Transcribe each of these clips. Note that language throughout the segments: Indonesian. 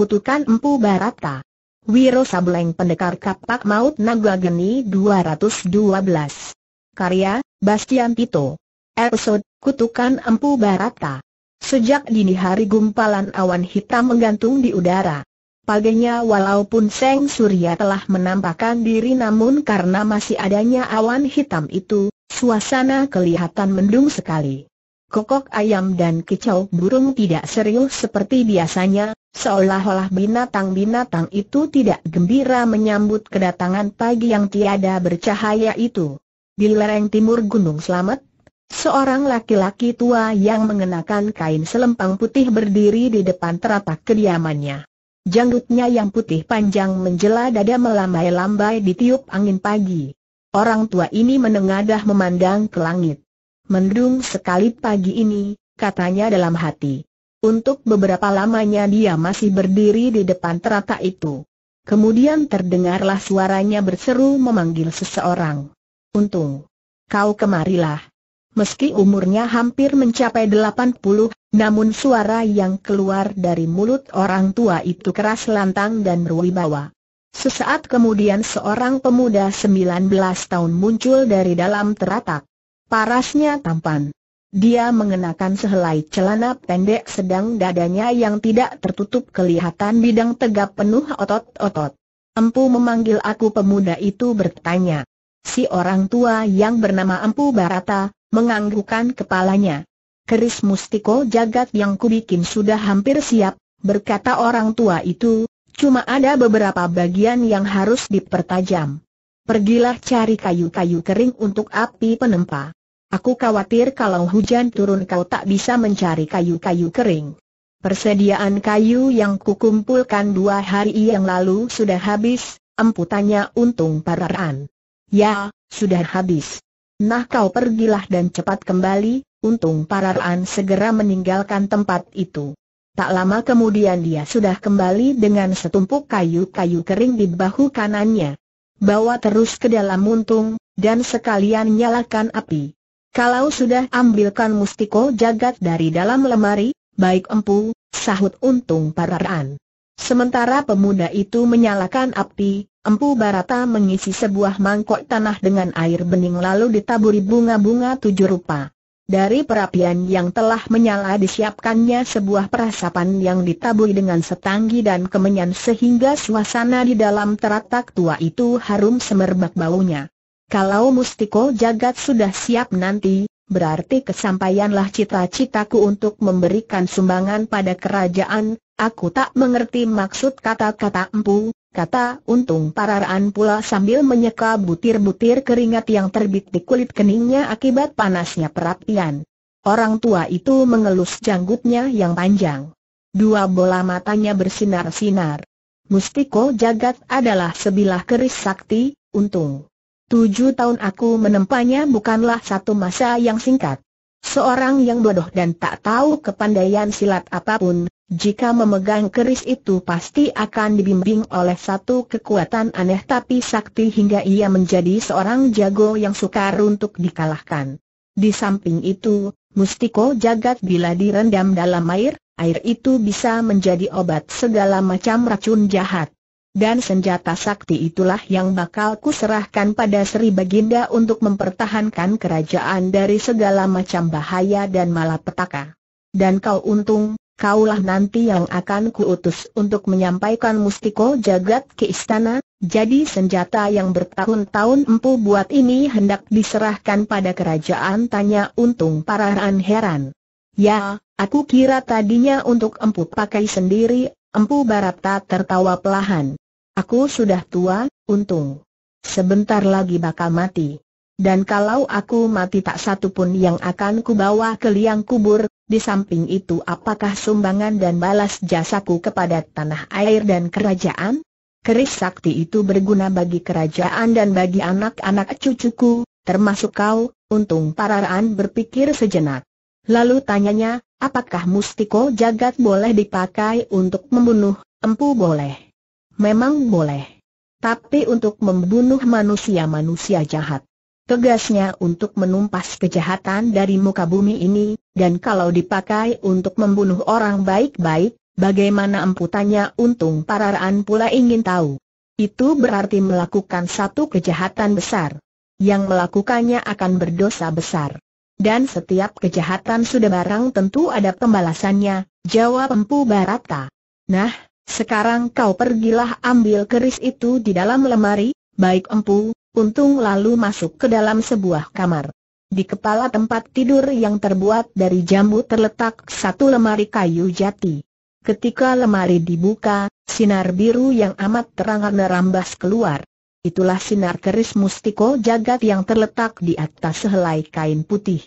kutukan Empu Barata. Wiro Sableng Pendekar Kapak Maut Naga Geni 212. Karya, Bastian Tito. Episode, Kutukan Empu Barata. Sejak dini hari gumpalan awan hitam menggantung di udara. Paginya walaupun Seng Surya telah menampakkan diri namun karena masih adanya awan hitam itu, suasana kelihatan mendung sekali. Kokok ayam dan kicau burung tidak serius seperti biasanya, Seolah-olah binatang-binatang itu tidak gembira menyambut kedatangan pagi yang tiada bercahaya itu. Di lereng timur Gunung Slamet, seorang laki-laki tua yang mengenakan kain selempang putih berdiri di depan teratak kediamannya. Janggutnya yang putih panjang menjela dada melambai-lambai tiup angin pagi. Orang tua ini menengadah memandang ke langit. Mendung sekali pagi ini, katanya dalam hati. Untuk beberapa lamanya dia masih berdiri di depan teratak itu. Kemudian terdengarlah suaranya berseru memanggil seseorang. Untung, kau kemarilah. Meski umurnya hampir mencapai delapan puluh, namun suara yang keluar dari mulut orang tua itu keras lantang dan berwibawa. Sesaat kemudian seorang pemuda sembilan belas tahun muncul dari dalam teratak. Parasnya tampan. Dia mengenakan sehelai celana pendek sedang dadanya yang tidak tertutup kelihatan bidang tegap penuh otot-otot. Empu memanggil aku pemuda itu bertanya. Si orang tua yang bernama Empu Barata, menganggukkan kepalanya. Keris mustiko jagat yang kubikin sudah hampir siap, berkata orang tua itu, cuma ada beberapa bagian yang harus dipertajam. Pergilah cari kayu-kayu kering untuk api penempa. Aku khawatir kalau hujan turun kau tak bisa mencari kayu-kayu kering. Persediaan kayu yang kukumpulkan dua hari yang lalu sudah habis, emputannya untung pararan. Ya, sudah habis. Nah kau pergilah dan cepat kembali, untung pararan segera meninggalkan tempat itu. Tak lama kemudian dia sudah kembali dengan setumpuk kayu-kayu kering di bahu kanannya. Bawa terus ke dalam untung dan sekalian nyalakan api. Kalau sudah ambilkan mustiko jagat dari dalam lemari, baik empu, sahut untung pararaan. Sementara pemuda itu menyalakan api, empu barata mengisi sebuah mangkok tanah dengan air bening lalu ditaburi bunga-bunga tujuh rupa. Dari perapian yang telah menyala disiapkannya sebuah perasapan yang ditaburi dengan setanggi dan kemenyan sehingga suasana di dalam teratak tua itu harum semerbak baunya. Kalau Mustiko Jagat sudah siap nanti, berarti kesampaianlah cita-citaku untuk memberikan sumbangan pada kerajaan, aku tak mengerti maksud kata-kata empu, kata untung pararaan pula sambil menyeka butir-butir keringat yang terbit di kulit keningnya akibat panasnya perapian. Orang tua itu mengelus janggutnya yang panjang. Dua bola matanya bersinar-sinar. Mustiko Jagat adalah sebilah keris sakti, untung. Tujuh tahun aku menempanya bukanlah satu masa yang singkat. Seorang yang bodoh dan tak tahu kepandaian silat apapun, jika memegang keris itu pasti akan dibimbing oleh satu kekuatan aneh tapi sakti hingga ia menjadi seorang jago yang sukar untuk dikalahkan. Di samping itu, mustiko jagat bila direndam dalam air, air itu bisa menjadi obat segala macam racun jahat. Dan senjata sakti itulah yang bakal kuserahkan pada Sri Baginda untuk mempertahankan kerajaan dari segala macam bahaya dan malapetaka. Dan kau untung, kaulah nanti yang akan kuutus untuk menyampaikan mustiko jagat ke istana, jadi senjata yang bertahun-tahun empu buat ini hendak diserahkan pada kerajaan tanya untung parahan heran. Ya, aku kira tadinya untuk empu pakai sendiri, empu barata tertawa pelahan. Aku sudah tua, untung. Sebentar lagi bakal mati. Dan kalau aku mati tak satu pun yang akan kubawa ke liang kubur, di samping itu apakah sumbangan dan balas jasaku kepada tanah air dan kerajaan? Keris sakti itu berguna bagi kerajaan dan bagi anak-anak cucuku, termasuk kau, untung pararaan berpikir sejenak. Lalu tanyanya, apakah mustiko jagat boleh dipakai untuk membunuh, empu boleh? memang boleh. Tapi untuk membunuh manusia-manusia jahat. Tegasnya untuk menumpas kejahatan dari muka bumi ini, dan kalau dipakai untuk membunuh orang baik-baik, bagaimana amputannya untung para pula ingin tahu. Itu berarti melakukan satu kejahatan besar. Yang melakukannya akan berdosa besar. Dan setiap kejahatan sudah barang tentu ada pembalasannya, jawab Empu Barata. Nah, sekarang kau pergilah ambil keris itu di dalam lemari, baik empu, untung lalu masuk ke dalam sebuah kamar. Di kepala tempat tidur yang terbuat dari jambu terletak satu lemari kayu jati. Ketika lemari dibuka, sinar biru yang amat terang nerambas keluar. Itulah sinar keris mustiko jagat yang terletak di atas sehelai kain putih.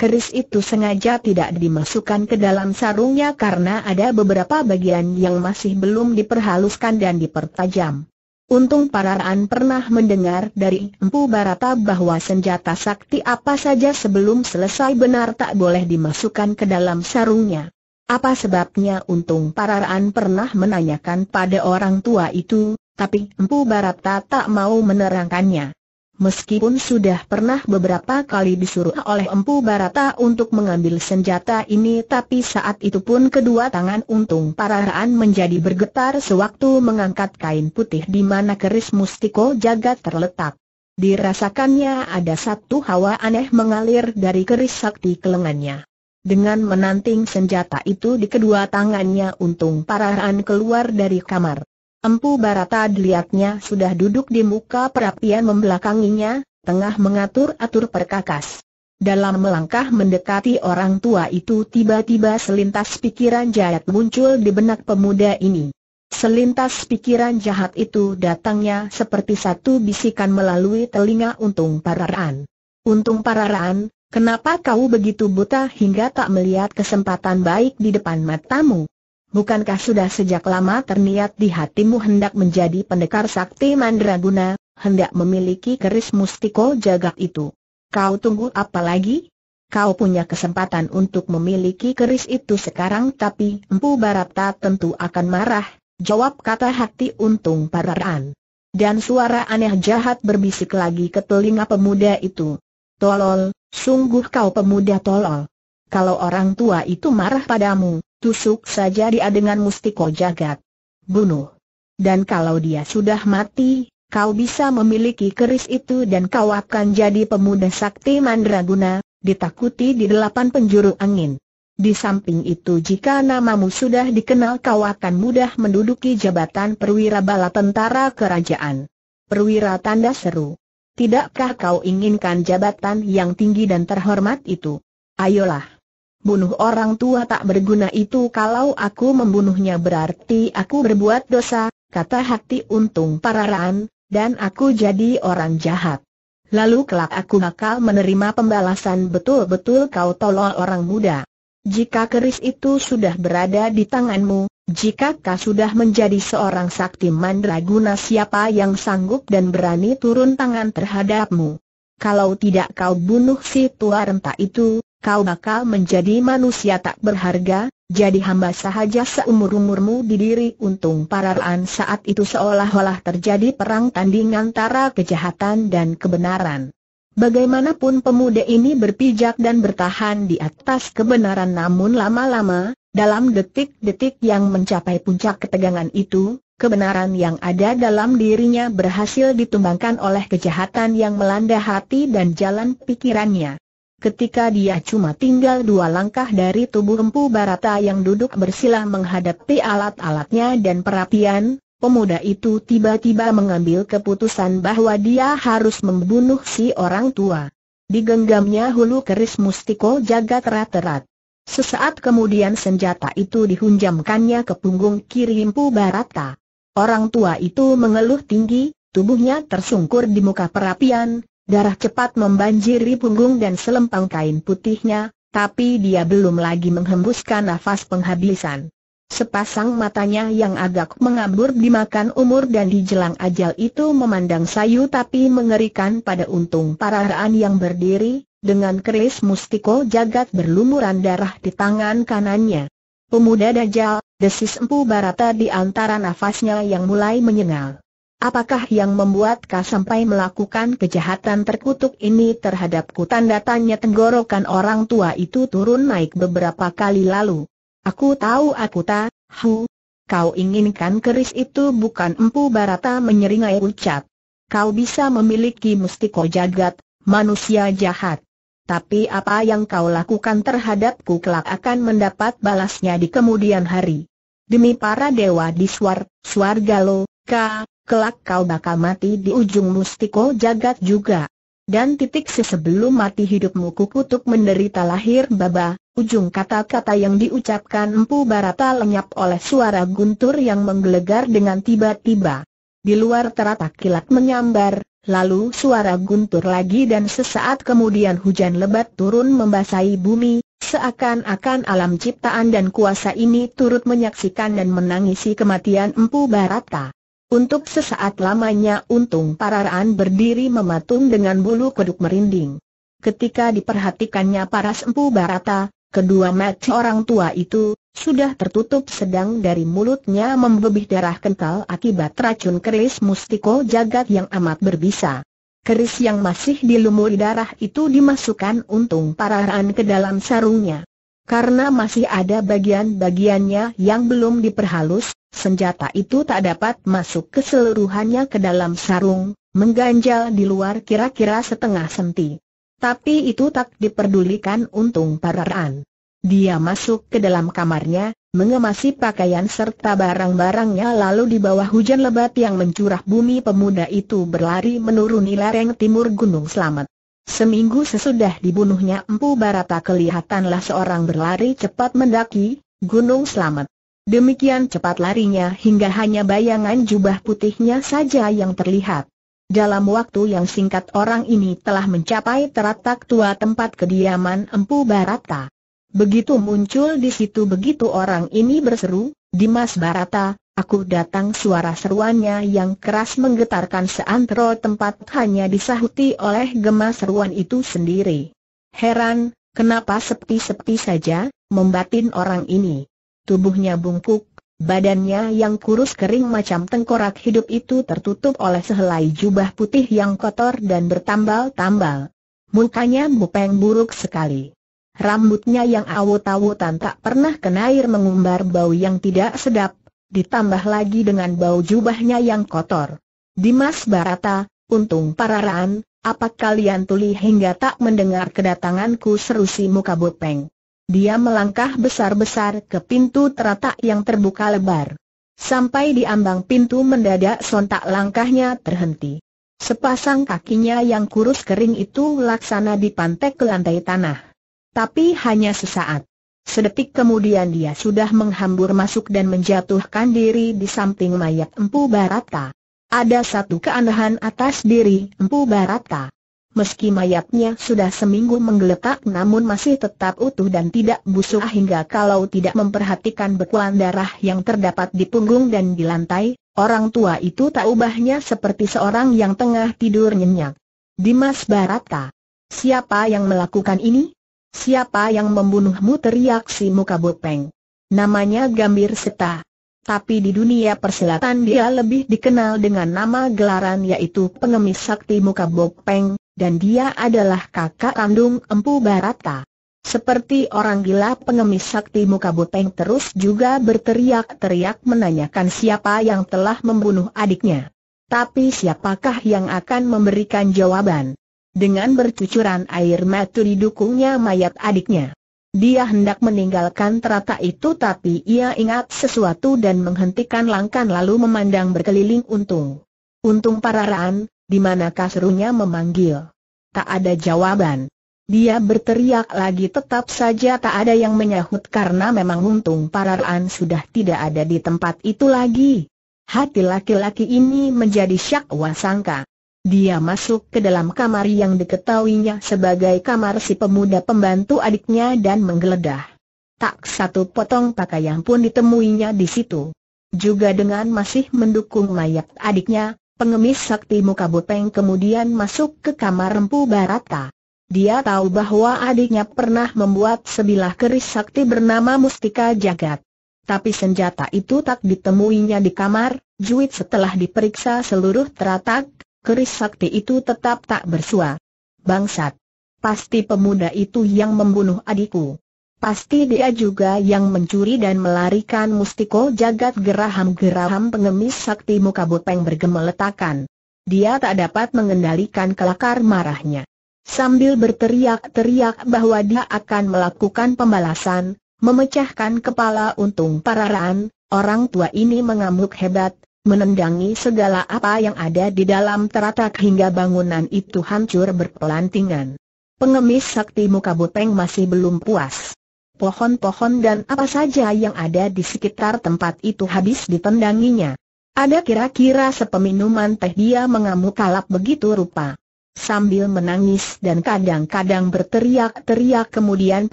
Keris itu sengaja tidak dimasukkan ke dalam sarungnya karena ada beberapa bagian yang masih belum diperhaluskan dan dipertajam. Untung Pararaan pernah mendengar dari Empu Barata bahwa senjata sakti apa saja sebelum selesai benar tak boleh dimasukkan ke dalam sarungnya. Apa sebabnya untung Pararaan pernah menanyakan pada orang tua itu, tapi Empu Barata tak mau menerangkannya. Meskipun sudah pernah beberapa kali disuruh oleh Empu Barata untuk mengambil senjata ini tapi saat itu pun kedua tangan untung paraan menjadi bergetar sewaktu mengangkat kain putih di mana keris mustiko jaga terletak. Dirasakannya ada satu hawa aneh mengalir dari keris sakti ke lengannya. Dengan menanting senjata itu di kedua tangannya untung paraan keluar dari kamar. Empu Barata dilihatnya sudah duduk di muka perapian membelakanginya, tengah mengatur-atur perkakas. Dalam melangkah mendekati orang tua itu tiba-tiba selintas pikiran jahat muncul di benak pemuda ini. Selintas pikiran jahat itu datangnya seperti satu bisikan melalui telinga Untung Pararaan. Untung Pararaan, kenapa kau begitu buta hingga tak melihat kesempatan baik di depan matamu? Bukankah sudah sejak lama terniat di hatimu hendak menjadi pendekar sakti mandraguna, hendak memiliki keris mustiko jagat itu? Kau tunggu apa lagi? Kau punya kesempatan untuk memiliki keris itu sekarang tapi Empu Barata tentu akan marah, jawab kata hati untung pararaan. Dan suara aneh jahat berbisik lagi ke telinga pemuda itu. Tolol, sungguh kau pemuda tolol. Kalau orang tua itu marah padamu, Tusuk saja dia dengan mustiko jagat. Bunuh. Dan kalau dia sudah mati, kau bisa memiliki keris itu dan kau akan jadi pemuda sakti mandraguna, ditakuti di delapan penjuru angin. Di samping itu jika namamu sudah dikenal kau akan mudah menduduki jabatan perwira bala tentara kerajaan. Perwira tanda seru. Tidakkah kau inginkan jabatan yang tinggi dan terhormat itu? Ayolah. Bunuh orang tua tak berguna itu kalau aku membunuhnya berarti aku berbuat dosa, kata hati untung pararaan, dan aku jadi orang jahat. Lalu kelak aku bakal menerima pembalasan betul-betul kau tolong orang muda. Jika keris itu sudah berada di tanganmu, jika kau sudah menjadi seorang sakti mandraguna siapa yang sanggup dan berani turun tangan terhadapmu? Kalau tidak kau bunuh si tua renta itu, kau bakal menjadi manusia tak berharga, jadi hamba sahaja seumur-umurmu di diri untung pararaan saat itu seolah-olah terjadi perang tanding antara kejahatan dan kebenaran. Bagaimanapun pemuda ini berpijak dan bertahan di atas kebenaran namun lama-lama, dalam detik-detik yang mencapai puncak ketegangan itu, kebenaran yang ada dalam dirinya berhasil ditumbangkan oleh kejahatan yang melanda hati dan jalan pikirannya ketika dia cuma tinggal dua langkah dari tubuh Empu Barata yang duduk bersila menghadapi alat-alatnya dan perapian, pemuda itu tiba-tiba mengambil keputusan bahwa dia harus membunuh si orang tua. Digenggamnya hulu keris mustiko jagat rat-rat. Sesaat kemudian senjata itu dihunjamkannya ke punggung kiri Empu Barata. Orang tua itu mengeluh tinggi, tubuhnya tersungkur di muka perapian, Darah cepat membanjiri punggung dan selempang kain putihnya, tapi dia belum lagi menghembuskan nafas penghabisan. Sepasang matanya yang agak mengabur dimakan umur dan dijelang ajal itu memandang sayu tapi mengerikan pada untung para paraan yang berdiri, dengan keris mustiko jagat berlumuran darah di tangan kanannya. Pemuda Dajjal, desis empu barata di antara nafasnya yang mulai menyengal. Apakah yang membuat kau sampai melakukan kejahatan terkutuk ini terhadapku? Tanda tanya tenggorokan orang tua itu turun naik beberapa kali lalu. Aku tahu aku tak, hu. Kau inginkan keris itu bukan empu barata menyeringai ucap. Kau bisa memiliki mustiko jagat, manusia jahat. Tapi apa yang kau lakukan terhadapku kelak akan mendapat balasnya di kemudian hari. Demi para dewa di suar, suarga lo, ka, kelak kau bakal mati di ujung mustiko jagat juga. Dan titik si sebelum mati hidupmu kukutuk menderita lahir baba, ujung kata-kata yang diucapkan Empu Barata lenyap oleh suara guntur yang menggelegar dengan tiba-tiba. Di luar teratak kilat menyambar, lalu suara guntur lagi dan sesaat kemudian hujan lebat turun membasahi bumi, Seakan-akan alam ciptaan dan kuasa ini turut menyaksikan dan menangisi kematian Empu Barata. Untuk sesaat lamanya untung pararaan berdiri mematung dengan bulu kuduk merinding. Ketika diperhatikannya paras empu barata, kedua mata orang tua itu, sudah tertutup sedang dari mulutnya membebih darah kental akibat racun keris mustiko jagat yang amat berbisa. Keris yang masih dilumuri darah itu dimasukkan untung pararaan ke dalam sarungnya. Karena masih ada bagian-bagiannya yang belum diperhalus, senjata itu tak dapat masuk keseluruhannya ke dalam sarung, mengganjal di luar kira-kira setengah senti. Tapi itu tak diperdulikan untung paraan. Dia masuk ke dalam kamarnya, mengemasi pakaian serta barang-barangnya lalu di bawah hujan lebat yang mencurah bumi pemuda itu berlari menuruni lereng timur Gunung Selamat. Seminggu sesudah dibunuhnya Empu Barata kelihatanlah seorang berlari cepat mendaki Gunung Selamat. Demikian cepat larinya hingga hanya bayangan jubah putihnya saja yang terlihat. Dalam waktu yang singkat orang ini telah mencapai teratak tua tempat kediaman Empu Barata. Begitu muncul di situ begitu orang ini berseru, Dimas Barata, Aku datang suara seruannya yang keras menggetarkan seantero tempat hanya disahuti oleh gemas seruan itu sendiri. Heran, kenapa sepi-sepi saja, membatin orang ini. Tubuhnya bungkuk, badannya yang kurus kering macam tengkorak hidup itu tertutup oleh sehelai jubah putih yang kotor dan bertambal-tambal. Mukanya mupeng buruk sekali. Rambutnya yang awut-awutan tak pernah kena air mengumbar bau yang tidak sedap, ditambah lagi dengan bau jubahnya yang kotor. Dimas Barata, untung para raan, apa kalian tuli hingga tak mendengar kedatanganku seru si muka bopeng. Dia melangkah besar-besar ke pintu teratak yang terbuka lebar. Sampai di ambang pintu mendadak sontak langkahnya terhenti. Sepasang kakinya yang kurus kering itu laksana dipantek ke lantai tanah. Tapi hanya sesaat. Sedetik kemudian dia sudah menghambur masuk dan menjatuhkan diri di samping mayat Empu Barata. Ada satu keanehan atas diri Empu Barata. Meski mayatnya sudah seminggu menggeletak namun masih tetap utuh dan tidak busuk hingga kalau tidak memperhatikan bekuan darah yang terdapat di punggung dan di lantai, orang tua itu tak ubahnya seperti seorang yang tengah tidur nyenyak. Dimas Barata. Siapa yang melakukan ini? Siapa yang membunuhmu teriak si muka bopeng. Namanya Gambir Seta. Tapi di dunia persilatan dia lebih dikenal dengan nama gelaran yaitu pengemis sakti muka bopeng, dan dia adalah kakak kandung Empu Barata. Seperti orang gila pengemis sakti muka bopeng terus juga berteriak-teriak menanyakan siapa yang telah membunuh adiknya. Tapi siapakah yang akan memberikan jawaban? Dengan bercucuran air mata dukungnya mayat adiknya. Dia hendak meninggalkan terata itu tapi ia ingat sesuatu dan menghentikan langkah lalu memandang berkeliling untung. Untung pararaan, di mana serunya memanggil? Tak ada jawaban. Dia berteriak lagi tetap saja tak ada yang menyahut karena memang untung pararaan sudah tidak ada di tempat itu lagi. Hati laki-laki ini menjadi syak wasangka. Dia masuk ke dalam kamar yang diketahuinya sebagai kamar si pemuda pembantu adiknya dan menggeledah. Tak satu potong pakaian pun ditemuinya di situ. Juga dengan masih mendukung mayat adiknya, pengemis sakti muka bopeng kemudian masuk ke kamar Empu Barata. Dia tahu bahwa adiknya pernah membuat sebilah keris sakti bernama Mustika Jagat. Tapi senjata itu tak ditemuinya di kamar, Juit setelah diperiksa seluruh teratak, keris sakti itu tetap tak bersua. Bangsat! Pasti pemuda itu yang membunuh adikku. Pasti dia juga yang mencuri dan melarikan mustiko jagat geraham-geraham pengemis sakti muka bopeng bergemeletakan. Dia tak dapat mengendalikan kelakar marahnya. Sambil berteriak-teriak bahwa dia akan melakukan pembalasan, memecahkan kepala untung pararaan, orang tua ini mengamuk hebat, menendangi segala apa yang ada di dalam teratak hingga bangunan itu hancur berpelantingan. Pengemis sakti muka bopeng masih belum puas. Pohon-pohon dan apa saja yang ada di sekitar tempat itu habis ditendanginya. Ada kira-kira sepeminuman teh dia mengamuk kalap begitu rupa. Sambil menangis dan kadang-kadang berteriak-teriak kemudian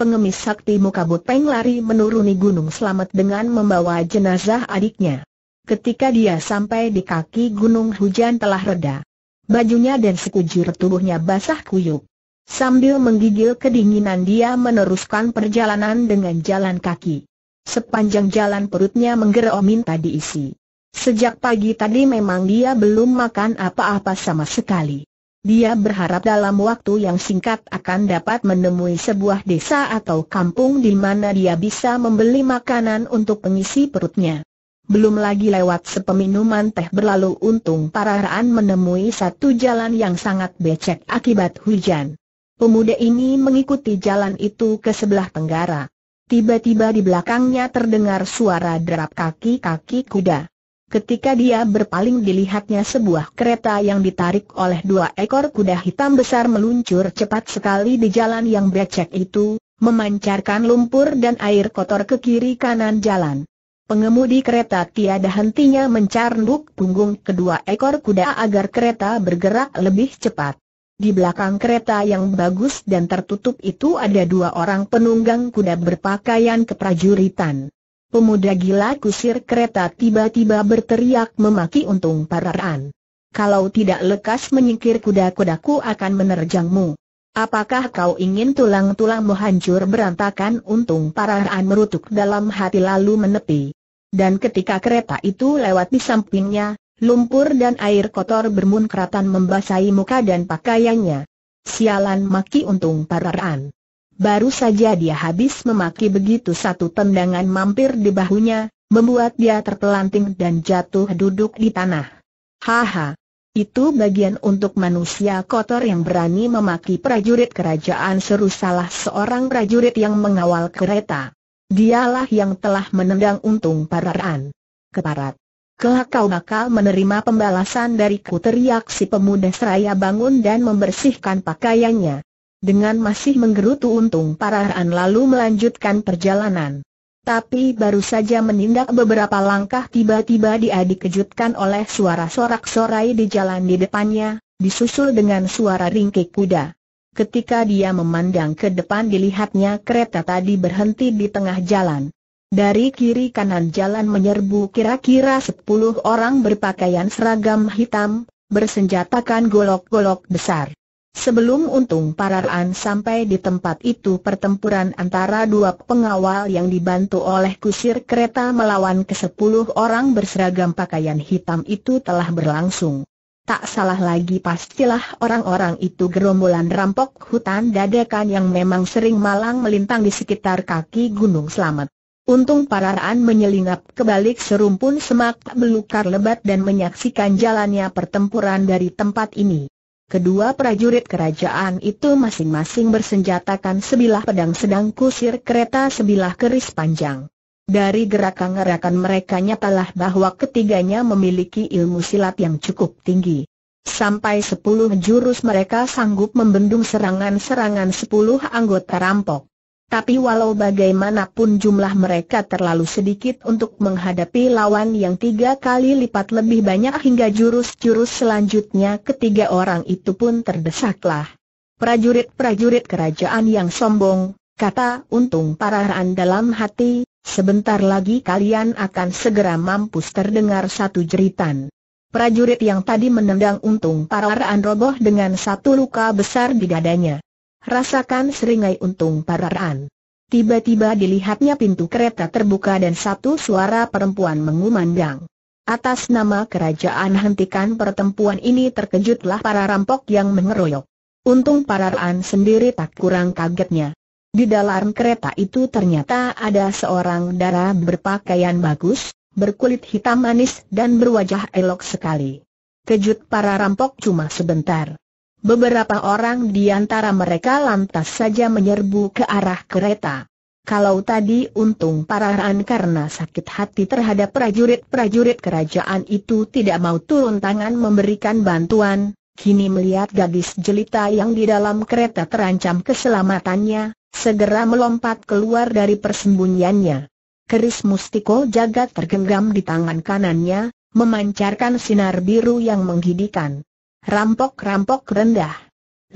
pengemis sakti muka bopeng lari menuruni gunung selamat dengan membawa jenazah adiknya. Ketika dia sampai di kaki gunung hujan telah reda. Bajunya dan sekujur tubuhnya basah kuyup. Sambil menggigil kedinginan dia meneruskan perjalanan dengan jalan kaki. Sepanjang jalan perutnya menggerok minta diisi. Sejak pagi tadi memang dia belum makan apa-apa sama sekali. Dia berharap dalam waktu yang singkat akan dapat menemui sebuah desa atau kampung di mana dia bisa membeli makanan untuk pengisi perutnya belum lagi lewat sepeminuman teh berlalu untung para raan menemui satu jalan yang sangat becek akibat hujan. Pemuda ini mengikuti jalan itu ke sebelah tenggara. Tiba-tiba di belakangnya terdengar suara derap kaki-kaki kuda. Ketika dia berpaling dilihatnya sebuah kereta yang ditarik oleh dua ekor kuda hitam besar meluncur cepat sekali di jalan yang becek itu, memancarkan lumpur dan air kotor ke kiri kanan jalan. Pengemudi kereta tiada hentinya mencarnduk punggung kedua ekor kuda agar kereta bergerak lebih cepat. Di belakang kereta yang bagus dan tertutup itu ada dua orang penunggang kuda berpakaian keprajuritan. Pemuda gila kusir kereta tiba-tiba berteriak memaki untung paraan. Kalau tidak lekas menyingkir kuda-kudaku akan menerjangmu. Apakah kau ingin tulang-tulangmu hancur berantakan untung paraan merutuk dalam hati lalu menepi. Dan ketika kereta itu lewat di sampingnya, lumpur dan air kotor bermunkratan membasahi muka dan pakaiannya. Sialan maki untung pararaan. Baru saja dia habis memaki begitu satu tendangan mampir di bahunya, membuat dia terpelanting dan jatuh duduk di tanah. Haha, itu bagian untuk manusia kotor yang berani memaki prajurit kerajaan seru salah seorang prajurit yang mengawal kereta. Dialah yang telah menendang untung pararaan. Keparat. Kelak kau bakal menerima pembalasan dariku teriak si pemuda seraya bangun dan membersihkan pakaiannya. Dengan masih menggerutu untung pararaan lalu melanjutkan perjalanan. Tapi baru saja menindak beberapa langkah tiba-tiba dia dikejutkan oleh suara sorak-sorai di jalan di depannya, disusul dengan suara ringkik kuda ketika dia memandang ke depan dilihatnya kereta tadi berhenti di tengah jalan. Dari kiri kanan jalan menyerbu kira-kira sepuluh orang berpakaian seragam hitam, bersenjatakan golok-golok besar. Sebelum untung pararaan sampai di tempat itu pertempuran antara dua pengawal yang dibantu oleh kusir kereta melawan ke sepuluh orang berseragam pakaian hitam itu telah berlangsung. Tak salah lagi pastilah orang-orang itu gerombolan rampok hutan dadakan yang memang sering malang melintang di sekitar kaki Gunung Selamat. Untung paraan menyelinap ke balik serumpun semak belukar lebat dan menyaksikan jalannya pertempuran dari tempat ini. Kedua prajurit kerajaan itu masing-masing bersenjatakan sebilah pedang sedang kusir kereta sebilah keris panjang. Dari gerakan-gerakan mereka nyatalah bahwa ketiganya memiliki ilmu silat yang cukup tinggi. Sampai sepuluh jurus mereka sanggup membendung serangan-serangan sepuluh anggota rampok. Tapi walau bagaimanapun jumlah mereka terlalu sedikit untuk menghadapi lawan yang tiga kali lipat lebih banyak hingga jurus-jurus selanjutnya ketiga orang itu pun terdesaklah. Prajurit-prajurit kerajaan yang sombong, kata untung para dalam hati, Sebentar lagi kalian akan segera mampus terdengar satu jeritan. Prajurit yang tadi menendang untung pararaan roboh dengan satu luka besar di dadanya. Rasakan seringai untung pararaan. Tiba-tiba dilihatnya pintu kereta terbuka dan satu suara perempuan mengumandang. Atas nama kerajaan hentikan pertempuan ini terkejutlah para rampok yang mengeroyok. Untung Pararaan sendiri tak kurang kagetnya. Di dalam kereta itu ternyata ada seorang dara berpakaian bagus, berkulit hitam manis dan berwajah elok sekali. Kejut para rampok cuma sebentar. Beberapa orang di antara mereka lantas saja menyerbu ke arah kereta. Kalau tadi untung para parahan karena sakit hati terhadap prajurit-prajurit kerajaan itu tidak mau turun tangan memberikan bantuan, kini melihat gadis jelita yang di dalam kereta terancam keselamatannya, Segera melompat keluar dari persembunyiannya. Keris mustiko jagat tergenggam di tangan kanannya, memancarkan sinar biru yang menghidikan. Rampok-rampok rendah.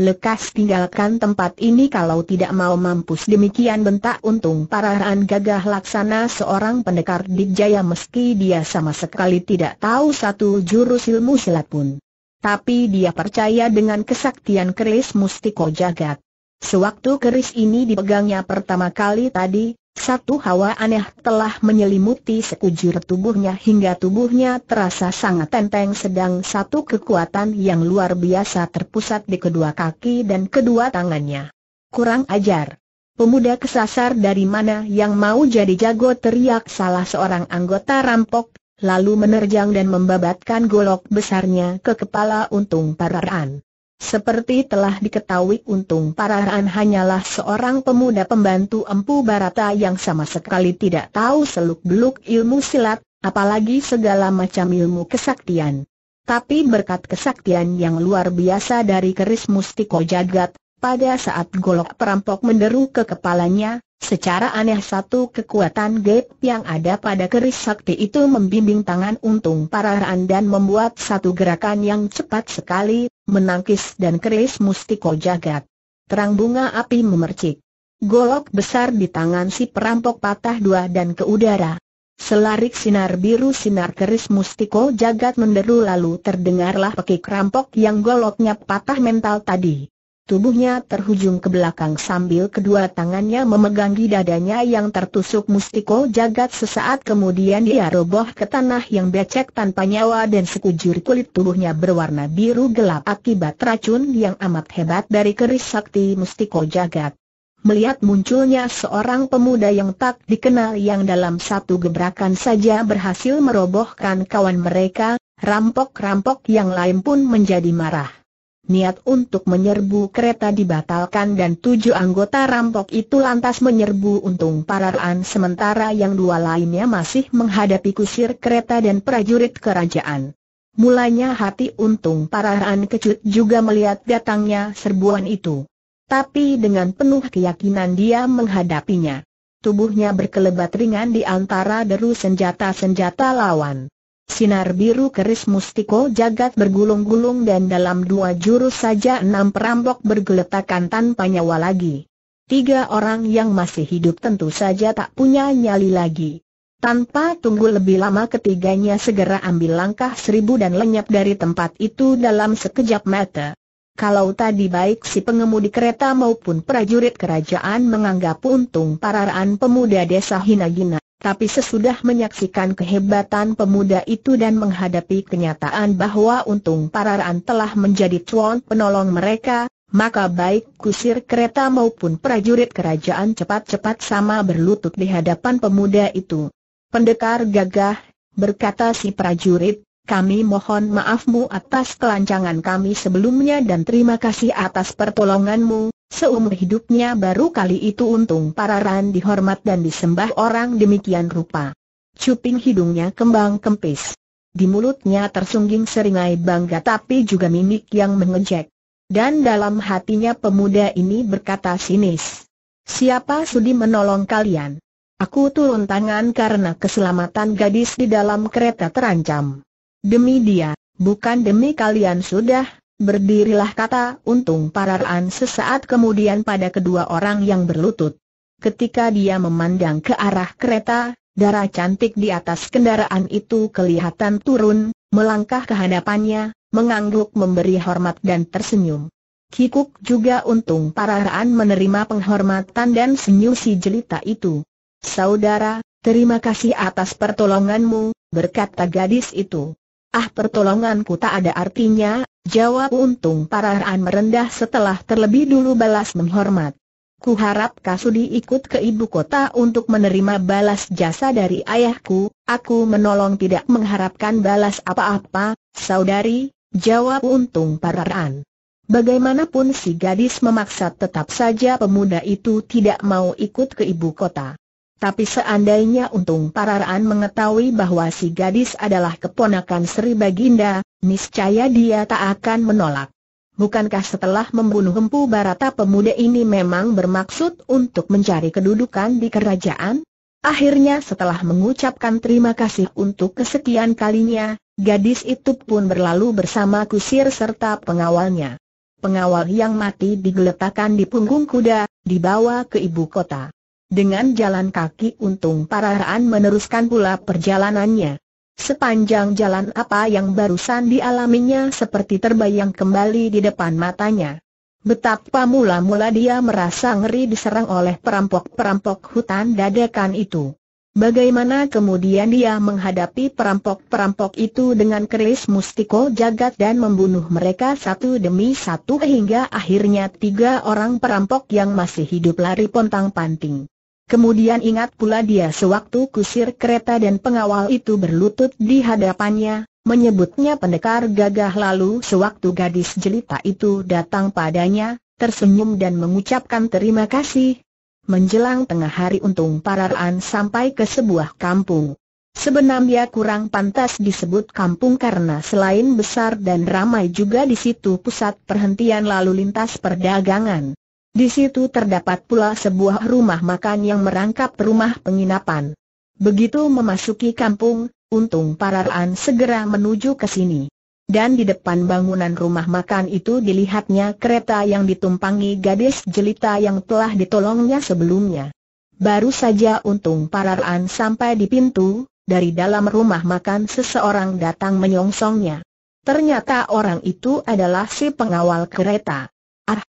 Lekas tinggalkan tempat ini kalau tidak mau mampus demikian bentak untung parahan gagah laksana seorang pendekar di jaya meski dia sama sekali tidak tahu satu jurus ilmu silat pun. Tapi dia percaya dengan kesaktian keris mustiko jagat. Sewaktu keris ini dipegangnya pertama kali tadi, satu hawa aneh telah menyelimuti sekujur tubuhnya hingga tubuhnya terasa sangat enteng sedang satu kekuatan yang luar biasa terpusat di kedua kaki dan kedua tangannya. Kurang ajar. Pemuda kesasar dari mana yang mau jadi jago teriak salah seorang anggota rampok, lalu menerjang dan membabatkan golok besarnya ke kepala untung Pararan. Seperti telah diketahui untung Parahan hanyalah seorang pemuda pembantu Empu Barata yang sama sekali tidak tahu seluk-beluk ilmu silat, apalagi segala macam ilmu kesaktian. Tapi berkat kesaktian yang luar biasa dari keris mustiko jagat, pada saat golok perampok menderu ke kepalanya, secara aneh satu kekuatan gap yang ada pada keris sakti itu membimbing tangan untung Parahan dan membuat satu gerakan yang cepat sekali, menangkis dan keris mustiko jagat. Terang bunga api memercik. Golok besar di tangan si perampok patah dua dan ke udara. Selarik sinar biru sinar keris mustiko jagat menderu lalu terdengarlah pekik rampok yang goloknya patah mental tadi. Tubuhnya terhujung ke belakang sambil kedua tangannya memegang di dadanya yang tertusuk mustiko jagat sesaat kemudian dia roboh ke tanah yang becek tanpa nyawa dan sekujur kulit tubuhnya berwarna biru gelap akibat racun yang amat hebat dari keris sakti mustiko jagat. Melihat munculnya seorang pemuda yang tak dikenal yang dalam satu gebrakan saja berhasil merobohkan kawan mereka, rampok-rampok yang lain pun menjadi marah niat untuk menyerbu kereta dibatalkan dan tujuh anggota rampok itu lantas menyerbu untung paraan sementara yang dua lainnya masih menghadapi kusir kereta dan prajurit kerajaan. Mulanya hati untung paraan kecut juga melihat datangnya serbuan itu. Tapi dengan penuh keyakinan dia menghadapinya. Tubuhnya berkelebat ringan di antara deru senjata-senjata lawan. Sinar biru keris mustiko jagat bergulung-gulung dan dalam dua jurus saja enam perampok bergeletakan tanpa nyawa lagi. Tiga orang yang masih hidup tentu saja tak punya nyali lagi. Tanpa tunggu lebih lama ketiganya segera ambil langkah seribu dan lenyap dari tempat itu dalam sekejap mata. Kalau tadi baik si pengemudi kereta maupun prajurit kerajaan menganggap untung paraan pemuda desa Hinagina tapi sesudah menyaksikan kehebatan pemuda itu dan menghadapi kenyataan bahwa untung Pararan telah menjadi tuan penolong mereka, maka baik kusir kereta maupun prajurit kerajaan cepat-cepat sama berlutut di hadapan pemuda itu. Pendekar gagah, berkata si prajurit, kami mohon maafmu atas kelancangan kami sebelumnya dan terima kasih atas pertolonganmu, Seumur hidupnya baru kali itu untung para ran dihormat dan disembah orang demikian rupa. Cuping hidungnya kembang kempis. Di mulutnya tersungging seringai bangga tapi juga mimik yang mengejek. Dan dalam hatinya pemuda ini berkata sinis. Siapa sudi menolong kalian? Aku turun tangan karena keselamatan gadis di dalam kereta terancam. Demi dia, bukan demi kalian sudah, Berdirilah kata untung pararaan sesaat kemudian pada kedua orang yang berlutut. Ketika dia memandang ke arah kereta, darah cantik di atas kendaraan itu kelihatan turun, melangkah ke hadapannya, mengangguk memberi hormat dan tersenyum. Kikuk juga untung pararaan menerima penghormatan dan senyum si jelita itu. Saudara, terima kasih atas pertolonganmu, berkata gadis itu. Ah pertolonganku tak ada artinya, Jawab untung paraan merendah setelah terlebih dulu balas menghormat. Kuharap Kasudi ikut ke ibu kota untuk menerima balas jasa dari ayahku, aku menolong tidak mengharapkan balas apa-apa, saudari, jawab untung paraan. Bagaimanapun si gadis memaksa tetap saja pemuda itu tidak mau ikut ke ibu kota. Tapi seandainya untung Raan mengetahui bahwa si gadis adalah keponakan Sri Baginda, niscaya dia tak akan menolak. Bukankah setelah membunuh Empu Barata pemuda ini memang bermaksud untuk mencari kedudukan di kerajaan? Akhirnya setelah mengucapkan terima kasih untuk kesekian kalinya, gadis itu pun berlalu bersama kusir serta pengawalnya. Pengawal yang mati digeletakkan di punggung kuda, dibawa ke ibu kota. Dengan jalan kaki untung Pararaan meneruskan pula perjalanannya. Sepanjang jalan apa yang barusan dialaminya seperti terbayang kembali di depan matanya. Betapa mula-mula dia merasa ngeri diserang oleh perampok-perampok hutan dadakan itu. Bagaimana kemudian dia menghadapi perampok-perampok itu dengan keris mustiko jagat dan membunuh mereka satu demi satu hingga akhirnya tiga orang perampok yang masih hidup lari pontang-panting. Kemudian ingat pula dia sewaktu kusir kereta dan pengawal itu berlutut di hadapannya, menyebutnya pendekar gagah lalu sewaktu gadis jelita itu datang padanya, tersenyum dan mengucapkan terima kasih. Menjelang tengah hari untung Pararaan sampai ke sebuah kampung. Sebenarnya kurang pantas disebut kampung karena selain besar dan ramai juga di situ pusat perhentian lalu lintas perdagangan. Di situ terdapat pula sebuah rumah makan yang merangkap rumah penginapan. Begitu memasuki kampung, untung para Raan segera menuju ke sini. Dan di depan bangunan rumah makan itu dilihatnya kereta yang ditumpangi gadis jelita yang telah ditolongnya sebelumnya. Baru saja untung para Raan sampai di pintu, dari dalam rumah makan seseorang datang menyongsongnya. Ternyata orang itu adalah si pengawal kereta.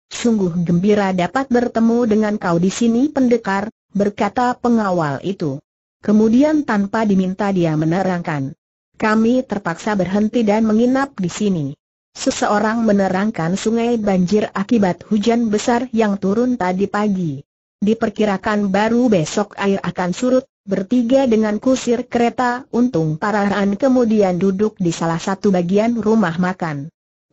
Sungguh gembira dapat bertemu dengan kau di sini pendekar, berkata pengawal itu. Kemudian tanpa diminta dia menerangkan. Kami terpaksa berhenti dan menginap di sini. Seseorang menerangkan sungai banjir akibat hujan besar yang turun tadi pagi. Diperkirakan baru besok air akan surut, bertiga dengan kusir kereta untung parahan kemudian duduk di salah satu bagian rumah makan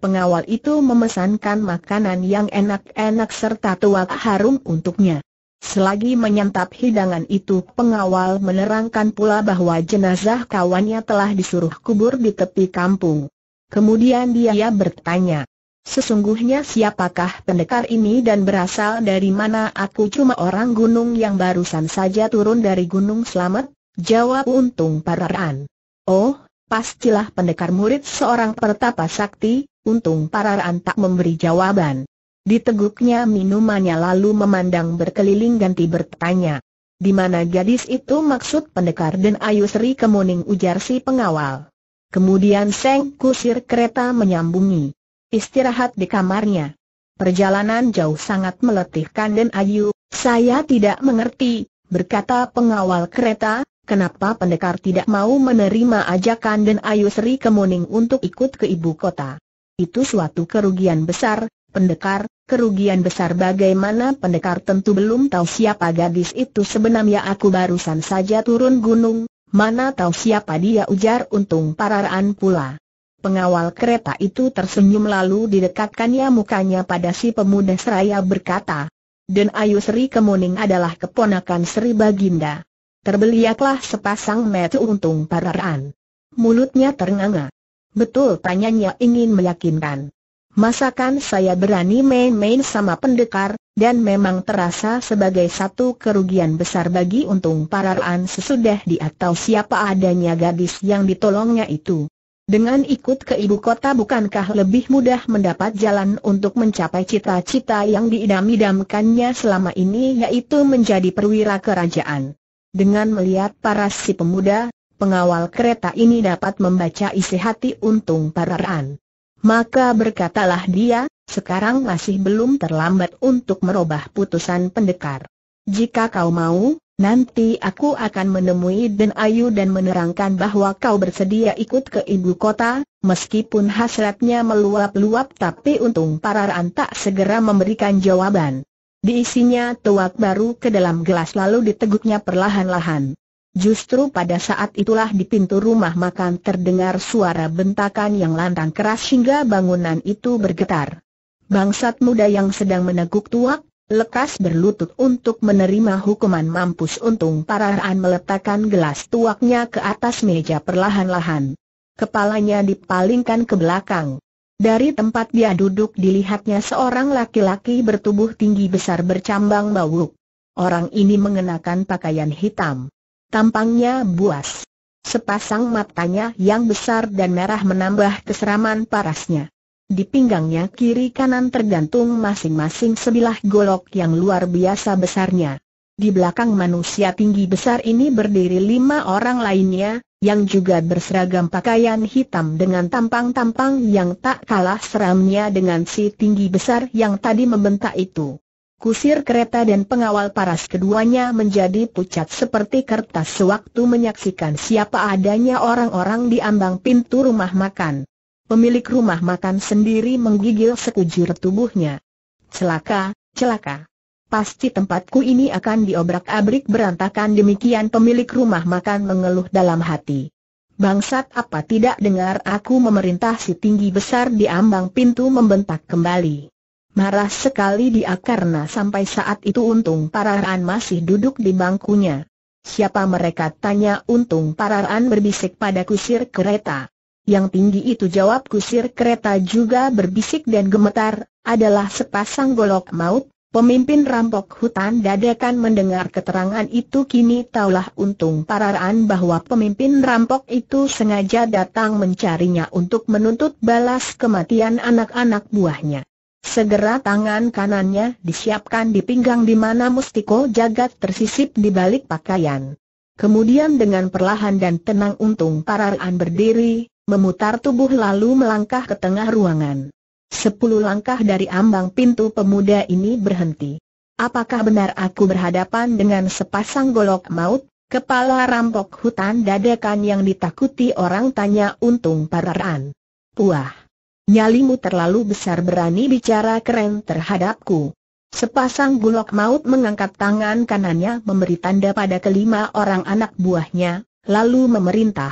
pengawal itu memesankan makanan yang enak-enak serta tuak harum untuknya. Selagi menyantap hidangan itu pengawal menerangkan pula bahwa jenazah kawannya telah disuruh kubur di tepi kampung. Kemudian dia bertanya, Sesungguhnya siapakah pendekar ini dan berasal dari mana aku cuma orang gunung yang barusan saja turun dari gunung selamat? Jawab untung paraan. Oh, pastilah pendekar murid seorang pertapa sakti, Untung Pararan tak memberi jawaban. Diteguknya minumannya lalu memandang berkeliling ganti bertanya. Di mana gadis itu maksud pendekar dan Ayu Sri Kemuning ujar si pengawal. Kemudian Seng Kusir kereta menyambungi. Istirahat di kamarnya. Perjalanan jauh sangat meletihkan dan Ayu, saya tidak mengerti, berkata pengawal kereta, kenapa pendekar tidak mau menerima ajakan dan Ayu Sri Kemuning untuk ikut ke ibu kota itu suatu kerugian besar, pendekar, kerugian besar bagaimana pendekar tentu belum tahu siapa gadis itu sebenarnya aku barusan saja turun gunung, mana tahu siapa dia ujar untung pararaan pula. Pengawal kereta itu tersenyum lalu didekatkannya mukanya pada si pemuda seraya berkata, Dan Ayu Sri Kemuning adalah keponakan Sri Baginda. Terbeliaklah sepasang metu untung pararaan. Mulutnya ternganga. Betul tanyanya ingin meyakinkan. Masakan saya berani main-main sama pendekar, dan memang terasa sebagai satu kerugian besar bagi untung paraan sesudah di atau siapa adanya gadis yang ditolongnya itu. Dengan ikut ke ibu kota bukankah lebih mudah mendapat jalan untuk mencapai cita-cita yang diidam-idamkannya selama ini yaitu menjadi perwira kerajaan. Dengan melihat para si pemuda, pengawal kereta ini dapat membaca isi hati untung pararan. Maka berkatalah dia, sekarang masih belum terlambat untuk merubah putusan pendekar. Jika kau mau, nanti aku akan menemui Den Ayu dan menerangkan bahwa kau bersedia ikut ke ibu kota, meskipun hasratnya meluap-luap tapi untung pararan tak segera memberikan jawaban. Diisinya tuak baru ke dalam gelas lalu diteguknya perlahan-lahan. Justru pada saat itulah di pintu rumah makan terdengar suara bentakan yang lantang keras hingga bangunan itu bergetar. Bangsat muda yang sedang meneguk tuak, lekas berlutut untuk menerima hukuman mampus untung paraan meletakkan gelas tuaknya ke atas meja perlahan-lahan. Kepalanya dipalingkan ke belakang. Dari tempat dia duduk dilihatnya seorang laki-laki bertubuh tinggi besar bercambang bauk. Orang ini mengenakan pakaian hitam. Tampangnya buas. Sepasang matanya yang besar dan merah menambah keseraman parasnya. Di pinggangnya kiri kanan tergantung masing-masing sebilah golok yang luar biasa besarnya. Di belakang manusia tinggi besar ini berdiri lima orang lainnya, yang juga berseragam pakaian hitam dengan tampang-tampang yang tak kalah seramnya dengan si tinggi besar yang tadi membentak itu. Kusir kereta dan pengawal paras keduanya menjadi pucat seperti kertas sewaktu menyaksikan siapa adanya orang-orang di ambang pintu rumah makan. Pemilik rumah makan sendiri menggigil sekujur tubuhnya. Celaka, celaka. Pasti tempatku ini akan diobrak-abrik berantakan demikian pemilik rumah makan mengeluh dalam hati. Bangsat apa tidak dengar aku memerintah si tinggi besar di ambang pintu membentak kembali. Marah sekali dia karena sampai saat itu Untung Pararan masih duduk di bangkunya. Siapa mereka? Tanya Untung Pararan berbisik pada kusir kereta. Yang tinggi itu jawab kusir kereta juga berbisik dan gemetar, adalah sepasang golok maut, pemimpin rampok hutan dadakan mendengar keterangan itu kini taulah Untung Pararan bahwa pemimpin rampok itu sengaja datang mencarinya untuk menuntut balas kematian anak-anak buahnya. Segera tangan kanannya disiapkan di pinggang di mana mustiko jagat tersisip di balik pakaian. Kemudian dengan perlahan dan tenang untung pararaan berdiri, memutar tubuh lalu melangkah ke tengah ruangan. Sepuluh langkah dari ambang pintu pemuda ini berhenti. Apakah benar aku berhadapan dengan sepasang golok maut, kepala rampok hutan dadakan yang ditakuti orang tanya untung pararaan? Puah! Nyalimu terlalu besar berani bicara keren terhadapku. Sepasang gulok maut mengangkat tangan kanannya memberi tanda pada kelima orang anak buahnya, lalu memerintah.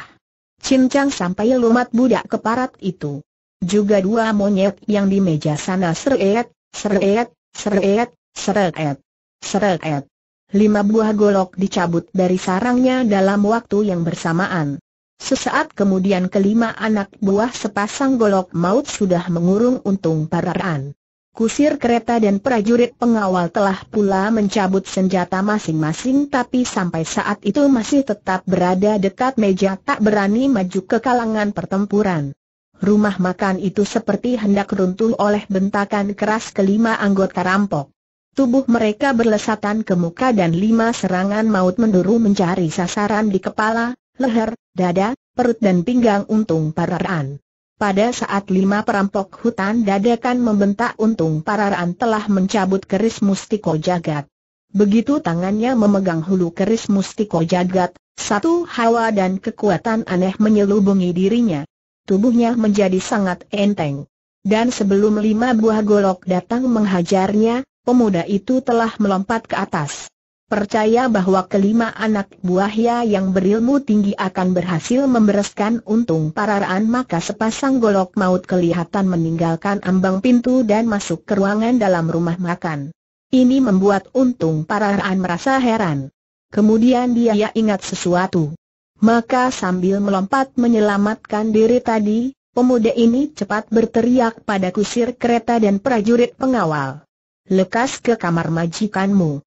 Cincang sampai lumat budak keparat itu. Juga dua monyet yang di meja sana seret, seret, seret, seret, seret. Lima buah golok dicabut dari sarangnya dalam waktu yang bersamaan. Sesaat kemudian kelima anak buah sepasang golok maut sudah mengurung untung pararan. Kusir kereta dan prajurit pengawal telah pula mencabut senjata masing-masing tapi sampai saat itu masih tetap berada dekat meja tak berani maju ke kalangan pertempuran. Rumah makan itu seperti hendak runtuh oleh bentakan keras kelima anggota rampok. Tubuh mereka berlesatan ke muka dan lima serangan maut menduru mencari sasaran di kepala, leher, dada, perut dan pinggang untung pararaan. Pada saat lima perampok hutan dadakan membentak untung pararaan telah mencabut keris mustiko jagat. Begitu tangannya memegang hulu keris mustiko jagat, satu hawa dan kekuatan aneh menyelubungi dirinya. Tubuhnya menjadi sangat enteng. Dan sebelum lima buah golok datang menghajarnya, pemuda itu telah melompat ke atas percaya bahwa kelima anak buahnya yang berilmu tinggi akan berhasil membereskan untung pararaan maka sepasang golok maut kelihatan meninggalkan ambang pintu dan masuk ke ruangan dalam rumah makan. Ini membuat untung pararaan merasa heran. Kemudian dia ingat sesuatu. Maka sambil melompat menyelamatkan diri tadi, pemuda ini cepat berteriak pada kusir kereta dan prajurit pengawal. Lekas ke kamar majikanmu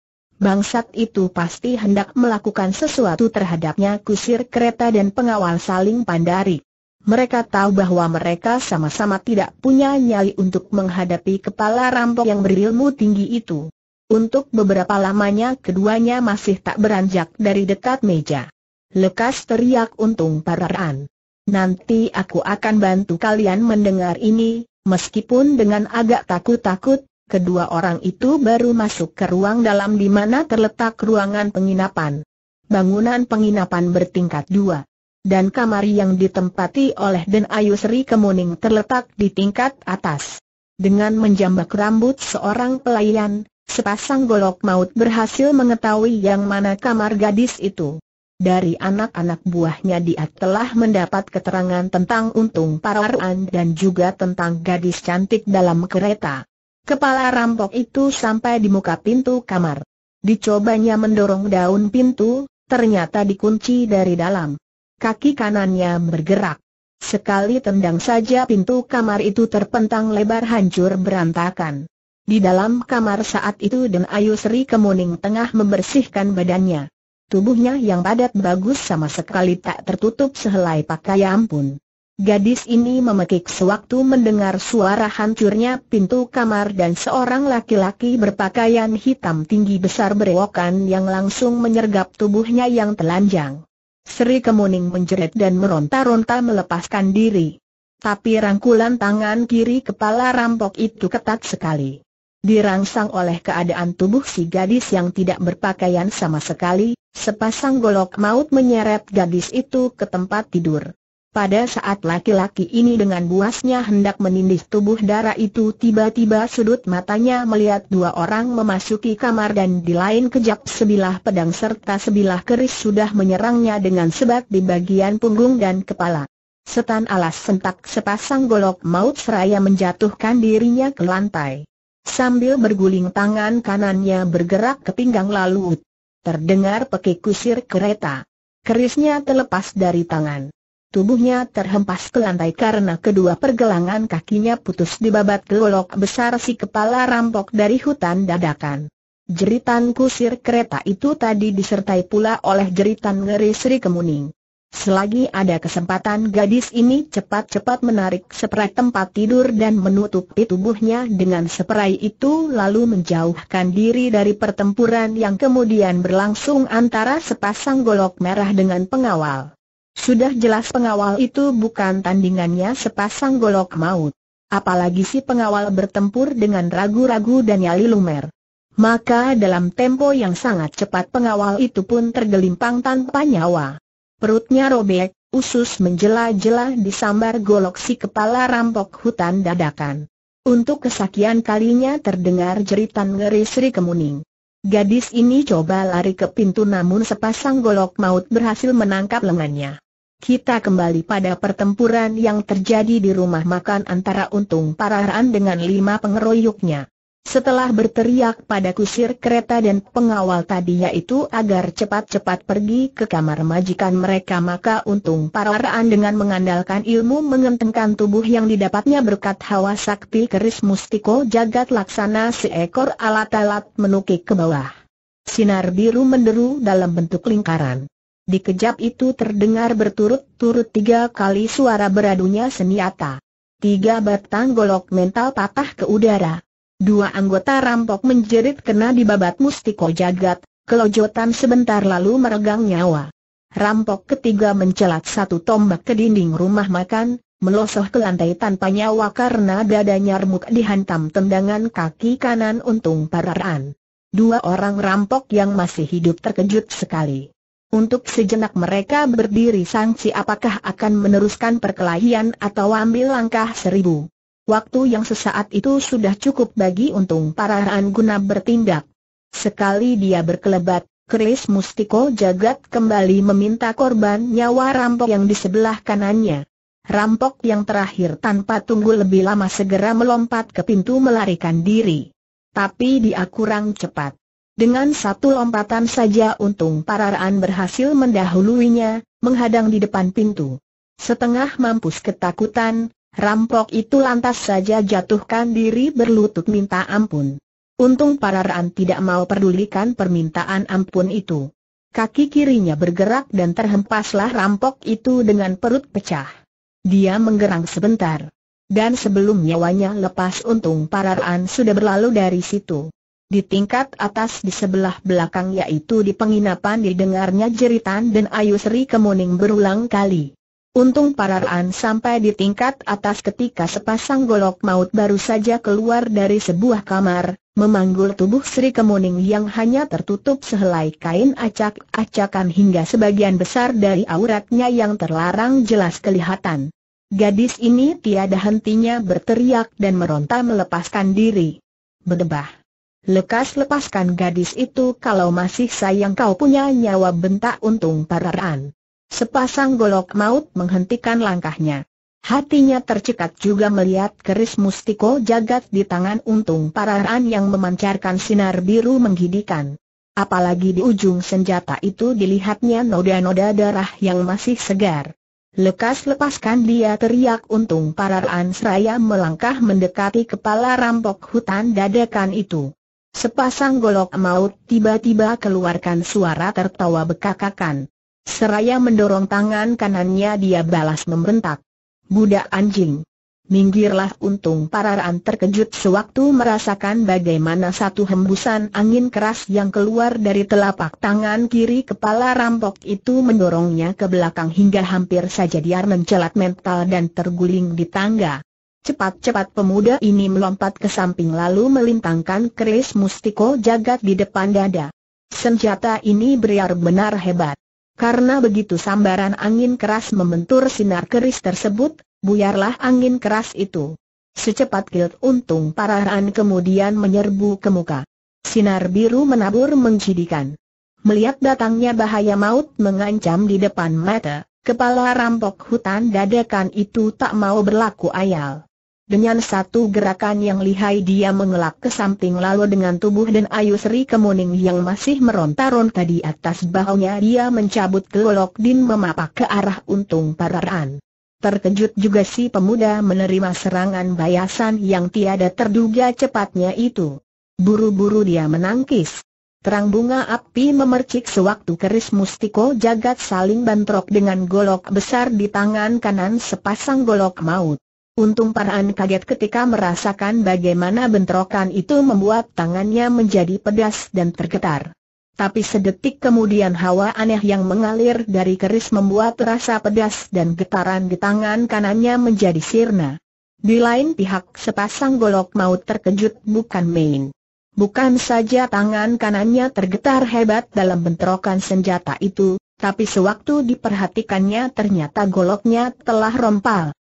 bangsat itu pasti hendak melakukan sesuatu terhadapnya kusir kereta dan pengawal saling pandari. Mereka tahu bahwa mereka sama-sama tidak punya nyali untuk menghadapi kepala rampok yang berilmu tinggi itu. Untuk beberapa lamanya keduanya masih tak beranjak dari dekat meja. Lekas teriak untung pararaan. Nanti aku akan bantu kalian mendengar ini, meskipun dengan agak takut-takut, Kedua orang itu baru masuk ke ruang dalam di mana terletak ruangan penginapan. Bangunan penginapan bertingkat dua. Dan kamar yang ditempati oleh Den Ayu Sri Kemuning terletak di tingkat atas. Dengan menjambak rambut seorang pelayan, sepasang golok maut berhasil mengetahui yang mana kamar gadis itu. Dari anak-anak buahnya dia telah mendapat keterangan tentang untung para paraan dan juga tentang gadis cantik dalam kereta. Kepala rampok itu sampai di muka pintu kamar. Dicobanya mendorong daun pintu, ternyata dikunci dari dalam. Kaki kanannya bergerak. Sekali tendang saja pintu kamar itu terpentang lebar hancur berantakan. Di dalam kamar saat itu dan Ayu Sri Kemuning tengah membersihkan badannya. Tubuhnya yang padat bagus sama sekali tak tertutup sehelai pakaian pun. Gadis ini memekik sewaktu mendengar suara hancurnya pintu kamar dan seorang laki-laki berpakaian hitam tinggi besar berewokan yang langsung menyergap tubuhnya yang telanjang. Sri Kemuning menjerit dan meronta-ronta melepaskan diri. Tapi rangkulan tangan kiri kepala rampok itu ketat sekali. Dirangsang oleh keadaan tubuh si gadis yang tidak berpakaian sama sekali, sepasang golok maut menyeret gadis itu ke tempat tidur. Pada saat laki-laki ini dengan buasnya hendak menindih tubuh darah itu tiba-tiba sudut matanya melihat dua orang memasuki kamar dan di lain kejap sebilah pedang serta sebilah keris sudah menyerangnya dengan sebat di bagian punggung dan kepala. Setan alas sentak sepasang golok maut seraya menjatuhkan dirinya ke lantai. Sambil berguling tangan kanannya bergerak ke pinggang lalu terdengar pekik kusir kereta. Kerisnya terlepas dari tangan. Tubuhnya terhempas ke lantai karena kedua pergelangan kakinya putus di babat gelolok besar si kepala rampok dari hutan dadakan. Jeritan kusir kereta itu tadi disertai pula oleh jeritan ngeri Sri Kemuning. Selagi ada kesempatan gadis ini cepat-cepat menarik seprai tempat tidur dan menutupi tubuhnya dengan seprai itu lalu menjauhkan diri dari pertempuran yang kemudian berlangsung antara sepasang golok merah dengan pengawal. Sudah jelas pengawal itu bukan tandingannya sepasang golok maut. Apalagi si pengawal bertempur dengan ragu-ragu dan nyali lumer. Maka dalam tempo yang sangat cepat pengawal itu pun tergelimpang tanpa nyawa. Perutnya robek, usus menjela-jela disambar golok si kepala rampok hutan dadakan. Untuk kesakian kalinya terdengar jeritan ngeri Sri Kemuning. Gadis ini coba lari ke pintu namun sepasang golok maut berhasil menangkap lengannya. Kita kembali pada pertempuran yang terjadi di rumah makan antara Untung Pararan dengan lima pengeroyoknya. Setelah berteriak pada kusir kereta dan pengawal tadinya itu agar cepat-cepat pergi ke kamar majikan mereka maka untung pararaan dengan mengandalkan ilmu mengentengkan tubuh yang didapatnya berkat hawa sakti keris mustiko jagat laksana seekor alat-alat menukik ke bawah. Sinar biru menderu dalam bentuk lingkaran. Di kejap itu terdengar berturut-turut tiga kali suara beradunya senjata. Tiga batang golok mental patah ke udara. Dua anggota rampok menjerit kena di babat mustiko jagat, kelojotan sebentar lalu meregang nyawa. Rampok ketiga mencelat satu tombak ke dinding rumah makan, melosoh ke lantai tanpa nyawa karena dadanya remuk dihantam tendangan kaki kanan untung pararan. Dua orang rampok yang masih hidup terkejut sekali. Untuk sejenak mereka berdiri sangsi apakah akan meneruskan perkelahian atau ambil langkah seribu. Waktu yang sesaat itu sudah cukup bagi untung para Ran guna bertindak. Sekali dia berkelebat, Chris Mustiko Jagat kembali meminta korban nyawa rampok yang di sebelah kanannya. Rampok yang terakhir tanpa tunggu lebih lama segera melompat ke pintu melarikan diri. Tapi dia kurang cepat. Dengan satu lompatan saja untung Pararaan berhasil mendahuluinya, menghadang di depan pintu. Setengah mampus ketakutan, rampok itu lantas saja jatuhkan diri berlutut minta ampun. Untung Pararaan tidak mau pedulikan permintaan ampun itu. Kaki kirinya bergerak dan terhempaslah rampok itu dengan perut pecah. Dia menggerang sebentar. Dan sebelum nyawanya lepas untung Pararaan sudah berlalu dari situ. Di tingkat atas di sebelah belakang yaitu di penginapan didengarnya jeritan dan ayu Sri Kemuning berulang kali. Untung Raan sampai di tingkat atas ketika sepasang golok maut baru saja keluar dari sebuah kamar, memanggul tubuh Sri Kemuning yang hanya tertutup sehelai kain acak-acakan hingga sebagian besar dari auratnya yang terlarang jelas kelihatan. Gadis ini tiada hentinya berteriak dan meronta melepaskan diri. Berdebah. Lekas lepaskan gadis itu kalau masih sayang kau punya nyawa bentak untung pararaan. Sepasang golok maut menghentikan langkahnya. Hatinya tercekat juga melihat keris mustiko jagat di tangan untung pararaan yang memancarkan sinar biru menggidikan. Apalagi di ujung senjata itu dilihatnya noda-noda darah yang masih segar. Lekas lepaskan dia teriak untung pararaan seraya melangkah mendekati kepala rampok hutan dadakan itu. Sepasang golok maut tiba-tiba keluarkan suara tertawa bekakakan. Seraya mendorong tangan kanannya dia balas membentak. Budak anjing. Minggirlah untung pararaan terkejut sewaktu merasakan bagaimana satu hembusan angin keras yang keluar dari telapak tangan kiri kepala rampok itu mendorongnya ke belakang hingga hampir saja dia mencelat mental dan terguling di tangga. Cepat-cepat pemuda ini melompat ke samping lalu melintangkan keris mustiko jagat di depan dada. Senjata ini benar-benar hebat. Karena begitu sambaran angin keras membentur sinar keris tersebut, buyarlah angin keras itu. Secepat kilat untung para parahan kemudian menyerbu ke muka. Sinar biru menabur mencidikan. Melihat datangnya bahaya maut mengancam di depan mata, kepala rampok hutan dadakan itu tak mau berlaku ayal. Dengan satu gerakan yang lihai dia mengelak ke samping lalu dengan tubuh dan Ayu Sri Kemuning yang masih meronta-ronta di atas bahunya dia mencabut gelolok din memapak ke arah untung pararan. Terkejut juga si pemuda menerima serangan bayasan yang tiada terduga cepatnya itu. Buru-buru dia menangkis. Terang bunga api memercik sewaktu keris mustiko jagat saling bentrok dengan golok besar di tangan kanan sepasang golok maut. Untung paraan kaget ketika merasakan bagaimana bentrokan itu membuat tangannya menjadi pedas dan tergetar. Tapi sedetik kemudian hawa aneh yang mengalir dari keris membuat rasa pedas dan getaran di tangan kanannya menjadi sirna. Di lain pihak sepasang golok maut terkejut bukan main. Bukan saja tangan kanannya tergetar hebat dalam bentrokan senjata itu, tapi sewaktu diperhatikannya ternyata goloknya telah rompal.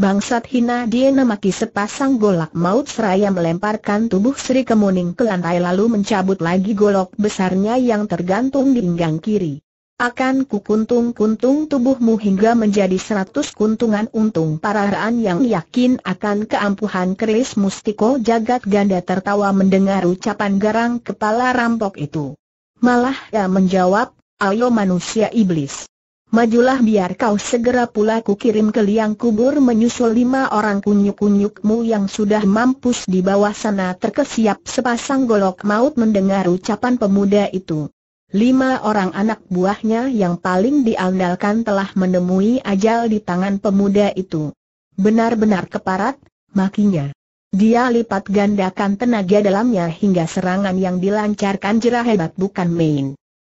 Bangsat hina dia namaki sepasang golak maut seraya melemparkan tubuh Sri Kemuning ke lantai lalu mencabut lagi golok besarnya yang tergantung di pinggang kiri. Akan kukuntung-kuntung tubuhmu hingga menjadi seratus kuntungan untung para yang yakin akan keampuhan keris mustiko jagat ganda tertawa mendengar ucapan garang kepala rampok itu. Malah ia menjawab, ayo manusia iblis. Majulah biar kau segera pula kukirim ke liang kubur menyusul lima orang kunyuk-kunyukmu yang sudah mampus di bawah sana terkesiap sepasang golok maut mendengar ucapan pemuda itu. Lima orang anak buahnya yang paling diandalkan telah menemui ajal di tangan pemuda itu. Benar-benar keparat, makinya. Dia lipat gandakan tenaga dalamnya hingga serangan yang dilancarkan jerah hebat bukan main.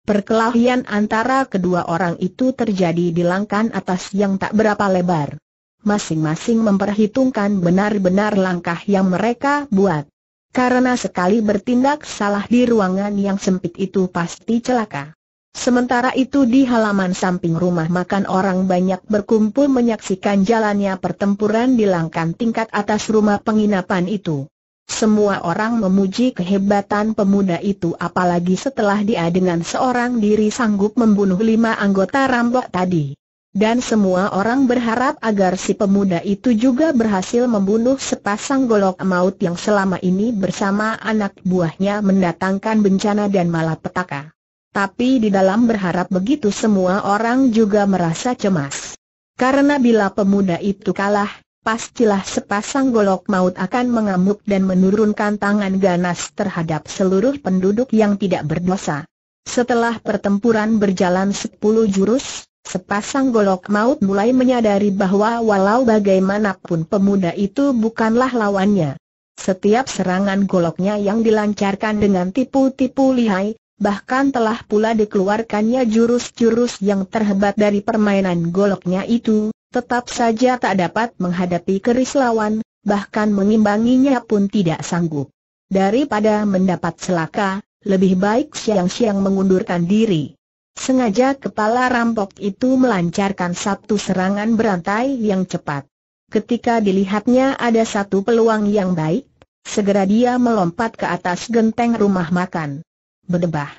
Perkelahian antara kedua orang itu terjadi di langkan atas yang tak berapa lebar. Masing-masing memperhitungkan benar-benar langkah yang mereka buat. Karena sekali bertindak salah di ruangan yang sempit itu pasti celaka. Sementara itu di halaman samping rumah makan orang banyak berkumpul menyaksikan jalannya pertempuran di langkan tingkat atas rumah penginapan itu. Semua orang memuji kehebatan pemuda itu apalagi setelah dia dengan seorang diri sanggup membunuh lima anggota rambok tadi. Dan semua orang berharap agar si pemuda itu juga berhasil membunuh sepasang golok maut yang selama ini bersama anak buahnya mendatangkan bencana dan malapetaka. Tapi di dalam berharap begitu semua orang juga merasa cemas. Karena bila pemuda itu kalah, pastilah sepasang golok maut akan mengamuk dan menurunkan tangan ganas terhadap seluruh penduduk yang tidak berdosa. Setelah pertempuran berjalan sepuluh jurus, sepasang golok maut mulai menyadari bahwa walau bagaimanapun pemuda itu bukanlah lawannya. Setiap serangan goloknya yang dilancarkan dengan tipu-tipu lihai, bahkan telah pula dikeluarkannya jurus-jurus yang terhebat dari permainan goloknya itu, tetap saja tak dapat menghadapi keris lawan, bahkan mengimbanginya pun tidak sanggup. Daripada mendapat selaka, lebih baik siang-siang mengundurkan diri. Sengaja kepala rampok itu melancarkan satu serangan berantai yang cepat. Ketika dilihatnya ada satu peluang yang baik, segera dia melompat ke atas genteng rumah makan. Bedebah!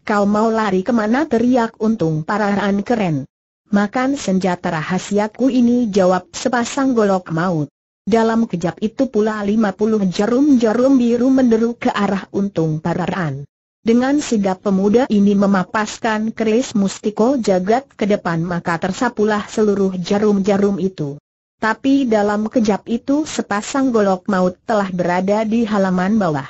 Kau mau lari kemana teriak untung parahan keren makan senjata rahasiaku ini jawab sepasang golok maut. Dalam kejap itu pula 50 jarum-jarum biru menderu ke arah untung pararan. Dengan sigap pemuda ini memapaskan keris mustiko jagat ke depan maka tersapulah seluruh jarum-jarum itu. Tapi dalam kejap itu sepasang golok maut telah berada di halaman bawah.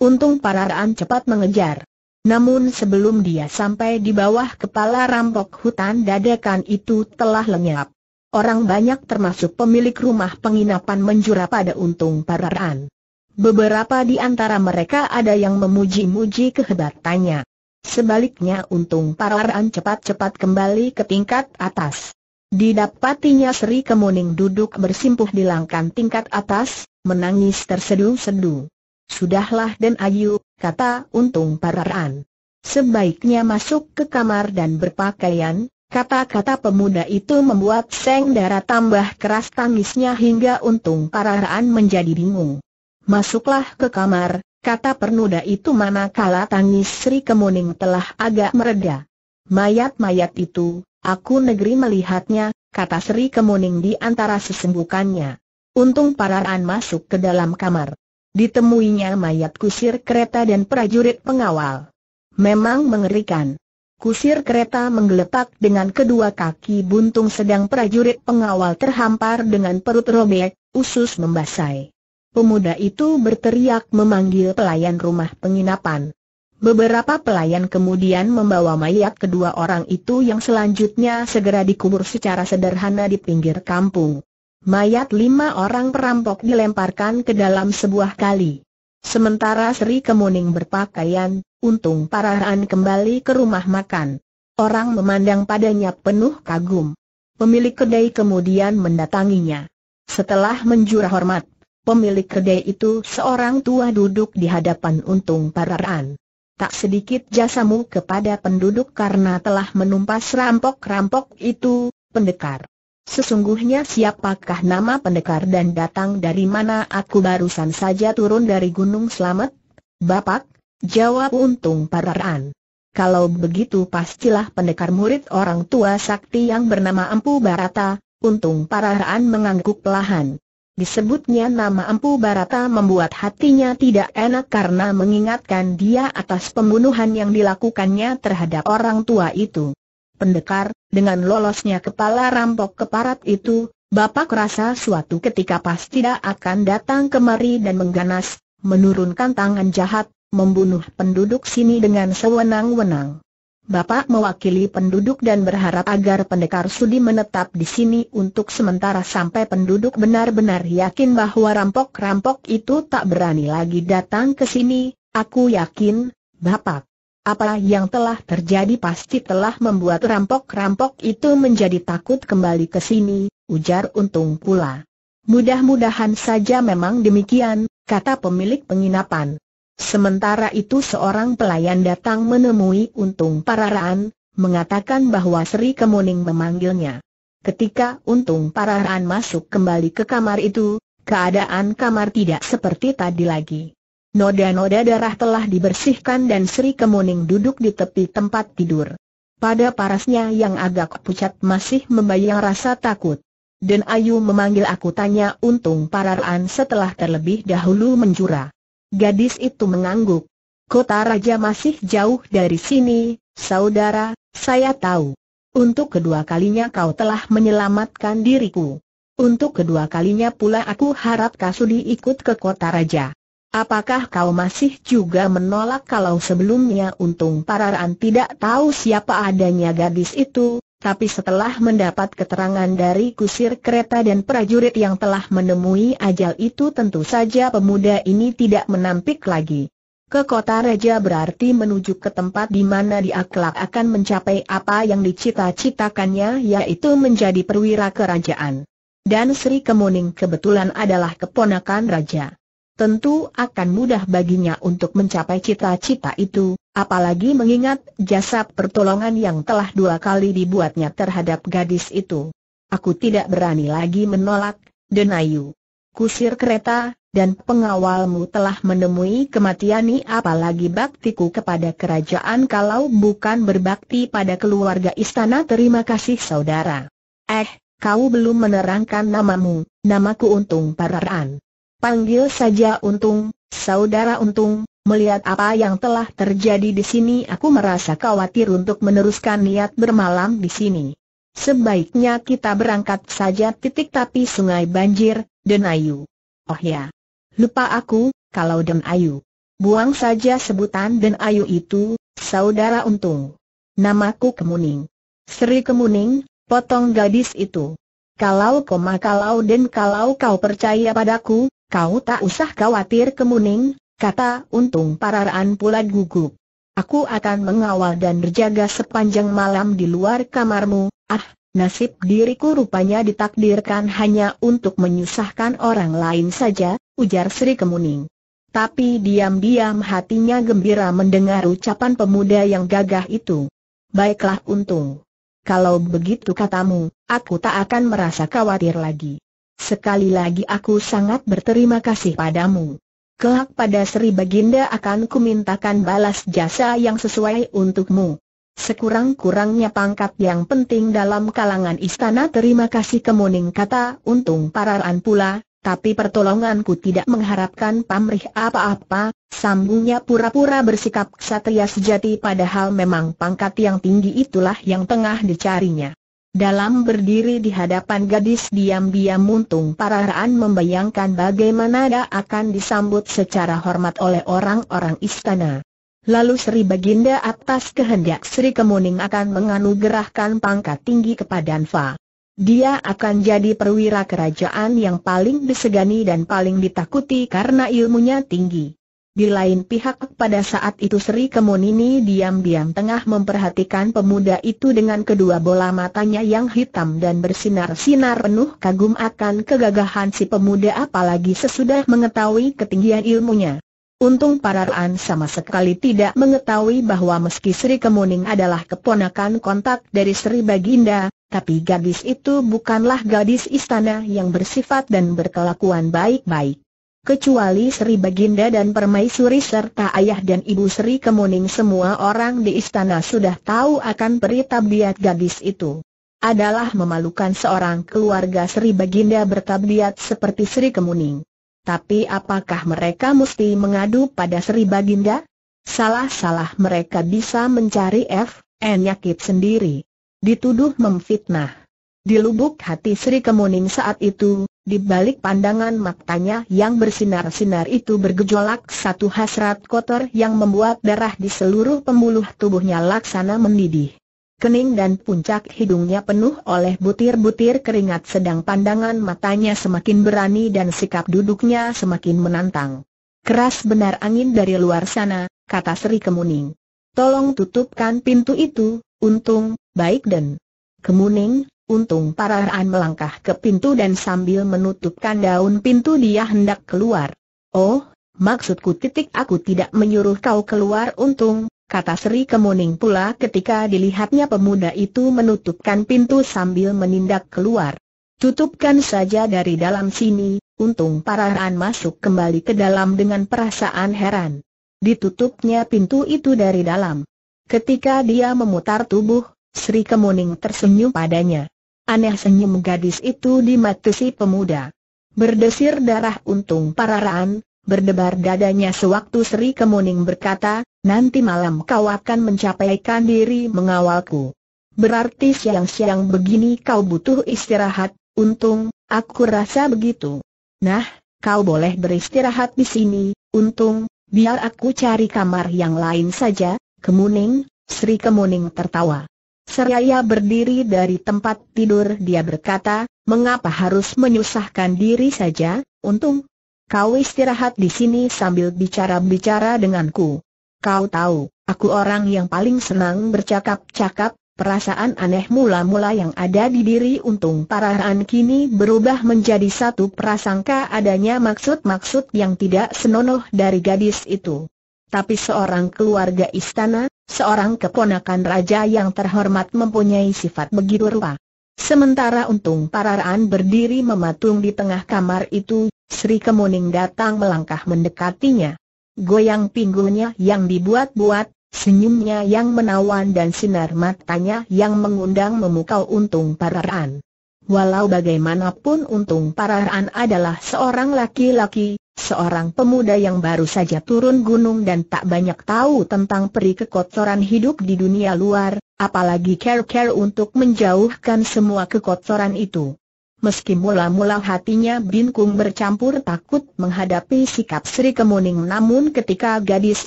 Untung pararan cepat mengejar. Namun sebelum dia sampai di bawah kepala rampok hutan dadakan itu telah lenyap. Orang banyak termasuk pemilik rumah penginapan menjura pada untung pararan. Beberapa di antara mereka ada yang memuji-muji kehebatannya. Sebaliknya untung pararan cepat-cepat kembali ke tingkat atas. Didapatinya Sri Kemuning duduk bersimpuh di langkan tingkat atas, menangis terseduh-seduh. Sudahlah dan Ayu, kata Untung Pararan. Sebaiknya masuk ke kamar dan berpakaian, kata-kata pemuda itu membuat Seng Dara tambah keras tangisnya hingga Untung Pararan menjadi bingung. Masuklah ke kamar, kata pernuda itu manakala tangis Sri Kemuning telah agak mereda. Mayat-mayat itu, aku negeri melihatnya, kata Sri Kemuning di antara sesembukannya. Untung Pararan masuk ke dalam kamar. Ditemuinya mayat kusir kereta dan prajurit pengawal. Memang mengerikan. Kusir kereta menggeletak dengan kedua kaki buntung sedang prajurit pengawal terhampar dengan perut robek, usus membasai. Pemuda itu berteriak memanggil pelayan rumah penginapan. Beberapa pelayan kemudian membawa mayat kedua orang itu yang selanjutnya segera dikubur secara sederhana di pinggir kampung mayat lima orang perampok dilemparkan ke dalam sebuah kali. Sementara Sri Kemuning berpakaian, untung parahan kembali ke rumah makan. Orang memandang padanya penuh kagum. Pemilik kedai kemudian mendatanginya. Setelah menjura hormat, pemilik kedai itu seorang tua duduk di hadapan untung parahan. Tak sedikit jasamu kepada penduduk karena telah menumpas rampok-rampok itu, pendekar. Sesungguhnya siapakah nama pendekar dan datang dari mana aku barusan saja turun dari Gunung Selamat? Bapak, jawab untung pararan. Kalau begitu pastilah pendekar murid orang tua sakti yang bernama Empu Barata, untung pararan mengangguk pelahan. Disebutnya nama Empu Barata membuat hatinya tidak enak karena mengingatkan dia atas pembunuhan yang dilakukannya terhadap orang tua itu pendekar, dengan lolosnya kepala rampok keparat itu, Bapak rasa suatu ketika pasti tidak akan datang kemari dan mengganas, menurunkan tangan jahat, membunuh penduduk sini dengan sewenang-wenang. Bapak mewakili penduduk dan berharap agar pendekar Sudi menetap di sini untuk sementara sampai penduduk benar-benar yakin bahwa rampok-rampok itu tak berani lagi datang ke sini, aku yakin, Bapak. Apa yang telah terjadi pasti telah membuat rampok-rampok itu menjadi takut kembali ke sini, ujar Untung pula. Mudah-mudahan saja memang demikian, kata pemilik penginapan. Sementara itu seorang pelayan datang menemui Untung Pararaan, mengatakan bahwa Sri Kemuning memanggilnya. Ketika Untung Pararaan masuk kembali ke kamar itu, keadaan kamar tidak seperti tadi lagi. Noda-noda darah telah dibersihkan dan Sri Kemuning duduk di tepi tempat tidur. Pada parasnya yang agak pucat masih membayang rasa takut. Dan Ayu memanggil aku tanya untung pararaan setelah terlebih dahulu menjura. Gadis itu mengangguk. Kota Raja masih jauh dari sini, saudara, saya tahu. Untuk kedua kalinya kau telah menyelamatkan diriku. Untuk kedua kalinya pula aku harap Kasudi ikut ke kota raja. Apakah kau masih juga menolak kalau sebelumnya untung Pararan tidak tahu siapa adanya gadis itu, tapi setelah mendapat keterangan dari kusir kereta dan prajurit yang telah menemui ajal itu tentu saja pemuda ini tidak menampik lagi. Ke kota Raja berarti menuju ke tempat di mana dia kelak akan mencapai apa yang dicita-citakannya yaitu menjadi perwira kerajaan. Dan Sri Kemuning kebetulan adalah keponakan raja tentu akan mudah baginya untuk mencapai cita-cita itu, apalagi mengingat jasa pertolongan yang telah dua kali dibuatnya terhadap gadis itu. Aku tidak berani lagi menolak, Denayu. Kusir kereta, dan pengawalmu telah menemui kematian apalagi baktiku kepada kerajaan kalau bukan berbakti pada keluarga istana terima kasih saudara. Eh, kau belum menerangkan namamu, namaku Untung Pararan. Panggil saja Untung, saudara Untung, melihat apa yang telah terjadi di sini aku merasa khawatir untuk meneruskan niat bermalam di sini. Sebaiknya kita berangkat saja titik tapi sungai banjir, Den Ayu. Oh ya, lupa aku, kalau Den Ayu. Buang saja sebutan Den Ayu itu, saudara Untung. Namaku Kemuning. Sri Kemuning, potong gadis itu. Kalau koma kalau dan kalau kau percaya padaku, Kau tak usah khawatir kemuning, kata untung pararaan pula gugup. Aku akan mengawal dan berjaga sepanjang malam di luar kamarmu, ah, nasib diriku rupanya ditakdirkan hanya untuk menyusahkan orang lain saja, ujar Sri Kemuning. Tapi diam-diam hatinya gembira mendengar ucapan pemuda yang gagah itu. Baiklah untung. Kalau begitu katamu, aku tak akan merasa khawatir lagi. Sekali lagi aku sangat berterima kasih padamu. Kelak pada Sri Baginda akan kumintakan balas jasa yang sesuai untukmu. Sekurang-kurangnya pangkat yang penting dalam kalangan istana terima kasih kemuning kata untung paraan pula, tapi pertolonganku tidak mengharapkan pamrih apa-apa, sambungnya pura-pura bersikap ksatria sejati padahal memang pangkat yang tinggi itulah yang tengah dicarinya. Dalam berdiri di hadapan gadis diam-diam muntung pararaan membayangkan bagaimana dia akan disambut secara hormat oleh orang-orang istana. Lalu Sri Baginda atas kehendak Sri Kemuning akan menganugerahkan pangkat tinggi kepada Anfa. Dia akan jadi perwira kerajaan yang paling disegani dan paling ditakuti karena ilmunya tinggi. Di lain pihak pada saat itu Sri Kemunini diam-diam tengah memperhatikan pemuda itu dengan kedua bola matanya yang hitam dan bersinar-sinar penuh kagum akan kegagahan si pemuda apalagi sesudah mengetahui ketinggian ilmunya. Untung Paraan sama sekali tidak mengetahui bahwa meski Sri Kemuning adalah keponakan kontak dari Sri Baginda, tapi gadis itu bukanlah gadis istana yang bersifat dan berkelakuan baik-baik kecuali Sri Baginda dan Permaisuri serta ayah dan ibu Sri Kemuning semua orang di istana sudah tahu akan peritabdiat gadis itu. Adalah memalukan seorang keluarga Sri Baginda bertabiat seperti Sri Kemuning. Tapi apakah mereka mesti mengadu pada Sri Baginda? Salah-salah mereka bisa mencari F, N yakit sendiri. Dituduh memfitnah. Di lubuk hati Sri Kemuning saat itu, di balik pandangan matanya yang bersinar-sinar itu bergejolak satu hasrat kotor yang membuat darah di seluruh pembuluh tubuhnya laksana mendidih. Kening dan puncak hidungnya penuh oleh butir-butir keringat sedang pandangan matanya semakin berani dan sikap duduknya semakin menantang. Keras benar angin dari luar sana, kata Sri Kemuning. Tolong tutupkan pintu itu, untung, baik dan... Kemuning, Untung para melangkah ke pintu dan sambil menutupkan daun pintu dia hendak keluar. Oh, maksudku titik aku tidak menyuruh kau keluar untung, kata Sri Kemuning pula ketika dilihatnya pemuda itu menutupkan pintu sambil menindak keluar. Tutupkan saja dari dalam sini, untung para masuk kembali ke dalam dengan perasaan heran. Ditutupnya pintu itu dari dalam. Ketika dia memutar tubuh, Sri Kemuning tersenyum padanya. Aneh senyum gadis itu di mata si pemuda. Berdesir darah untung pararaan, berdebar dadanya sewaktu Sri Kemuning berkata, nanti malam kau akan mencapaikan diri mengawalku. Berarti siang-siang begini kau butuh istirahat, untung, aku rasa begitu. Nah, kau boleh beristirahat di sini, untung, biar aku cari kamar yang lain saja, Kemuning, Sri Kemuning tertawa. Seraya berdiri dari tempat tidur dia berkata, mengapa harus menyusahkan diri saja, untung. Kau istirahat di sini sambil bicara-bicara denganku. Kau tahu, aku orang yang paling senang bercakap-cakap, perasaan aneh mula-mula yang ada di diri untung parahan kini berubah menjadi satu prasangka adanya maksud-maksud yang tidak senonoh dari gadis itu. Tapi seorang keluarga istana, Seorang keponakan raja yang terhormat mempunyai sifat begitu rupa. Sementara untung pararaan berdiri mematung di tengah kamar itu, Sri Kemuning datang melangkah mendekatinya. Goyang pinggulnya yang dibuat-buat, senyumnya yang menawan dan sinar matanya yang mengundang memukau untung pararaan. Walau bagaimanapun Untung Pararan adalah seorang laki-laki, Seorang pemuda yang baru saja turun gunung dan tak banyak tahu tentang peri kekotoran hidup di dunia luar, apalagi care-care untuk menjauhkan semua kekotoran itu. Meski mula-mula hatinya bingung bercampur takut menghadapi sikap Sri Kemuning namun ketika gadis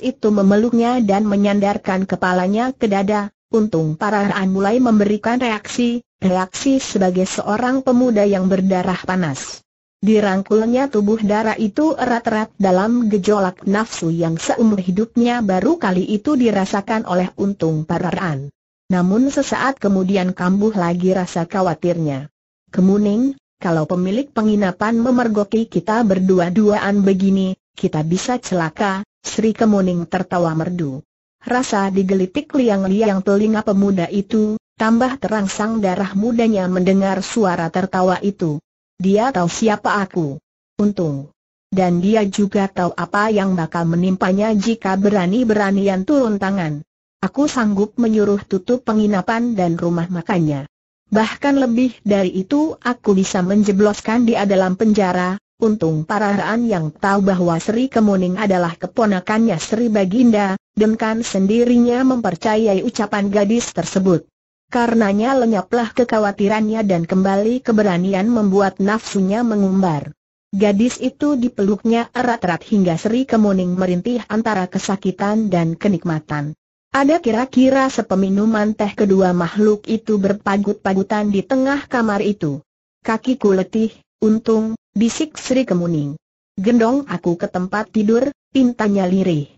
itu memeluknya dan menyandarkan kepalanya ke dada, untung parahan mulai memberikan reaksi, reaksi sebagai seorang pemuda yang berdarah panas. Dirangkulnya tubuh darah itu erat-erat dalam gejolak nafsu yang seumur hidupnya baru kali itu dirasakan oleh untung pararaan. Namun sesaat kemudian kambuh lagi rasa khawatirnya. Kemuning, kalau pemilik penginapan memergoki kita berdua-duaan begini, kita bisa celaka, Sri Kemuning tertawa merdu. Rasa digelitik liang-liang telinga pemuda itu, tambah terangsang darah mudanya mendengar suara tertawa itu. Dia tahu siapa aku. Untung. Dan dia juga tahu apa yang bakal menimpanya jika berani-beranian turun tangan. Aku sanggup menyuruh tutup penginapan dan rumah makannya. Bahkan lebih dari itu aku bisa menjebloskan dia dalam penjara, untung para raan yang tahu bahwa Sri Kemuning adalah keponakannya Sri Baginda, Demkan sendirinya mempercayai ucapan gadis tersebut. Karenanya lenyaplah kekhawatirannya dan kembali keberanian membuat nafsunya mengumbar. Gadis itu dipeluknya erat-erat hingga Sri Kemuning merintih antara kesakitan dan kenikmatan. Ada kira-kira sepeminuman teh kedua makhluk itu berpagut-pagutan di tengah kamar itu. Kakiku letih, untung, bisik Sri Kemuning. Gendong aku ke tempat tidur, pintanya lirih.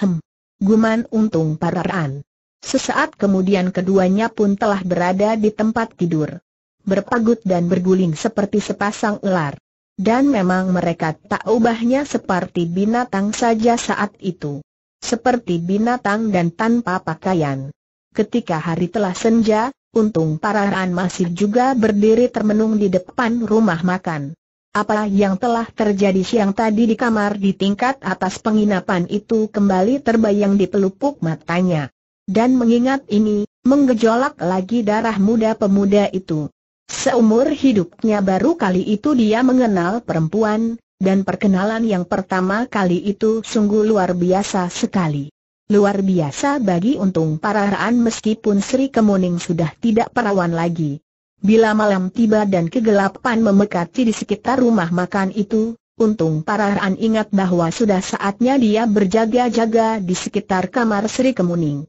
Hem. Guman untung pararaan. Sesaat kemudian keduanya pun telah berada di tempat tidur. Berpagut dan berguling seperti sepasang ular. Dan memang mereka tak ubahnya seperti binatang saja saat itu. Seperti binatang dan tanpa pakaian. Ketika hari telah senja, untung para Ran masih juga berdiri termenung di depan rumah makan. Apa yang telah terjadi siang tadi di kamar di tingkat atas penginapan itu kembali terbayang di pelupuk matanya. Dan mengingat ini, menggejolak lagi darah muda pemuda itu. Seumur hidupnya baru kali itu dia mengenal perempuan, dan perkenalan yang pertama kali itu sungguh luar biasa sekali. Luar biasa bagi untung parahan meskipun Sri Kemuning sudah tidak perawan lagi. Bila malam tiba dan kegelapan memekati di sekitar rumah makan itu, untung parahan ingat bahwa sudah saatnya dia berjaga-jaga di sekitar kamar Sri Kemuning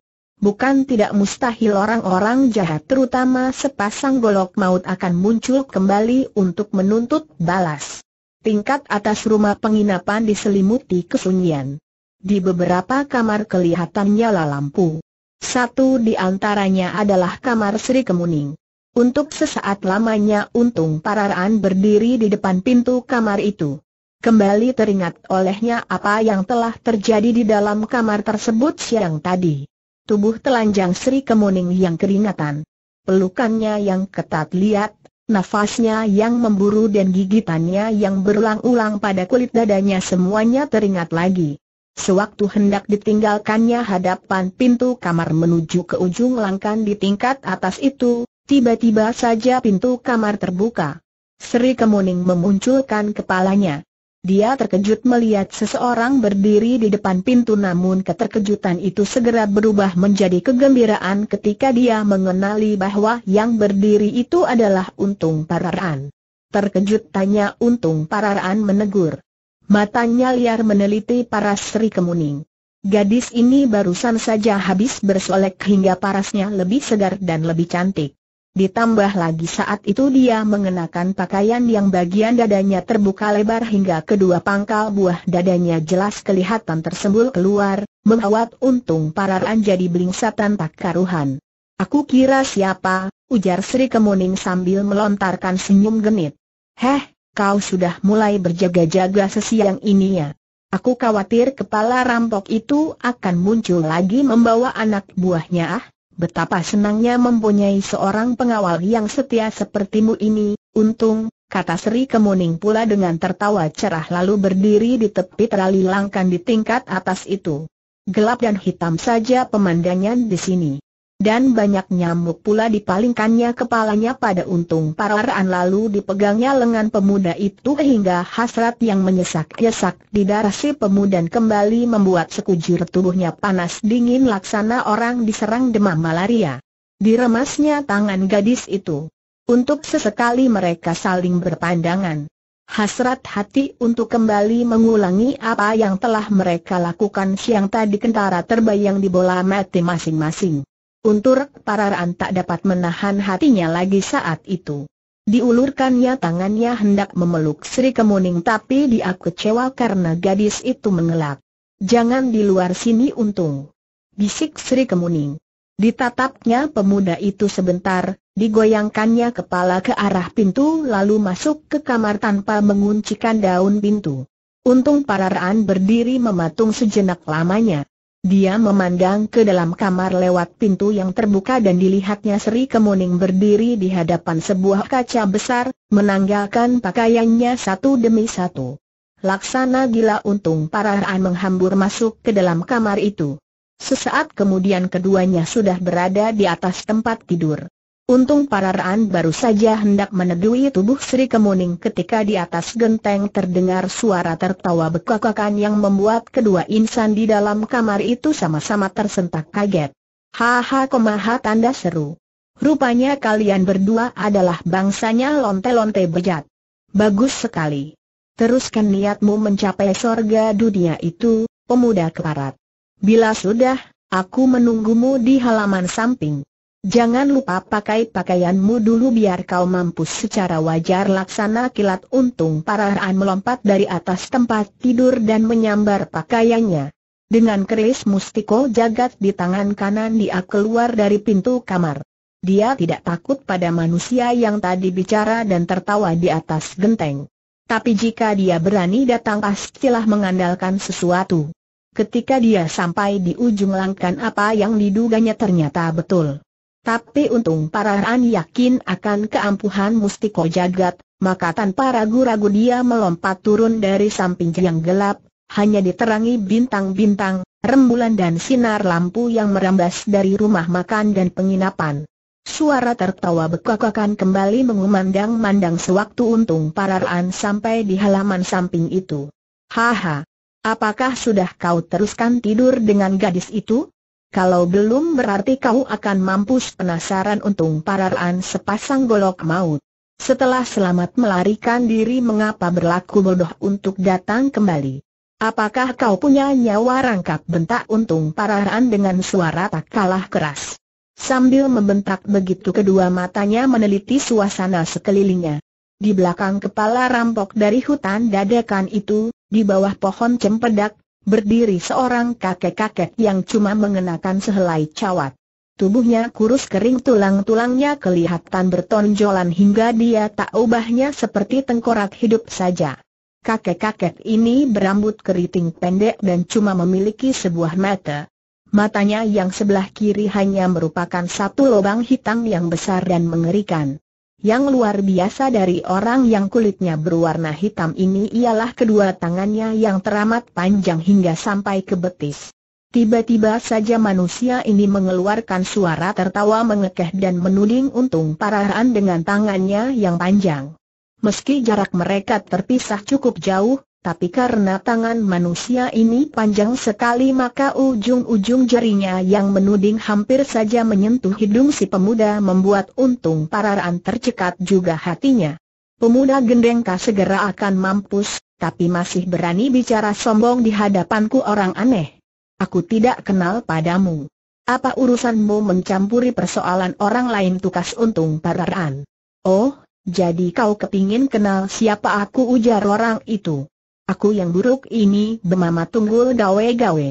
bukan tidak mustahil orang-orang jahat terutama sepasang golok maut akan muncul kembali untuk menuntut balas. Tingkat atas rumah penginapan diselimuti kesunyian. Di beberapa kamar kelihatan nyala lampu. Satu di antaranya adalah kamar Sri Kemuning. Untuk sesaat lamanya untung pararaan berdiri di depan pintu kamar itu. Kembali teringat olehnya apa yang telah terjadi di dalam kamar tersebut siang tadi. Tubuh telanjang Sri Kemuning yang keringatan. Pelukannya yang ketat liat, nafasnya yang memburu dan gigitannya yang berulang-ulang pada kulit dadanya semuanya teringat lagi. Sewaktu hendak ditinggalkannya hadapan pintu kamar menuju ke ujung langkan di tingkat atas itu, tiba-tiba saja pintu kamar terbuka. Sri Kemuning memunculkan kepalanya. Dia terkejut melihat seseorang berdiri di depan pintu namun keterkejutan itu segera berubah menjadi kegembiraan ketika dia mengenali bahwa yang berdiri itu adalah Untung Pararan. Terkejut tanya Untung Pararan menegur. Matanya liar meneliti Paras Sri Kemuning. Gadis ini barusan saja habis bersolek hingga parasnya lebih segar dan lebih cantik. Ditambah lagi saat itu dia mengenakan pakaian yang bagian dadanya terbuka lebar hingga kedua pangkal buah dadanya jelas kelihatan tersembul keluar, menghawat untung para jadi belingsatan tak karuhan. Aku kira siapa, ujar Sri Kemuning sambil melontarkan senyum genit. Heh, kau sudah mulai berjaga-jaga sesiang ini ya. Aku khawatir kepala rampok itu akan muncul lagi membawa anak buahnya ah. Betapa senangnya mempunyai seorang pengawal yang setia sepertimu ini, untung, kata Sri Kemuning pula dengan tertawa cerah lalu berdiri di tepi terali langkan di tingkat atas itu. Gelap dan hitam saja pemandangan di sini dan banyak nyamuk pula dipalingkannya kepalanya pada untung pararaan lalu dipegangnya lengan pemuda itu hingga hasrat yang menyesak-nyesak di darah si pemuda kembali membuat sekujur tubuhnya panas dingin laksana orang diserang demam malaria. Diremasnya tangan gadis itu. Untuk sesekali mereka saling berpandangan. Hasrat hati untuk kembali mengulangi apa yang telah mereka lakukan siang tadi kentara terbayang di bola mati masing-masing. Untur Pararan tak dapat menahan hatinya lagi saat itu. Diulurkannya tangannya hendak memeluk Sri Kemuning tapi dia kecewa karena gadis itu mengelak. Jangan di luar sini untung. Bisik Sri Kemuning. Ditatapnya pemuda itu sebentar, digoyangkannya kepala ke arah pintu lalu masuk ke kamar tanpa menguncikan daun pintu. Untung Pararan berdiri mematung sejenak lamanya. Dia memandang ke dalam kamar lewat pintu yang terbuka dan dilihatnya Sri Kemuning berdiri di hadapan sebuah kaca besar, menanggalkan pakaiannya satu demi satu. Laksana gila untung parahan menghambur masuk ke dalam kamar itu. Sesaat kemudian keduanya sudah berada di atas tempat tidur. Untung para Raan baru saja hendak menedui tubuh Sri Kemuning ketika di atas genteng terdengar suara tertawa bekakakan yang membuat kedua insan di dalam kamar itu sama-sama tersentak kaget. Haha komaha tanda seru. Rupanya kalian berdua adalah bangsanya lonte-lonte bejat. Bagus sekali. Teruskan niatmu mencapai sorga dunia itu, pemuda keparat. Bila sudah, aku menunggumu di halaman samping. Jangan lupa pakai pakaianmu dulu biar kau mampu secara wajar laksana kilat untung parahan melompat dari atas tempat tidur dan menyambar pakaiannya. Dengan keris mustiko jagat di tangan kanan dia keluar dari pintu kamar. Dia tidak takut pada manusia yang tadi bicara dan tertawa di atas genteng. Tapi jika dia berani datang pastilah mengandalkan sesuatu. Ketika dia sampai di ujung langkan apa yang diduganya ternyata betul. Tapi untung para Parahan yakin akan keampuhan mustiko jagat, maka tanpa ragu-ragu dia melompat turun dari samping yang gelap, hanya diterangi bintang-bintang, rembulan dan sinar lampu yang merambas dari rumah makan dan penginapan. Suara tertawa bekakakan kembali mengumandang-mandang sewaktu untung para pararaan sampai di halaman samping itu. Haha, apakah sudah kau teruskan tidur dengan gadis itu? Kalau belum berarti kau akan mampus penasaran untung Pararan sepasang golok maut. Setelah selamat melarikan diri mengapa berlaku bodoh untuk datang kembali? Apakah kau punya nyawa rangkap bentak untung Pararan dengan suara tak kalah keras? Sambil membentak begitu kedua matanya meneliti suasana sekelilingnya. Di belakang kepala rampok dari hutan dadakan itu, di bawah pohon cempedak, berdiri seorang kakek-kakek yang cuma mengenakan sehelai cawat. Tubuhnya kurus kering tulang-tulangnya kelihatan bertonjolan hingga dia tak ubahnya seperti tengkorak hidup saja. Kakek-kakek ini berambut keriting pendek dan cuma memiliki sebuah mata. Matanya yang sebelah kiri hanya merupakan satu lubang hitam yang besar dan mengerikan. Yang luar biasa dari orang yang kulitnya berwarna hitam ini ialah kedua tangannya yang teramat panjang hingga sampai ke betis. Tiba-tiba saja manusia ini mengeluarkan suara tertawa mengekeh dan menuding untung parahan dengan tangannya yang panjang. Meski jarak mereka terpisah cukup jauh, tapi karena tangan manusia ini panjang sekali maka ujung-ujung jarinya yang menuding hampir saja menyentuh hidung si pemuda membuat untung pararaan tercekat juga hatinya. Pemuda gendengka segera akan mampus, tapi masih berani bicara sombong di hadapanku orang aneh. Aku tidak kenal padamu. Apa urusanmu mencampuri persoalan orang lain tukas untung pararaan? Oh, jadi kau kepingin kenal siapa aku ujar orang itu. Aku yang buruk ini bemama tunggul gawe-gawe.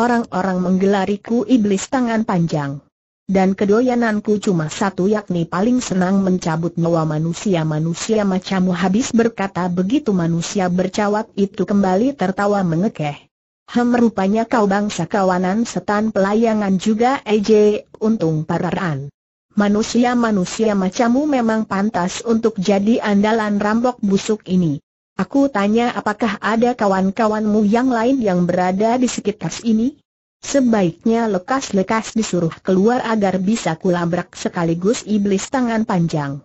Orang-orang menggelariku iblis tangan panjang. Dan kedoyananku cuma satu yakni paling senang mencabut nyawa manusia-manusia macammu habis berkata begitu manusia bercawat itu kembali tertawa mengekeh. Hem rupanya kau bangsa kawanan setan pelayangan juga EJ, untung pararan. Manusia-manusia macammu memang pantas untuk jadi andalan rambok busuk ini. Aku tanya apakah ada kawan-kawanmu yang lain yang berada di sekitar sini? Sebaiknya lekas-lekas disuruh keluar agar bisa kulabrak sekaligus iblis tangan panjang.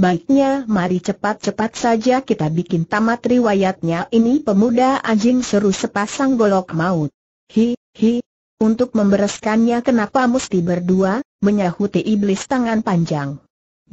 Baiknya mari cepat-cepat saja kita bikin tamat riwayatnya ini pemuda anjing seru sepasang golok maut. Hi, hi, untuk membereskannya kenapa mesti berdua, menyahuti iblis tangan panjang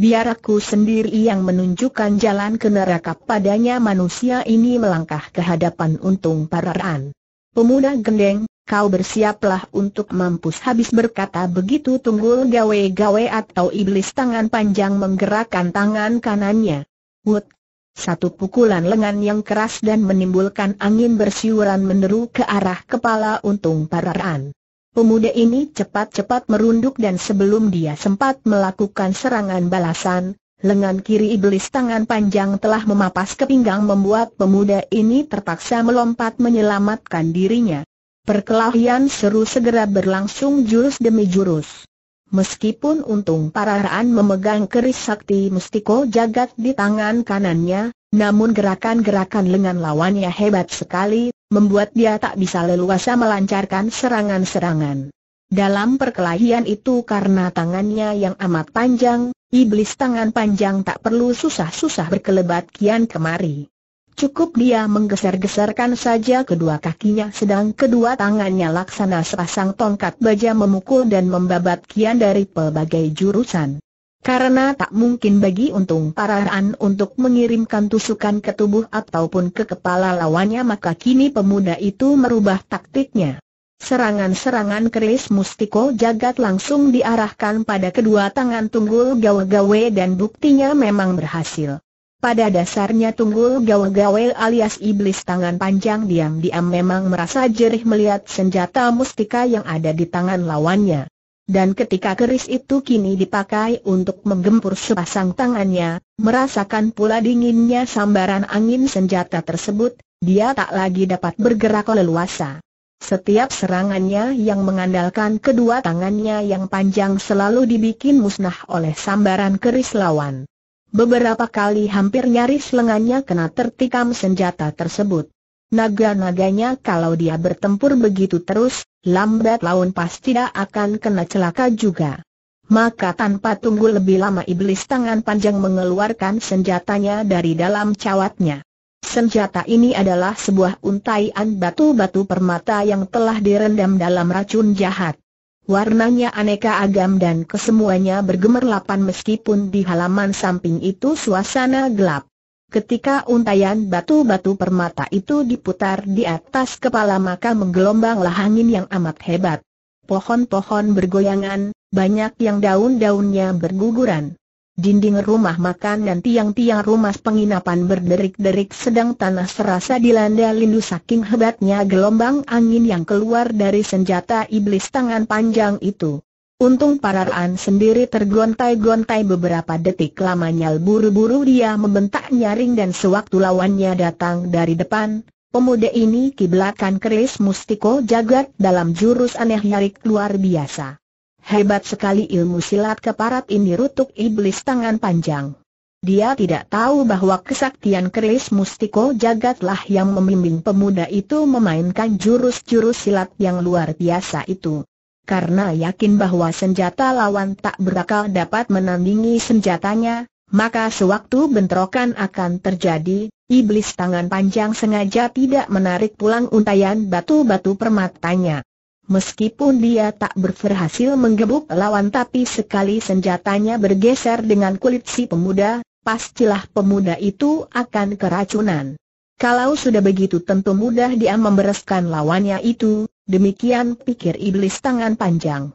biar aku sendiri yang menunjukkan jalan ke neraka padanya manusia ini melangkah ke hadapan untung paraan. Pemuda gendeng, kau bersiaplah untuk mampus habis berkata begitu tunggul gawe-gawe atau iblis tangan panjang menggerakkan tangan kanannya. Wut! Satu pukulan lengan yang keras dan menimbulkan angin bersiuran meneru ke arah kepala untung paraan. Pemuda ini cepat-cepat merunduk dan sebelum dia sempat melakukan serangan balasan, lengan kiri iblis tangan panjang telah memapas ke pinggang membuat pemuda ini terpaksa melompat menyelamatkan dirinya. Perkelahian seru segera berlangsung jurus demi jurus. Meskipun untung para Raan memegang keris sakti mustiko jagat di tangan kanannya, namun gerakan-gerakan lengan lawannya hebat sekali, membuat dia tak bisa leluasa melancarkan serangan-serangan. Dalam perkelahian itu karena tangannya yang amat panjang, iblis tangan panjang tak perlu susah-susah berkelebat kian kemari. Cukup dia menggeser-geserkan saja kedua kakinya sedang kedua tangannya laksana sepasang tongkat baja memukul dan membabat kian dari pelbagai jurusan. Karena tak mungkin bagi untung para paraan untuk mengirimkan tusukan ke tubuh ataupun ke kepala lawannya maka kini pemuda itu merubah taktiknya. Serangan-serangan keris mustiko jagat langsung diarahkan pada kedua tangan tunggul gawe-gawe dan buktinya memang berhasil. Pada dasarnya tunggul gawe-gawe alias iblis tangan panjang diam-diam memang merasa jerih melihat senjata mustika yang ada di tangan lawannya dan ketika keris itu kini dipakai untuk menggempur sepasang tangannya, merasakan pula dinginnya sambaran angin senjata tersebut, dia tak lagi dapat bergerak leluasa. Setiap serangannya yang mengandalkan kedua tangannya yang panjang selalu dibikin musnah oleh sambaran keris lawan. Beberapa kali hampir nyaris lengannya kena tertikam senjata tersebut. Naga-naganya kalau dia bertempur begitu terus, lambat laun pasti tidak akan kena celaka juga. Maka tanpa tunggu lebih lama iblis tangan panjang mengeluarkan senjatanya dari dalam cawatnya. Senjata ini adalah sebuah untaian batu-batu permata yang telah direndam dalam racun jahat. Warnanya aneka agam dan kesemuanya bergemerlapan meskipun di halaman samping itu suasana gelap. Ketika untayan batu-batu permata itu diputar di atas kepala maka menggelombanglah angin yang amat hebat. Pohon-pohon bergoyangan, banyak yang daun-daunnya berguguran. Dinding rumah makan dan tiang-tiang rumah penginapan berderik-derik sedang tanah serasa dilanda lindu saking hebatnya gelombang angin yang keluar dari senjata iblis tangan panjang itu. Untung Pararan sendiri tergontai-gontai beberapa detik lamanya buru-buru dia membentak nyaring dan sewaktu lawannya datang dari depan, pemuda ini kiblatkan keris mustiko jagat dalam jurus aneh nyarik luar biasa. Hebat sekali ilmu silat keparat ini rutuk iblis tangan panjang. Dia tidak tahu bahwa kesaktian keris mustiko jagatlah yang memimbing pemuda itu memainkan jurus-jurus silat yang luar biasa itu karena yakin bahwa senjata lawan tak berakal dapat menandingi senjatanya, maka sewaktu bentrokan akan terjadi, iblis tangan panjang sengaja tidak menarik pulang untayan batu-batu permatanya. Meskipun dia tak berhasil menggebuk lawan tapi sekali senjatanya bergeser dengan kulit si pemuda, pastilah pemuda itu akan keracunan. Kalau sudah begitu tentu mudah dia membereskan lawannya itu, Demikian pikir iblis tangan panjang.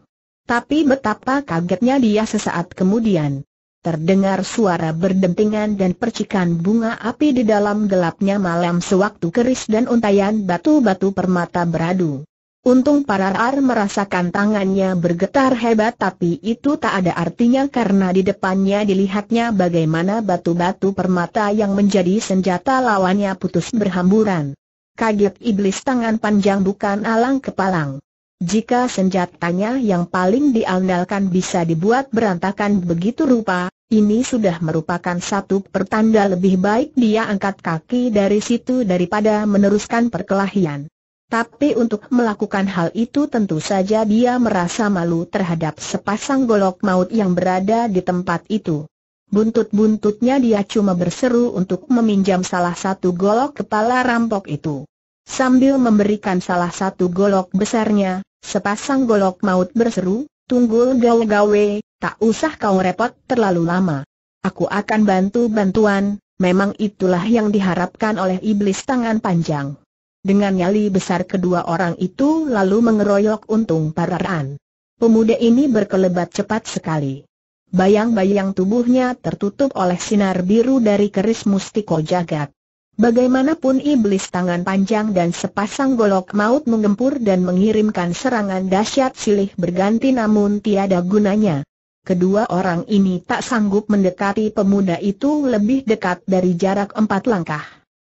Tapi betapa kagetnya dia sesaat kemudian. Terdengar suara berdentingan dan percikan bunga api di dalam gelapnya malam sewaktu keris dan untayan batu-batu permata beradu. Untung para Ar merasakan tangannya bergetar hebat tapi itu tak ada artinya karena di depannya dilihatnya bagaimana batu-batu permata yang menjadi senjata lawannya putus berhamburan. Kaget iblis tangan panjang bukan alang kepalang. Jika senjatanya yang paling diandalkan bisa dibuat berantakan begitu rupa, ini sudah merupakan satu pertanda lebih baik dia angkat kaki dari situ daripada meneruskan perkelahian. Tapi untuk melakukan hal itu tentu saja dia merasa malu terhadap sepasang golok maut yang berada di tempat itu. Buntut-buntutnya dia cuma berseru untuk meminjam salah satu golok kepala rampok itu. Sambil memberikan salah satu golok besarnya, sepasang golok maut berseru, tunggul gawe-gawe, tak usah kau repot terlalu lama. Aku akan bantu bantuan, memang itulah yang diharapkan oleh iblis tangan panjang. Dengan nyali besar kedua orang itu lalu mengeroyok untung paraan. Pemuda ini berkelebat cepat sekali. Bayang-bayang tubuhnya tertutup oleh sinar biru dari keris mustiko jagat. Bagaimanapun iblis tangan panjang dan sepasang golok maut menggempur dan mengirimkan serangan dahsyat silih berganti namun tiada gunanya. Kedua orang ini tak sanggup mendekati pemuda itu lebih dekat dari jarak empat langkah.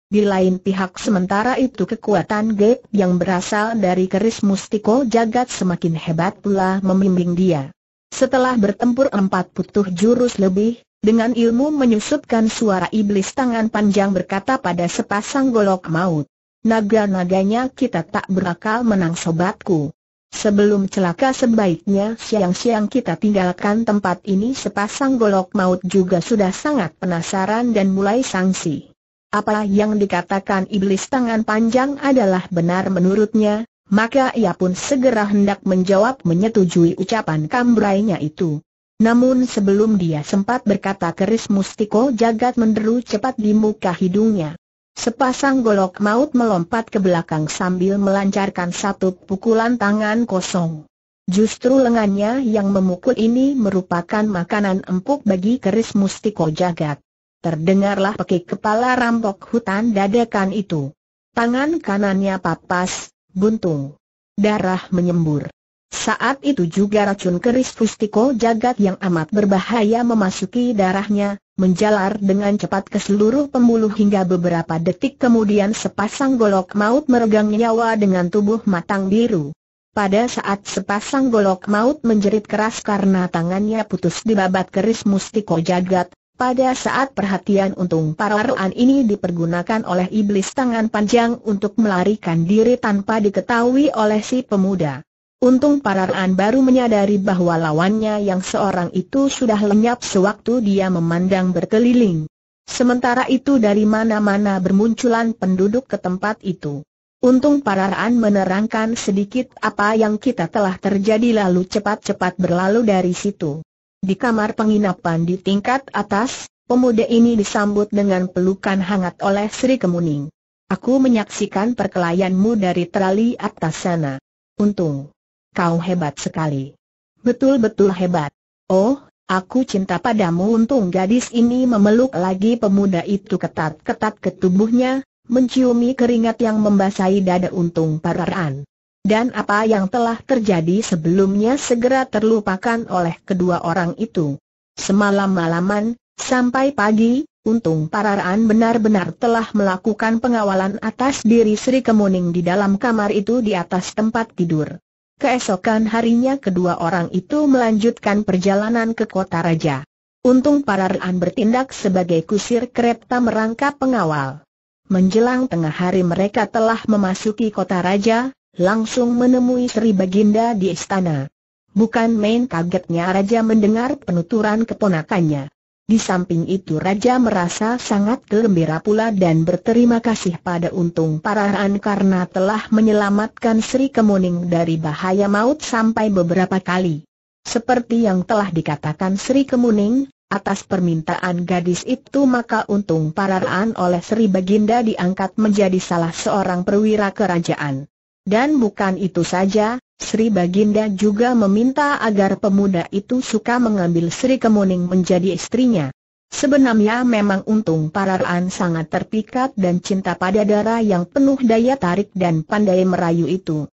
Di lain pihak sementara itu kekuatan Gap yang berasal dari keris mustiko jagat semakin hebat pula membimbing dia. Setelah bertempur empat putuh jurus lebih, dengan ilmu menyusupkan suara iblis tangan panjang berkata pada sepasang golok maut. Naga-naganya kita tak berakal menang sobatku. Sebelum celaka sebaiknya siang-siang kita tinggalkan tempat ini sepasang golok maut juga sudah sangat penasaran dan mulai sangsi. Apa yang dikatakan iblis tangan panjang adalah benar menurutnya, maka ia pun segera hendak menjawab menyetujui ucapan kambrainya itu. Namun sebelum dia sempat berkata keris mustiko jagat menderu cepat di muka hidungnya. Sepasang golok maut melompat ke belakang sambil melancarkan satu pukulan tangan kosong. Justru lengannya yang memukul ini merupakan makanan empuk bagi keris mustiko jagat. Terdengarlah pekik kepala rampok hutan dadakan itu. Tangan kanannya papas, buntung. Darah menyembur. Saat itu juga racun keris pustiko jagat yang amat berbahaya memasuki darahnya, menjalar dengan cepat ke seluruh pembuluh hingga beberapa detik kemudian sepasang golok maut meregang nyawa dengan tubuh matang biru. Pada saat sepasang golok maut menjerit keras karena tangannya putus di babat keris Mustiko jagat, pada saat perhatian untung para ruan ini dipergunakan oleh iblis tangan panjang untuk melarikan diri tanpa diketahui oleh si pemuda. Untung para ruan baru menyadari bahwa lawannya yang seorang itu sudah lenyap sewaktu dia memandang berkeliling. Sementara itu dari mana-mana bermunculan penduduk ke tempat itu. Untung Pararan menerangkan sedikit apa yang kita telah terjadi lalu cepat-cepat berlalu dari situ. Di kamar penginapan di tingkat atas, pemuda ini disambut dengan pelukan hangat oleh Sri Kemuning. Aku menyaksikan perkelahianmu dari terali atas sana. Untung. Kau hebat sekali. Betul-betul hebat. Oh, aku cinta padamu untung gadis ini memeluk lagi pemuda itu ketat-ketat ke tubuhnya, menciumi keringat yang membasahi dada untung paraan dan apa yang telah terjadi sebelumnya segera terlupakan oleh kedua orang itu. Semalam-malaman, sampai pagi, untung Pararaan benar-benar telah melakukan pengawalan atas diri Sri Kemuning di dalam kamar itu di atas tempat tidur. Keesokan harinya kedua orang itu melanjutkan perjalanan ke kota raja. Untung Pararaan bertindak sebagai kusir kereta merangkap pengawal. Menjelang tengah hari mereka telah memasuki kota raja, langsung menemui Sri Baginda di istana. Bukan main kagetnya Raja mendengar penuturan keponakannya. Di samping itu Raja merasa sangat gembira pula dan berterima kasih pada Untung Parahan karena telah menyelamatkan Sri Kemuning dari bahaya maut sampai beberapa kali. Seperti yang telah dikatakan Sri Kemuning, atas permintaan gadis itu maka Untung Parahan oleh Sri Baginda diangkat menjadi salah seorang perwira kerajaan. Dan bukan itu saja, Sri Baginda juga meminta agar pemuda itu suka mengambil Sri Kemuning menjadi istrinya. Sebenarnya memang untung para sangat terpikat dan cinta pada darah yang penuh daya tarik dan pandai merayu itu.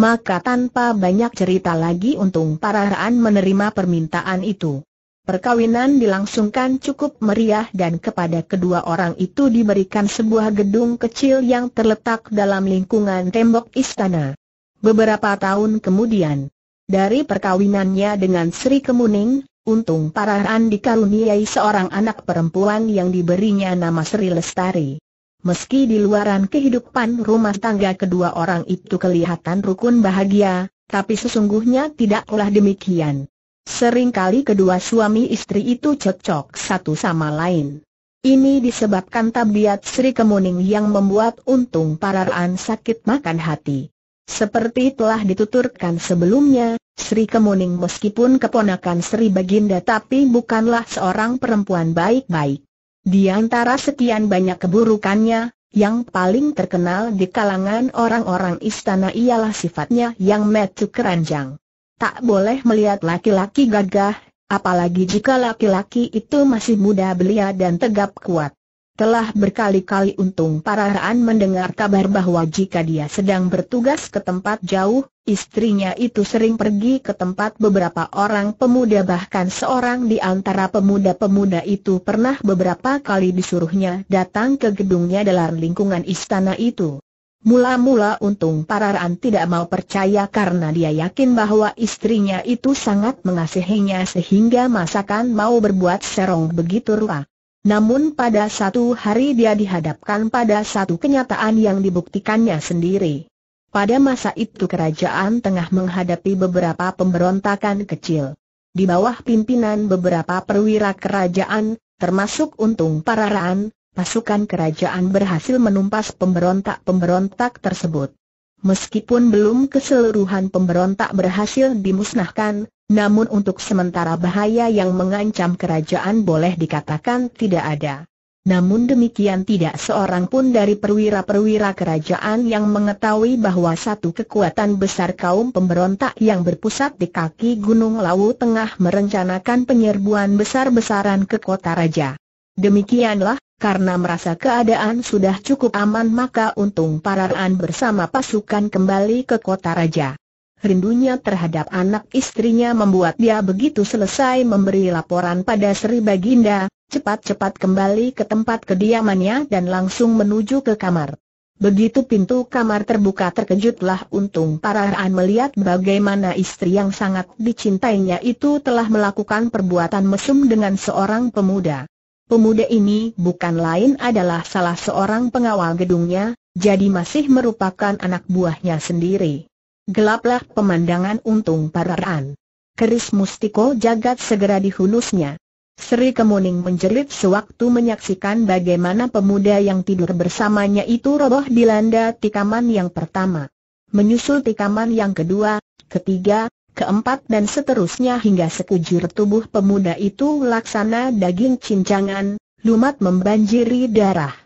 Maka tanpa banyak cerita lagi untung para menerima permintaan itu. Perkawinan dilangsungkan cukup meriah dan kepada kedua orang itu diberikan sebuah gedung kecil yang terletak dalam lingkungan tembok istana. Beberapa tahun kemudian, dari perkawinannya dengan Sri Kemuning, untung Parahan dikaruniai seorang anak perempuan yang diberinya nama Sri Lestari. Meski di luaran kehidupan rumah tangga kedua orang itu kelihatan rukun bahagia, tapi sesungguhnya tidaklah demikian. Seringkali kedua suami istri itu cocok satu sama lain. Ini disebabkan tabiat Sri Kemuning yang membuat untung paraan sakit makan hati. Seperti telah dituturkan sebelumnya, Sri Kemuning meskipun keponakan Sri Baginda tapi bukanlah seorang perempuan baik-baik. Di antara sekian banyak keburukannya, yang paling terkenal di kalangan orang-orang istana ialah sifatnya yang metu keranjang tak boleh melihat laki-laki gagah, apalagi jika laki-laki itu masih muda belia dan tegap kuat. Telah berkali-kali untung para Raan mendengar kabar bahwa jika dia sedang bertugas ke tempat jauh, istrinya itu sering pergi ke tempat beberapa orang pemuda bahkan seorang di antara pemuda-pemuda itu pernah beberapa kali disuruhnya datang ke gedungnya dalam lingkungan istana itu. Mula-mula untung Pararan tidak mau percaya karena dia yakin bahwa istrinya itu sangat mengasihinya sehingga masakan mau berbuat serong begitu rupa. Namun pada satu hari dia dihadapkan pada satu kenyataan yang dibuktikannya sendiri. Pada masa itu kerajaan tengah menghadapi beberapa pemberontakan kecil. Di bawah pimpinan beberapa perwira kerajaan, termasuk untung Pararan, pasukan kerajaan berhasil menumpas pemberontak-pemberontak tersebut. Meskipun belum keseluruhan pemberontak berhasil dimusnahkan, namun untuk sementara bahaya yang mengancam kerajaan boleh dikatakan tidak ada. Namun demikian tidak seorang pun dari perwira-perwira kerajaan yang mengetahui bahwa satu kekuatan besar kaum pemberontak yang berpusat di kaki Gunung Lawu Tengah merencanakan penyerbuan besar-besaran ke kota raja. Demikianlah, karena merasa keadaan sudah cukup aman maka untung pararaan bersama pasukan kembali ke kota raja. Rindunya terhadap anak istrinya membuat dia begitu selesai memberi laporan pada Sri Baginda, cepat-cepat kembali ke tempat kediamannya dan langsung menuju ke kamar. Begitu pintu kamar terbuka terkejutlah untung pararaan melihat bagaimana istri yang sangat dicintainya itu telah melakukan perbuatan mesum dengan seorang pemuda. Pemuda ini bukan lain adalah salah seorang pengawal gedungnya, jadi masih merupakan anak buahnya sendiri. Gelaplah pemandangan untung pararan. Keris mustiko jagat segera dihunusnya. Sri Kemuning menjerit sewaktu menyaksikan bagaimana pemuda yang tidur bersamanya itu roboh dilanda tikaman yang pertama. Menyusul tikaman yang kedua, ketiga, keempat dan seterusnya hingga sekujur tubuh pemuda itu laksana daging cincangan, lumat membanjiri darah.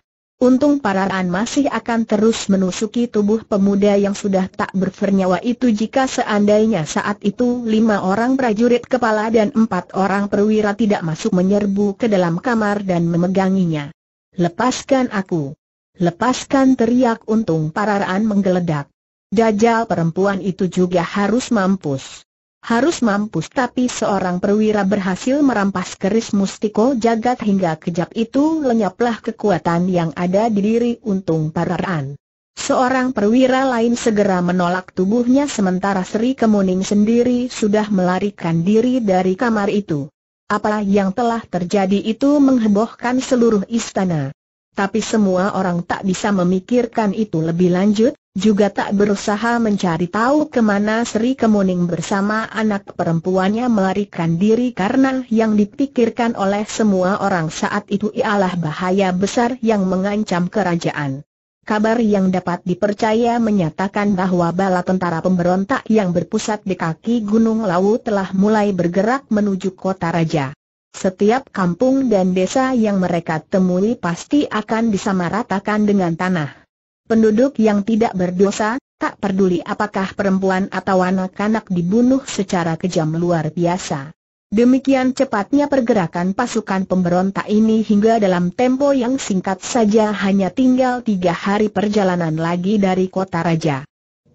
Untung para masih akan terus menusuki tubuh pemuda yang sudah tak berfernyawa itu jika seandainya saat itu lima orang prajurit kepala dan empat orang perwira tidak masuk menyerbu ke dalam kamar dan memeganginya. Lepaskan aku! Lepaskan teriak untung para menggeledak. Dajal perempuan itu juga harus mampus. Harus mampus tapi seorang perwira berhasil merampas keris mustiko jagat hingga kejap itu lenyaplah kekuatan yang ada di diri untung pararaan. Seorang perwira lain segera menolak tubuhnya sementara Sri Kemuning sendiri sudah melarikan diri dari kamar itu. Apa yang telah terjadi itu menghebohkan seluruh istana. Tapi semua orang tak bisa memikirkan itu lebih lanjut, juga tak berusaha mencari tahu kemana Sri Kemuning bersama anak perempuannya melarikan diri karena yang dipikirkan oleh semua orang saat itu ialah bahaya besar yang mengancam kerajaan. Kabar yang dapat dipercaya menyatakan bahwa bala tentara pemberontak yang berpusat di kaki Gunung Lawu telah mulai bergerak menuju kota raja. Setiap kampung dan desa yang mereka temui pasti akan disamaratakan dengan tanah. Penduduk yang tidak berdosa, tak peduli apakah perempuan atau anak-anak dibunuh secara kejam luar biasa. Demikian cepatnya pergerakan pasukan pemberontak ini hingga dalam tempo yang singkat saja hanya tinggal tiga hari perjalanan lagi dari kota raja.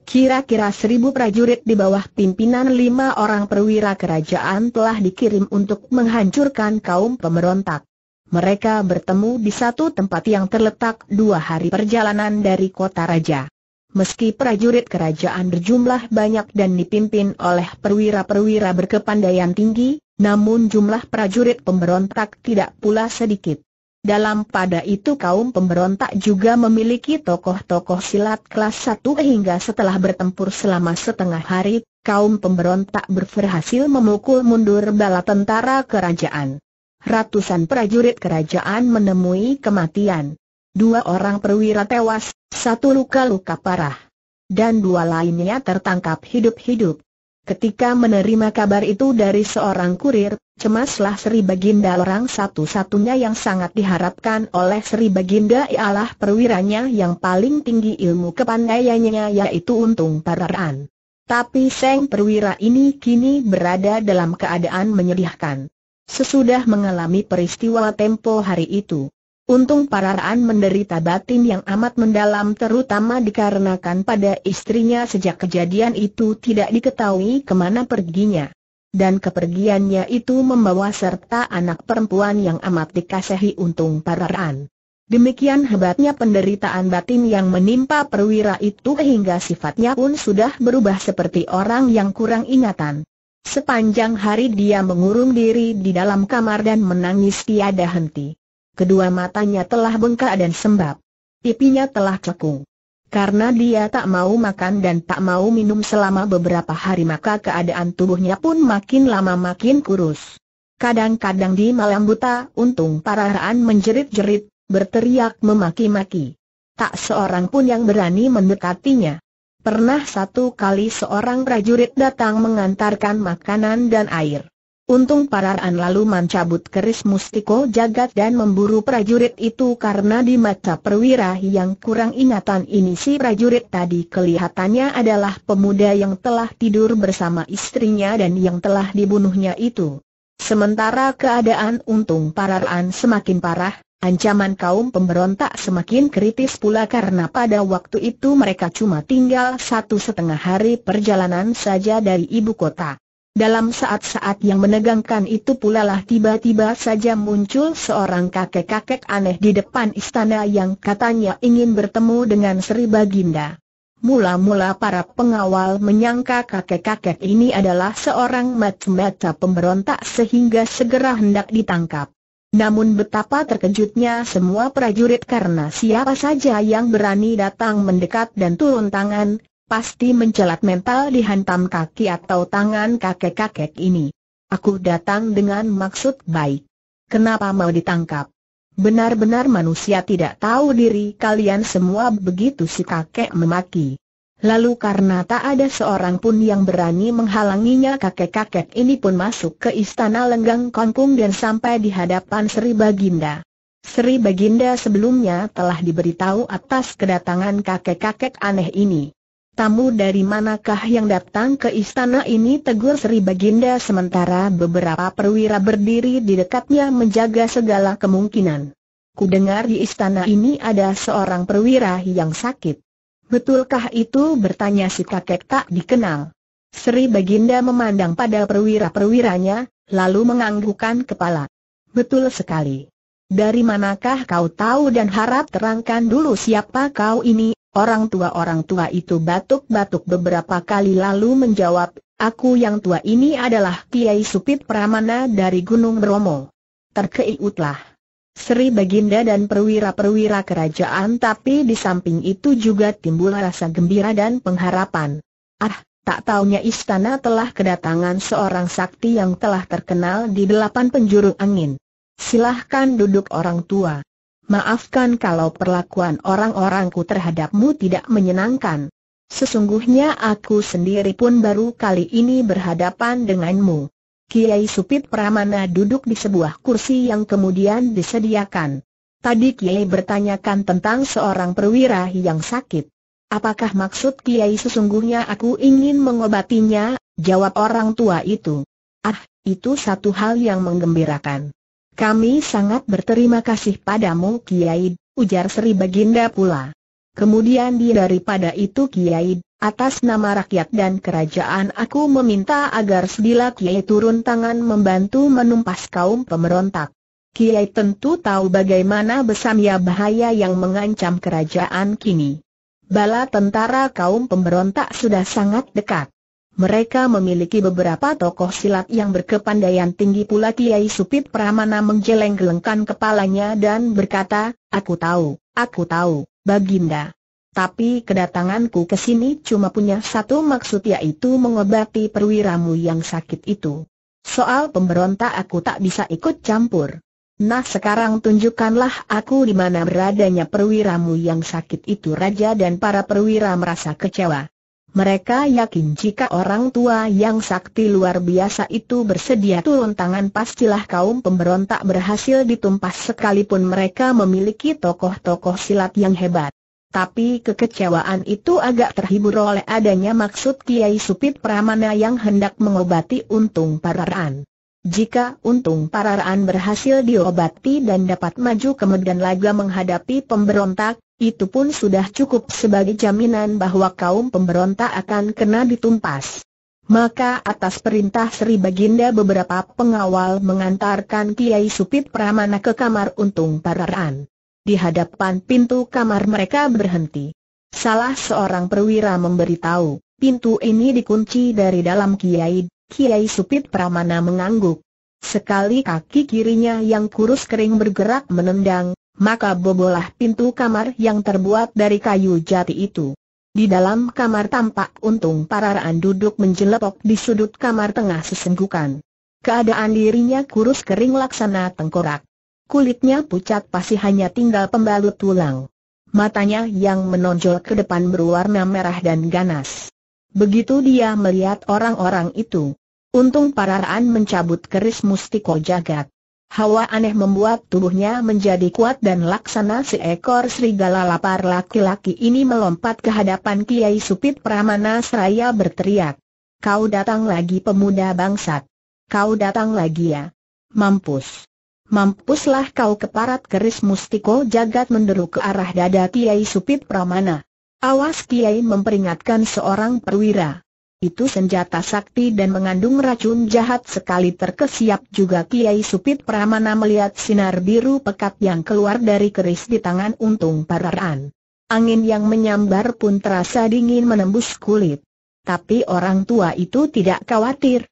Kira-kira seribu prajurit di bawah pimpinan lima orang perwira kerajaan telah dikirim untuk menghancurkan kaum pemberontak. Mereka bertemu di satu tempat yang terletak dua hari perjalanan dari kota raja. Meski prajurit kerajaan berjumlah banyak dan dipimpin oleh perwira-perwira berkepandaian tinggi, namun jumlah prajurit pemberontak tidak pula sedikit. Dalam pada itu kaum pemberontak juga memiliki tokoh-tokoh silat kelas 1 hingga setelah bertempur selama setengah hari, kaum pemberontak berhasil memukul mundur bala tentara kerajaan. Ratusan prajurit kerajaan menemui kematian. Dua orang perwira tewas, satu luka-luka parah. Dan dua lainnya tertangkap hidup-hidup. Ketika menerima kabar itu dari seorang kurir, cemaslah Sri Baginda orang satu-satunya yang sangat diharapkan oleh Sri Baginda ialah perwiranya yang paling tinggi ilmu kepandaiannya yaitu Untung Pararan. Tapi Seng Perwira ini kini berada dalam keadaan menyedihkan. Sesudah mengalami peristiwa tempo hari itu, Untung Raan menderita batin yang amat mendalam terutama dikarenakan pada istrinya sejak kejadian itu tidak diketahui kemana perginya. Dan kepergiannya itu membawa serta anak perempuan yang amat dikasihi untung Raan. Demikian hebatnya penderitaan batin yang menimpa perwira itu hingga sifatnya pun sudah berubah seperti orang yang kurang ingatan. Sepanjang hari dia mengurung diri di dalam kamar dan menangis tiada henti kedua matanya telah bengkak dan sembab. Pipinya telah cekung. Karena dia tak mau makan dan tak mau minum selama beberapa hari maka keadaan tubuhnya pun makin lama makin kurus. Kadang-kadang di malam buta, untung para raan menjerit-jerit, berteriak memaki-maki. Tak seorang pun yang berani mendekatinya. Pernah satu kali seorang prajurit datang mengantarkan makanan dan air. Untung Pararan lalu mencabut keris mustiko jagat dan memburu prajurit itu karena di mata perwira yang kurang ingatan ini si prajurit tadi kelihatannya adalah pemuda yang telah tidur bersama istrinya dan yang telah dibunuhnya itu. Sementara keadaan untung Pararan semakin parah, ancaman kaum pemberontak semakin kritis pula karena pada waktu itu mereka cuma tinggal satu setengah hari perjalanan saja dari ibu kota. Dalam saat-saat yang menegangkan itu pula lah tiba-tiba saja muncul seorang kakek-kakek aneh di depan istana yang katanya ingin bertemu dengan Sri Baginda. Mula-mula para pengawal menyangka kakek-kakek ini adalah seorang mata-mata pemberontak sehingga segera hendak ditangkap. Namun betapa terkejutnya semua prajurit karena siapa saja yang berani datang mendekat dan turun tangan, pasti mencelat mental dihantam kaki atau tangan kakek-kakek ini. Aku datang dengan maksud baik. Kenapa mau ditangkap? Benar-benar manusia tidak tahu diri kalian semua begitu si kakek memaki. Lalu karena tak ada seorang pun yang berani menghalanginya kakek-kakek ini pun masuk ke istana lenggang kongkung dan sampai di hadapan Sri Baginda. Sri Baginda sebelumnya telah diberitahu atas kedatangan kakek-kakek aneh ini. Tamu dari manakah yang datang ke istana ini tegur Sri Baginda sementara beberapa perwira berdiri di dekatnya menjaga segala kemungkinan. Kudengar di istana ini ada seorang perwira yang sakit. Betulkah itu bertanya si kakek tak dikenal. Sri Baginda memandang pada perwira-perwiranya, lalu menganggukkan kepala. Betul sekali. Dari manakah kau tahu dan harap terangkan dulu siapa kau ini? Orang tua-orang tua itu batuk-batuk beberapa kali lalu menjawab, aku yang tua ini adalah Kiai Supit Pramana dari Gunung Bromo. Terkeiutlah. Sri Baginda dan perwira-perwira kerajaan tapi di samping itu juga timbul rasa gembira dan pengharapan. Ah, tak taunya istana telah kedatangan seorang sakti yang telah terkenal di delapan penjuru angin. Silahkan duduk orang tua. Maafkan kalau perlakuan orang-orangku terhadapmu tidak menyenangkan. Sesungguhnya aku sendiri pun baru kali ini berhadapan denganmu. Kiai Supit Pramana duduk di sebuah kursi yang kemudian disediakan. Tadi Kiai bertanyakan tentang seorang perwira yang sakit. Apakah maksud Kiai sesungguhnya aku ingin mengobatinya? Jawab orang tua itu. Ah, itu satu hal yang menggembirakan. Kami sangat berterima kasih padamu Kiai, ujar Sri Baginda pula. Kemudian di daripada itu Kiai, atas nama rakyat dan kerajaan aku meminta agar sedila Kiai turun tangan membantu menumpas kaum pemberontak. Kiai tentu tahu bagaimana besarnya bahaya yang mengancam kerajaan kini. Bala tentara kaum pemberontak sudah sangat dekat. Mereka memiliki beberapa tokoh silat yang berkepandaian tinggi pula Kiai Supit Pramana menjeleng gelengkan kepalanya dan berkata, Aku tahu, aku tahu, Baginda. Tapi kedatanganku ke sini cuma punya satu maksud yaitu mengobati perwiramu yang sakit itu. Soal pemberontak aku tak bisa ikut campur. Nah sekarang tunjukkanlah aku di mana beradanya perwiramu yang sakit itu Raja dan para perwira merasa kecewa. Mereka yakin jika orang tua yang sakti luar biasa itu bersedia turun tangan pastilah kaum pemberontak berhasil ditumpas sekalipun mereka memiliki tokoh-tokoh silat yang hebat. Tapi kekecewaan itu agak terhibur oleh adanya maksud Kiai Supit Pramana yang hendak mengobati untung pararan. Jika untung pararaan berhasil diobati dan dapat maju kemudian medan laga menghadapi pemberontak, itu pun sudah cukup sebagai jaminan bahwa kaum pemberontak akan kena ditumpas. Maka atas perintah Sri Baginda beberapa pengawal mengantarkan Kiai Supit Pramana ke kamar untung pararaan. Di hadapan pintu kamar mereka berhenti. Salah seorang perwira memberitahu, pintu ini dikunci dari dalam Kiai Kiai Supit Pramana mengangguk. Sekali kaki kirinya yang kurus kering bergerak menendang, maka bobolah pintu kamar yang terbuat dari kayu jati itu. Di dalam kamar tampak untung pararaan duduk menjelepok di sudut kamar tengah sesenggukan. Keadaan dirinya kurus kering laksana tengkorak. Kulitnya pucat pasti hanya tinggal pembalut tulang. Matanya yang menonjol ke depan berwarna merah dan ganas begitu dia melihat orang-orang itu. Untung paraan mencabut keris mustiko jagat. Hawa aneh membuat tubuhnya menjadi kuat dan laksana seekor serigala lapar laki-laki ini melompat ke hadapan Kiai Supit Pramana seraya berteriak. Kau datang lagi pemuda bangsat. Kau datang lagi ya. Mampus. Mampuslah kau keparat keris mustiko jagat menderu ke arah dada Kiai Supit Pramana. Awas Kiai memperingatkan seorang perwira. Itu senjata sakti dan mengandung racun jahat sekali terkesiap juga Kiai Supit Pramana melihat sinar biru pekat yang keluar dari keris di tangan untung pararaan. Angin yang menyambar pun terasa dingin menembus kulit. Tapi orang tua itu tidak khawatir.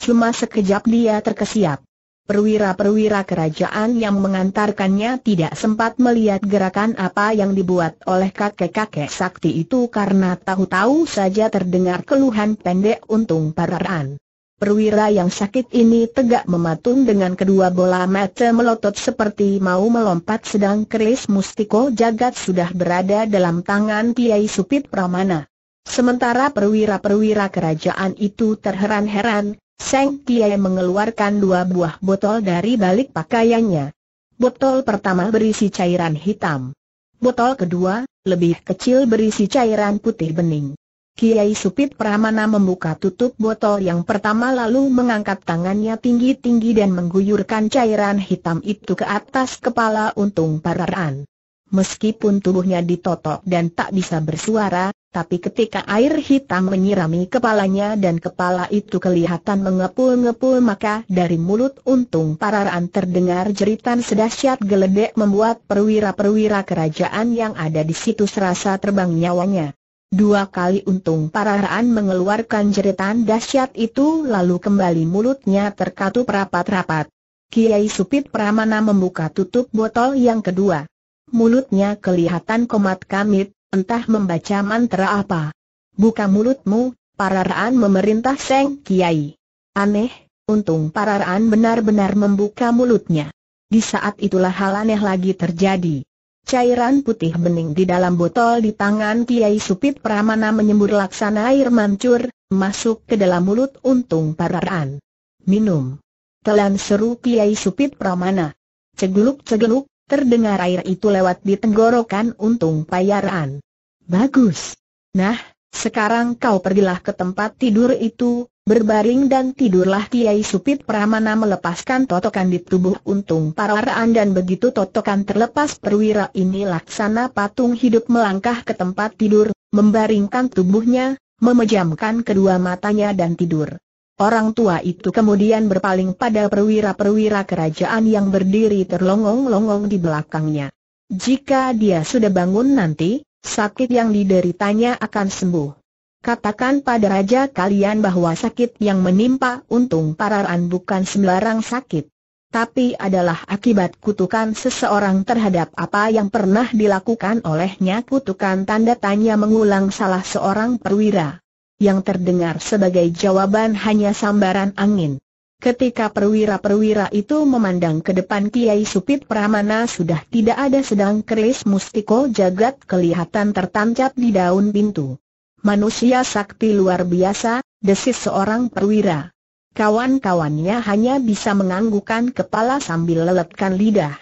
Cuma sekejap dia terkesiap. Perwira-perwira kerajaan yang mengantarkannya tidak sempat melihat gerakan apa yang dibuat oleh kakek-kakek sakti itu karena tahu-tahu saja terdengar keluhan pendek untung pararaan. Perwira yang sakit ini tegak mematung dengan kedua bola mata melotot seperti mau melompat sedang keris mustiko jagat sudah berada dalam tangan Kiai Supit Pramana. Sementara perwira-perwira kerajaan itu terheran-heran, Seng kiai mengeluarkan dua buah botol dari balik pakaiannya. Botol pertama berisi cairan hitam. Botol kedua, lebih kecil berisi cairan putih bening. Kiai Supit Pramana membuka tutup botol yang pertama lalu mengangkat tangannya tinggi-tinggi dan mengguyurkan cairan hitam itu ke atas kepala Untung Pararan. Meskipun tubuhnya ditotok dan tak bisa bersuara, tapi ketika air hitam menyirami kepalanya dan kepala itu kelihatan mengepul-ngepul maka dari mulut untung pararaan terdengar jeritan sedahsyat geledek membuat perwira-perwira kerajaan yang ada di situ serasa terbang nyawanya. Dua kali untung pararaan mengeluarkan jeritan dahsyat itu lalu kembali mulutnya terkatup rapat-rapat. Kiai Supit Pramana membuka tutup botol yang kedua. Mulutnya kelihatan komat kamit, entah membaca mantra apa. Buka mulutmu, pararaan memerintah Seng Kiai. Aneh, untung pararaan benar-benar membuka mulutnya. Di saat itulah hal aneh lagi terjadi. Cairan putih bening di dalam botol di tangan Kiai Supit Pramana menyembur laksana air mancur, masuk ke dalam mulut untung pararaan. Minum. Telan seru Kiai Supit Pramana. Cegeluk-cegeluk, Terdengar air itu lewat di tenggorokan untung payaran. Bagus. Nah, sekarang kau pergilah ke tempat tidur itu, berbaring dan tidurlah Kiai Supit Pramana melepaskan totokan di tubuh untung payaran dan begitu totokan terlepas perwira ini laksana patung hidup melangkah ke tempat tidur, membaringkan tubuhnya, memejamkan kedua matanya dan tidur. Orang tua itu kemudian berpaling pada perwira-perwira kerajaan yang berdiri terlongong-longong di belakangnya. Jika dia sudah bangun nanti, sakit yang dideritanya akan sembuh. Katakan pada raja kalian bahwa sakit yang menimpa untung pararan bukan sembarang sakit. Tapi adalah akibat kutukan seseorang terhadap apa yang pernah dilakukan olehnya kutukan tanda tanya mengulang salah seorang perwira yang terdengar sebagai jawaban hanya sambaran angin. Ketika perwira-perwira itu memandang ke depan Kiai Supit Pramana sudah tidak ada sedang keris mustiko jagat kelihatan tertancap di daun pintu. Manusia sakti luar biasa, desis seorang perwira. Kawan-kawannya hanya bisa menganggukan kepala sambil leletkan lidah.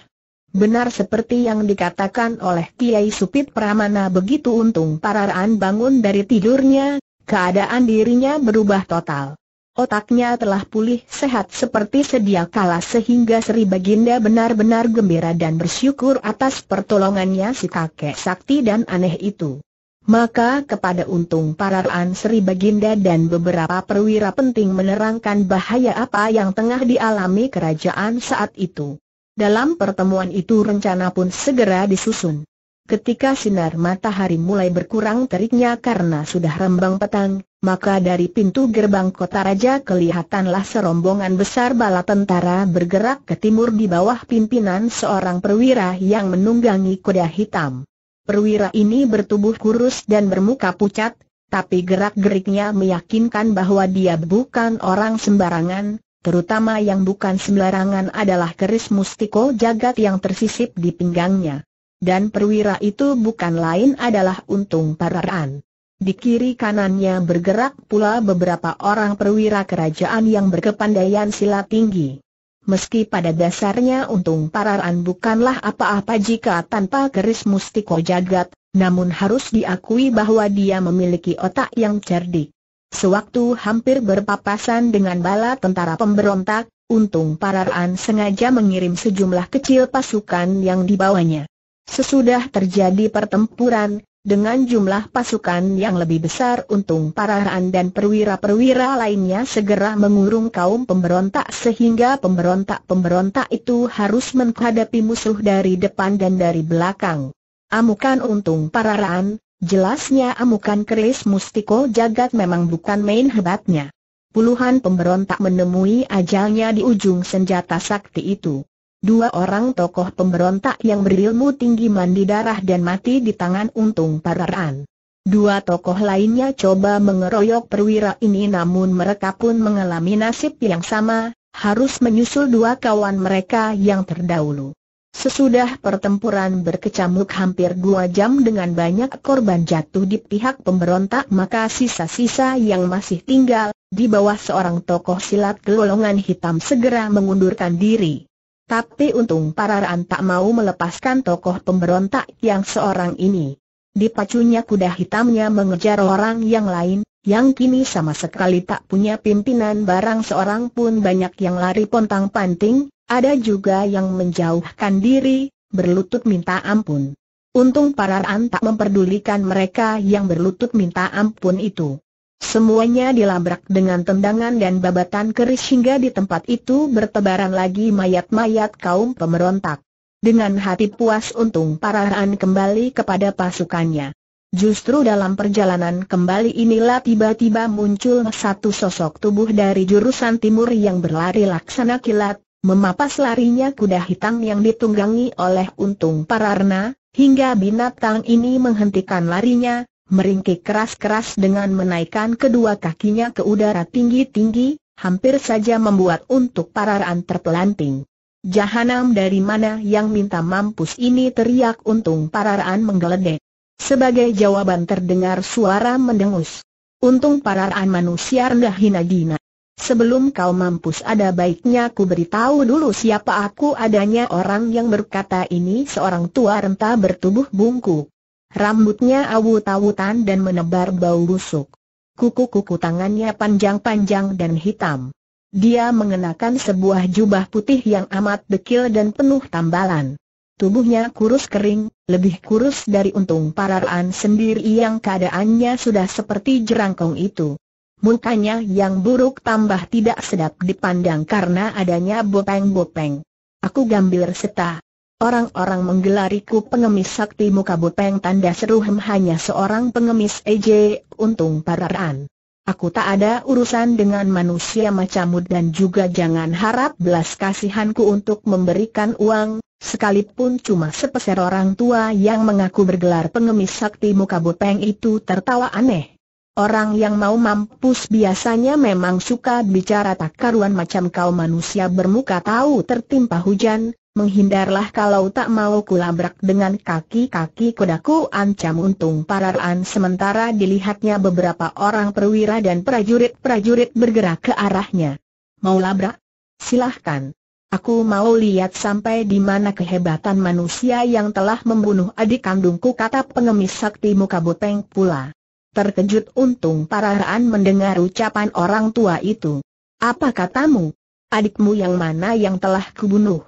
Benar seperti yang dikatakan oleh Kiai Supit Pramana begitu untung para bangun dari tidurnya, Keadaan dirinya berubah total. Otaknya telah pulih sehat seperti sedia kala sehingga Sri Baginda benar-benar gembira dan bersyukur atas pertolongannya si kakek sakti dan aneh itu. Maka kepada untung para paraan Sri Baginda dan beberapa perwira penting menerangkan bahaya apa yang tengah dialami kerajaan saat itu. Dalam pertemuan itu rencana pun segera disusun. Ketika sinar matahari mulai berkurang teriknya karena sudah rembang petang, maka dari pintu gerbang kota raja kelihatanlah serombongan besar bala tentara bergerak ke timur di bawah pimpinan seorang perwira yang menunggangi kuda hitam. Perwira ini bertubuh kurus dan bermuka pucat, tapi gerak-geriknya meyakinkan bahwa dia bukan orang sembarangan, terutama yang bukan sembarangan adalah keris mustiko jagat yang tersisip di pinggangnya dan perwira itu bukan lain adalah Untung Pararaan. Di kiri kanannya bergerak pula beberapa orang perwira kerajaan yang berkepandaian silat tinggi. Meski pada dasarnya Untung Pararaan bukanlah apa-apa jika tanpa keris mustiko jagat, namun harus diakui bahwa dia memiliki otak yang cerdik. Sewaktu hampir berpapasan dengan bala tentara pemberontak, Untung Pararaan sengaja mengirim sejumlah kecil pasukan yang dibawanya. Sesudah terjadi pertempuran, dengan jumlah pasukan yang lebih besar untung para dan perwira-perwira lainnya segera mengurung kaum pemberontak sehingga pemberontak-pemberontak itu harus menghadapi musuh dari depan dan dari belakang. Amukan untung para Raan, jelasnya amukan keris mustiko jagat memang bukan main hebatnya. Puluhan pemberontak menemui ajalnya di ujung senjata sakti itu dua orang tokoh pemberontak yang berilmu tinggi mandi darah dan mati di tangan untung pararan. Dua tokoh lainnya coba mengeroyok perwira ini namun mereka pun mengalami nasib yang sama, harus menyusul dua kawan mereka yang terdahulu. Sesudah pertempuran berkecamuk hampir dua jam dengan banyak korban jatuh di pihak pemberontak maka sisa-sisa yang masih tinggal, di bawah seorang tokoh silat gelolongan hitam segera mengundurkan diri. Tapi untung Pararan tak mau melepaskan tokoh pemberontak yang seorang ini. Dipacunya kuda hitamnya mengejar orang yang lain, yang kini sama sekali tak punya pimpinan barang seorang pun banyak yang lari pontang panting, ada juga yang menjauhkan diri, berlutut minta ampun. Untung Pararan tak memperdulikan mereka yang berlutut minta ampun itu. Semuanya dilabrak dengan tendangan dan babatan keris hingga di tempat itu bertebaran lagi mayat-mayat kaum pemberontak. Dengan hati puas untung Parahan kembali kepada pasukannya. Justru dalam perjalanan kembali inilah tiba-tiba muncul satu sosok tubuh dari jurusan timur yang berlari laksana kilat, memapas larinya kuda hitam yang ditunggangi oleh Untung Pararna, hingga binatang ini menghentikan larinya, meringkik keras-keras dengan menaikkan kedua kakinya ke udara tinggi-tinggi, hampir saja membuat untuk para pararaan terpelanting. Jahanam dari mana yang minta mampus ini teriak untung pararaan menggeledek. Sebagai jawaban terdengar suara mendengus. Untung pararaan manusia rendah hina dina. Sebelum kau mampus ada baiknya ku beritahu dulu siapa aku adanya orang yang berkata ini seorang tua renta bertubuh bungku. Rambutnya awut-awutan dan menebar bau busuk. Kuku-kuku tangannya panjang-panjang dan hitam. Dia mengenakan sebuah jubah putih yang amat dekil dan penuh tambalan. Tubuhnya kurus kering, lebih kurus dari untung pararaan sendiri yang keadaannya sudah seperti jerangkong itu. Mukanya yang buruk tambah tidak sedap dipandang karena adanya bopeng-bopeng. Aku gambir seta, Orang-orang menggelariku pengemis sakti muka bopeng tanda seru hanya seorang pengemis EJ, untung pararaan. Aku tak ada urusan dengan manusia macammu dan juga jangan harap belas kasihanku untuk memberikan uang, sekalipun cuma sepeser orang tua yang mengaku bergelar pengemis sakti muka bopeng itu tertawa aneh. Orang yang mau mampus biasanya memang suka bicara tak karuan macam kau manusia bermuka tahu tertimpa hujan, Menghindarlah kalau tak mau kulabrak dengan kaki-kaki kudaku ancam untung paraan sementara dilihatnya beberapa orang perwira dan prajurit-prajurit bergerak ke arahnya. Mau labrak? Silahkan. Aku mau lihat sampai di mana kehebatan manusia yang telah membunuh adik kandungku kata pengemis sakti muka boteng pula. Terkejut untung paraan mendengar ucapan orang tua itu. Apa katamu? Adikmu yang mana yang telah kubunuh?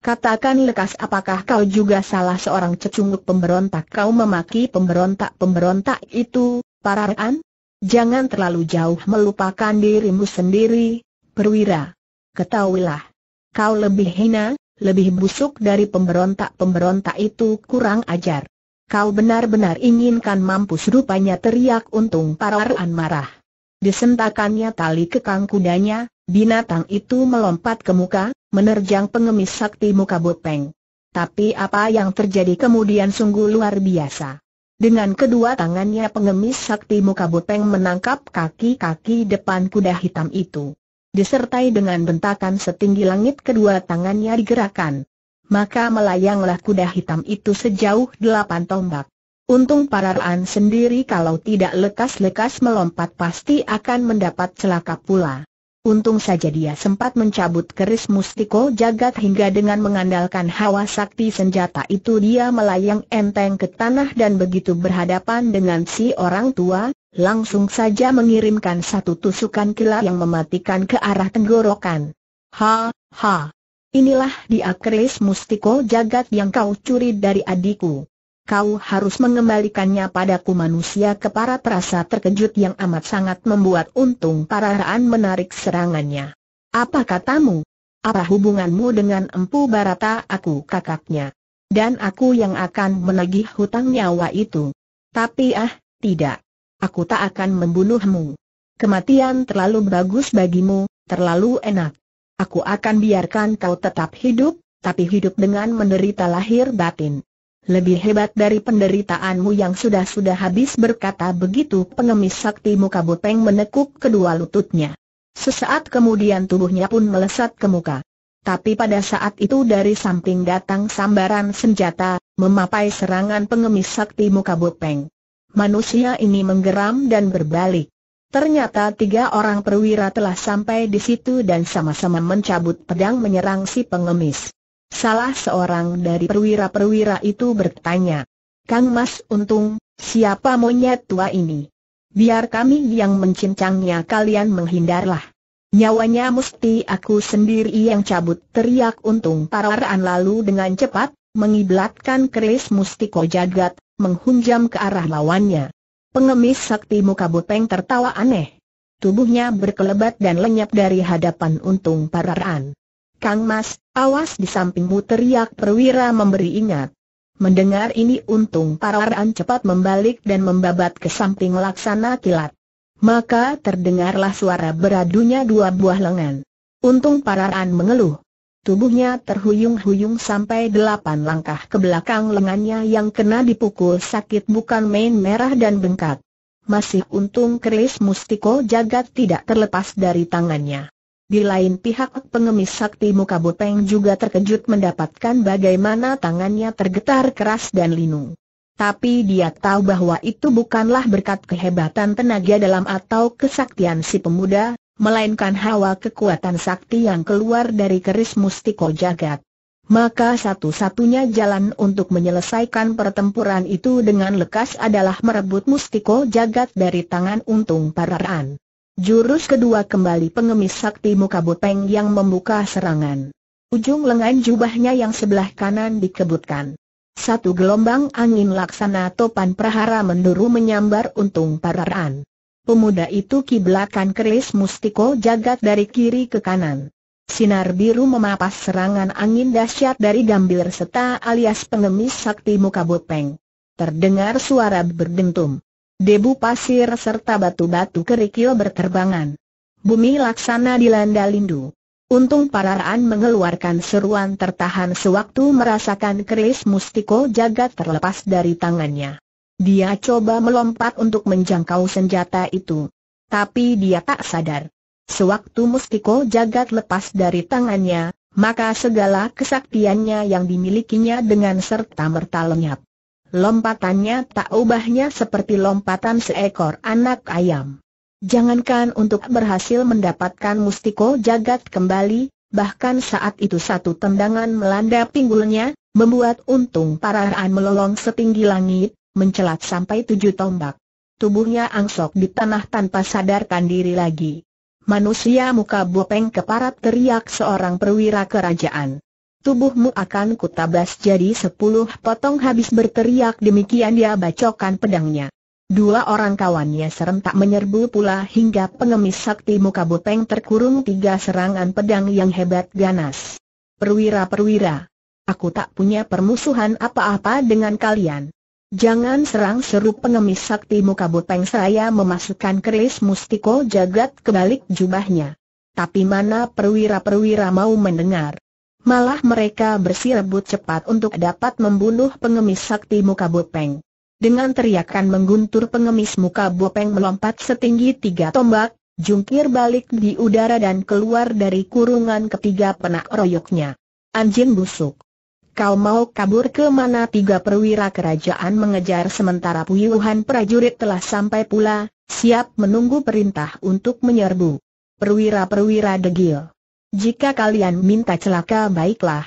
Katakan lekas apakah kau juga salah seorang cecunguk pemberontak kau memaki pemberontak-pemberontak itu, para rean? Jangan terlalu jauh melupakan dirimu sendiri, perwira. Ketahuilah, kau lebih hina, lebih busuk dari pemberontak-pemberontak itu kurang ajar. Kau benar-benar inginkan mampus rupanya teriak untung para rean marah. Disentakannya tali kekang kudanya, binatang itu melompat ke muka, menerjang pengemis sakti muka bopeng. Tapi apa yang terjadi kemudian sungguh luar biasa. Dengan kedua tangannya pengemis sakti muka bopeng menangkap kaki-kaki depan kuda hitam itu. Disertai dengan bentakan setinggi langit kedua tangannya digerakkan. Maka melayanglah kuda hitam itu sejauh delapan tombak. Untung paraan sendiri kalau tidak lekas-lekas melompat pasti akan mendapat celaka pula. Untung saja dia sempat mencabut keris mustiko jagat hingga dengan mengandalkan hawa sakti senjata itu dia melayang enteng ke tanah dan begitu berhadapan dengan si orang tua, langsung saja mengirimkan satu tusukan kilat yang mematikan ke arah tenggorokan. Ha, ha. Inilah dia keris mustiko jagat yang kau curi dari adikku kau harus mengembalikannya padaku manusia kepara terasa terkejut yang amat sangat membuat untung Para paraan menarik serangannya. Apa katamu? Apa hubunganmu dengan Empu Barata aku kakaknya? Dan aku yang akan menagih hutang nyawa itu. Tapi ah, tidak. Aku tak akan membunuhmu. Kematian terlalu bagus bagimu, terlalu enak. Aku akan biarkan kau tetap hidup, tapi hidup dengan menderita lahir batin lebih hebat dari penderitaanmu yang sudah-sudah habis berkata begitu pengemis sakti muka bopeng menekuk kedua lututnya. Sesaat kemudian tubuhnya pun melesat ke muka. Tapi pada saat itu dari samping datang sambaran senjata, memapai serangan pengemis sakti muka bopeng. Manusia ini menggeram dan berbalik. Ternyata tiga orang perwira telah sampai di situ dan sama-sama mencabut pedang menyerang si pengemis. Salah seorang dari perwira-perwira itu bertanya, Kang Mas Untung, siapa monyet tua ini? Biar kami yang mencincangnya kalian menghindarlah. Nyawanya mesti aku sendiri yang cabut teriak Untung Pararaan lalu dengan cepat, mengiblatkan keris mustiko jagat, menghunjam ke arah lawannya. Pengemis sakti muka bopeng tertawa aneh. Tubuhnya berkelebat dan lenyap dari hadapan Untung Pararaan. Kang Mas, awas di sampingmu teriak perwira memberi ingat. Mendengar ini untung Pararan cepat membalik dan membabat ke samping laksana kilat. Maka terdengarlah suara beradunya dua buah lengan. Untung Pararan mengeluh. Tubuhnya terhuyung-huyung sampai delapan langkah ke belakang lengannya yang kena dipukul sakit bukan main merah dan bengkak. Masih untung keris Mustiko jagat tidak terlepas dari tangannya. Di lain pihak pengemis sakti muka bopeng juga terkejut mendapatkan bagaimana tangannya tergetar keras dan linu. Tapi dia tahu bahwa itu bukanlah berkat kehebatan tenaga dalam atau kesaktian si pemuda, melainkan hawa kekuatan sakti yang keluar dari keris mustiko jagat. Maka satu-satunya jalan untuk menyelesaikan pertempuran itu dengan lekas adalah merebut mustiko jagat dari tangan untung pararaan. Jurus kedua kembali pengemis sakti muka bopeng yang membuka serangan. Ujung lengan jubahnya yang sebelah kanan dikebutkan. Satu gelombang angin laksana topan prahara menduru menyambar untung pararaan. Pemuda itu kiblakan keris mustiko jagat dari kiri ke kanan. Sinar biru memapas serangan angin dahsyat dari gambir serta alias pengemis sakti muka bopeng. Terdengar suara berdentum debu pasir serta batu-batu kerikil berterbangan. Bumi laksana dilanda lindu. Untung para Raan mengeluarkan seruan tertahan sewaktu merasakan keris mustiko jagat terlepas dari tangannya. Dia coba melompat untuk menjangkau senjata itu. Tapi dia tak sadar. Sewaktu mustiko jagat lepas dari tangannya, maka segala kesaktiannya yang dimilikinya dengan serta merta lenyap. Lompatannya tak ubahnya seperti lompatan seekor anak ayam. Jangankan untuk berhasil mendapatkan mustiko jagat kembali, bahkan saat itu satu tendangan melanda pinggulnya, membuat untung para paraan melolong setinggi langit, mencelat sampai tujuh tombak. Tubuhnya angsok di tanah tanpa sadarkan diri lagi. Manusia muka bopeng keparat teriak seorang perwira kerajaan tubuhmu akan kutabas jadi sepuluh potong habis berteriak demikian dia bacokan pedangnya. Dua orang kawannya serentak menyerbu pula hingga pengemis sakti muka buteng terkurung tiga serangan pedang yang hebat ganas. Perwira-perwira, aku tak punya permusuhan apa-apa dengan kalian. Jangan serang seru pengemis sakti muka buteng saya memasukkan keris mustiko jagat kebalik jubahnya. Tapi mana perwira-perwira mau mendengar? Malah mereka bersirebut cepat untuk dapat membunuh pengemis sakti muka Bopeng. Dengan teriakan mengguntur pengemis muka Bopeng melompat setinggi tiga tombak, jungkir balik di udara dan keluar dari kurungan ketiga penak royoknya. Anjing busuk. Kau mau kabur ke mana tiga perwira kerajaan mengejar sementara puyuhan prajurit telah sampai pula, siap menunggu perintah untuk menyerbu. Perwira-perwira degil. Jika kalian minta celaka baiklah.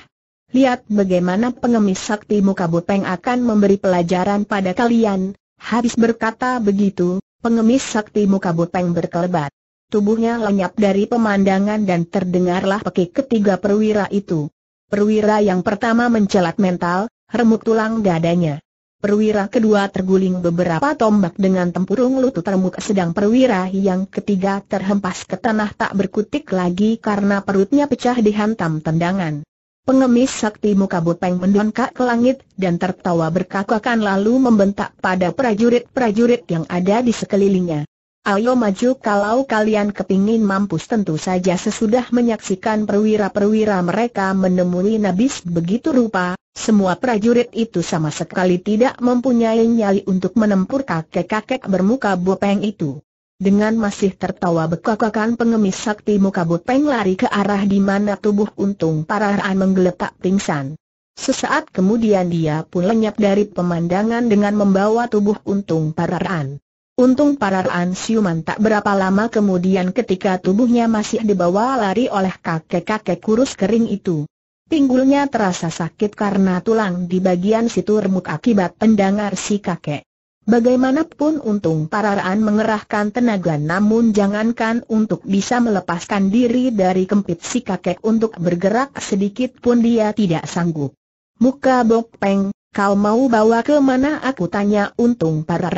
Lihat bagaimana pengemis sakti muka bopeng akan memberi pelajaran pada kalian. Habis berkata begitu, pengemis sakti muka bopeng berkelebat. Tubuhnya lenyap dari pemandangan dan terdengarlah pekik ketiga perwira itu. Perwira yang pertama mencelat mental, remuk tulang dadanya. Perwira kedua terguling beberapa tombak dengan tempurung lutut remuk sedang perwira yang ketiga terhempas ke tanah tak berkutik lagi karena perutnya pecah dihantam tendangan. Pengemis sakti muka bopeng mendongkak ke langit dan tertawa berkakakan lalu membentak pada prajurit-prajurit yang ada di sekelilingnya. Ayo maju kalau kalian kepingin mampus tentu saja sesudah menyaksikan perwira-perwira mereka menemui nabis begitu rupa, semua prajurit itu sama sekali tidak mempunyai nyali untuk menempur kakek-kakek bermuka bopeng itu. Dengan masih tertawa bekakakan pengemis sakti muka bopeng lari ke arah di mana tubuh untung paraan menggeletak pingsan. Sesaat kemudian dia pun lenyap dari pemandangan dengan membawa tubuh untung paraan. Untung para An Siuman tak berapa lama kemudian ketika tubuhnya masih dibawa lari oleh kakek-kakek kurus kering itu. Pinggulnya terasa sakit karena tulang di bagian situ remuk akibat pendangar si kakek. Bagaimanapun untung para mengerahkan tenaga namun jangankan untuk bisa melepaskan diri dari kempit si kakek untuk bergerak sedikit pun dia tidak sanggup. Muka Bok Peng, kau mau bawa ke mana aku tanya untung para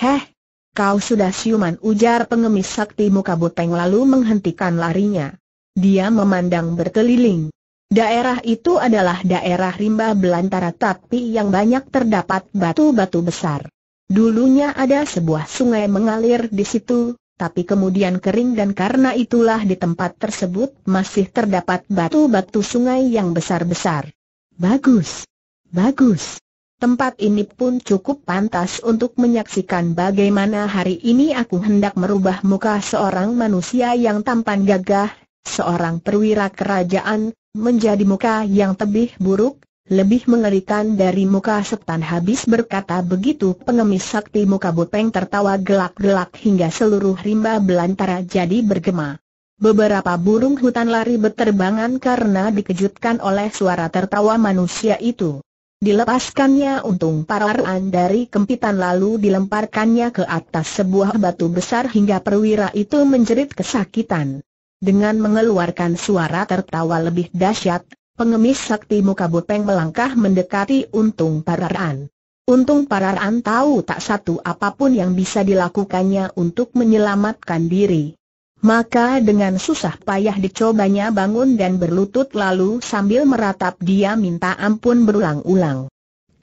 Heh, kau sudah siuman ujar pengemis sakti muka buteng lalu menghentikan larinya. Dia memandang berkeliling. Daerah itu adalah daerah rimba belantara tapi yang banyak terdapat batu-batu besar. Dulunya ada sebuah sungai mengalir di situ, tapi kemudian kering dan karena itulah di tempat tersebut masih terdapat batu-batu sungai yang besar-besar. Bagus. Bagus. Tempat ini pun cukup pantas untuk menyaksikan bagaimana hari ini aku hendak merubah muka seorang manusia yang tampan gagah, seorang perwira kerajaan, menjadi muka yang tebih buruk, lebih mengerikan dari muka setan habis berkata begitu pengemis sakti muka bopeng tertawa gelak-gelak hingga seluruh rimba belantara jadi bergema. Beberapa burung hutan lari berterbangan karena dikejutkan oleh suara tertawa manusia itu. Dilepaskannya untung paraan dari kempitan lalu dilemparkannya ke atas sebuah batu besar hingga perwira itu menjerit kesakitan. Dengan mengeluarkan suara tertawa lebih dahsyat, pengemis sakti muka bopeng melangkah mendekati untung paraan. Untung paraan tahu tak satu apapun yang bisa dilakukannya untuk menyelamatkan diri. Maka dengan susah payah dicobanya bangun dan berlutut lalu sambil meratap dia minta ampun berulang-ulang.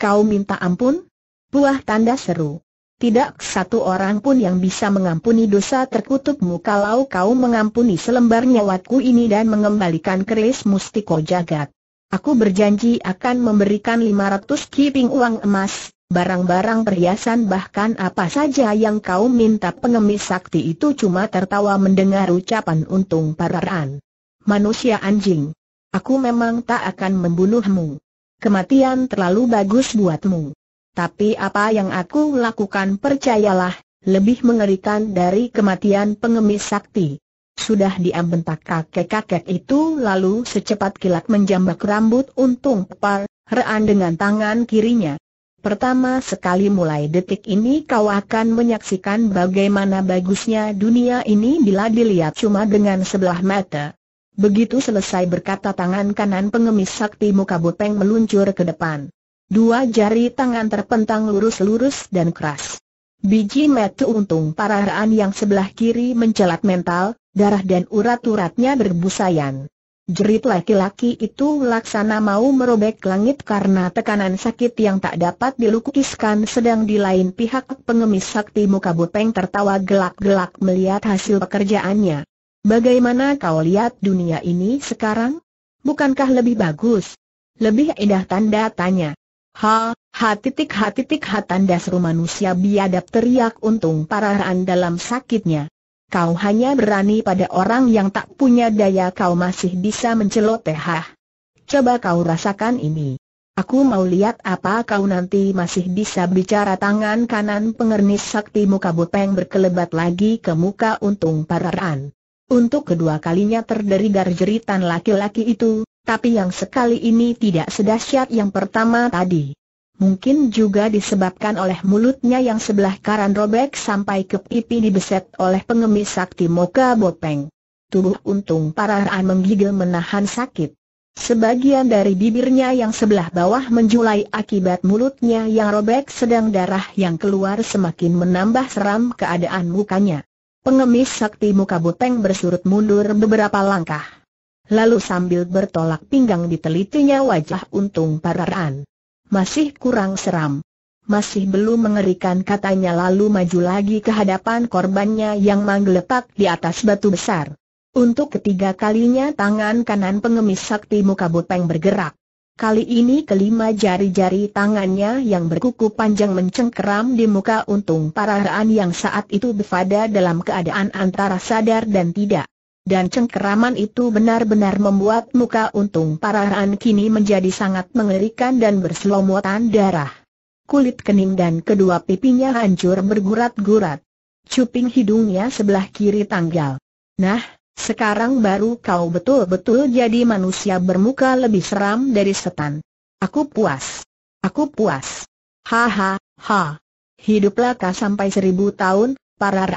Kau minta ampun? Buah tanda seru. Tidak satu orang pun yang bisa mengampuni dosa terkutukmu kalau kau mengampuni selembar nyawaku ini dan mengembalikan keris mustiko jagat. Aku berjanji akan memberikan 500 keping uang emas, barang-barang perhiasan bahkan apa saja yang kau minta pengemis sakti itu cuma tertawa mendengar ucapan untung pararaan. Manusia anjing. Aku memang tak akan membunuhmu. Kematian terlalu bagus buatmu. Tapi apa yang aku lakukan percayalah, lebih mengerikan dari kematian pengemis sakti. Sudah diam bentak kakek-kakek itu lalu secepat kilat menjambak rambut untung par, rean dengan tangan kirinya. Pertama sekali mulai detik ini kau akan menyaksikan bagaimana bagusnya dunia ini bila dilihat cuma dengan sebelah mata. Begitu selesai berkata tangan kanan pengemis sakti muka buteng meluncur ke depan. Dua jari tangan terpentang lurus-lurus dan keras. Biji metu untung parahan yang sebelah kiri mencelat mental, darah dan urat-uratnya berbusayan. Jerit laki-laki itu laksana mau merobek langit karena tekanan sakit yang tak dapat dilukiskan sedang di lain pihak pengemis sakti muka bopeng tertawa gelak-gelak melihat hasil pekerjaannya. Bagaimana kau lihat dunia ini sekarang? Bukankah lebih bagus? Lebih indah tanda tanya. Ha, ha titik ha titik ha tanda seru manusia biadab teriak untung paraan dalam sakitnya kau hanya berani pada orang yang tak punya daya kau masih bisa menceloteh. Coba kau rasakan ini. Aku mau lihat apa kau nanti masih bisa bicara tangan kanan pengernis sakti muka bopeng berkelebat lagi ke muka untung pararan. Untuk kedua kalinya terdengar jeritan laki-laki itu, tapi yang sekali ini tidak sedahsyat yang pertama tadi. Mungkin juga disebabkan oleh mulutnya yang sebelah kanan robek sampai ke pipi dibeset oleh pengemis sakti Moka Bopeng. Tubuh untung paraan menggigil menahan sakit. Sebagian dari bibirnya yang sebelah bawah menjulai akibat mulutnya yang robek sedang darah yang keluar semakin menambah seram keadaan mukanya. Pengemis sakti muka boteng bersurut mundur beberapa langkah. Lalu sambil bertolak pinggang ditelitinya wajah untung paraan masih kurang seram. Masih belum mengerikan katanya lalu maju lagi ke hadapan korbannya yang menggeletak di atas batu besar. Untuk ketiga kalinya tangan kanan pengemis sakti muka bopeng bergerak. Kali ini kelima jari-jari tangannya yang berkuku panjang mencengkeram di muka untung para yang saat itu berada dalam keadaan antara sadar dan tidak dan cengkeraman itu benar-benar membuat muka untung para kini menjadi sangat mengerikan dan berselomotan darah. Kulit kening dan kedua pipinya hancur bergurat-gurat. Cuping hidungnya sebelah kiri tanggal. Nah, sekarang baru kau betul-betul jadi manusia bermuka lebih seram dari setan. Aku puas. Aku puas. Ha ha ha. Hiduplah kau sampai seribu tahun, para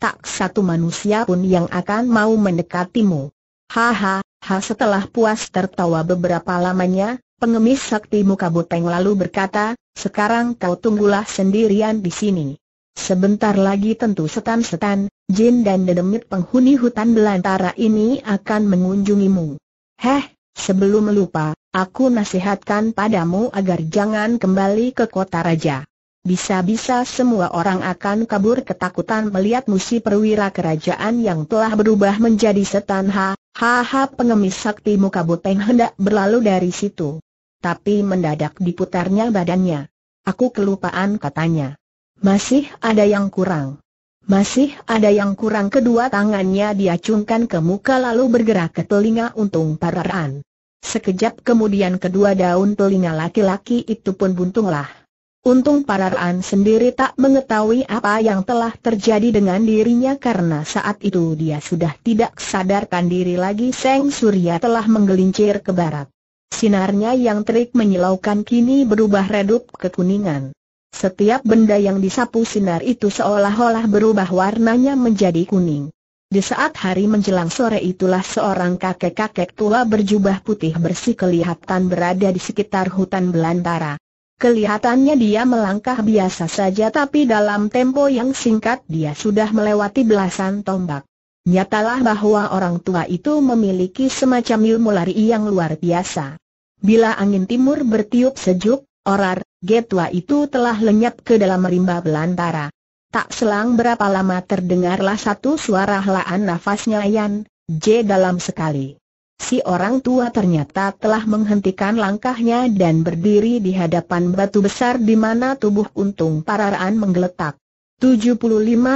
tak satu manusia pun yang akan mau mendekatimu. Haha, ha setelah puas tertawa beberapa lamanya, pengemis sakti muka buteng lalu berkata, sekarang kau tunggulah sendirian di sini. Sebentar lagi tentu setan-setan, jin dan dedemit penghuni hutan belantara ini akan mengunjungimu. Heh, sebelum lupa, aku nasihatkan padamu agar jangan kembali ke kota raja. Bisa-bisa semua orang akan kabur ketakutan melihat musi perwira kerajaan yang telah berubah menjadi setan ha, ha, ha pengemis sakti muka boteng hendak berlalu dari situ. Tapi mendadak diputarnya badannya. Aku kelupaan katanya. Masih ada yang kurang. Masih ada yang kurang kedua tangannya diacungkan ke muka lalu bergerak ke telinga untung pararaan. Sekejap kemudian kedua daun telinga laki-laki itu pun buntunglah. Untung Pararan sendiri tak mengetahui apa yang telah terjadi dengan dirinya karena saat itu dia sudah tidak sadarkan diri lagi Seng Surya telah menggelincir ke barat. Sinarnya yang terik menyilaukan kini berubah redup kekuningan. Setiap benda yang disapu sinar itu seolah-olah berubah warnanya menjadi kuning. Di saat hari menjelang sore itulah seorang kakek-kakek tua berjubah putih bersih kelihatan berada di sekitar hutan belantara. Kelihatannya dia melangkah biasa saja tapi dalam tempo yang singkat dia sudah melewati belasan tombak. Nyatalah bahwa orang tua itu memiliki semacam ilmu lari yang luar biasa. Bila angin timur bertiup sejuk, orar, getua itu telah lenyap ke dalam rimba belantara. Tak selang berapa lama terdengarlah satu suara helaan nafasnya Yan, J dalam sekali. Si orang tua ternyata telah menghentikan langkahnya dan berdiri di hadapan batu besar di mana tubuh untung pararaan menggeletak. 75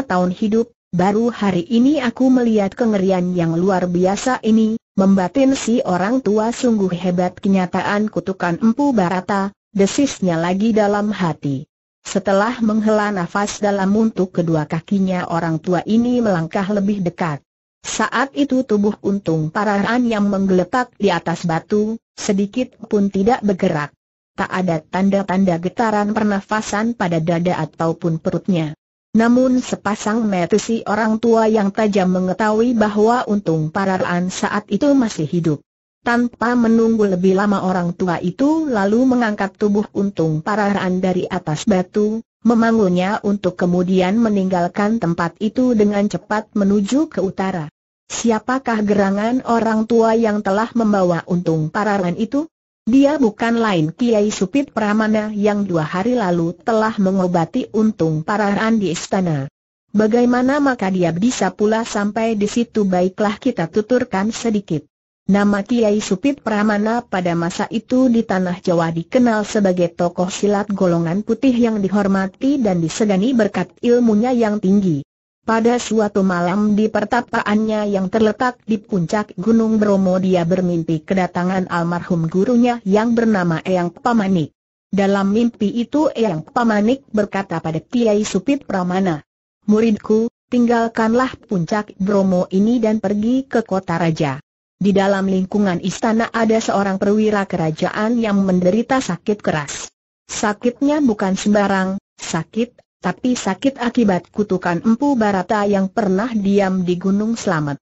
tahun hidup, baru hari ini aku melihat kengerian yang luar biasa ini, membatin si orang tua sungguh hebat kenyataan kutukan empu barata, desisnya lagi dalam hati. Setelah menghela nafas dalam untuk kedua kakinya orang tua ini melangkah lebih dekat. Saat itu tubuh untung pararan yang menggeletak di atas batu, sedikit pun tidak bergerak. Tak ada tanda-tanda getaran pernafasan pada dada ataupun perutnya. Namun sepasang mata si orang tua yang tajam mengetahui bahwa untung pararan saat itu masih hidup. Tanpa menunggu lebih lama orang tua itu lalu mengangkat tubuh untung pararan dari atas batu, memanggulnya untuk kemudian meninggalkan tempat itu dengan cepat menuju ke utara. Siapakah gerangan orang tua yang telah membawa untung pararan itu? Dia bukan lain Kiai Supit Pramana yang dua hari lalu telah mengobati untung pararan di istana. Bagaimana maka dia bisa pula sampai di situ baiklah kita tuturkan sedikit. Nama Kiai Supit Pramana pada masa itu di Tanah Jawa dikenal sebagai tokoh silat golongan putih yang dihormati dan disegani berkat ilmunya yang tinggi. Pada suatu malam di pertapaannya yang terletak di puncak Gunung Bromo dia bermimpi kedatangan almarhum gurunya yang bernama Eyang Pamanik. Dalam mimpi itu Eyang Pamanik berkata pada Kiai Supit Pramana, Muridku, tinggalkanlah puncak Bromo ini dan pergi ke kota raja. Di dalam lingkungan istana ada seorang perwira kerajaan yang menderita sakit keras. Sakitnya bukan sembarang, sakit tapi sakit akibat kutukan Empu Barata yang pernah diam di Gunung Selamat.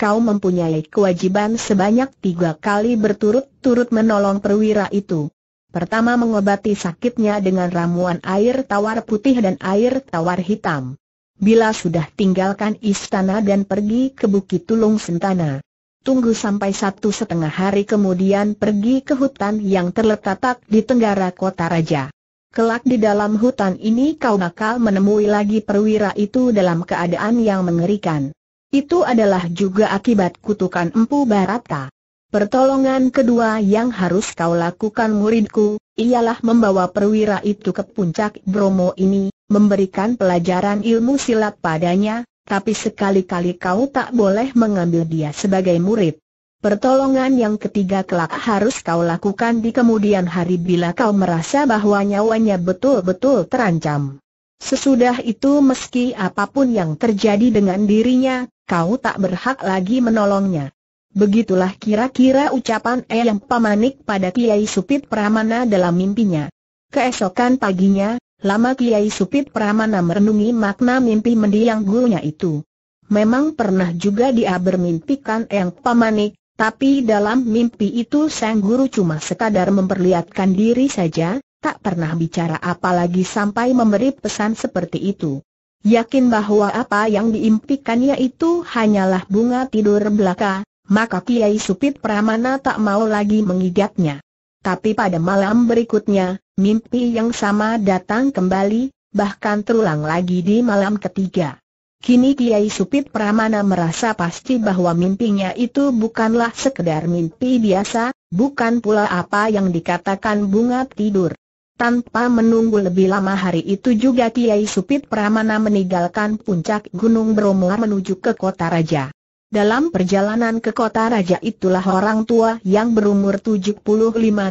Kau mempunyai kewajiban sebanyak tiga kali berturut-turut menolong perwira itu. Pertama mengobati sakitnya dengan ramuan air tawar putih dan air tawar hitam. Bila sudah tinggalkan istana dan pergi ke Bukit Tulung Sentana. Tunggu sampai satu setengah hari kemudian pergi ke hutan yang terletak di tenggara kota raja. Kelak di dalam hutan ini kau bakal menemui lagi perwira itu dalam keadaan yang mengerikan. Itu adalah juga akibat kutukan empu barata. Pertolongan kedua yang harus kau lakukan muridku, ialah membawa perwira itu ke puncak Bromo ini, memberikan pelajaran ilmu silat padanya, tapi sekali-kali kau tak boleh mengambil dia sebagai murid. Pertolongan yang ketiga kelak harus kau lakukan di kemudian hari bila kau merasa bahwa nyawanya betul-betul terancam. Sesudah itu meski apapun yang terjadi dengan dirinya, kau tak berhak lagi menolongnya. Begitulah kira-kira ucapan Eyang Pamanik pada Kiai Supit Pramana dalam mimpinya. Keesokan paginya, lama Kiai Supit Pramana merenungi makna mimpi mendiang gurunya itu. Memang pernah juga dia bermimpikan Eyang Pamanik, tapi dalam mimpi itu Sang Guru cuma sekadar memperlihatkan diri saja, tak pernah bicara apalagi sampai memberi pesan seperti itu. Yakin bahwa apa yang diimpikannya itu hanyalah bunga tidur belaka, maka Kiai Supit Pramana tak mau lagi mengigatnya. Tapi pada malam berikutnya, mimpi yang sama datang kembali, bahkan terulang lagi di malam ketiga. Kini Kiai Supit Pramana merasa pasti bahwa mimpinya itu bukanlah sekedar mimpi biasa, bukan pula apa yang dikatakan bunga tidur. Tanpa menunggu lebih lama hari itu juga Kiai Supit Pramana meninggalkan puncak Gunung Bromo menuju ke Kota Raja. Dalam perjalanan ke Kota Raja itulah orang tua yang berumur 75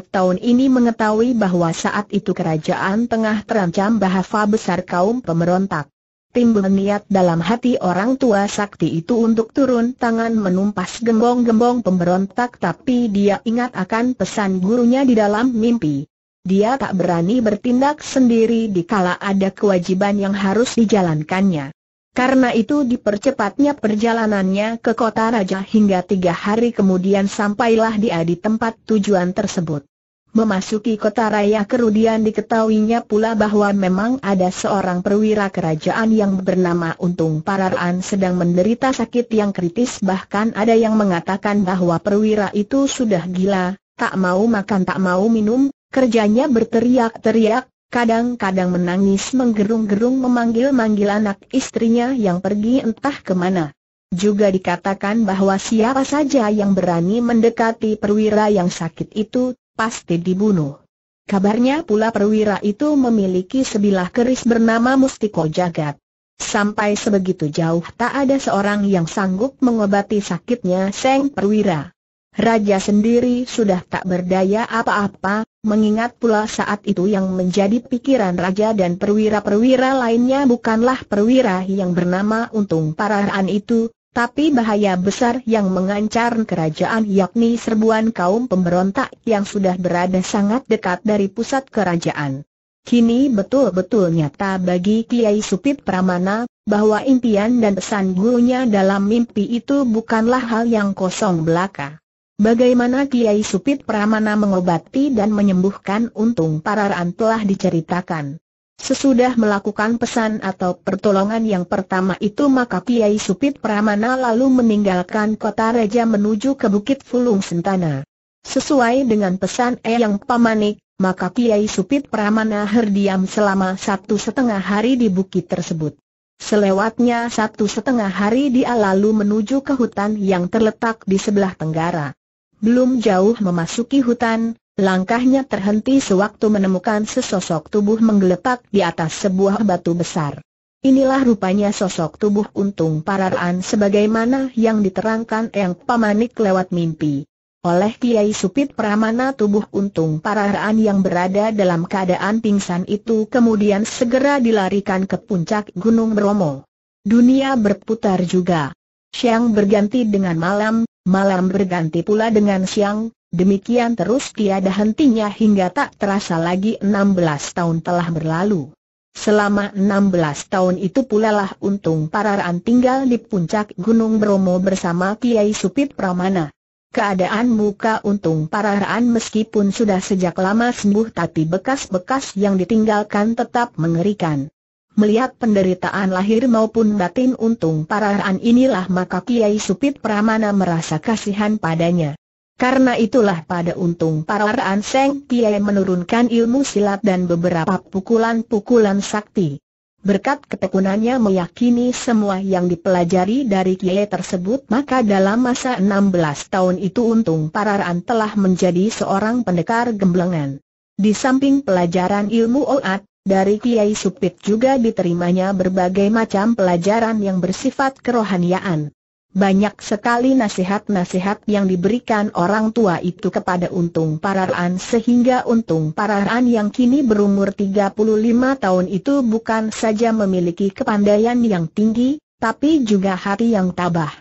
tahun ini mengetahui bahwa saat itu kerajaan tengah terancam bahava besar kaum pemberontak. Timbul niat dalam hati orang tua sakti itu untuk turun tangan menumpas gembong-gembong pemberontak tapi dia ingat akan pesan gurunya di dalam mimpi. Dia tak berani bertindak sendiri dikala ada kewajiban yang harus dijalankannya. Karena itu dipercepatnya perjalanannya ke kota raja hingga tiga hari kemudian sampailah dia di tempat tujuan tersebut. Memasuki kota raya Kerudian diketahuinya pula bahwa memang ada seorang perwira kerajaan yang bernama Untung Pararaan sedang menderita sakit yang kritis bahkan ada yang mengatakan bahwa perwira itu sudah gila, tak mau makan tak mau minum, kerjanya berteriak-teriak, kadang-kadang menangis menggerung-gerung memanggil-manggil anak istrinya yang pergi entah kemana. Juga dikatakan bahwa siapa saja yang berani mendekati perwira yang sakit itu, pasti dibunuh. Kabarnya pula perwira itu memiliki sebilah keris bernama Mustiko Jagat. Sampai sebegitu jauh tak ada seorang yang sanggup mengobati sakitnya Seng Perwira. Raja sendiri sudah tak berdaya apa-apa, mengingat pula saat itu yang menjadi pikiran raja dan perwira-perwira lainnya bukanlah perwira yang bernama Untung Pararaan itu, tapi bahaya besar yang mengancam kerajaan yakni serbuan kaum pemberontak yang sudah berada sangat dekat dari pusat kerajaan. Kini betul-betul nyata bagi Kiai Supit Pramana, bahwa impian dan pesan gurunya dalam mimpi itu bukanlah hal yang kosong belaka. Bagaimana Kiai Supit Pramana mengobati dan menyembuhkan untung para ran telah diceritakan. Sesudah melakukan pesan atau pertolongan yang pertama itu maka Kiai Supit Pramana lalu meninggalkan kota Raja menuju ke Bukit Fulung Sentana. Sesuai dengan pesan E pamanik, maka Kiai Supit Pramana herdiam selama satu setengah hari di bukit tersebut. Selewatnya satu setengah hari dia lalu menuju ke hutan yang terletak di sebelah tenggara. Belum jauh memasuki hutan, Langkahnya terhenti sewaktu menemukan sesosok tubuh menggeletak di atas sebuah batu besar. Inilah rupanya sosok tubuh untung pararaan sebagaimana yang diterangkan Yang Pamanik lewat mimpi. Oleh Kiai Supit Pramana tubuh untung pararaan yang berada dalam keadaan pingsan itu kemudian segera dilarikan ke puncak Gunung Bromo. Dunia berputar juga. Siang berganti dengan malam, malam berganti pula dengan siang, Demikian terus tiada hentinya hingga tak terasa lagi 16 tahun telah berlalu. Selama 16 tahun itu pula lah untung Pararaan tinggal di puncak Gunung Bromo bersama Kiai Supit Pramana. Keadaan muka untung para Pararaan meskipun sudah sejak lama sembuh tapi bekas-bekas yang ditinggalkan tetap mengerikan. Melihat penderitaan lahir maupun batin untung para Pararaan inilah maka Kiai Supit Pramana merasa kasihan padanya. Karena itulah pada untung Raan Seng Pie menurunkan ilmu silat dan beberapa pukulan-pukulan sakti. Berkat ketekunannya meyakini semua yang dipelajari dari kiai tersebut maka dalam masa 16 tahun itu untung para Raan telah menjadi seorang pendekar gemblengan. Di samping pelajaran ilmu oat, dari kiai supit juga diterimanya berbagai macam pelajaran yang bersifat kerohaniaan. Banyak sekali nasihat-nasihat yang diberikan orang tua itu kepada Untung Pararan sehingga Untung Pararan yang kini berumur 35 tahun itu bukan saja memiliki kepandaian yang tinggi, tapi juga hati yang tabah.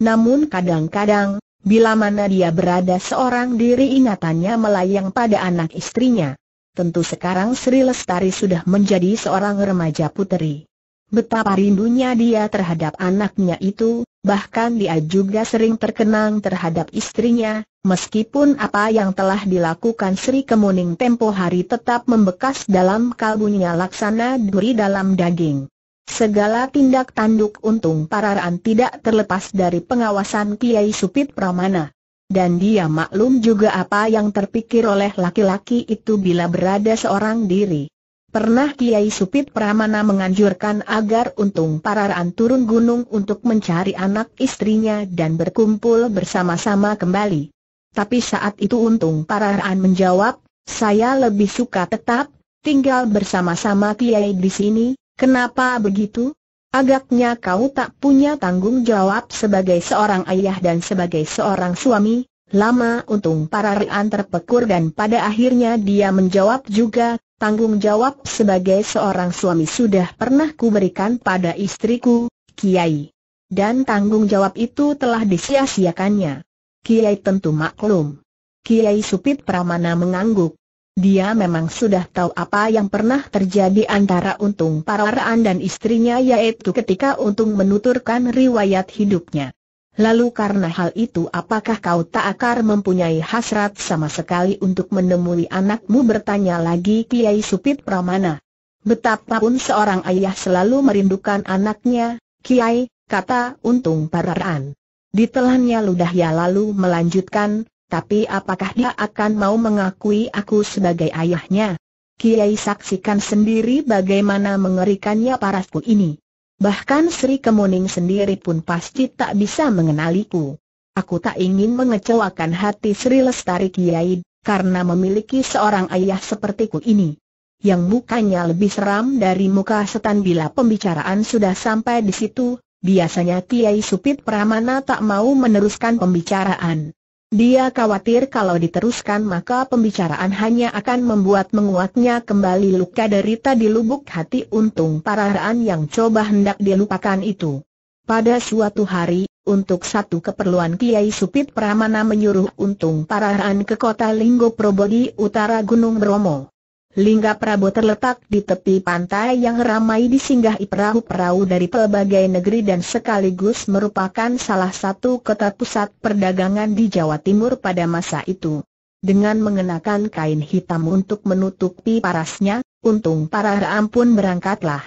Namun kadang-kadang, bila mana dia berada seorang diri ingatannya melayang pada anak istrinya. Tentu sekarang Sri Lestari sudah menjadi seorang remaja puteri. Betapa rindunya dia terhadap anaknya itu, bahkan dia juga sering terkenang terhadap istrinya, meskipun apa yang telah dilakukan Sri Kemuning tempo hari tetap membekas dalam kalbunya laksana duri dalam daging. Segala tindak tanduk untung pararaan tidak terlepas dari pengawasan Kiai Supit Pramana. Dan dia maklum juga apa yang terpikir oleh laki-laki itu bila berada seorang diri. Pernah Kiai Supit Pramana menganjurkan agar untung para ran turun gunung untuk mencari anak istrinya dan berkumpul bersama-sama kembali. Tapi saat itu untung para ran menjawab, saya lebih suka tetap, tinggal bersama-sama Kiai di sini, kenapa begitu? Agaknya kau tak punya tanggung jawab sebagai seorang ayah dan sebagai seorang suami, Lama untung para Rian terpekur dan pada akhirnya dia menjawab juga, Tanggung jawab sebagai seorang suami sudah pernah kuberikan pada istriku, Kiai. Dan tanggung jawab itu telah disia-siakannya. Kiai tentu maklum. Kiai Supit Pramana mengangguk. Dia memang sudah tahu apa yang pernah terjadi antara Untung Pararaan dan istrinya yaitu ketika Untung menuturkan riwayat hidupnya. Lalu karena hal itu apakah kau tak akar mempunyai hasrat sama sekali untuk menemui anakmu bertanya lagi Kiai Supit Pramana. Betapapun seorang ayah selalu merindukan anaknya, Kiai, kata Untung pararaan. Ditelannya ya lalu melanjutkan, tapi apakah dia akan mau mengakui aku sebagai ayahnya? Kiai saksikan sendiri bagaimana mengerikannya parasku ini. Bahkan Sri Kemuning sendiri pun pasti tak bisa mengenaliku. Aku tak ingin mengecewakan hati Sri Lestari Kiai, karena memiliki seorang ayah sepertiku ini. Yang mukanya lebih seram dari muka setan bila pembicaraan sudah sampai di situ, biasanya Kiai Supit Pramana tak mau meneruskan pembicaraan. Dia khawatir kalau diteruskan maka pembicaraan hanya akan membuat menguatnya kembali luka derita di lubuk hati untung paraan yang coba hendak dilupakan itu. Pada suatu hari, untuk satu keperluan Kiai Supit Pramana menyuruh untung paraan ke kota Linggo Probodi utara Gunung Bromo. Lingga Prabu terletak di tepi pantai yang ramai disinggahi perahu-perahu dari pelbagai negeri dan sekaligus merupakan salah satu kota pusat perdagangan di Jawa Timur pada masa itu. Dengan mengenakan kain hitam untuk menutupi parasnya, untung para ram pun berangkatlah.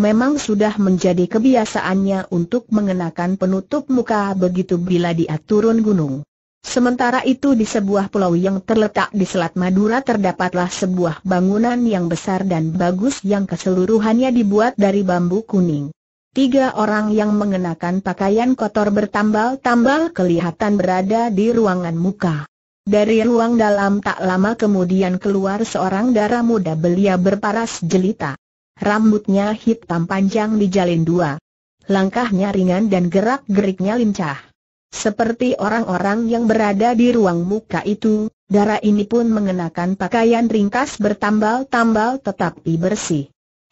Memang sudah menjadi kebiasaannya untuk mengenakan penutup muka begitu bila dia turun gunung. Sementara itu di sebuah pulau yang terletak di Selat Madura terdapatlah sebuah bangunan yang besar dan bagus yang keseluruhannya dibuat dari bambu kuning. Tiga orang yang mengenakan pakaian kotor bertambal-tambal kelihatan berada di ruangan muka. Dari ruang dalam tak lama kemudian keluar seorang darah muda belia berparas jelita. Rambutnya hitam panjang dijalin dua. Langkahnya ringan dan gerak-geriknya lincah. Seperti orang-orang yang berada di ruang muka itu, darah ini pun mengenakan pakaian ringkas bertambal-tambal tetapi bersih.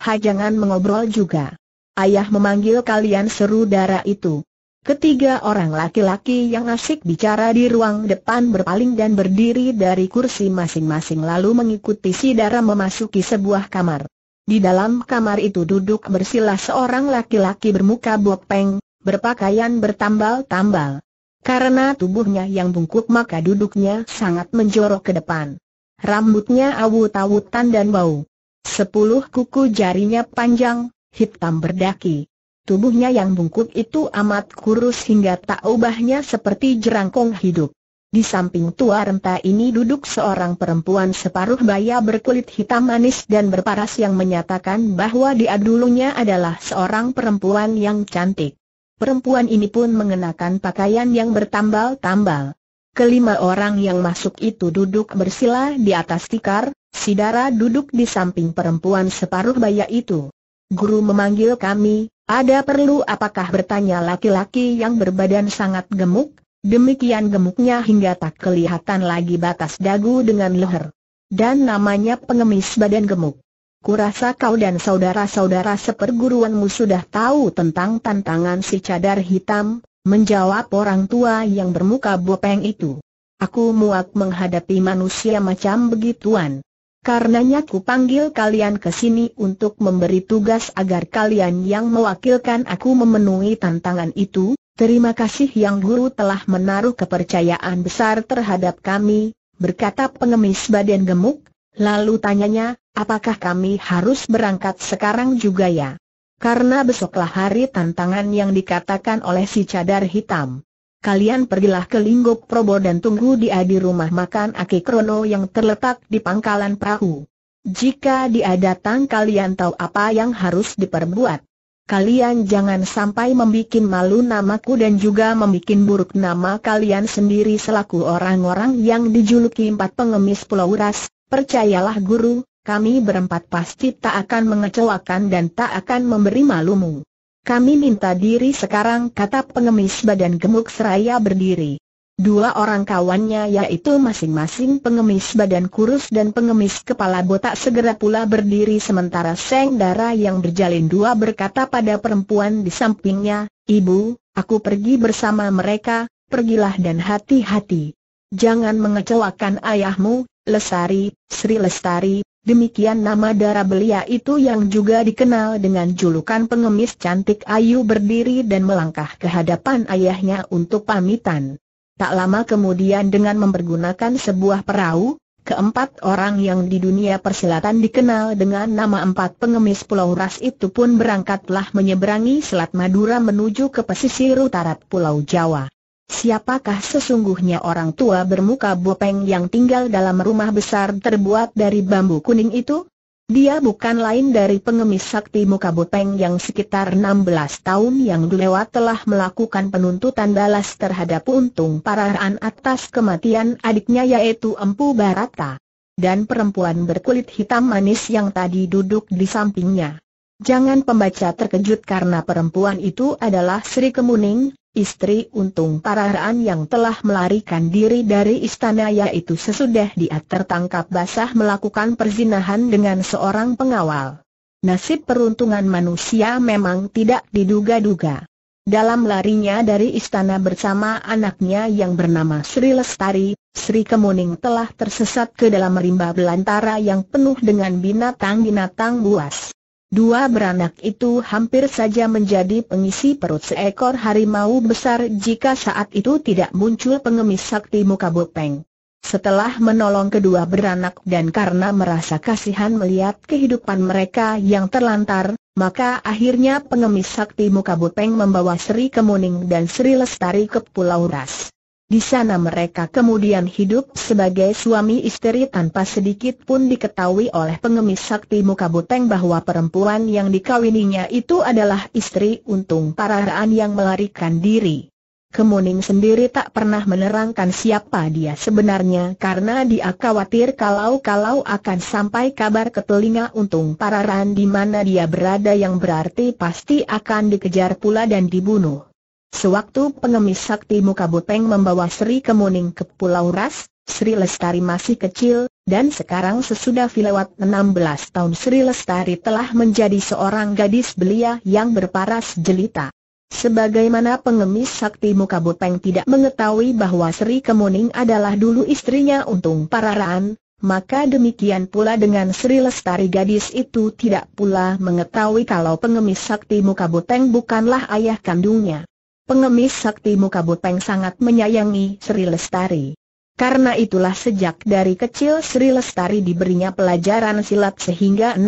Ha jangan mengobrol juga. Ayah memanggil kalian seru darah itu. Ketiga orang laki-laki yang asik bicara di ruang depan berpaling dan berdiri dari kursi masing-masing lalu mengikuti si darah memasuki sebuah kamar. Di dalam kamar itu duduk bersila seorang laki-laki bermuka bopeng, berpakaian bertambal-tambal. Karena tubuhnya yang bungkuk maka duduknya sangat menjorok ke depan. Rambutnya awut-awutan dan bau. Sepuluh kuku jarinya panjang, hitam berdaki. Tubuhnya yang bungkuk itu amat kurus hingga tak ubahnya seperti jerangkong hidup. Di samping tua renta ini duduk seorang perempuan separuh baya berkulit hitam manis dan berparas yang menyatakan bahwa dia dulunya adalah seorang perempuan yang cantik perempuan ini pun mengenakan pakaian yang bertambal-tambal. Kelima orang yang masuk itu duduk bersila di atas tikar, Sidara duduk di samping perempuan separuh baya itu. Guru memanggil kami, ada perlu apakah bertanya laki-laki yang berbadan sangat gemuk, demikian gemuknya hingga tak kelihatan lagi batas dagu dengan leher. Dan namanya pengemis badan gemuk. Kurasa kau dan saudara-saudara seperguruanmu sudah tahu tentang tantangan si cadar hitam, menjawab orang tua yang bermuka bopeng itu. Aku muak menghadapi manusia macam begituan. Karenanya ku panggil kalian ke sini untuk memberi tugas agar kalian yang mewakilkan aku memenuhi tantangan itu. Terima kasih yang guru telah menaruh kepercayaan besar terhadap kami, berkata pengemis badan gemuk, lalu tanyanya, Apakah kami harus berangkat sekarang juga ya? Karena besoklah hari tantangan yang dikatakan oleh si cadar hitam. Kalian pergilah ke Linggo Probo dan tunggu dia di rumah makan Aki Krono yang terletak di pangkalan perahu. Jika dia datang kalian tahu apa yang harus diperbuat. Kalian jangan sampai membuat malu namaku dan juga membuat buruk nama kalian sendiri selaku orang-orang yang dijuluki empat pengemis pulau Ras. Percayalah guru, kami berempat pasti tak akan mengecewakan dan tak akan memberi malumu. Kami minta diri sekarang kata pengemis badan gemuk seraya berdiri. Dua orang kawannya yaitu masing-masing pengemis badan kurus dan pengemis kepala botak segera pula berdiri sementara Seng Dara yang berjalin dua berkata pada perempuan di sampingnya, Ibu, aku pergi bersama mereka, pergilah dan hati-hati. Jangan mengecewakan ayahmu, Lesari, Sri Lestari, Demikian nama darah belia itu yang juga dikenal dengan julukan pengemis cantik Ayu berdiri dan melangkah ke hadapan ayahnya untuk pamitan. Tak lama kemudian dengan mempergunakan sebuah perahu, keempat orang yang di dunia persilatan dikenal dengan nama empat pengemis Pulau Ras itu pun berangkatlah menyeberangi Selat Madura menuju ke pesisir utara Pulau Jawa. Siapakah sesungguhnya orang tua bermuka bopeng yang tinggal dalam rumah besar terbuat dari bambu kuning itu? Dia bukan lain dari pengemis sakti muka bopeng yang sekitar 16 tahun yang lewat telah melakukan penuntutan balas terhadap untung paraan atas kematian adiknya yaitu Empu Barata. Dan perempuan berkulit hitam manis yang tadi duduk di sampingnya. Jangan pembaca terkejut karena perempuan itu adalah Sri Kemuning, Istri Untung Pararaan yang telah melarikan diri dari istana yaitu sesudah dia tertangkap basah melakukan perzinahan dengan seorang pengawal. Nasib peruntungan manusia memang tidak diduga-duga. Dalam larinya dari istana bersama anaknya yang bernama Sri Lestari, Sri Kemuning telah tersesat ke dalam rimba belantara yang penuh dengan binatang-binatang buas. Dua beranak itu hampir saja menjadi pengisi perut seekor harimau besar jika saat itu tidak muncul pengemis sakti muka bopeng. Setelah menolong kedua beranak dan karena merasa kasihan melihat kehidupan mereka yang terlantar, maka akhirnya pengemis sakti muka bopeng membawa Sri Kemuning dan Sri Lestari ke Pulau Ras. Di sana mereka kemudian hidup sebagai suami istri tanpa sedikit pun diketahui oleh pengemis sakti muka buteng bahwa perempuan yang dikawininya itu adalah istri untung paraan yang melarikan diri. Kemuning sendiri tak pernah menerangkan siapa dia sebenarnya karena dia khawatir kalau-kalau akan sampai kabar ke telinga untung pararan di mana dia berada yang berarti pasti akan dikejar pula dan dibunuh. Sewaktu pengemis sakti muka bopeng membawa Sri Kemuning ke Pulau Ras, Sri Lestari masih kecil, dan sekarang sesudah filewat 16 tahun Sri Lestari telah menjadi seorang gadis belia yang berparas jelita. Sebagaimana pengemis sakti muka bopeng tidak mengetahui bahwa Sri Kemuning adalah dulu istrinya Untung Pararaan, maka demikian pula dengan Sri Lestari gadis itu tidak pula mengetahui kalau pengemis sakti muka buteng bukanlah ayah kandungnya pengemis sakti muka bopeng sangat menyayangi Sri Lestari. Karena itulah sejak dari kecil Sri Lestari diberinya pelajaran silat sehingga 16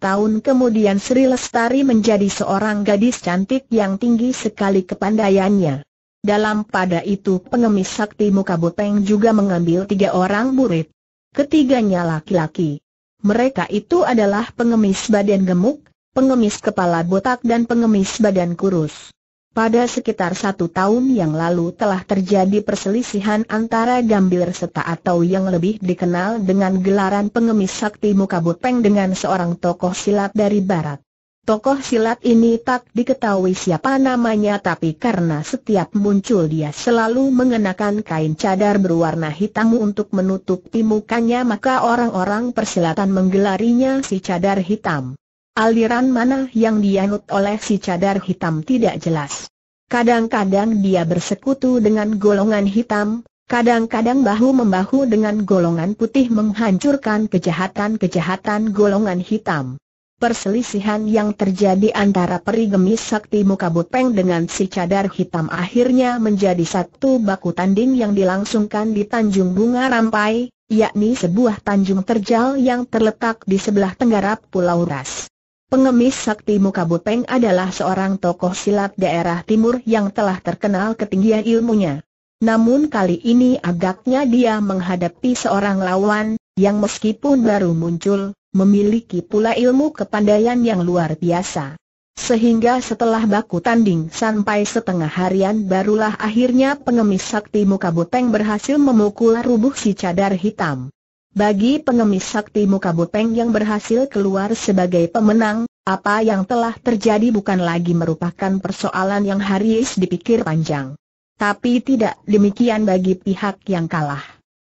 tahun kemudian Sri Lestari menjadi seorang gadis cantik yang tinggi sekali kepandaiannya. Dalam pada itu pengemis sakti muka bopeng juga mengambil tiga orang murid. Ketiganya laki-laki. Mereka itu adalah pengemis badan gemuk, pengemis kepala botak dan pengemis badan kurus. Pada sekitar satu tahun yang lalu telah terjadi perselisihan antara Gambir Seta atau yang lebih dikenal dengan gelaran pengemis sakti muka Bupeng dengan seorang tokoh silat dari barat. Tokoh silat ini tak diketahui siapa namanya tapi karena setiap muncul dia selalu mengenakan kain cadar berwarna hitam untuk menutup mukanya maka orang-orang persilatan menggelarinya si cadar hitam. Aliran mana yang dianut oleh si cadar hitam tidak jelas. Kadang-kadang dia bersekutu dengan golongan hitam, kadang-kadang bahu-membahu dengan golongan putih menghancurkan kejahatan-kejahatan golongan hitam. Perselisihan yang terjadi antara peri gemis sakti muka bopeng dengan si cadar hitam akhirnya menjadi satu baku tanding yang dilangsungkan di Tanjung Bunga Rampai, yakni sebuah tanjung terjal yang terletak di sebelah tenggara Pulau Ras. Pengemis Sakti Muka Bupeng adalah seorang tokoh silat daerah timur yang telah terkenal ketinggian ilmunya. Namun kali ini agaknya dia menghadapi seorang lawan, yang meskipun baru muncul, memiliki pula ilmu kepandaian yang luar biasa. Sehingga setelah baku tanding sampai setengah harian barulah akhirnya pengemis Sakti Muka Bopeng berhasil memukul rubuh si cadar hitam. Bagi pengemis sakti muka bopeng yang berhasil keluar sebagai pemenang, apa yang telah terjadi bukan lagi merupakan persoalan yang harus dipikir panjang. Tapi tidak demikian bagi pihak yang kalah.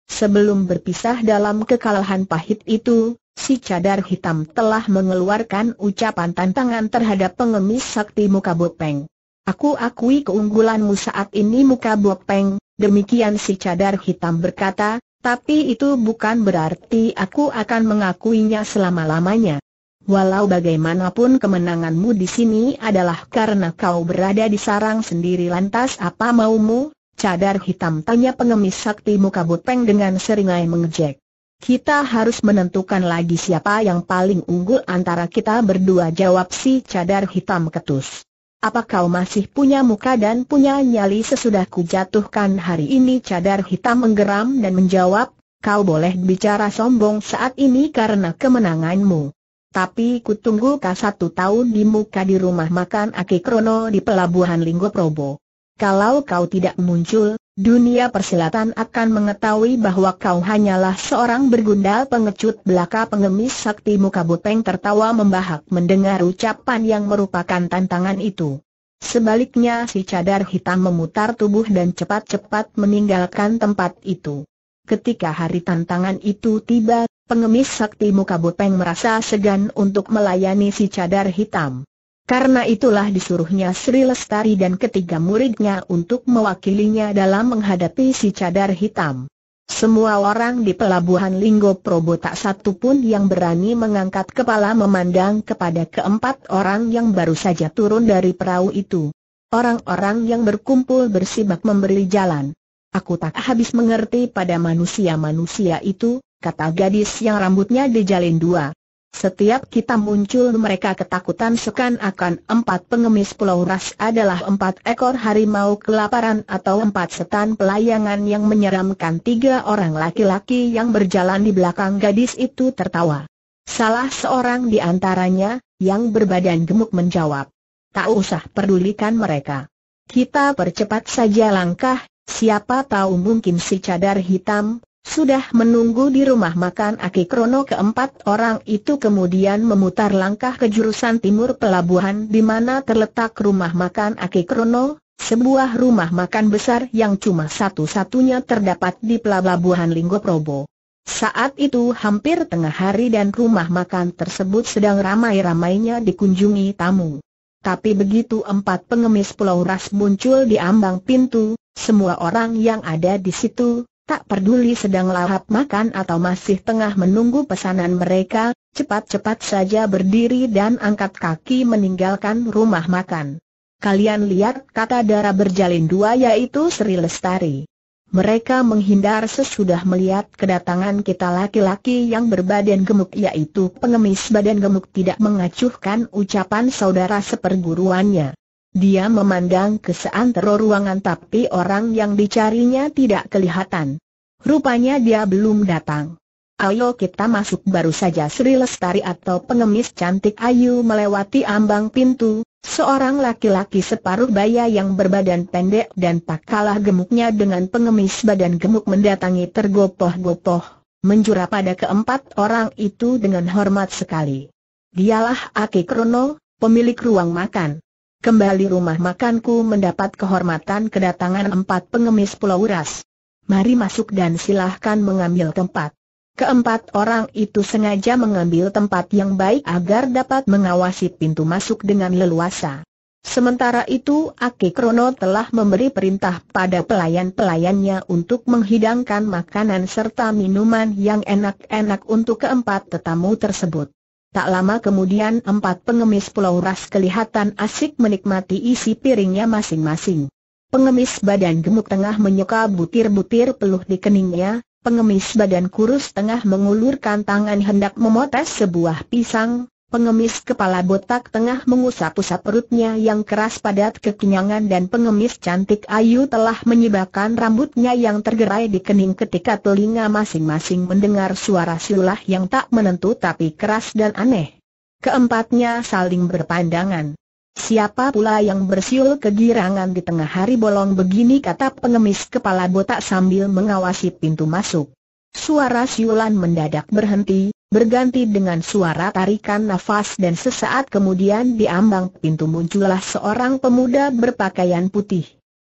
Sebelum berpisah dalam kekalahan pahit itu, si cadar hitam telah mengeluarkan ucapan tantangan terhadap pengemis sakti muka bopeng. Aku akui keunggulanmu saat ini muka bopeng, demikian si cadar hitam berkata, tapi itu bukan berarti aku akan mengakuinya selama-lamanya. Walau bagaimanapun kemenanganmu di sini adalah karena kau berada di sarang sendiri lantas apa maumu? Cadar hitam tanya pengemis sakti muka buteng dengan seringai mengejek. Kita harus menentukan lagi siapa yang paling unggul antara kita berdua jawab si cadar hitam ketus. Apa kau masih punya muka dan punya nyali sesudah ku jatuhkan hari ini cadar hitam menggeram dan menjawab, kau boleh bicara sombong saat ini karena kemenanganmu. Tapi ku tunggu kau satu tahun di muka di rumah makan Aki Krono di pelabuhan Linggo Probo. Kalau kau tidak muncul, Dunia persilatan akan mengetahui bahwa kau hanyalah seorang bergundal pengecut belaka pengemis sakti muka bopeng tertawa membahak mendengar ucapan yang merupakan tantangan itu. Sebaliknya si cadar hitam memutar tubuh dan cepat-cepat meninggalkan tempat itu. Ketika hari tantangan itu tiba, pengemis sakti muka bopeng merasa segan untuk melayani si cadar hitam. Karena itulah disuruhnya Sri Lestari dan ketiga muridnya untuk mewakilinya dalam menghadapi si cadar hitam. Semua orang di pelabuhan Linggo Probo tak satu pun yang berani mengangkat kepala memandang kepada keempat orang yang baru saja turun dari perahu itu. Orang-orang yang berkumpul bersibak memberi jalan. Aku tak habis mengerti pada manusia-manusia itu, kata gadis yang rambutnya dijalin dua. Setiap kita muncul mereka ketakutan sekan akan empat pengemis pulau ras adalah empat ekor harimau kelaparan atau empat setan pelayangan yang menyeramkan tiga orang laki-laki yang berjalan di belakang gadis itu tertawa. Salah seorang di antaranya, yang berbadan gemuk menjawab. Tak usah pedulikan mereka. Kita percepat saja langkah, siapa tahu mungkin si cadar hitam, sudah menunggu di rumah makan Aki Krono keempat orang itu kemudian memutar langkah ke jurusan timur pelabuhan di mana terletak rumah makan Aki Krono, sebuah rumah makan besar yang cuma satu-satunya terdapat di pelabuhan Linggo Probo. Saat itu hampir tengah hari dan rumah makan tersebut sedang ramai-ramainya dikunjungi tamu. Tapi begitu empat pengemis Pulau Ras muncul di ambang pintu, semua orang yang ada di situ, tak peduli sedang lahap makan atau masih tengah menunggu pesanan mereka, cepat-cepat saja berdiri dan angkat kaki meninggalkan rumah makan. Kalian lihat kata darah berjalin dua yaitu Sri Lestari. Mereka menghindar sesudah melihat kedatangan kita laki-laki yang berbadan gemuk yaitu pengemis badan gemuk tidak mengacuhkan ucapan saudara seperguruannya. Dia memandang ke seantero ruangan tapi orang yang dicarinya tidak kelihatan. Rupanya dia belum datang. Ayo kita masuk baru saja Sri Lestari atau pengemis cantik Ayu melewati ambang pintu, seorang laki-laki separuh baya yang berbadan pendek dan tak kalah gemuknya dengan pengemis badan gemuk mendatangi tergopoh-gopoh, menjura pada keempat orang itu dengan hormat sekali. Dialah Aki Krono, pemilik ruang makan kembali rumah makanku mendapat kehormatan kedatangan empat pengemis Pulau Ras. Mari masuk dan silahkan mengambil tempat. Keempat orang itu sengaja mengambil tempat yang baik agar dapat mengawasi pintu masuk dengan leluasa. Sementara itu Aki Krono telah memberi perintah pada pelayan-pelayannya untuk menghidangkan makanan serta minuman yang enak-enak untuk keempat tetamu tersebut. Tak lama kemudian empat pengemis Pulau Ras kelihatan asik menikmati isi piringnya masing-masing. Pengemis badan gemuk tengah menyeka butir-butir peluh di keningnya, pengemis badan kurus tengah mengulurkan tangan hendak memotes sebuah pisang, Pengemis kepala botak tengah mengusap-usap perutnya yang keras padat kekenyangan dan pengemis cantik Ayu telah menyibakkan rambutnya yang tergerai di kening ketika telinga masing-masing mendengar suara siulah yang tak menentu tapi keras dan aneh. Keempatnya saling berpandangan. Siapa pula yang bersiul kegirangan di tengah hari bolong begini kata pengemis kepala botak sambil mengawasi pintu masuk. Suara siulan mendadak berhenti, berganti dengan suara tarikan nafas dan sesaat kemudian di ambang pintu muncullah seorang pemuda berpakaian putih.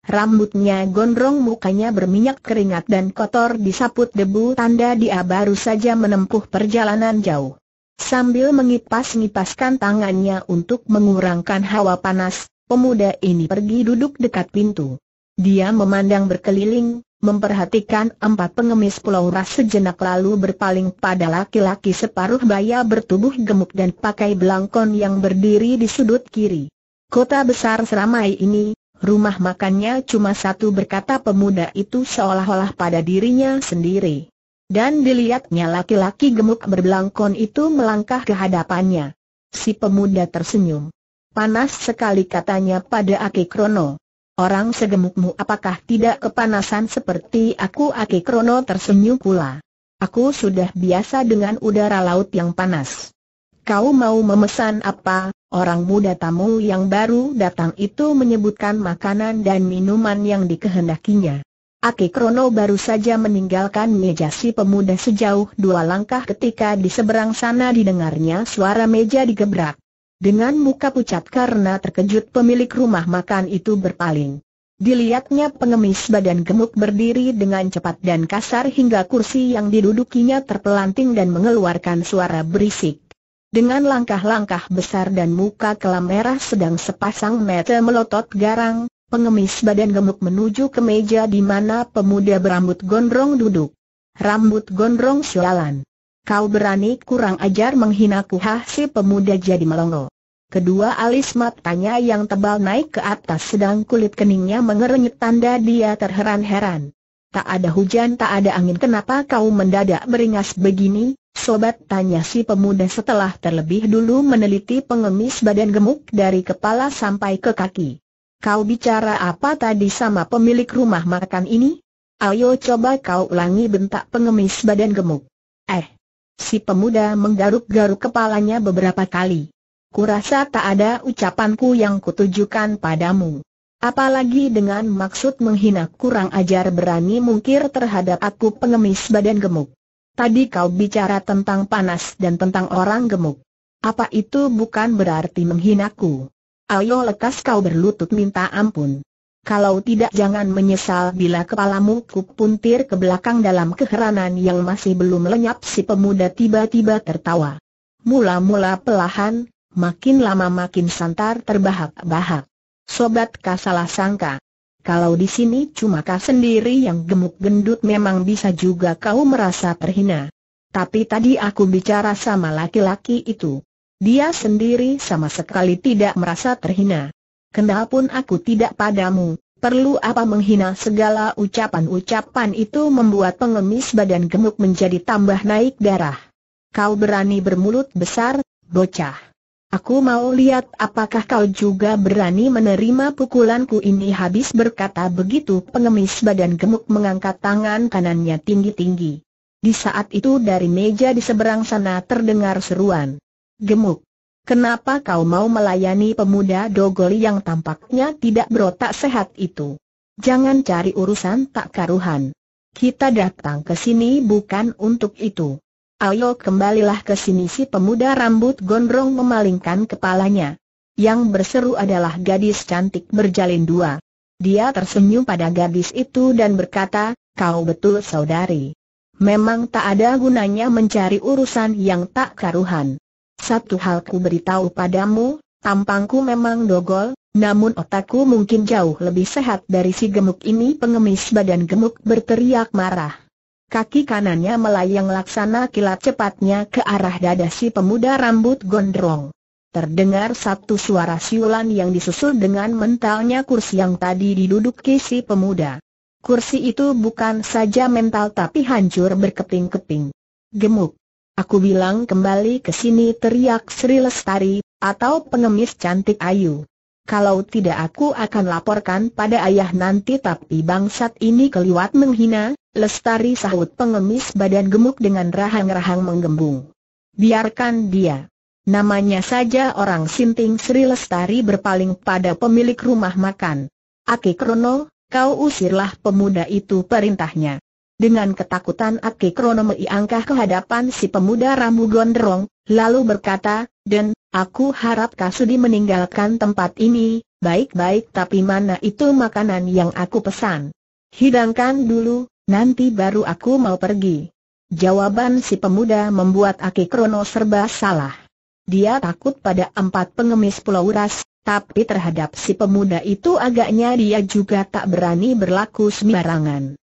Rambutnya gondrong mukanya berminyak keringat dan kotor disaput debu tanda dia baru saja menempuh perjalanan jauh. Sambil mengipas-ngipaskan tangannya untuk mengurangkan hawa panas, pemuda ini pergi duduk dekat pintu. Dia memandang berkeliling, memperhatikan empat pengemis pulau ras sejenak lalu berpaling pada laki-laki separuh baya bertubuh gemuk dan pakai belangkon yang berdiri di sudut kiri. Kota besar seramai ini, rumah makannya cuma satu berkata pemuda itu seolah-olah pada dirinya sendiri. Dan dilihatnya laki-laki gemuk berbelangkon itu melangkah ke hadapannya. Si pemuda tersenyum. Panas sekali katanya pada Aki Krono. Orang segemukmu apakah tidak kepanasan seperti aku Aki Krono tersenyum pula. Aku sudah biasa dengan udara laut yang panas. Kau mau memesan apa? Orang muda tamu yang baru datang itu menyebutkan makanan dan minuman yang dikehendakinya. Aki Krono baru saja meninggalkan meja si pemuda sejauh dua langkah ketika di seberang sana didengarnya suara meja digebrak. Dengan muka pucat karena terkejut pemilik rumah makan itu berpaling. Dilihatnya pengemis badan gemuk berdiri dengan cepat dan kasar hingga kursi yang didudukinya terpelanting dan mengeluarkan suara berisik. Dengan langkah-langkah besar dan muka kelam merah sedang sepasang mata melotot garang, pengemis badan gemuk menuju ke meja di mana pemuda berambut gondrong duduk. Rambut gondrong sialan. Kau berani kurang ajar menghinaku hah si pemuda jadi melongo. Kedua alis matanya yang tebal naik ke atas sedang kulit keningnya mengerenyit tanda dia terheran-heran. Tak ada hujan tak ada angin kenapa kau mendadak beringas begini, sobat tanya si pemuda setelah terlebih dulu meneliti pengemis badan gemuk dari kepala sampai ke kaki. Kau bicara apa tadi sama pemilik rumah makan ini? Ayo coba kau ulangi bentak pengemis badan gemuk. Eh, Si pemuda menggaruk-garuk kepalanya beberapa kali. Kurasa tak ada ucapanku yang kutujukan padamu. Apalagi dengan maksud menghina kurang ajar berani mungkir terhadap aku pengemis badan gemuk. Tadi kau bicara tentang panas dan tentang orang gemuk. Apa itu bukan berarti menghinaku? Ayo lekas kau berlutut minta ampun kalau tidak jangan menyesal bila kepalamu kupuntir ke belakang dalam keheranan yang masih belum lenyap si pemuda tiba-tiba tertawa. Mula-mula pelahan, makin lama makin santar terbahak-bahak. Sobat kah salah sangka. Kalau di sini cuma kau sendiri yang gemuk gendut memang bisa juga kau merasa terhina. Tapi tadi aku bicara sama laki-laki itu. Dia sendiri sama sekali tidak merasa terhina. Kendal pun aku tidak padamu, perlu apa menghina segala ucapan-ucapan itu membuat pengemis badan gemuk menjadi tambah naik darah. Kau berani bermulut besar, bocah. Aku mau lihat apakah kau juga berani menerima pukulanku ini habis berkata begitu pengemis badan gemuk mengangkat tangan kanannya tinggi-tinggi. Di saat itu dari meja di seberang sana terdengar seruan. Gemuk, Kenapa kau mau melayani pemuda dogol yang tampaknya tidak berotak sehat itu? Jangan cari urusan tak karuhan. Kita datang ke sini bukan untuk itu. Ayo kembalilah ke sini si pemuda rambut gondrong memalingkan kepalanya. Yang berseru adalah gadis cantik berjalin dua. Dia tersenyum pada gadis itu dan berkata, kau betul saudari. Memang tak ada gunanya mencari urusan yang tak karuhan. Satu hal ku beritahu padamu, tampangku memang dogol, namun otakku mungkin jauh lebih sehat dari si gemuk ini pengemis badan gemuk berteriak marah. Kaki kanannya melayang laksana kilat cepatnya ke arah dada si pemuda rambut gondrong. Terdengar satu suara siulan yang disusul dengan mentalnya kursi yang tadi diduduki si pemuda. Kursi itu bukan saja mental tapi hancur berkeping-keping. Gemuk. Aku bilang kembali ke sini teriak Sri Lestari, atau pengemis cantik Ayu. Kalau tidak aku akan laporkan pada ayah nanti tapi bangsat ini keliwat menghina, Lestari sahut pengemis badan gemuk dengan rahang-rahang menggembung. Biarkan dia. Namanya saja orang sinting Sri Lestari berpaling pada pemilik rumah makan. Aki Krono, kau usirlah pemuda itu perintahnya. Dengan ketakutan Aki Krono meiangkah ke hadapan si pemuda Ramu Gondrong, lalu berkata, Den, aku harap Kasudi meninggalkan tempat ini, baik-baik tapi mana itu makanan yang aku pesan. Hidangkan dulu, nanti baru aku mau pergi. Jawaban si pemuda membuat Aki Krono serba salah. Dia takut pada empat pengemis Pulau Ras, tapi terhadap si pemuda itu agaknya dia juga tak berani berlaku sembarangan.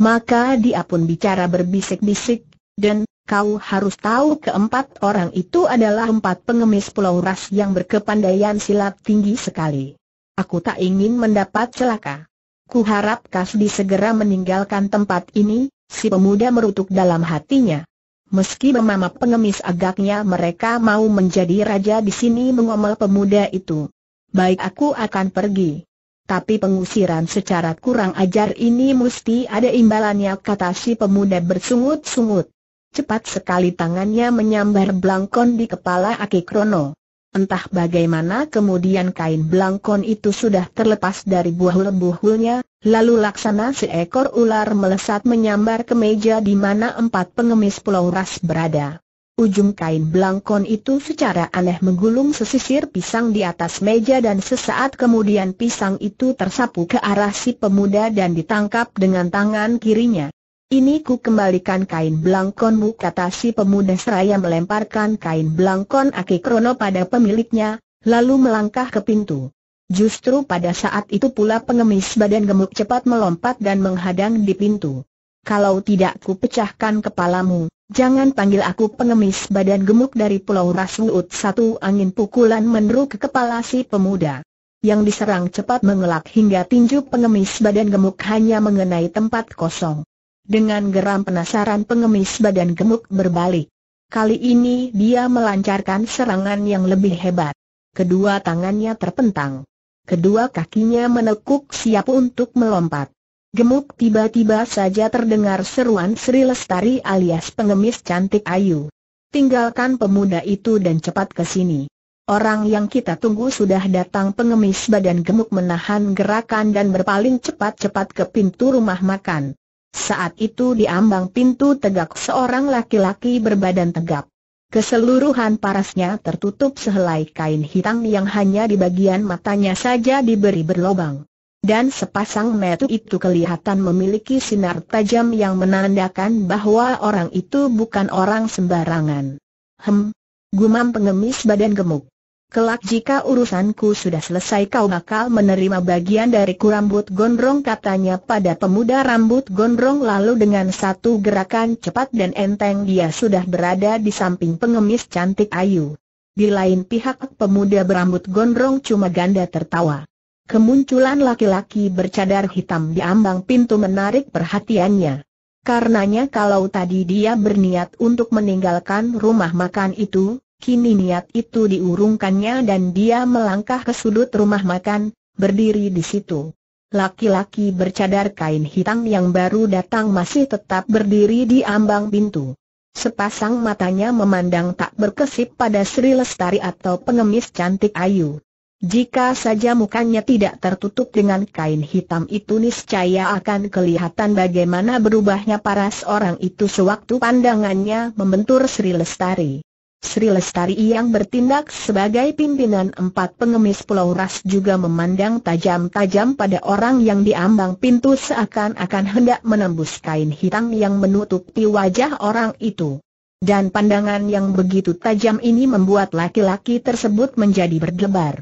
Maka dia pun bicara berbisik-bisik, dan kau harus tahu keempat orang itu adalah empat pengemis pulau ras yang berkepandaian silat tinggi sekali. Aku tak ingin mendapat celaka. Ku harap Kasdi segera meninggalkan tempat ini, si pemuda merutuk dalam hatinya. Meski memama pengemis agaknya mereka mau menjadi raja di sini mengomel pemuda itu. Baik aku akan pergi. Tapi pengusiran secara kurang ajar ini mesti ada imbalannya kata si pemuda bersungut-sungut. Cepat sekali tangannya menyambar blangkon di kepala Aki Krono. Entah bagaimana kemudian kain blangkon itu sudah terlepas dari buah-buahulnya, lalu laksana seekor ular melesat menyambar ke meja di mana empat pengemis pulau ras berada. Ujung kain belangkon itu secara aneh menggulung sesisir pisang di atas meja dan sesaat kemudian pisang itu tersapu ke arah si pemuda dan ditangkap dengan tangan kirinya. Ini ku kembalikan kain belangkonmu kata si pemuda seraya melemparkan kain belangkon Aki Krono pada pemiliknya, lalu melangkah ke pintu. Justru pada saat itu pula pengemis badan gemuk cepat melompat dan menghadang di pintu. Kalau tidak ku pecahkan kepalamu, Jangan panggil aku pengemis badan gemuk dari Pulau Rasulut Satu angin pukulan meneru ke kepala si pemuda Yang diserang cepat mengelak hingga tinju pengemis badan gemuk hanya mengenai tempat kosong Dengan geram penasaran pengemis badan gemuk berbalik Kali ini dia melancarkan serangan yang lebih hebat Kedua tangannya terpentang Kedua kakinya menekuk siap untuk melompat Gemuk tiba-tiba saja terdengar seruan Sri Lestari alias pengemis cantik Ayu. Tinggalkan pemuda itu dan cepat ke sini. Orang yang kita tunggu sudah datang pengemis badan gemuk menahan gerakan dan berpaling cepat-cepat ke pintu rumah makan. Saat itu di ambang pintu tegak seorang laki-laki berbadan tegap. Keseluruhan parasnya tertutup sehelai kain hitam yang hanya di bagian matanya saja diberi berlobang dan sepasang metu itu kelihatan memiliki sinar tajam yang menandakan bahwa orang itu bukan orang sembarangan. Hem, gumam pengemis badan gemuk. Kelak jika urusanku sudah selesai kau bakal menerima bagian ku rambut gondrong katanya pada pemuda rambut gondrong lalu dengan satu gerakan cepat dan enteng dia sudah berada di samping pengemis cantik Ayu. Di lain pihak pemuda berambut gondrong cuma ganda tertawa. Kemunculan laki-laki bercadar hitam di ambang pintu menarik perhatiannya. Karenanya kalau tadi dia berniat untuk meninggalkan rumah makan itu, kini niat itu diurungkannya dan dia melangkah ke sudut rumah makan, berdiri di situ. Laki-laki bercadar kain hitam yang baru datang masih tetap berdiri di ambang pintu. Sepasang matanya memandang tak berkesip pada Sri Lestari atau pengemis cantik Ayu. Jika saja mukanya tidak tertutup dengan kain hitam itu niscaya akan kelihatan bagaimana berubahnya paras orang itu sewaktu pandangannya membentur Sri Lestari. Sri Lestari yang bertindak sebagai pimpinan empat pengemis Pulau Ras juga memandang tajam-tajam pada orang yang diambang pintu seakan-akan hendak menembus kain hitam yang menutupi wajah orang itu. Dan pandangan yang begitu tajam ini membuat laki-laki tersebut menjadi berdebar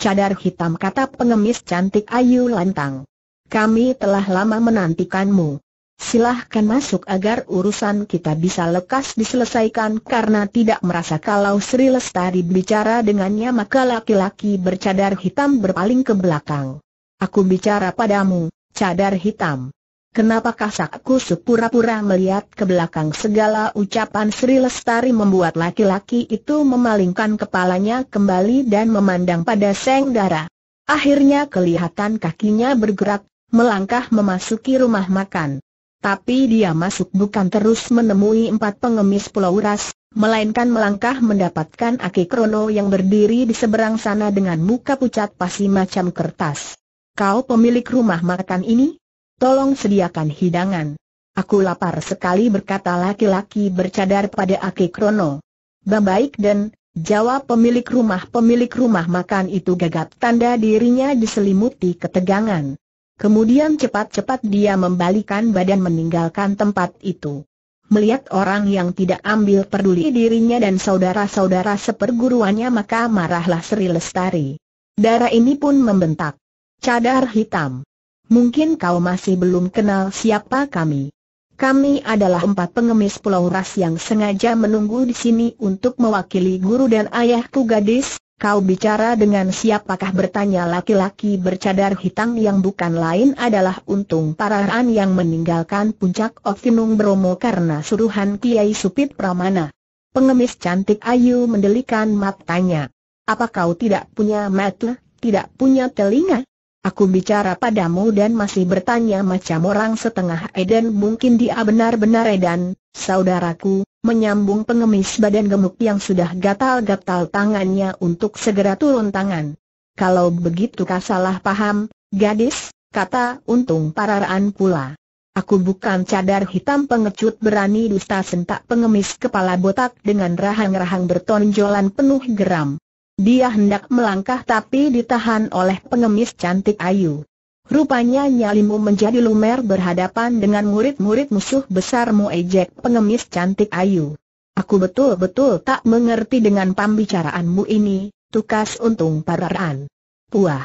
cadar hitam kata pengemis cantik Ayu Lantang. Kami telah lama menantikanmu. Silahkan masuk agar urusan kita bisa lekas diselesaikan karena tidak merasa kalau Sri Lestari bicara dengannya maka laki-laki bercadar hitam berpaling ke belakang. Aku bicara padamu, cadar hitam. Kenapa sakku sepura-pura melihat ke belakang segala ucapan Sri Lestari membuat laki-laki itu memalingkan kepalanya kembali dan memandang pada Seng Dara. Akhirnya kelihatan kakinya bergerak, melangkah memasuki rumah makan. Tapi dia masuk bukan terus menemui empat pengemis Pulau Ras, melainkan melangkah mendapatkan Aki Krono yang berdiri di seberang sana dengan muka pucat pasi macam kertas. Kau pemilik rumah makan ini? Tolong sediakan hidangan. Aku lapar sekali berkata laki-laki bercadar pada Aki Krono. Baik dan, jawab pemilik rumah pemilik rumah makan itu gagap tanda dirinya diselimuti ketegangan. Kemudian cepat-cepat dia membalikan badan meninggalkan tempat itu. Melihat orang yang tidak ambil peduli dirinya dan saudara-saudara seperguruannya maka marahlah Sri Lestari. Darah ini pun membentak. Cadar hitam mungkin kau masih belum kenal siapa kami. Kami adalah empat pengemis pulau ras yang sengaja menunggu di sini untuk mewakili guru dan ayahku gadis. Kau bicara dengan siapakah bertanya laki-laki bercadar hitam yang bukan lain adalah Untung Parahan yang meninggalkan puncak Ovinung Bromo karena suruhan Kiai Supit Pramana. Pengemis cantik Ayu mendelikan matanya. Apa kau tidak punya mata, tidak punya telinga? Aku bicara padamu dan masih bertanya macam orang setengah Eden. mungkin dia benar-benar Eden, saudaraku, menyambung pengemis badan gemuk yang sudah gatal-gatal tangannya untuk segera turun tangan. Kalau begitu kau salah paham, gadis, kata untung pararaan pula. Aku bukan cadar hitam pengecut berani dusta sentak pengemis kepala botak dengan rahang-rahang bertonjolan penuh geram. Dia hendak melangkah tapi ditahan oleh pengemis cantik Ayu. Rupanya nyalimu menjadi lumer berhadapan dengan murid-murid musuh besarmu ejek pengemis cantik Ayu. Aku betul-betul tak mengerti dengan pembicaraanmu ini, tukas untung pararaan. Puah.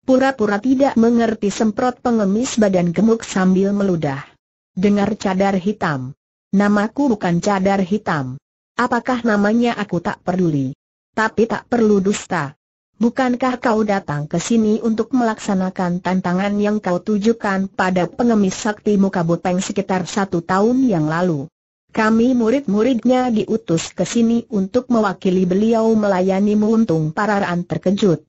Pura-pura tidak mengerti semprot pengemis badan gemuk sambil meludah. Dengar cadar hitam. Namaku bukan cadar hitam. Apakah namanya aku tak peduli. Tapi tak perlu dusta. Bukankah kau datang ke sini untuk melaksanakan tantangan yang kau tujukan pada pengemis sakti muka bopeng sekitar satu tahun yang lalu? Kami murid-muridnya diutus ke sini untuk mewakili beliau melayani para pararaan terkejut.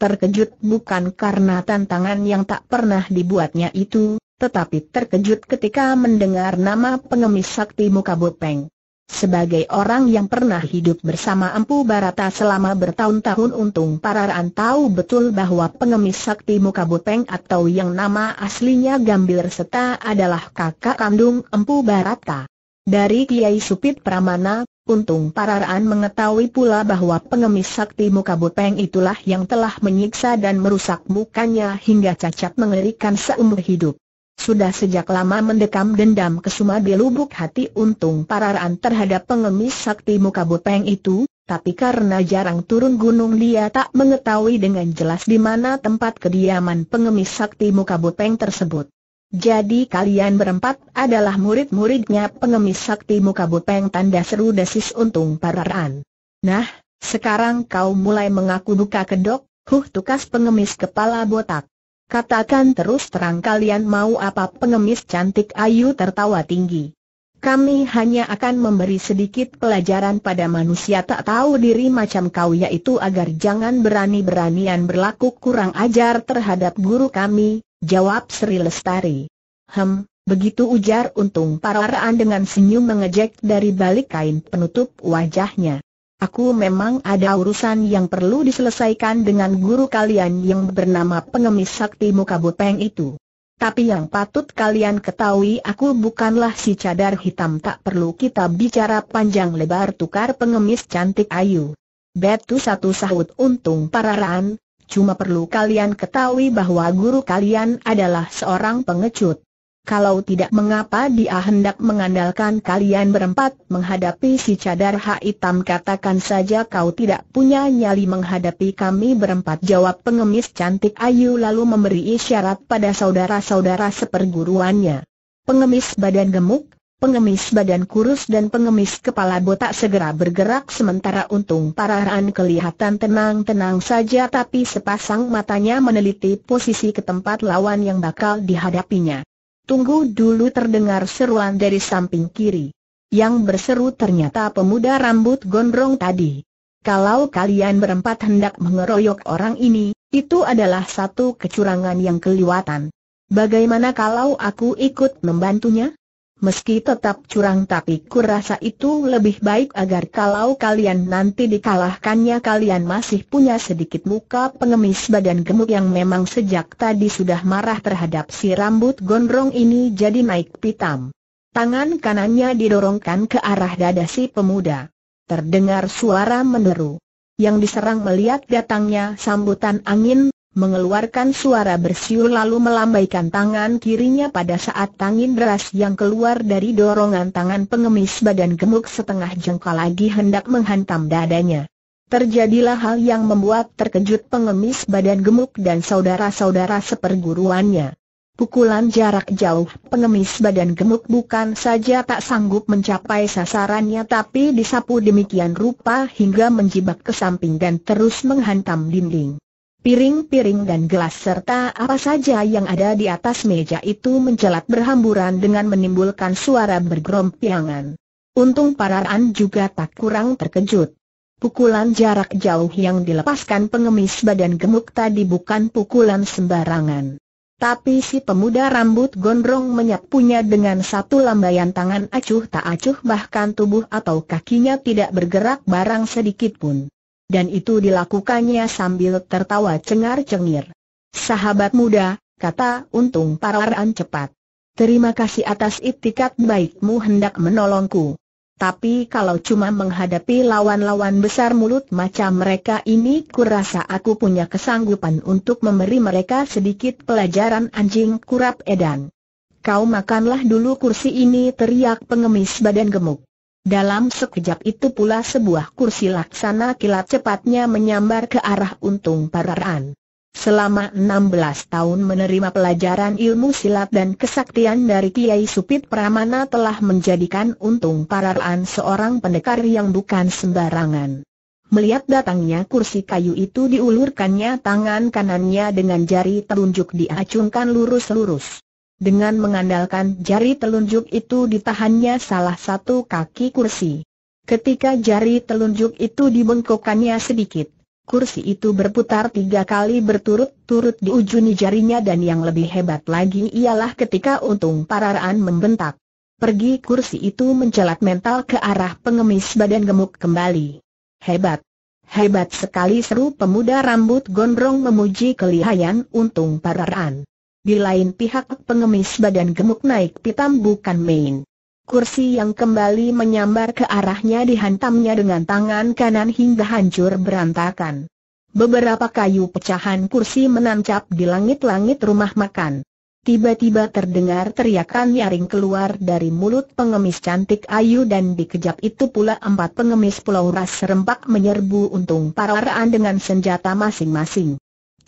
Terkejut bukan karena tantangan yang tak pernah dibuatnya itu, tetapi terkejut ketika mendengar nama pengemis sakti muka bopeng. Sebagai orang yang pernah hidup bersama Empu Barata selama bertahun-tahun untung Pararan tahu betul bahwa pengemis sakti muka buteng atau yang nama aslinya Gambir Seta adalah kakak kandung Empu Barata. Dari Kiai Supit Pramana, untung Pararan mengetahui pula bahwa pengemis sakti muka buteng itulah yang telah menyiksa dan merusak mukanya hingga cacat mengerikan seumur hidup sudah sejak lama mendekam dendam kesuma di lubuk hati untung pararaan terhadap pengemis sakti muka bopeng itu, tapi karena jarang turun gunung dia tak mengetahui dengan jelas di mana tempat kediaman pengemis sakti muka bopeng tersebut. Jadi kalian berempat adalah murid-muridnya pengemis sakti muka bopeng tanda seru desis untung pararaan. Nah, sekarang kau mulai mengaku buka kedok, huh tukas pengemis kepala botak. Katakan terus terang kalian mau apa pengemis cantik Ayu tertawa tinggi. Kami hanya akan memberi sedikit pelajaran pada manusia tak tahu diri macam kau yaitu agar jangan berani-beranian berlaku kurang ajar terhadap guru kami, jawab Sri Lestari. Hem, begitu ujar untung pararaan dengan senyum mengejek dari balik kain penutup wajahnya. Aku memang ada urusan yang perlu diselesaikan dengan guru kalian yang bernama pengemis sakti muka bopeng itu. Tapi yang patut kalian ketahui aku bukanlah si cadar hitam tak perlu kita bicara panjang lebar tukar pengemis cantik ayu. Betu satu sahut untung pararaan, cuma perlu kalian ketahui bahwa guru kalian adalah seorang pengecut. Kalau tidak mengapa dia hendak mengandalkan kalian berempat menghadapi si cadar hak hitam katakan saja kau tidak punya nyali menghadapi kami berempat jawab pengemis cantik Ayu lalu memberi isyarat pada saudara-saudara seperguruannya. Pengemis badan gemuk, pengemis badan kurus dan pengemis kepala botak segera bergerak sementara untung para parahan kelihatan tenang-tenang saja tapi sepasang matanya meneliti posisi ke tempat lawan yang bakal dihadapinya. Tunggu dulu terdengar seruan dari samping kiri. Yang berseru ternyata pemuda rambut gondrong tadi. Kalau kalian berempat hendak mengeroyok orang ini, itu adalah satu kecurangan yang kelihatan. Bagaimana kalau aku ikut membantunya? Meski tetap curang tapi kurasa itu lebih baik agar kalau kalian nanti dikalahkannya kalian masih punya sedikit muka pengemis badan gemuk yang memang sejak tadi sudah marah terhadap si rambut gondrong ini jadi naik pitam. Tangan kanannya didorongkan ke arah dada si pemuda. Terdengar suara meneru Yang diserang melihat datangnya sambutan angin, mengeluarkan suara bersiul lalu melambaikan tangan kirinya pada saat angin deras yang keluar dari dorongan tangan pengemis badan gemuk setengah jengkal lagi hendak menghantam dadanya. Terjadilah hal yang membuat terkejut pengemis badan gemuk dan saudara-saudara seperguruannya. Pukulan jarak jauh pengemis badan gemuk bukan saja tak sanggup mencapai sasarannya tapi disapu demikian rupa hingga menjibak ke samping dan terus menghantam dinding. Piring-piring dan gelas serta apa saja yang ada di atas meja itu mencelat berhamburan dengan menimbulkan suara bergerompiangan. Untung para An juga tak kurang terkejut. Pukulan jarak jauh yang dilepaskan pengemis badan gemuk tadi bukan pukulan sembarangan. Tapi si pemuda rambut gondrong menyapunya dengan satu lambaian tangan acuh tak acuh bahkan tubuh atau kakinya tidak bergerak barang sedikit pun dan itu dilakukannya sambil tertawa cengar-cengir. Sahabat muda, kata untung pararan cepat. Terima kasih atas itikat baikmu hendak menolongku. Tapi kalau cuma menghadapi lawan-lawan besar mulut macam mereka ini kurasa aku punya kesanggupan untuk memberi mereka sedikit pelajaran anjing kurap edan. Kau makanlah dulu kursi ini teriak pengemis badan gemuk. Dalam sekejap itu pula sebuah kursi laksana kilat cepatnya menyambar ke arah untung pararan. Selama 16 tahun menerima pelajaran ilmu silat dan kesaktian dari Kiai Supit Pramana telah menjadikan Untung Pararan seorang pendekar yang bukan sembarangan. Melihat datangnya kursi kayu itu diulurkannya tangan kanannya dengan jari telunjuk diacungkan lurus-lurus dengan mengandalkan jari telunjuk itu ditahannya salah satu kaki kursi. Ketika jari telunjuk itu dibengkokkannya sedikit, kursi itu berputar tiga kali berturut-turut di ujung jarinya dan yang lebih hebat lagi ialah ketika untung pararaan membentak. Pergi kursi itu mencelat mental ke arah pengemis badan gemuk kembali. Hebat. Hebat sekali seru pemuda rambut gondrong memuji kelihayan untung pararaan. Di lain pihak pengemis badan gemuk naik pitam bukan main. Kursi yang kembali menyambar ke arahnya dihantamnya dengan tangan kanan hingga hancur berantakan. Beberapa kayu pecahan kursi menancap di langit-langit rumah makan. Tiba-tiba terdengar teriakan nyaring keluar dari mulut pengemis cantik Ayu dan dikejap itu pula empat pengemis pulau ras serempak menyerbu untung pararaan dengan senjata masing-masing.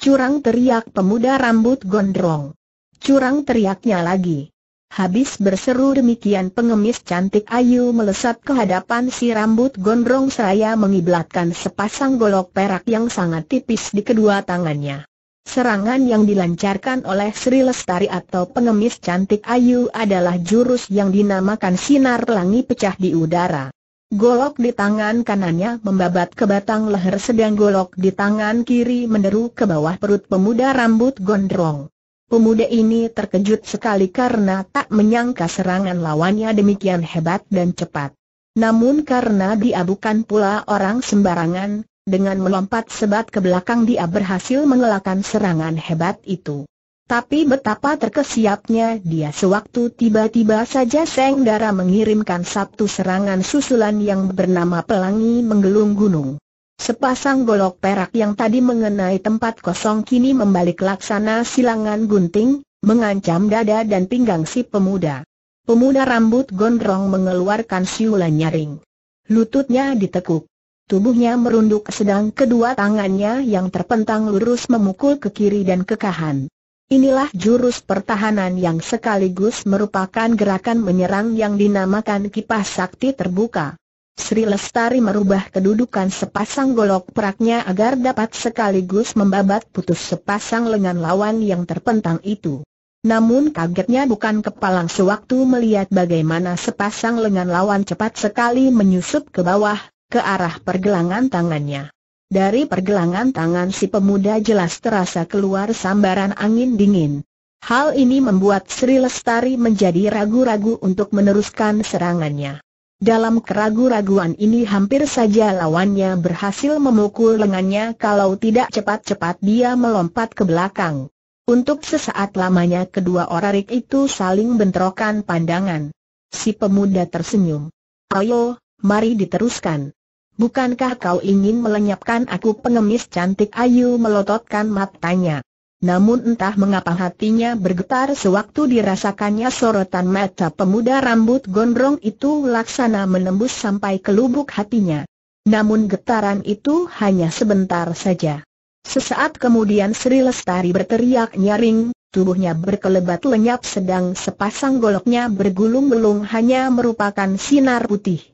Curang teriak pemuda rambut gondrong. Curang teriaknya lagi. Habis berseru demikian pengemis cantik Ayu melesat ke hadapan si rambut gondrong Saya mengiblatkan sepasang golok perak yang sangat tipis di kedua tangannya. Serangan yang dilancarkan oleh Sri Lestari atau pengemis cantik Ayu adalah jurus yang dinamakan sinar langi pecah di udara. Golok di tangan kanannya membabat ke batang leher sedang golok di tangan kiri meneru ke bawah perut pemuda rambut gondrong. Pemuda ini terkejut sekali karena tak menyangka serangan lawannya demikian hebat dan cepat. Namun karena dia bukan pula orang sembarangan, dengan melompat sebat ke belakang dia berhasil mengelakkan serangan hebat itu. Tapi betapa terkesiapnya dia sewaktu tiba-tiba saja Seng Dara mengirimkan satu serangan susulan yang bernama Pelangi Menggelung Gunung. Sepasang golok perak yang tadi mengenai tempat kosong kini membalik laksana silangan gunting, mengancam dada dan pinggang si pemuda. Pemuda rambut gondrong mengeluarkan siulan nyaring. Lututnya ditekuk. Tubuhnya merunduk sedang kedua tangannya yang terpentang lurus memukul ke kiri dan ke kanan. Inilah jurus pertahanan yang sekaligus merupakan gerakan menyerang yang dinamakan kipas sakti terbuka. Sri Lestari merubah kedudukan sepasang golok peraknya agar dapat sekaligus membabat putus sepasang lengan lawan yang terpentang itu. Namun kagetnya bukan kepalang sewaktu melihat bagaimana sepasang lengan lawan cepat sekali menyusup ke bawah, ke arah pergelangan tangannya. Dari pergelangan tangan si pemuda jelas terasa keluar sambaran angin dingin. Hal ini membuat Sri Lestari menjadi ragu-ragu untuk meneruskan serangannya. Dalam keragu-raguan ini hampir saja lawannya berhasil memukul lengannya kalau tidak cepat-cepat dia melompat ke belakang. Untuk sesaat lamanya kedua orarik itu saling bentrokan pandangan. Si pemuda tersenyum. Ayo, mari diteruskan. Bukankah kau ingin melenyapkan aku pengemis cantik Ayu melototkan matanya. Namun entah mengapa hatinya bergetar sewaktu dirasakannya sorotan mata pemuda rambut gondrong itu laksana menembus sampai ke lubuk hatinya. Namun getaran itu hanya sebentar saja. Sesaat kemudian Sri Lestari berteriak nyaring, tubuhnya berkelebat lenyap sedang sepasang goloknya bergulung-gulung hanya merupakan sinar putih.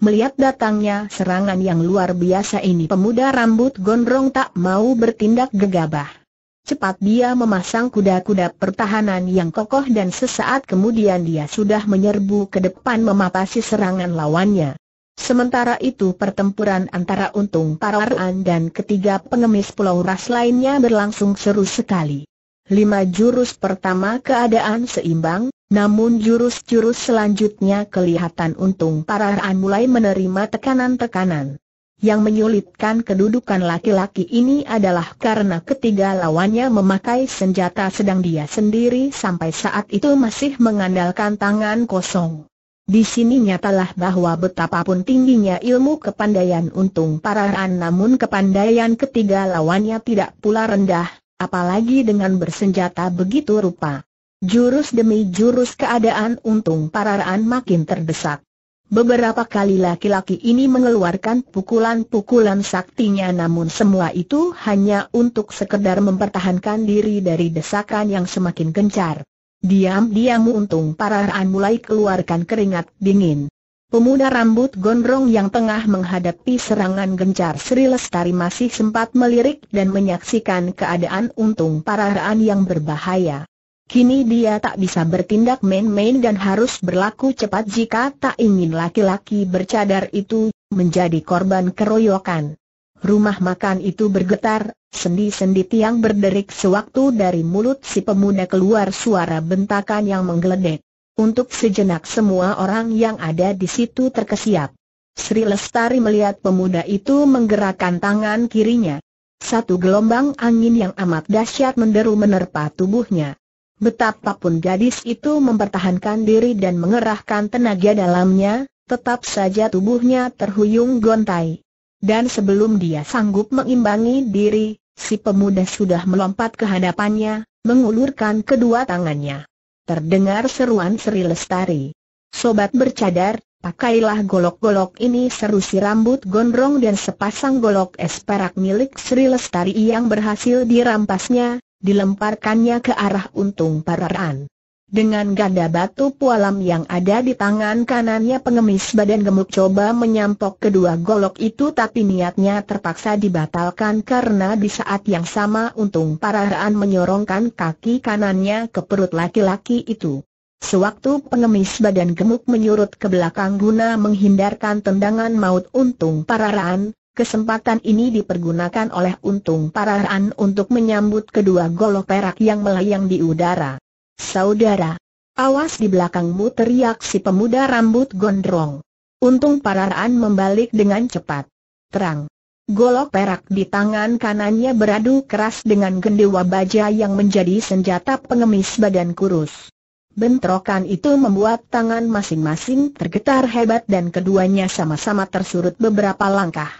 Melihat datangnya serangan yang luar biasa ini pemuda rambut gondrong tak mau bertindak gegabah. Cepat dia memasang kuda-kuda pertahanan yang kokoh dan sesaat kemudian dia sudah menyerbu ke depan memapasi serangan lawannya. Sementara itu pertempuran antara Untung Pararaan dan ketiga pengemis Pulau Ras lainnya berlangsung seru sekali. Lima jurus pertama keadaan seimbang, namun jurus-jurus selanjutnya kelihatan untung para Raan mulai menerima tekanan-tekanan. Yang menyulitkan kedudukan laki-laki ini adalah karena ketiga lawannya memakai senjata sedang dia sendiri sampai saat itu masih mengandalkan tangan kosong. Di sini nyatalah bahwa betapapun tingginya ilmu kepandaian untung para Ran namun kepandaian ketiga lawannya tidak pula rendah, apalagi dengan bersenjata begitu rupa. Jurus demi jurus keadaan untung pararaan makin terdesak. Beberapa kali laki-laki ini mengeluarkan pukulan-pukulan saktinya namun semua itu hanya untuk sekedar mempertahankan diri dari desakan yang semakin gencar. Diam-diam untung pararaan mulai keluarkan keringat dingin. Pemuda rambut gondrong yang tengah menghadapi serangan gencar Sri Lestari masih sempat melirik dan menyaksikan keadaan untung pararaan yang berbahaya. Kini dia tak bisa bertindak main-main dan harus berlaku cepat jika tak ingin laki-laki bercadar itu menjadi korban keroyokan. Rumah makan itu bergetar, sendi-sendi tiang berderik sewaktu dari mulut si pemuda keluar suara bentakan yang menggeledek. Untuk sejenak semua orang yang ada di situ terkesiap. Sri Lestari melihat pemuda itu menggerakkan tangan kirinya. Satu gelombang angin yang amat dahsyat menderu menerpa tubuhnya. Betapapun gadis itu mempertahankan diri dan mengerahkan tenaga dalamnya, tetap saja tubuhnya terhuyung gontai. Dan sebelum dia sanggup mengimbangi diri, si pemuda sudah melompat ke hadapannya, mengulurkan kedua tangannya. Terdengar seruan Sri Lestari. Sobat bercadar, pakailah golok-golok ini seru si rambut gondrong dan sepasang golok es perak milik Sri Lestari yang berhasil dirampasnya, dilemparkannya ke arah untung pararan. Dengan ganda batu pualam yang ada di tangan kanannya pengemis badan gemuk coba menyampok kedua golok itu tapi niatnya terpaksa dibatalkan karena di saat yang sama untung pararaan menyorongkan kaki kanannya ke perut laki-laki itu. Sewaktu pengemis badan gemuk menyurut ke belakang guna menghindarkan tendangan maut untung pararaan, Kesempatan ini dipergunakan oleh Untung Pararan untuk menyambut kedua golok perak yang melayang di udara. Saudara, awas di belakangmu teriak si pemuda rambut gondrong. Untung Pararan membalik dengan cepat. Terang. Golok perak di tangan kanannya beradu keras dengan gendewa baja yang menjadi senjata pengemis badan kurus. Bentrokan itu membuat tangan masing-masing tergetar hebat dan keduanya sama-sama tersurut beberapa langkah.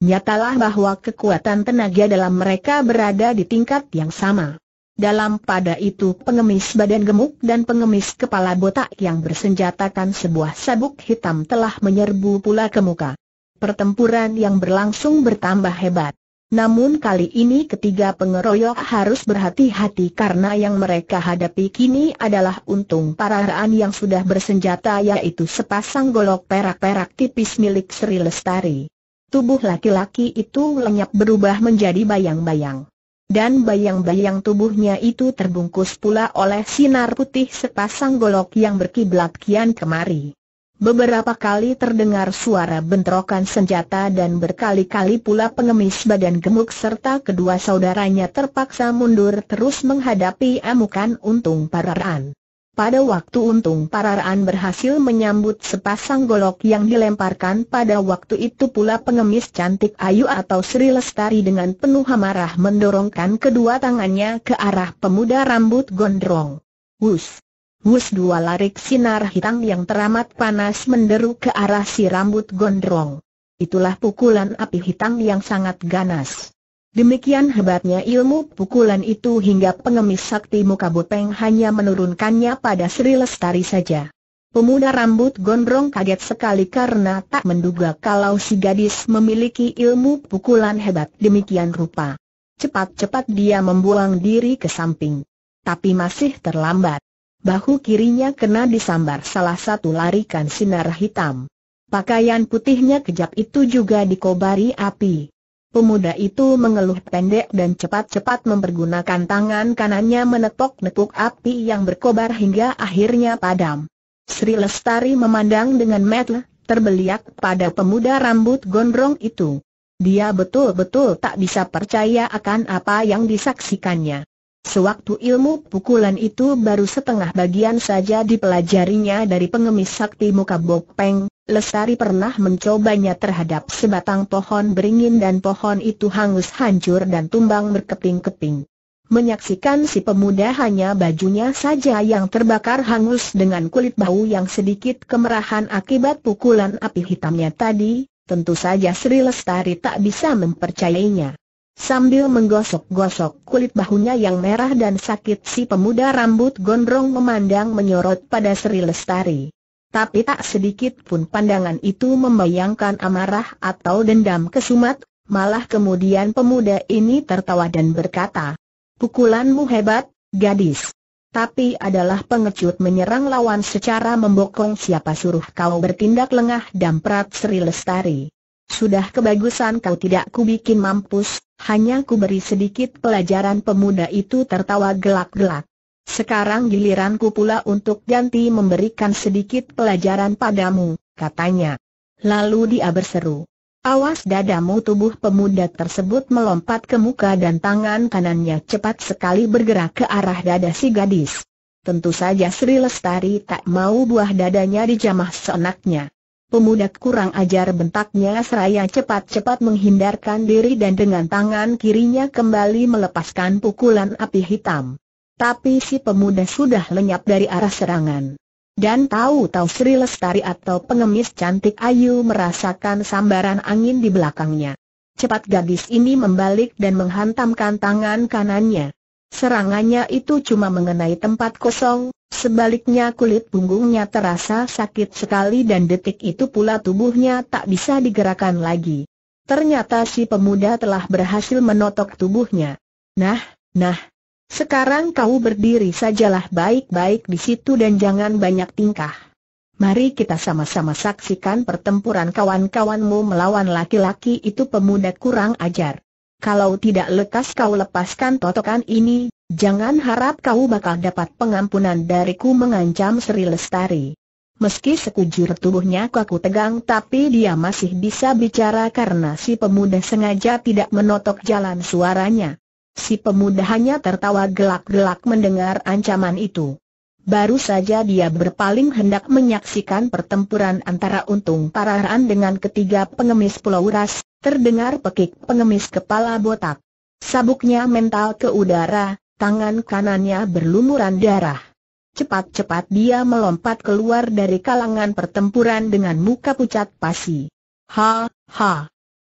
Nyatalah bahwa kekuatan tenaga dalam mereka berada di tingkat yang sama. Dalam pada itu pengemis badan gemuk dan pengemis kepala botak yang bersenjatakan sebuah sabuk hitam telah menyerbu pula ke muka. Pertempuran yang berlangsung bertambah hebat. Namun kali ini ketiga pengeroyok harus berhati-hati karena yang mereka hadapi kini adalah untung para paraan yang sudah bersenjata yaitu sepasang golok perak-perak tipis milik Sri Lestari. Tubuh laki-laki itu lenyap berubah menjadi bayang-bayang. Dan bayang-bayang tubuhnya itu terbungkus pula oleh sinar putih sepasang golok yang berkiblat kian kemari. Beberapa kali terdengar suara bentrokan senjata dan berkali-kali pula pengemis badan gemuk serta kedua saudaranya terpaksa mundur terus menghadapi amukan untung pararan. Pada waktu untung pararaan berhasil menyambut sepasang golok yang dilemparkan pada waktu itu pula pengemis cantik Ayu atau Sri Lestari dengan penuh amarah mendorongkan kedua tangannya ke arah pemuda rambut gondrong. Wus! Wus dua larik sinar hitam yang teramat panas menderu ke arah si rambut gondrong. Itulah pukulan api hitam yang sangat ganas. Demikian hebatnya ilmu pukulan itu hingga pengemis sakti muka bopeng hanya menurunkannya pada Sri Lestari saja. Pemuda rambut gondrong kaget sekali karena tak menduga kalau si gadis memiliki ilmu pukulan hebat demikian rupa. Cepat-cepat dia membuang diri ke samping. Tapi masih terlambat. Bahu kirinya kena disambar salah satu larikan sinar hitam. Pakaian putihnya kejap itu juga dikobari api. Pemuda itu mengeluh pendek dan cepat-cepat mempergunakan tangan kanannya menepok netuk api yang berkobar hingga akhirnya padam. Sri Lestari memandang dengan metel, terbeliak pada pemuda rambut gondrong itu. Dia betul-betul tak bisa percaya akan apa yang disaksikannya. Sewaktu ilmu pukulan itu baru setengah bagian saja dipelajarinya dari pengemis sakti muka Bopeng, Lestari pernah mencobanya terhadap sebatang pohon beringin dan pohon itu hangus hancur dan tumbang berkeping-keping. Menyaksikan si pemuda hanya bajunya saja yang terbakar hangus dengan kulit bau yang sedikit kemerahan akibat pukulan api hitamnya tadi, tentu saja Sri Lestari tak bisa mempercayainya. Sambil menggosok-gosok kulit bahunya yang merah dan sakit si pemuda rambut gondrong memandang menyorot pada Sri Lestari tapi tak sedikit pun pandangan itu membayangkan amarah atau dendam kesumat, malah kemudian pemuda ini tertawa dan berkata, Pukulanmu hebat, gadis. Tapi adalah pengecut menyerang lawan secara membokong siapa suruh kau bertindak lengah dan prat Sri Lestari. Sudah kebagusan kau tidak ku bikin mampus, hanya ku beri sedikit pelajaran pemuda itu tertawa gelak-gelak. Sekarang giliranku pula untuk ganti memberikan sedikit pelajaran padamu, katanya. Lalu dia berseru. Awas dadamu tubuh pemuda tersebut melompat ke muka dan tangan kanannya cepat sekali bergerak ke arah dada si gadis. Tentu saja Sri Lestari tak mau buah dadanya dijamah seenaknya. Pemuda kurang ajar bentaknya seraya cepat-cepat menghindarkan diri dan dengan tangan kirinya kembali melepaskan pukulan api hitam tapi si pemuda sudah lenyap dari arah serangan. Dan tahu-tahu Sri Lestari atau pengemis cantik Ayu merasakan sambaran angin di belakangnya. Cepat gadis ini membalik dan menghantamkan tangan kanannya. Serangannya itu cuma mengenai tempat kosong, sebaliknya kulit punggungnya terasa sakit sekali dan detik itu pula tubuhnya tak bisa digerakkan lagi. Ternyata si pemuda telah berhasil menotok tubuhnya. Nah, nah, sekarang kau berdiri sajalah baik-baik di situ dan jangan banyak tingkah. Mari kita sama-sama saksikan pertempuran kawan-kawanmu melawan laki-laki itu pemuda kurang ajar. Kalau tidak lekas kau lepaskan totokan ini, jangan harap kau bakal dapat pengampunan dariku mengancam Sri Lestari. Meski sekujur tubuhnya kaku tegang tapi dia masih bisa bicara karena si pemuda sengaja tidak menotok jalan suaranya. Si pemuda hanya tertawa gelak-gelak mendengar ancaman itu. Baru saja dia berpaling hendak menyaksikan pertempuran antara Untung Pararan dengan ketiga pengemis Pulau Ras, terdengar pekik pengemis kepala botak. Sabuknya mental ke udara, tangan kanannya berlumuran darah. Cepat-cepat dia melompat keluar dari kalangan pertempuran dengan muka pucat pasi. Ha, ha,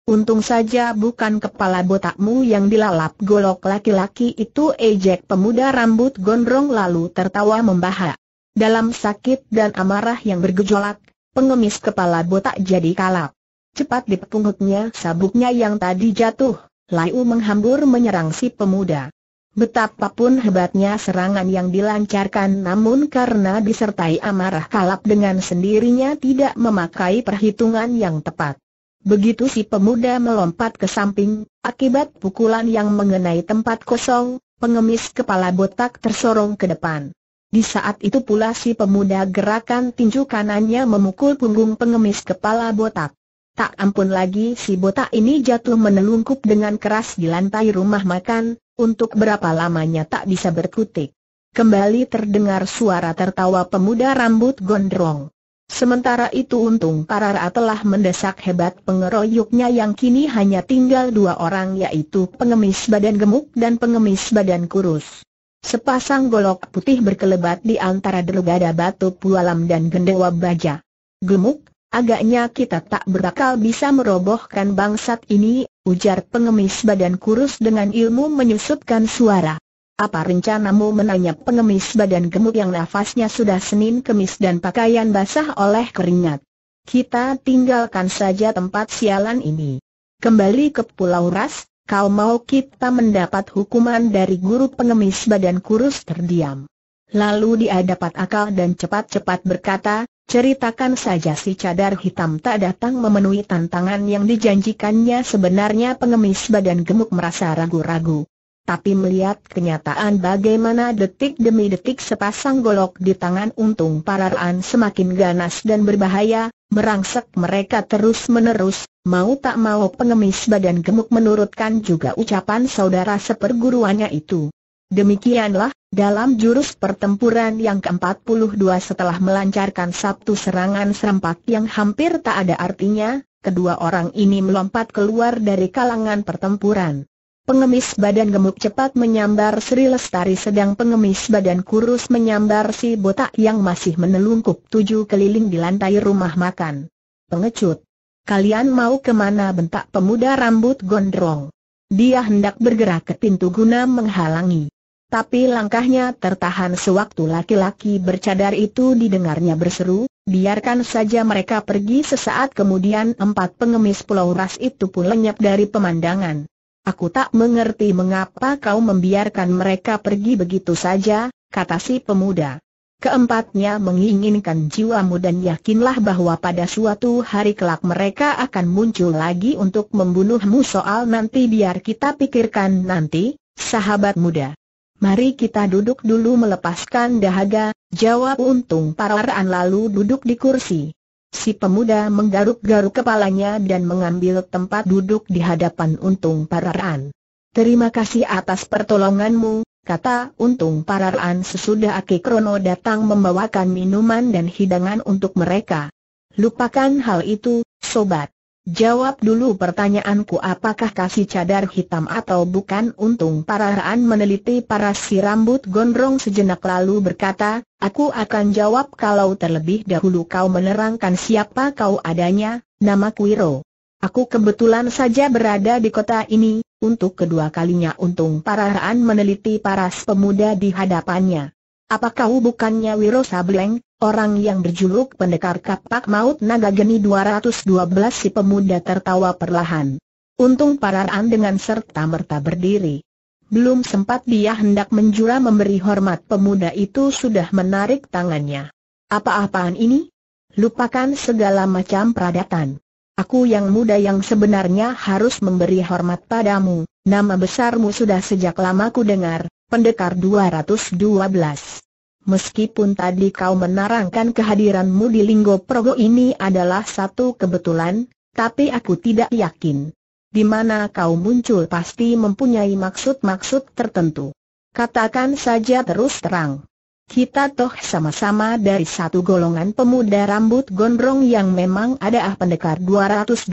Untung saja bukan kepala botakmu yang dilalap golok laki-laki itu ejek pemuda rambut gondrong lalu tertawa membahak. Dalam sakit dan amarah yang bergejolak, pengemis kepala botak jadi kalap. Cepat dipungutnya sabuknya yang tadi jatuh, Laiu menghambur menyerang si pemuda. Betapapun hebatnya serangan yang dilancarkan namun karena disertai amarah kalap dengan sendirinya tidak memakai perhitungan yang tepat. Begitu si pemuda melompat ke samping, akibat pukulan yang mengenai tempat kosong, pengemis kepala botak tersorong ke depan. Di saat itu pula si pemuda gerakan tinju kanannya memukul punggung pengemis kepala botak. Tak ampun lagi si botak ini jatuh menelungkup dengan keras di lantai rumah makan, untuk berapa lamanya tak bisa berkutik. Kembali terdengar suara tertawa pemuda rambut gondrong. Sementara itu untung Parara telah mendesak hebat pengeroyoknya yang kini hanya tinggal dua orang yaitu pengemis badan gemuk dan pengemis badan kurus. Sepasang golok putih berkelebat di antara dergada batu pualam dan gendewa baja. Gemuk, agaknya kita tak berakal bisa merobohkan bangsat ini, ujar pengemis badan kurus dengan ilmu menyusupkan suara. Apa rencanamu menanya pengemis badan gemuk yang nafasnya sudah senin kemis dan pakaian basah oleh keringat? Kita tinggalkan saja tempat sialan ini. Kembali ke Pulau Ras, kau mau kita mendapat hukuman dari guru pengemis badan kurus terdiam. Lalu dia dapat akal dan cepat-cepat berkata, ceritakan saja si cadar hitam tak datang memenuhi tantangan yang dijanjikannya sebenarnya pengemis badan gemuk merasa ragu-ragu tapi melihat kenyataan bagaimana detik demi detik sepasang golok di tangan untung pararaan semakin ganas dan berbahaya, merangsek mereka terus-menerus, mau tak mau pengemis badan gemuk menurutkan juga ucapan saudara seperguruannya itu. Demikianlah, dalam jurus pertempuran yang ke-42 setelah melancarkan satu serangan serempak yang hampir tak ada artinya, kedua orang ini melompat keluar dari kalangan pertempuran. Pengemis badan gemuk cepat menyambar Sri Lestari sedang pengemis badan kurus menyambar si botak yang masih menelungkup tujuh keliling di lantai rumah makan. Pengecut. Kalian mau kemana bentak pemuda rambut gondrong. Dia hendak bergerak ke pintu guna menghalangi. Tapi langkahnya tertahan sewaktu laki-laki bercadar itu didengarnya berseru, biarkan saja mereka pergi sesaat kemudian empat pengemis pulau ras itu pun lenyap dari pemandangan. Aku tak mengerti mengapa kau membiarkan mereka pergi begitu saja, kata si pemuda. Keempatnya menginginkan jiwamu dan yakinlah bahwa pada suatu hari kelak mereka akan muncul lagi untuk membunuhmu soal nanti biar kita pikirkan nanti, sahabat muda. Mari kita duduk dulu melepaskan dahaga, jawab untung Para paraan lalu duduk di kursi. Si pemuda menggaruk-garuk kepalanya dan mengambil tempat duduk di hadapan Untung Pararan. Terima kasih atas pertolonganmu, kata Untung Pararan sesudah Aki Krono datang membawakan minuman dan hidangan untuk mereka. Lupakan hal itu, sobat. Jawab dulu pertanyaanku apakah kasih cadar hitam atau bukan untung para meneliti para si rambut gondrong sejenak lalu berkata, aku akan jawab kalau terlebih dahulu kau menerangkan siapa kau adanya, nama Kuiro. Aku kebetulan saja berada di kota ini, untuk kedua kalinya untung para meneliti paras pemuda di hadapannya. Apa kau bukannya Wiro Sableng, Orang yang berjuluk pendekar kapak maut naga geni 212 si pemuda tertawa perlahan. Untung paraan dengan serta-merta berdiri. Belum sempat dia hendak menjura memberi hormat pemuda itu sudah menarik tangannya. Apa-apaan ini? Lupakan segala macam peradatan. Aku yang muda yang sebenarnya harus memberi hormat padamu, nama besarmu sudah sejak lama ku dengar, pendekar 212. Meskipun tadi kau menarangkan kehadiranmu di Linggo Progo ini adalah satu kebetulan, tapi aku tidak yakin. Di mana kau muncul pasti mempunyai maksud-maksud tertentu. Katakan saja terus terang. Kita toh sama-sama dari satu golongan pemuda rambut gondrong yang memang ada ah pendekar 212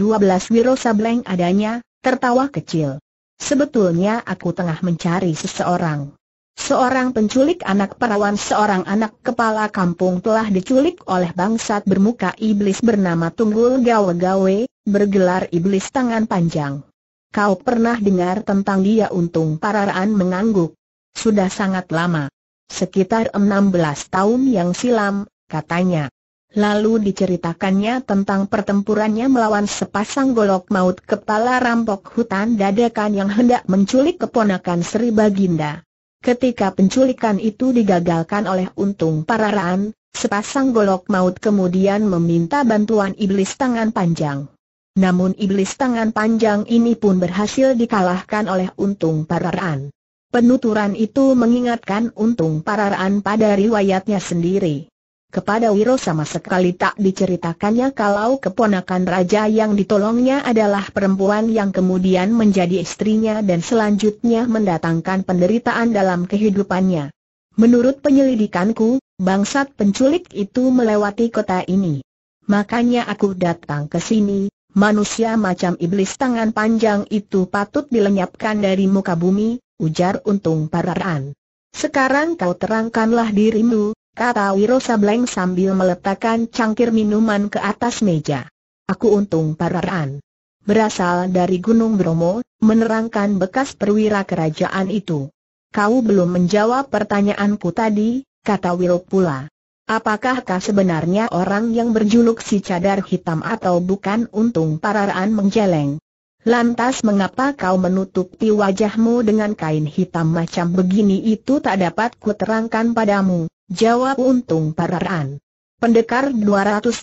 Wiro Sableng adanya, tertawa kecil. Sebetulnya aku tengah mencari seseorang. Seorang penculik anak perawan seorang anak kepala kampung telah diculik oleh bangsat bermuka iblis bernama Tunggul Gawe-Gawe, bergelar iblis tangan panjang. Kau pernah dengar tentang dia untung pararaan mengangguk. Sudah sangat lama. Sekitar 16 tahun yang silam, katanya. Lalu diceritakannya tentang pertempurannya melawan sepasang golok maut kepala rampok hutan dadakan yang hendak menculik keponakan Sri Baginda. Ketika penculikan itu digagalkan oleh untung pararaan, sepasang golok maut kemudian meminta bantuan iblis tangan panjang. Namun iblis tangan panjang ini pun berhasil dikalahkan oleh untung pararaan. Penuturan itu mengingatkan untung pararaan pada riwayatnya sendiri. Kepada Wiro sama sekali tak diceritakannya kalau keponakan raja yang ditolongnya adalah perempuan yang kemudian menjadi istrinya dan selanjutnya mendatangkan penderitaan dalam kehidupannya. Menurut penyelidikanku, bangsat penculik itu melewati kota ini. Makanya aku datang ke sini, manusia macam iblis tangan panjang itu patut dilenyapkan dari muka bumi, ujar untung pararaan. Sekarang kau terangkanlah dirimu, kata Wiro Sableng sambil meletakkan cangkir minuman ke atas meja. Aku untung pararaan. Berasal dari Gunung Bromo, menerangkan bekas perwira kerajaan itu. Kau belum menjawab pertanyaanku tadi, kata Wiro pula. Apakah kau sebenarnya orang yang berjuluk si cadar hitam atau bukan untung pararaan menjeleng? Lantas mengapa kau menutupi wajahmu dengan kain hitam macam begini itu tak dapat kuterangkan padamu, jawab untung pararaan. Pendekar 212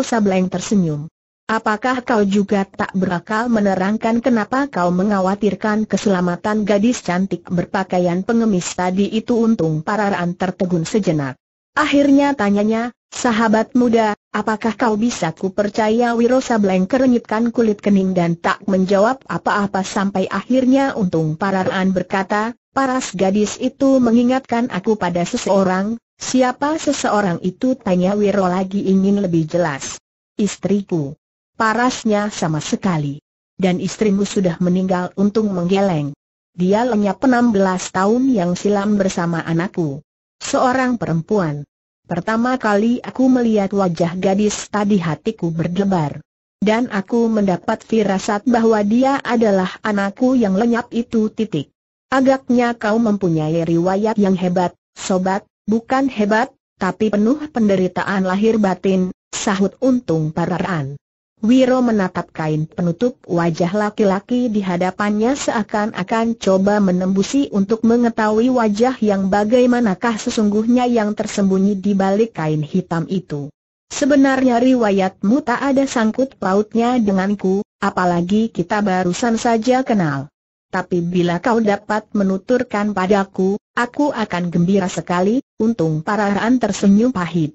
Sableng tersenyum. Apakah kau juga tak berakal menerangkan kenapa kau mengawatirkan keselamatan gadis cantik berpakaian pengemis tadi itu untung pararaan tertegun sejenak. Akhirnya tanyanya, sahabat muda, apakah kau bisa ku percaya Wiro Sableng kerenyitkan kulit kening dan tak menjawab apa-apa sampai akhirnya untung paraan berkata, paras gadis itu mengingatkan aku pada seseorang, siapa seseorang itu tanya Wiro lagi ingin lebih jelas. Istriku. Parasnya sama sekali. Dan istrimu sudah meninggal untung menggeleng. Dia lenyap 16 tahun yang silam bersama anakku. Seorang perempuan. Pertama kali aku melihat wajah gadis tadi hatiku berdebar. Dan aku mendapat firasat bahwa dia adalah anakku yang lenyap itu titik. Agaknya kau mempunyai riwayat yang hebat, sobat, bukan hebat, tapi penuh penderitaan lahir batin, sahut untung paraan. Wiro menatap kain penutup wajah laki-laki di hadapannya seakan-akan coba menembusi untuk mengetahui wajah yang bagaimanakah sesungguhnya yang tersembunyi di balik kain hitam itu. Sebenarnya riwayatmu tak ada sangkut pautnya denganku, apalagi kita barusan saja kenal. Tapi bila kau dapat menuturkan padaku, aku akan gembira sekali, untung Parahan tersenyum pahit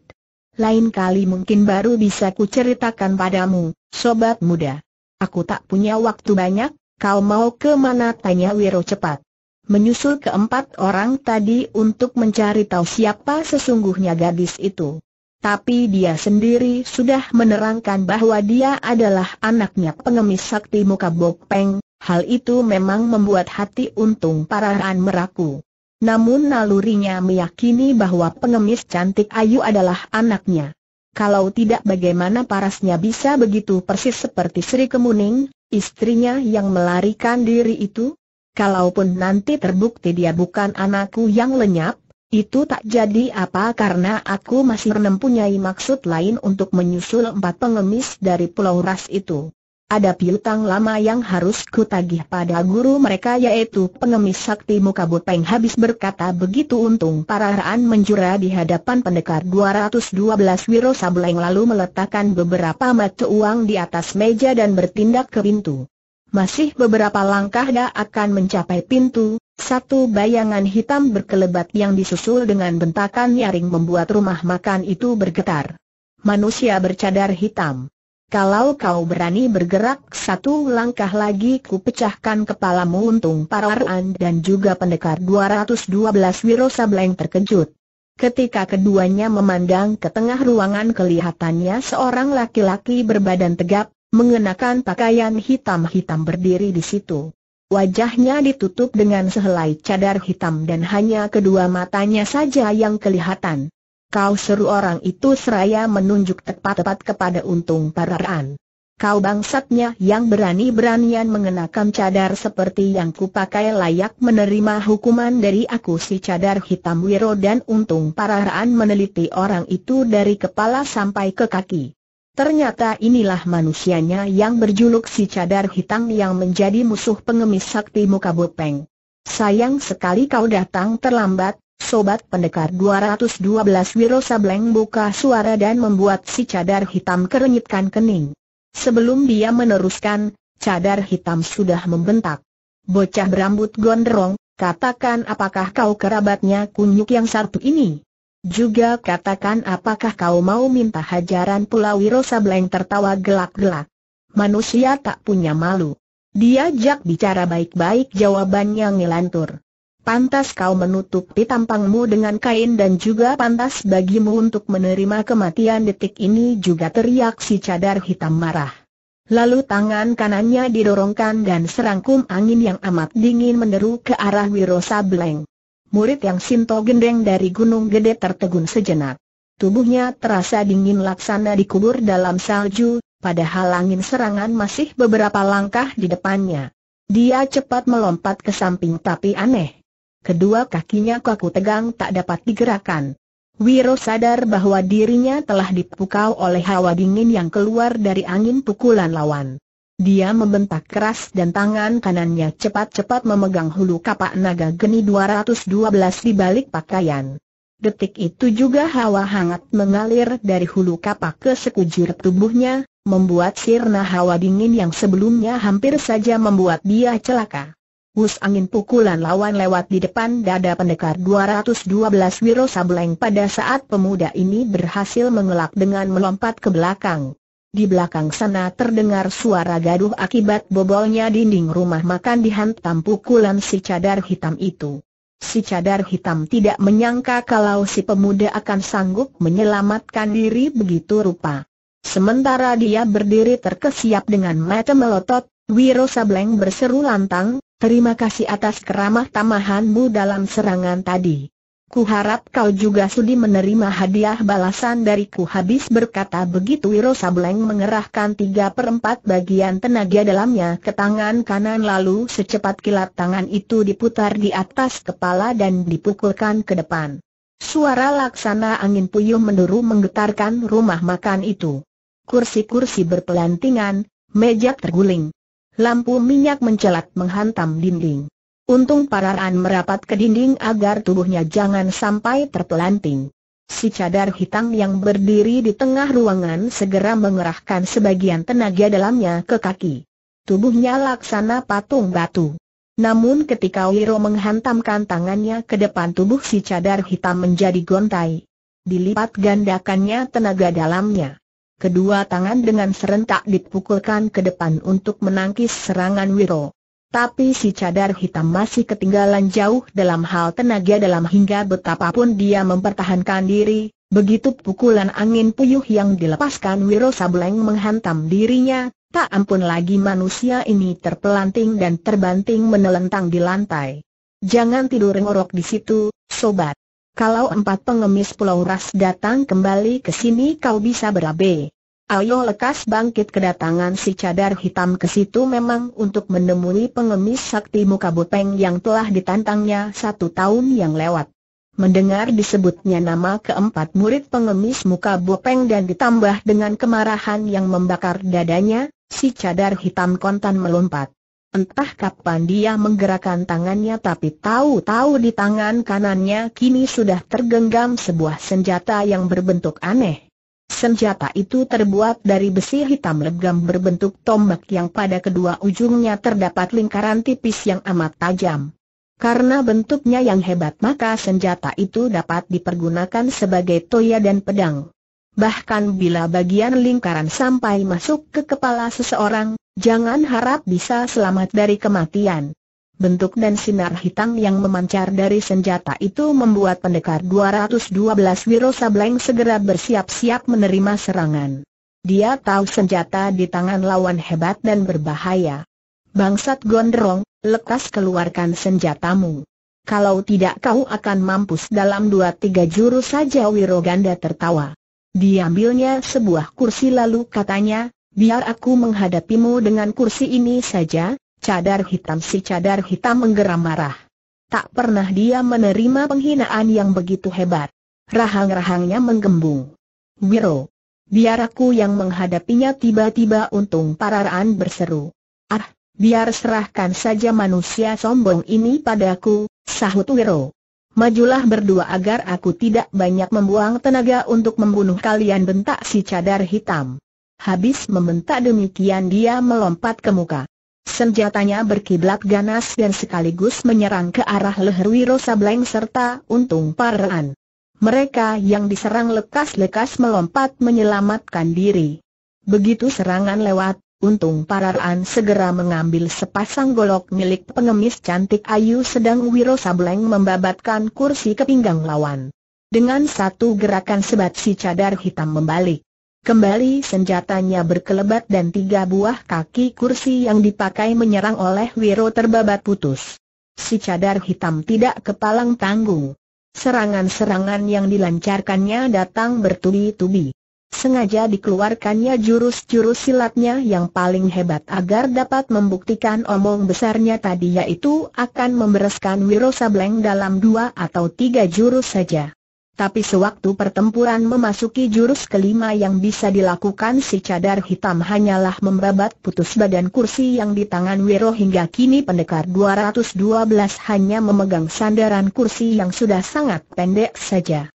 lain kali mungkin baru bisa kuceritakan padamu, sobat muda. Aku tak punya waktu banyak, kau mau ke mana tanya Wiro cepat. Menyusul keempat orang tadi untuk mencari tahu siapa sesungguhnya gadis itu. Tapi dia sendiri sudah menerangkan bahwa dia adalah anaknya pengemis sakti muka Bopeng, hal itu memang membuat hati untung para Ran meraku. Namun nalurinya meyakini bahwa pengemis cantik Ayu adalah anaknya. Kalau tidak bagaimana parasnya bisa begitu persis seperti Sri Kemuning, istrinya yang melarikan diri itu? Kalaupun nanti terbukti dia bukan anakku yang lenyap, itu tak jadi apa karena aku masih mempunyai maksud lain untuk menyusul empat pengemis dari Pulau Ras itu. Ada piutang lama yang harus kutagih pada guru mereka yaitu pengemis sakti muka bopeng habis berkata begitu untung para raan menjura di hadapan pendekar 212 Wiro Sableng lalu meletakkan beberapa mata uang di atas meja dan bertindak ke pintu. Masih beberapa langkah dah akan mencapai pintu, satu bayangan hitam berkelebat yang disusul dengan bentakan nyaring membuat rumah makan itu bergetar. Manusia bercadar hitam. Kalau kau berani bergerak satu langkah lagi ku pecahkan kepalamu untung Pararaan dan juga pendekar 212 Wiro Sableng terkejut. Ketika keduanya memandang ke tengah ruangan kelihatannya seorang laki-laki berbadan tegap, mengenakan pakaian hitam-hitam berdiri di situ. Wajahnya ditutup dengan sehelai cadar hitam dan hanya kedua matanya saja yang kelihatan. Kau seru orang itu seraya menunjuk tepat-tepat kepada Untung Pararaan. Kau bangsatnya yang berani-beranian mengenakan cadar seperti yang kupakai layak menerima hukuman dari aku si cadar hitam Wiro dan Untung Pararaan meneliti orang itu dari kepala sampai ke kaki. Ternyata inilah manusianya yang berjuluk si cadar hitam yang menjadi musuh pengemis sakti muka bopeng. Sayang sekali kau datang terlambat, Sobat Pendekar 212 Wiro Sableng buka suara dan membuat si cadar hitam kerenyitkan kening. Sebelum dia meneruskan, cadar hitam sudah membentak. Bocah berambut gondrong, katakan apakah kau kerabatnya kunyuk yang satu ini? Juga katakan apakah kau mau minta hajaran pula Wiro Sableng tertawa gelak-gelak. Manusia tak punya malu. Diajak bicara baik-baik jawabannya ngelantur. Pantas kau menutupi tampangmu dengan kain dan juga pantas bagimu untuk menerima kematian detik ini juga teriak si cadar hitam marah. Lalu tangan kanannya didorongkan dan serangkum angin yang amat dingin meneru ke arah Wiro Sableng. Murid yang Sinto gendeng dari Gunung Gede tertegun sejenak. Tubuhnya terasa dingin laksana dikubur dalam salju, padahal angin serangan masih beberapa langkah di depannya. Dia cepat melompat ke samping tapi aneh kedua kakinya kaku tegang tak dapat digerakkan. Wiro sadar bahwa dirinya telah dipukau oleh hawa dingin yang keluar dari angin pukulan lawan. Dia membentak keras dan tangan kanannya cepat-cepat memegang hulu kapak naga geni 212 di balik pakaian. Detik itu juga hawa hangat mengalir dari hulu kapak ke sekujur tubuhnya, membuat sirna hawa dingin yang sebelumnya hampir saja membuat dia celaka. Hus angin pukulan lawan lewat di depan dada pendekar 212 Wiro Sableng pada saat pemuda ini berhasil mengelak dengan melompat ke belakang. Di belakang sana terdengar suara gaduh akibat bobolnya dinding rumah makan dihantam pukulan si cadar hitam itu. Si cadar hitam tidak menyangka kalau si pemuda akan sanggup menyelamatkan diri begitu rupa. Sementara dia berdiri terkesiap dengan mata melotot, Wiro Sableng berseru lantang, terima kasih atas keramah tamahanmu dalam serangan tadi. Kuharap kau juga sudi menerima hadiah balasan dariku habis berkata begitu Wiro Sableng mengerahkan tiga perempat bagian tenaga dalamnya ke tangan kanan lalu secepat kilat tangan itu diputar di atas kepala dan dipukulkan ke depan. Suara laksana angin puyuh menduru menggetarkan rumah makan itu. Kursi-kursi berpelantingan, meja terguling. Lampu minyak mencelat menghantam dinding. Untung Paraan merapat ke dinding agar tubuhnya jangan sampai terpelanting. Si cadar hitam yang berdiri di tengah ruangan segera mengerahkan sebagian tenaga dalamnya ke kaki. Tubuhnya laksana patung batu. Namun ketika Wiro menghantamkan tangannya ke depan tubuh si cadar hitam menjadi gontai. Dilipat gandakannya tenaga dalamnya kedua tangan dengan serentak dipukulkan ke depan untuk menangkis serangan Wiro. Tapi si cadar hitam masih ketinggalan jauh dalam hal tenaga dalam hingga betapapun dia mempertahankan diri, begitu pukulan angin puyuh yang dilepaskan Wiro Sableng menghantam dirinya, tak ampun lagi manusia ini terpelanting dan terbanting menelentang di lantai. Jangan tidur ngorok di situ, sobat. Kalau empat pengemis Pulau Ras datang kembali ke sini kau bisa berabe. Ayo lekas bangkit kedatangan si cadar hitam ke situ memang untuk menemui pengemis sakti muka bopeng yang telah ditantangnya satu tahun yang lewat. Mendengar disebutnya nama keempat murid pengemis muka bopeng dan ditambah dengan kemarahan yang membakar dadanya, si cadar hitam kontan melompat. Entah kapan dia menggerakkan tangannya tapi tahu-tahu di tangan kanannya kini sudah tergenggam sebuah senjata yang berbentuk aneh. Senjata itu terbuat dari besi hitam legam berbentuk tombak yang pada kedua ujungnya terdapat lingkaran tipis yang amat tajam. Karena bentuknya yang hebat maka senjata itu dapat dipergunakan sebagai toya dan pedang. Bahkan bila bagian lingkaran sampai masuk ke kepala seseorang, jangan harap bisa selamat dari kematian. Bentuk dan sinar hitam yang memancar dari senjata itu membuat pendekar 212 Wiro Sableng segera bersiap-siap menerima serangan. Dia tahu senjata di tangan lawan hebat dan berbahaya. Bangsat gondrong, lekas keluarkan senjatamu. Kalau tidak kau akan mampus dalam dua tiga jurus saja Wiro Ganda tertawa. Diambilnya sebuah kursi lalu katanya, biar aku menghadapimu dengan kursi ini saja, cadar hitam si cadar hitam menggeram marah. Tak pernah dia menerima penghinaan yang begitu hebat. Rahang-rahangnya menggembung. Wiro, biar aku yang menghadapinya tiba-tiba untung pararaan berseru. Ah, biar serahkan saja manusia sombong ini padaku, sahut Wiro majulah berdua agar aku tidak banyak membuang tenaga untuk membunuh kalian bentak si cadar hitam. Habis membentak demikian dia melompat ke muka. Senjatanya berkiblat ganas dan sekaligus menyerang ke arah leher Wiro Sableng serta Untung Paraan. Mereka yang diserang lekas-lekas melompat menyelamatkan diri. Begitu serangan lewat, Untung Pararaan segera mengambil sepasang golok milik pengemis cantik Ayu sedang Wiro Sableng membabatkan kursi ke pinggang lawan. Dengan satu gerakan sebat si cadar hitam membalik. Kembali senjatanya berkelebat dan tiga buah kaki kursi yang dipakai menyerang oleh Wiro terbabat putus. Si cadar hitam tidak kepalang tanggung. Serangan-serangan yang dilancarkannya datang bertubi-tubi. Sengaja dikeluarkannya jurus-jurus silatnya yang paling hebat agar dapat membuktikan omong besarnya tadi yaitu akan membereskan Wiro Sableng dalam dua atau tiga jurus saja. Tapi sewaktu pertempuran memasuki jurus kelima yang bisa dilakukan si cadar hitam hanyalah membabat putus badan kursi yang di tangan Wiro hingga kini pendekar 212 hanya memegang sandaran kursi yang sudah sangat pendek saja.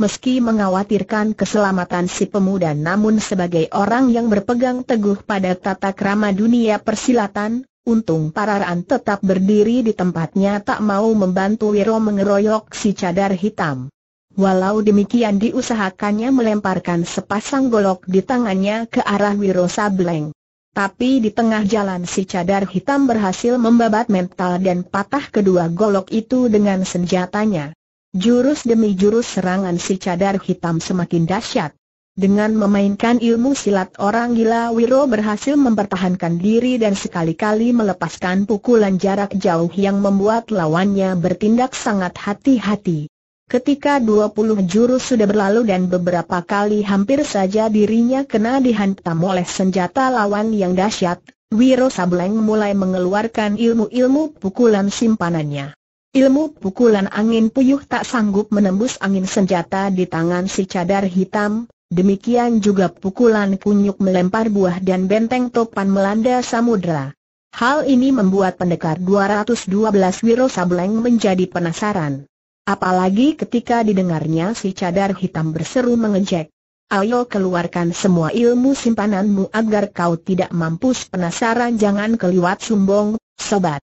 Meski mengkhawatirkan keselamatan si pemuda namun sebagai orang yang berpegang teguh pada tata krama dunia persilatan, untung Pararan tetap berdiri di tempatnya tak mau membantu Wiro mengeroyok si cadar hitam. Walau demikian diusahakannya melemparkan sepasang golok di tangannya ke arah Wiro Sableng. Tapi di tengah jalan si cadar hitam berhasil membabat mental dan patah kedua golok itu dengan senjatanya. Jurus demi jurus serangan si cadar hitam semakin dahsyat. Dengan memainkan ilmu silat orang gila Wiro berhasil mempertahankan diri dan sekali-kali melepaskan pukulan jarak jauh yang membuat lawannya bertindak sangat hati-hati. Ketika 20 jurus sudah berlalu dan beberapa kali hampir saja dirinya kena dihantam oleh senjata lawan yang dahsyat, Wiro Sableng mulai mengeluarkan ilmu-ilmu pukulan simpanannya. Ilmu pukulan angin puyuh tak sanggup menembus angin senjata di tangan si cadar hitam, demikian juga pukulan kunyuk melempar buah dan benteng topan melanda samudera. Hal ini membuat pendekar 212 Wiro Sableng menjadi penasaran. Apalagi ketika didengarnya si cadar hitam berseru mengejek. Ayo keluarkan semua ilmu simpananmu agar kau tidak mampus penasaran jangan keliwat sumbong, sobat.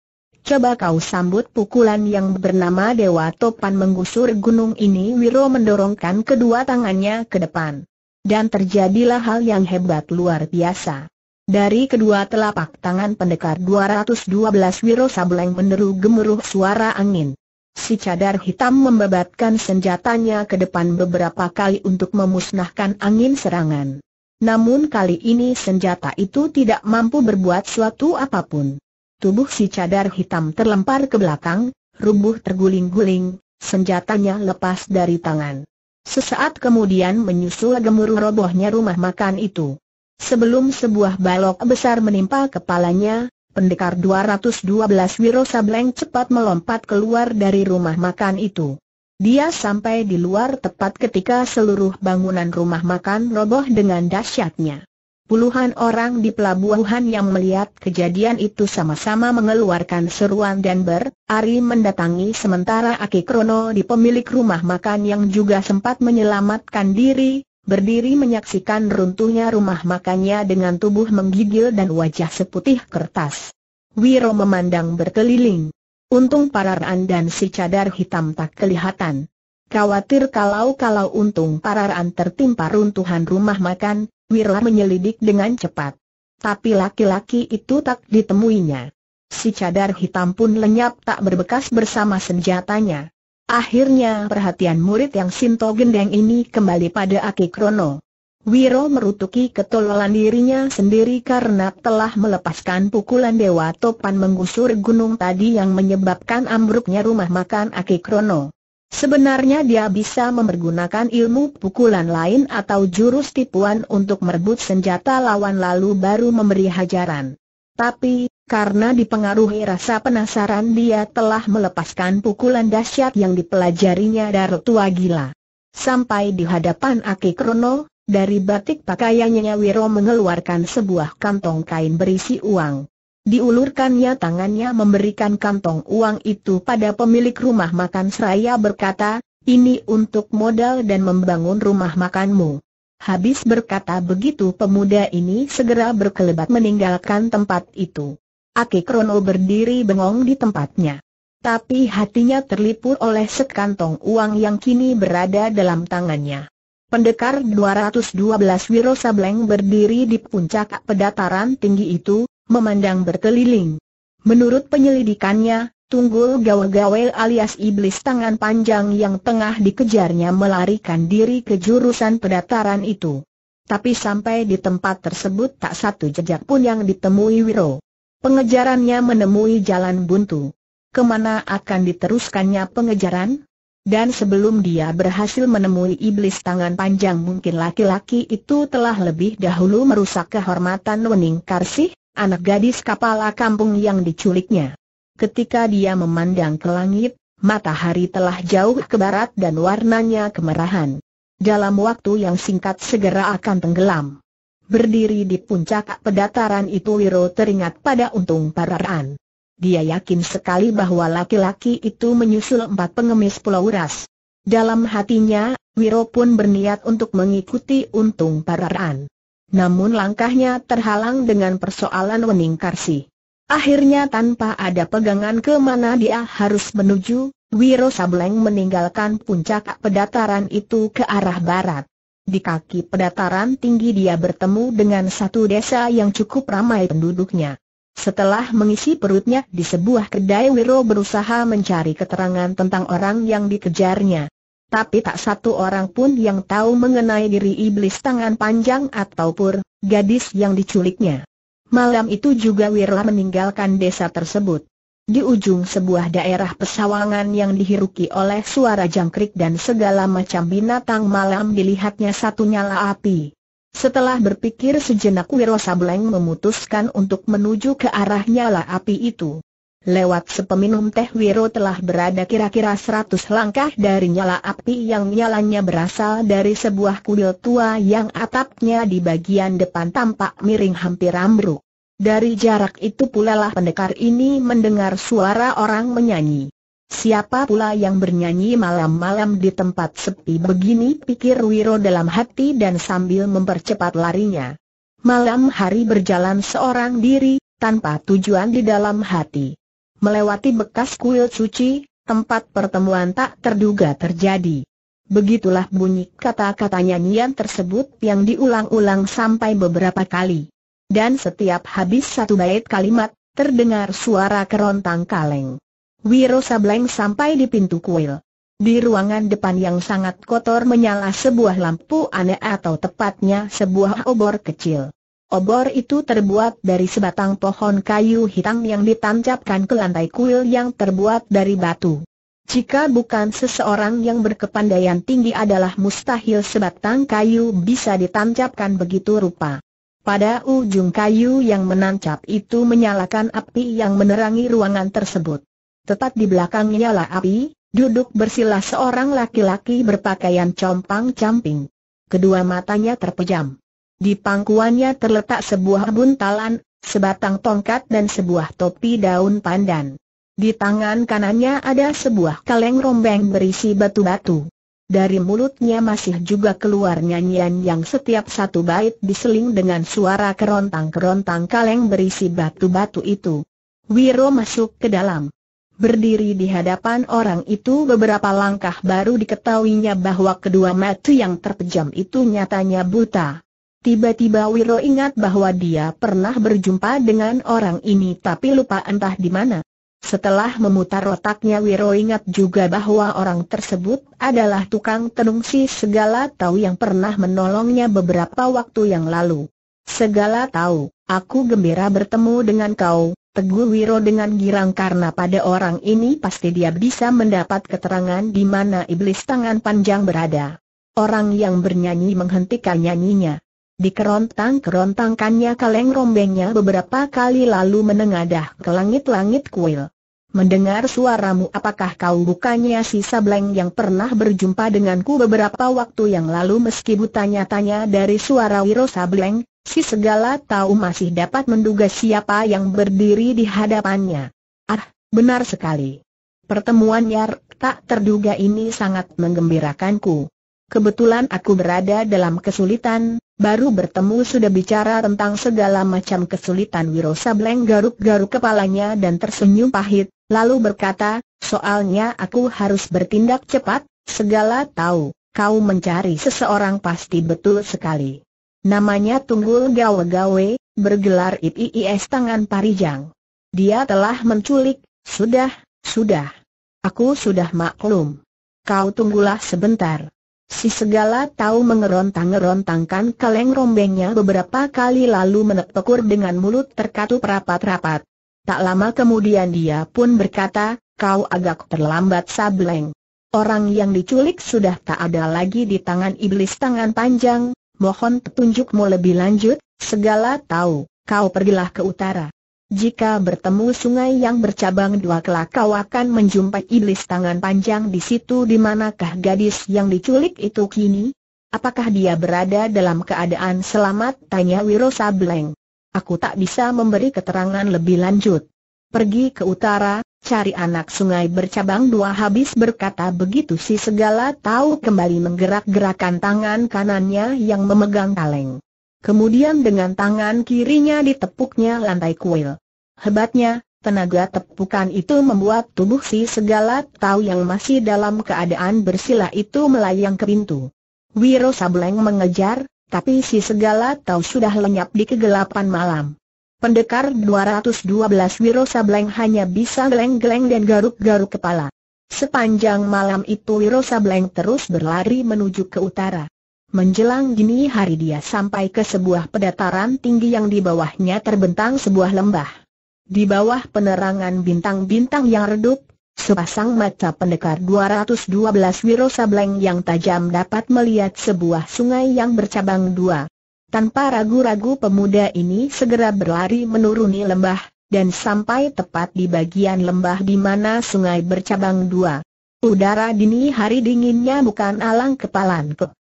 Coba kau sambut pukulan yang bernama Dewa Topan menggusur gunung ini Wiro mendorongkan kedua tangannya ke depan. Dan terjadilah hal yang hebat luar biasa. Dari kedua telapak tangan pendekar 212 Wiro Sableng meneru gemuruh suara angin. Si cadar hitam membebatkan senjatanya ke depan beberapa kali untuk memusnahkan angin serangan. Namun kali ini senjata itu tidak mampu berbuat suatu apapun. Tubuh si cadar hitam terlempar ke belakang, rubuh terguling-guling, senjatanya lepas dari tangan. Sesaat kemudian menyusul gemuruh robohnya rumah makan itu. Sebelum sebuah balok besar menimpa kepalanya, pendekar 212 Wiro Sableng cepat melompat keluar dari rumah makan itu. Dia sampai di luar tepat ketika seluruh bangunan rumah makan roboh dengan dahsyatnya. Puluhan orang di pelabuhan yang melihat kejadian itu sama-sama mengeluarkan seruan dan berari mendatangi sementara Aki Krono di pemilik rumah makan yang juga sempat menyelamatkan diri, berdiri menyaksikan runtuhnya rumah makannya dengan tubuh menggigil dan wajah seputih kertas. Wiro memandang berkeliling. Untung Pararan dan si cadar hitam tak kelihatan. Khawatir kalau-kalau untung Pararan tertimpa runtuhan rumah makan, Wirla menyelidik dengan cepat. Tapi laki-laki itu tak ditemuinya. Si cadar hitam pun lenyap tak berbekas bersama senjatanya. Akhirnya perhatian murid yang Sinto Gendeng ini kembali pada Aki Krono. Wiro merutuki ketololan dirinya sendiri karena telah melepaskan pukulan Dewa Topan menggusur gunung tadi yang menyebabkan ambruknya rumah makan Aki Krono. Sebenarnya dia bisa mempergunakan ilmu pukulan lain atau jurus tipuan untuk merebut senjata lawan lalu baru memberi hajaran. Tapi, karena dipengaruhi rasa penasaran dia telah melepaskan pukulan dahsyat yang dipelajarinya dari tua gila. Sampai di hadapan Aki Krono, dari batik pakaiannya Wiro mengeluarkan sebuah kantong kain berisi uang. Diulurkannya tangannya memberikan kantong uang itu pada pemilik rumah makan seraya berkata, ini untuk modal dan membangun rumah makanmu. Habis berkata begitu pemuda ini segera berkelebat meninggalkan tempat itu. Aki Krono berdiri bengong di tempatnya. Tapi hatinya terlipur oleh sekantong uang yang kini berada dalam tangannya. Pendekar 212 Wiro Sableng berdiri di puncak pedataran tinggi itu, memandang berkeliling. Menurut penyelidikannya, Tunggul Gawagawe alias iblis tangan panjang yang tengah dikejarnya melarikan diri ke jurusan pedataran itu. Tapi sampai di tempat tersebut tak satu jejak pun yang ditemui Wiro. Pengejarannya menemui jalan buntu. Kemana akan diteruskannya pengejaran? Dan sebelum dia berhasil menemui iblis tangan panjang mungkin laki-laki itu telah lebih dahulu merusak kehormatan Wening Karsih, anak gadis kepala kampung yang diculiknya. Ketika dia memandang ke langit, matahari telah jauh ke barat dan warnanya kemerahan. Dalam waktu yang singkat segera akan tenggelam. Berdiri di puncak pedataran itu Wiro teringat pada untung pararaan. Dia yakin sekali bahwa laki-laki itu menyusul empat pengemis Pulau Ras. Dalam hatinya, Wiro pun berniat untuk mengikuti untung pararaan. Namun langkahnya terhalang dengan persoalan Wening Karsi. Akhirnya tanpa ada pegangan ke mana dia harus menuju, Wiro Sableng meninggalkan puncak pedataran itu ke arah barat. Di kaki pedataran tinggi dia bertemu dengan satu desa yang cukup ramai penduduknya. Setelah mengisi perutnya di sebuah kedai Wiro berusaha mencari keterangan tentang orang yang dikejarnya tapi tak satu orang pun yang tahu mengenai diri iblis tangan panjang atau pur, gadis yang diculiknya. Malam itu juga Wirla meninggalkan desa tersebut. Di ujung sebuah daerah pesawangan yang dihiruki oleh suara jangkrik dan segala macam binatang malam dilihatnya satu nyala api. Setelah berpikir sejenak Wiro Sableng memutuskan untuk menuju ke arah nyala api itu. Lewat sepeminum teh Wiro telah berada kira-kira seratus langkah dari nyala api yang nyalanya berasal dari sebuah kuil tua yang atapnya di bagian depan tampak miring hampir ambruk. Dari jarak itu pula lah pendekar ini mendengar suara orang menyanyi. Siapa pula yang bernyanyi malam-malam di tempat sepi begini pikir Wiro dalam hati dan sambil mempercepat larinya. Malam hari berjalan seorang diri, tanpa tujuan di dalam hati. Melewati bekas kuil suci, tempat pertemuan tak terduga terjadi. Begitulah bunyi kata kata nyanyian tersebut yang diulang-ulang sampai beberapa kali. Dan setiap habis satu bait kalimat, terdengar suara kerontang kaleng. Wiro Sableng sampai di pintu kuil. Di ruangan depan yang sangat kotor menyala sebuah lampu aneh atau tepatnya sebuah obor kecil. Obor itu terbuat dari sebatang pohon kayu hitam yang ditancapkan ke lantai kuil yang terbuat dari batu. Jika bukan seseorang yang berkepandaian tinggi adalah mustahil sebatang kayu bisa ditancapkan begitu rupa. Pada ujung kayu yang menancap itu menyalakan api yang menerangi ruangan tersebut. Tepat di belakangnya lah api, duduk bersila seorang laki-laki berpakaian compang-camping. Kedua matanya terpejam. Di pangkuannya terletak sebuah buntalan, sebatang tongkat dan sebuah topi daun pandan. Di tangan kanannya ada sebuah kaleng rombeng berisi batu-batu. Dari mulutnya masih juga keluar nyanyian yang setiap satu bait diseling dengan suara kerontang-kerontang kaleng berisi batu-batu itu. Wiro masuk ke dalam. Berdiri di hadapan orang itu beberapa langkah baru diketahuinya bahwa kedua mata yang terpejam itu nyatanya buta. Tiba-tiba Wiro ingat bahwa dia pernah berjumpa dengan orang ini tapi lupa entah di mana. Setelah memutar otaknya Wiro ingat juga bahwa orang tersebut adalah tukang si segala tahu yang pernah menolongnya beberapa waktu yang lalu. Segala tahu, aku gembira bertemu dengan kau, teguh Wiro dengan girang karena pada orang ini pasti dia bisa mendapat keterangan di mana iblis tangan panjang berada. Orang yang bernyanyi menghentikan nyanyinya. Di kerontang kerontangkannya kaleng rombengnya beberapa kali lalu menengadah ke langit-langit kuil. Mendengar suaramu apakah kau bukannya si Sableng yang pernah berjumpa denganku beberapa waktu yang lalu meski butanya-tanya dari suara Wiro Sableng, si segala tahu masih dapat menduga siapa yang berdiri di hadapannya. Ah, benar sekali. Pertemuan Yar tak terduga ini sangat menggembirakanku. Kebetulan aku berada dalam kesulitan, Baru bertemu sudah bicara tentang segala macam kesulitan Wiro Sableng garuk-garuk kepalanya dan tersenyum pahit, lalu berkata, soalnya aku harus bertindak cepat, segala tahu, kau mencari seseorang pasti betul sekali. Namanya Tunggul Gawe-Gawe, bergelar IPIS Tangan Parijang. Dia telah menculik, sudah, sudah. Aku sudah maklum. Kau tunggulah sebentar. Si segala tahu mengerontang-ngerontangkan kaleng rombengnya beberapa kali lalu menepukur dengan mulut terkatup rapat-rapat. Tak lama kemudian dia pun berkata, kau agak terlambat sableng. Orang yang diculik sudah tak ada lagi di tangan iblis tangan panjang, mohon petunjukmu lebih lanjut, segala tahu, kau pergilah ke utara. Jika bertemu sungai yang bercabang dua kelak kau akan menjumpai iblis tangan panjang di situ di manakah gadis yang diculik itu kini? Apakah dia berada dalam keadaan selamat? Tanya Wiro Sableng. Aku tak bisa memberi keterangan lebih lanjut. Pergi ke utara, cari anak sungai bercabang dua habis berkata begitu si segala tahu kembali menggerak-gerakan tangan kanannya yang memegang kaleng kemudian dengan tangan kirinya ditepuknya lantai kuil. Hebatnya, tenaga tepukan itu membuat tubuh si segala tahu yang masih dalam keadaan bersila itu melayang ke pintu. Wiro Sableng mengejar, tapi si segala tahu sudah lenyap di kegelapan malam. Pendekar 212 Wiro Sableng hanya bisa geleng-geleng dan garuk-garuk kepala. Sepanjang malam itu Wiro Sableng terus berlari menuju ke utara. Menjelang dini hari dia sampai ke sebuah pedataran tinggi yang di bawahnya terbentang sebuah lembah. Di bawah penerangan bintang-bintang yang redup, sepasang mata pendekar 212 Wiro Sableng yang tajam dapat melihat sebuah sungai yang bercabang dua. Tanpa ragu-ragu pemuda ini segera berlari menuruni lembah, dan sampai tepat di bagian lembah di mana sungai bercabang dua. Udara dini hari dinginnya bukan alang kepalan kok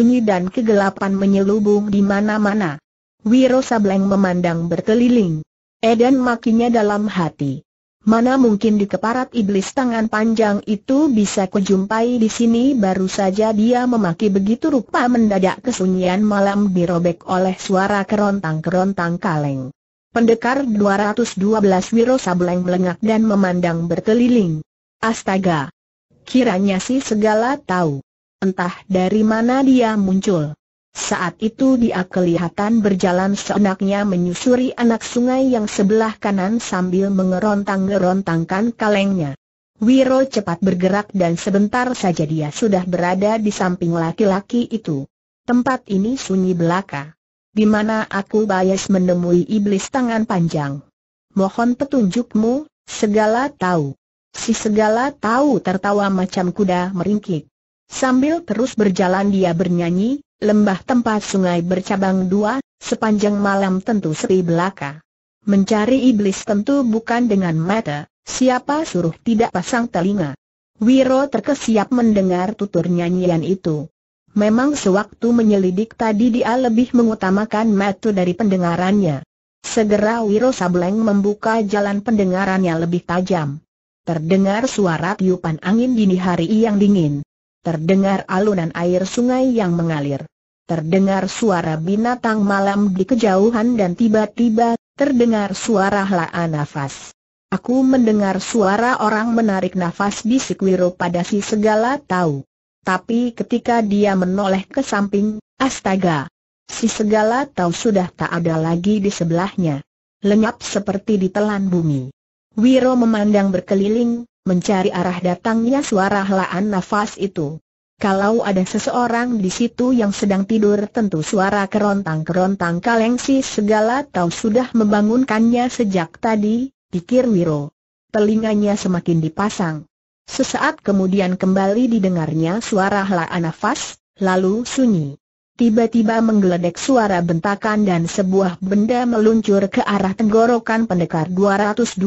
sunyi dan kegelapan menyelubung di mana-mana. Wiro Sableng memandang berkeliling. Edan makinya dalam hati. Mana mungkin di keparat iblis tangan panjang itu bisa kujumpai di sini baru saja dia memaki begitu rupa mendadak kesunyian malam dirobek oleh suara kerontang-kerontang kaleng. Pendekar 212 Wiro Sableng melengak dan memandang berkeliling. Astaga! Kiranya si segala tahu entah dari mana dia muncul. Saat itu dia kelihatan berjalan seenaknya menyusuri anak sungai yang sebelah kanan sambil mengerontang-gerontangkan kalengnya. Wiro cepat bergerak dan sebentar saja dia sudah berada di samping laki-laki itu. Tempat ini sunyi belaka. Di mana aku bias menemui iblis tangan panjang. Mohon petunjukmu, segala tahu. Si segala tahu tertawa macam kuda meringkik. Sambil terus berjalan dia bernyanyi, lembah tempat sungai bercabang dua, sepanjang malam tentu sepi belaka. Mencari iblis tentu bukan dengan mata, siapa suruh tidak pasang telinga. Wiro terkesiap mendengar tutur nyanyian itu. Memang sewaktu menyelidik tadi dia lebih mengutamakan mata dari pendengarannya. Segera Wiro Sableng membuka jalan pendengarannya lebih tajam. Terdengar suara tiupan angin dini hari yang dingin terdengar alunan air sungai yang mengalir. Terdengar suara binatang malam di kejauhan dan tiba-tiba, terdengar suara helaan nafas. Aku mendengar suara orang menarik nafas di Wiro pada si segala tahu. Tapi ketika dia menoleh ke samping, astaga! Si segala tahu sudah tak ada lagi di sebelahnya. Lenyap seperti ditelan bumi. Wiro memandang berkeliling, mencari arah datangnya suara helaan nafas itu. Kalau ada seseorang di situ yang sedang tidur tentu suara kerontang-kerontang kalengsi segala tahu sudah membangunkannya sejak tadi, pikir Wiro. Telinganya semakin dipasang. Sesaat kemudian kembali didengarnya suara helaan nafas, lalu sunyi. Tiba-tiba menggeledek suara bentakan dan sebuah benda meluncur ke arah tenggorokan pendekar 212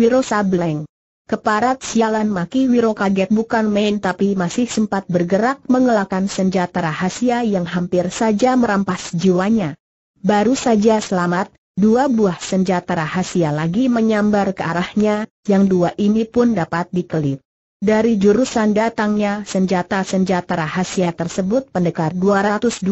Wiro Sableng. Keparat sialan maki Wiro kaget bukan main tapi masih sempat bergerak mengelakkan senjata rahasia yang hampir saja merampas jiwanya. Baru saja selamat, dua buah senjata rahasia lagi menyambar ke arahnya, yang dua ini pun dapat dikelip. Dari jurusan datangnya senjata-senjata rahasia tersebut pendekar 212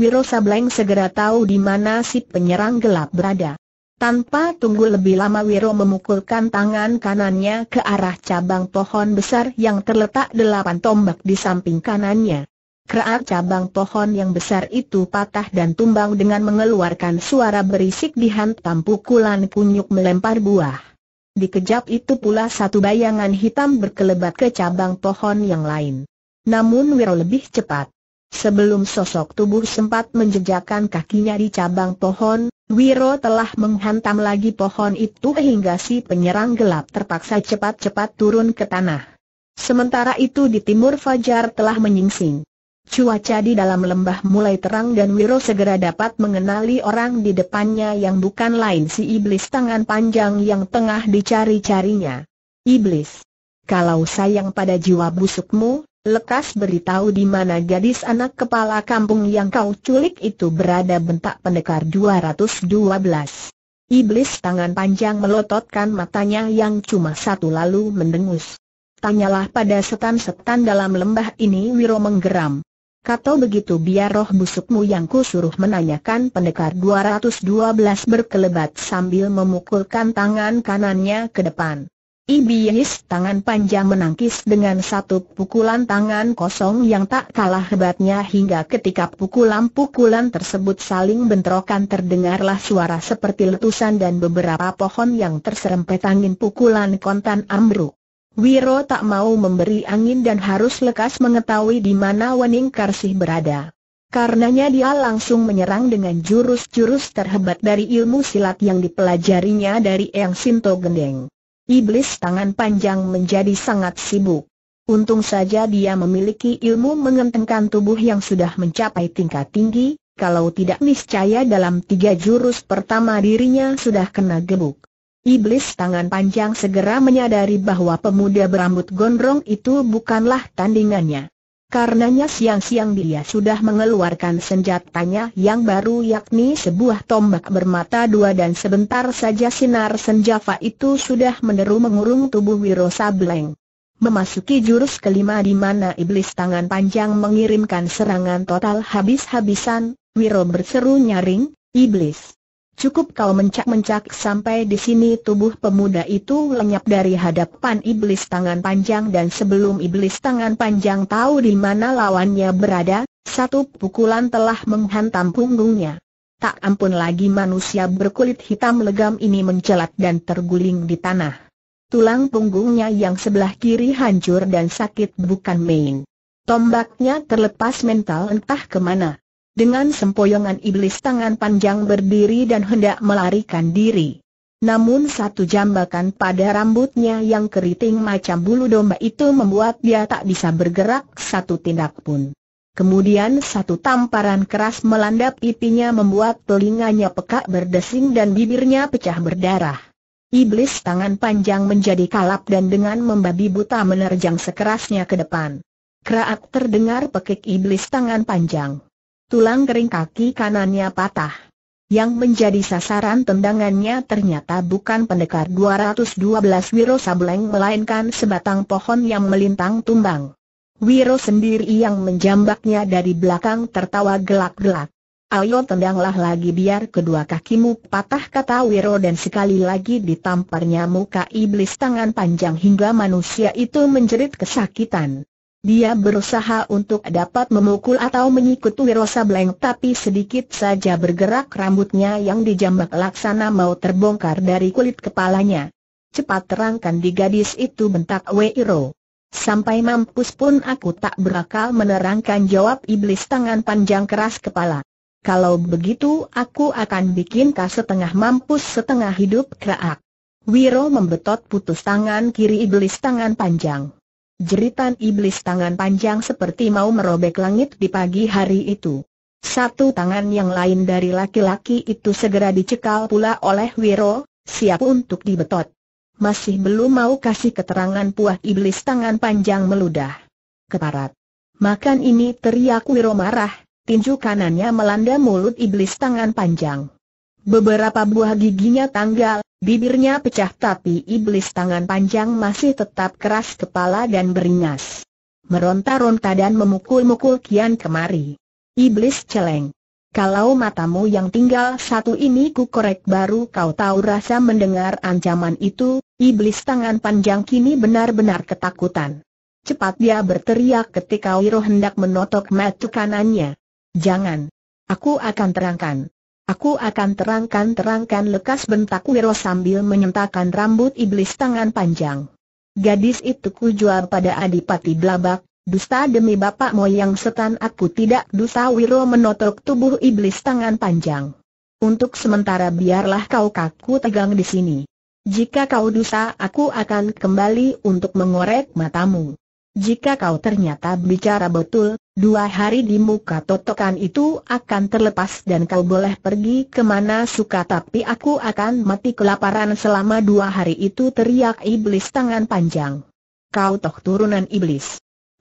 Wiro Sableng segera tahu di mana si penyerang gelap berada. Tanpa tunggu lebih lama Wiro memukulkan tangan kanannya ke arah cabang pohon besar yang terletak delapan tombak di samping kanannya. Kerak cabang pohon yang besar itu patah dan tumbang dengan mengeluarkan suara berisik dihantam pukulan kunyuk melempar buah. Dikejap itu pula satu bayangan hitam berkelebat ke cabang pohon yang lain. Namun Wiro lebih cepat. Sebelum sosok tubuh sempat menjejakkan kakinya di cabang pohon, Wiro telah menghantam lagi pohon itu hingga si penyerang gelap terpaksa cepat-cepat turun ke tanah. Sementara itu di timur Fajar telah menyingsing. Cuaca di dalam lembah mulai terang dan Wiro segera dapat mengenali orang di depannya yang bukan lain si iblis tangan panjang yang tengah dicari-carinya. Iblis, kalau sayang pada jiwa busukmu, Lekas beritahu di mana gadis anak kepala kampung yang kau culik itu berada bentak pendekar 212. Iblis tangan panjang melototkan matanya yang cuma satu lalu mendengus. Tanyalah pada setan-setan dalam lembah ini Wiro menggeram. Kata begitu biar roh busukmu yang kusuruh menanyakan pendekar 212 berkelebat sambil memukulkan tangan kanannya ke depan. Iblis tangan panjang menangkis dengan satu pukulan tangan kosong yang tak kalah hebatnya hingga ketika pukulan-pukulan tersebut saling bentrokan terdengarlah suara seperti letusan dan beberapa pohon yang terserempet angin pukulan kontan ambruk. Wiro tak mau memberi angin dan harus lekas mengetahui di mana Wening Karsih berada. Karenanya dia langsung menyerang dengan jurus-jurus terhebat dari ilmu silat yang dipelajarinya dari Eyang Sinto Gendeng. Iblis tangan panjang menjadi sangat sibuk. Untung saja dia memiliki ilmu mengentengkan tubuh yang sudah mencapai tingkat tinggi, kalau tidak niscaya dalam tiga jurus pertama dirinya sudah kena gebuk. Iblis tangan panjang segera menyadari bahwa pemuda berambut gondrong itu bukanlah tandingannya. Karenanya siang-siang dia sudah mengeluarkan senjatanya yang baru yakni sebuah tombak bermata dua dan sebentar saja sinar senjata itu sudah meneru mengurung tubuh Wiro Sableng. Memasuki jurus kelima di mana iblis tangan panjang mengirimkan serangan total habis-habisan, Wiro berseru nyaring, iblis. Cukup kau mencak-mencak sampai di sini tubuh pemuda itu lenyap dari hadapan iblis tangan panjang dan sebelum iblis tangan panjang tahu di mana lawannya berada, satu pukulan telah menghantam punggungnya. Tak ampun lagi manusia berkulit hitam legam ini mencelat dan terguling di tanah. Tulang punggungnya yang sebelah kiri hancur dan sakit bukan main. Tombaknya terlepas mental entah kemana dengan sempoyongan iblis tangan panjang berdiri dan hendak melarikan diri. Namun satu jambakan pada rambutnya yang keriting macam bulu domba itu membuat dia tak bisa bergerak satu tindak pun. Kemudian satu tamparan keras melanda pipinya membuat telinganya pekak berdesing dan bibirnya pecah berdarah. Iblis tangan panjang menjadi kalap dan dengan membabi buta menerjang sekerasnya ke depan. Kerak terdengar pekik iblis tangan panjang tulang kering kaki kanannya patah. Yang menjadi sasaran tendangannya ternyata bukan pendekar 212 Wiro Sableng melainkan sebatang pohon yang melintang tumbang. Wiro sendiri yang menjambaknya dari belakang tertawa gelak-gelak. Ayo tendanglah lagi biar kedua kakimu patah kata Wiro dan sekali lagi ditamparnya muka iblis tangan panjang hingga manusia itu menjerit kesakitan. Dia berusaha untuk dapat memukul atau menyikut Wiro Sableng tapi sedikit saja bergerak rambutnya yang dijambak laksana mau terbongkar dari kulit kepalanya. Cepat terangkan di gadis itu bentak Wiro. Sampai mampus pun aku tak berakal menerangkan jawab iblis tangan panjang keras kepala. Kalau begitu aku akan bikin kau setengah mampus setengah hidup kerak. Wiro membetot putus tangan kiri iblis tangan panjang. Jeritan iblis tangan panjang seperti mau merobek langit di pagi hari itu. Satu tangan yang lain dari laki-laki itu segera dicekal pula oleh Wiro, siap untuk dibetot. Masih belum mau kasih keterangan puah iblis tangan panjang meludah. Keparat. Makan ini teriak Wiro marah, tinju kanannya melanda mulut iblis tangan panjang. Beberapa buah giginya tanggal, Bibirnya pecah tapi iblis tangan panjang masih tetap keras kepala dan beringas. Meronta-ronta dan memukul-mukul kian kemari. Iblis celeng. Kalau matamu yang tinggal satu ini ku korek baru kau tahu rasa mendengar ancaman itu, iblis tangan panjang kini benar-benar ketakutan. Cepat dia berteriak ketika Wiro hendak menotok mata kanannya. Jangan. Aku akan terangkan. Aku akan terangkan-terangkan lekas bentak Wiro sambil menyentakan rambut iblis tangan panjang. Gadis itu kujual pada Adipati Blabak, dusta demi bapak moyang setan aku tidak dusta Wiro menotok tubuh iblis tangan panjang. Untuk sementara biarlah kau kaku tegang di sini. Jika kau dusta aku akan kembali untuk mengorek matamu. Jika kau ternyata bicara betul, Dua hari di muka totokan itu akan terlepas dan kau boleh pergi kemana suka tapi aku akan mati kelaparan selama dua hari itu teriak iblis tangan panjang. Kau toh turunan iblis.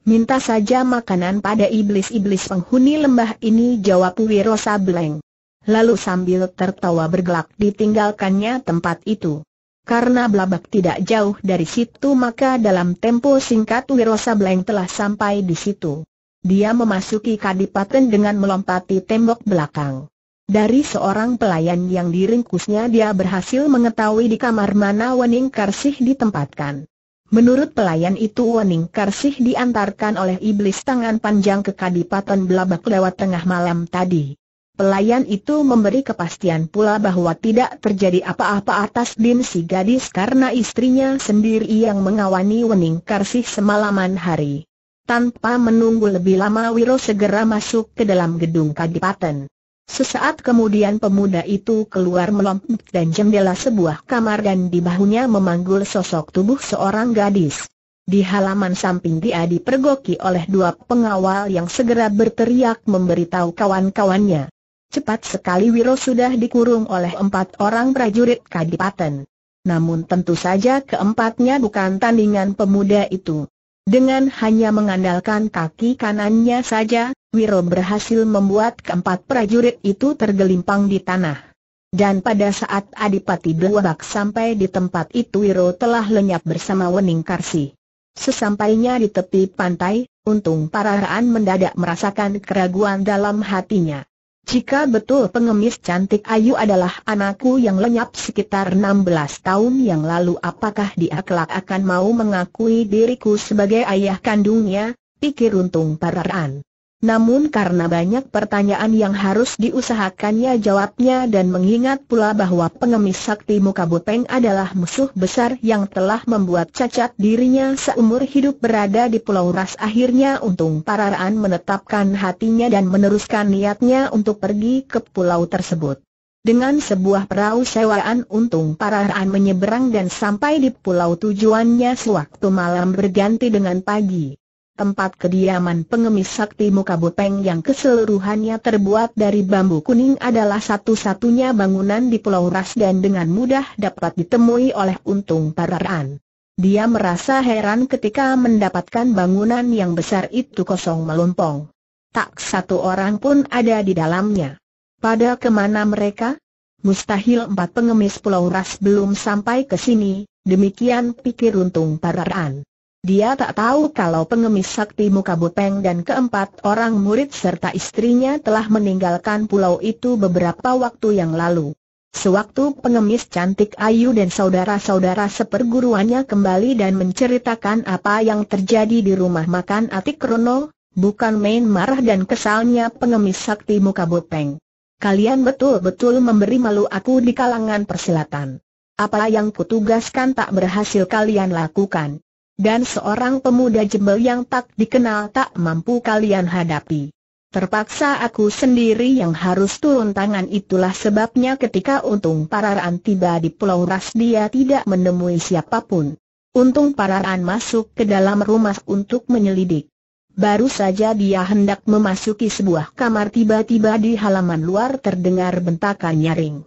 Minta saja makanan pada iblis-iblis penghuni lembah ini jawab Wiro Sableng. Lalu sambil tertawa bergelak ditinggalkannya tempat itu. Karena Blabak tidak jauh dari situ maka dalam tempo singkat Wiro Sableng telah sampai di situ dia memasuki kadipaten dengan melompati tembok belakang. Dari seorang pelayan yang diringkusnya dia berhasil mengetahui di kamar mana Wening Karsih ditempatkan. Menurut pelayan itu Wening Karsih diantarkan oleh iblis tangan panjang ke kadipaten Belabak lewat tengah malam tadi. Pelayan itu memberi kepastian pula bahwa tidak terjadi apa-apa atas Dim si gadis karena istrinya sendiri yang mengawani Wening Karsih semalaman hari. Tanpa menunggu lebih lama Wiro segera masuk ke dalam gedung kadipaten. Sesaat kemudian pemuda itu keluar melompat dan jendela sebuah kamar dan di bahunya memanggul sosok tubuh seorang gadis. Di halaman samping dia dipergoki oleh dua pengawal yang segera berteriak memberitahu kawan-kawannya. Cepat sekali Wiro sudah dikurung oleh empat orang prajurit kadipaten. Namun tentu saja keempatnya bukan tandingan pemuda itu. Dengan hanya mengandalkan kaki kanannya saja, Wiro berhasil membuat keempat prajurit itu tergelimpang di tanah. Dan pada saat Adipati Blewak sampai di tempat itu Wiro telah lenyap bersama Wening Karsi. Sesampainya di tepi pantai, untung para raan mendadak merasakan keraguan dalam hatinya. Jika betul pengemis cantik Ayu adalah anakku yang lenyap sekitar 16 tahun yang lalu apakah dia kelak akan mau mengakui diriku sebagai ayah kandungnya, pikir untung Pararan. Namun karena banyak pertanyaan yang harus diusahakannya jawabnya dan mengingat pula bahwa pengemis sakti muka bopeng adalah musuh besar yang telah membuat cacat dirinya seumur hidup berada di Pulau Ras akhirnya untung Pararaan menetapkan hatinya dan meneruskan niatnya untuk pergi ke pulau tersebut. Dengan sebuah perahu sewaan untung Pararaan menyeberang dan sampai di pulau tujuannya sewaktu malam berganti dengan pagi tempat kediaman pengemis sakti muka bopeng yang keseluruhannya terbuat dari bambu kuning adalah satu-satunya bangunan di Pulau Ras dan dengan mudah dapat ditemui oleh Untung pararaan. Dia merasa heran ketika mendapatkan bangunan yang besar itu kosong melompong. Tak satu orang pun ada di dalamnya. Pada kemana mereka? Mustahil empat pengemis Pulau Ras belum sampai ke sini, demikian pikir Untung pararaan. Dia tak tahu kalau pengemis sakti muka bopeng dan keempat orang murid serta istrinya telah meninggalkan pulau itu beberapa waktu yang lalu. Sewaktu pengemis cantik Ayu dan saudara-saudara seperguruannya kembali dan menceritakan apa yang terjadi di rumah makan Atik Rono, bukan main marah dan kesalnya pengemis sakti muka bopeng. Kalian betul-betul memberi malu aku di kalangan persilatan. Apa yang kutugaskan tak berhasil kalian lakukan. Dan seorang pemuda jembel yang tak dikenal tak mampu kalian hadapi. Terpaksa aku sendiri yang harus turun tangan itulah sebabnya ketika untung Pararan tiba di Pulau Ras dia tidak menemui siapapun. Untung Pararan masuk ke dalam rumah untuk menyelidik. Baru saja dia hendak memasuki sebuah kamar tiba-tiba di halaman luar terdengar bentakan nyaring.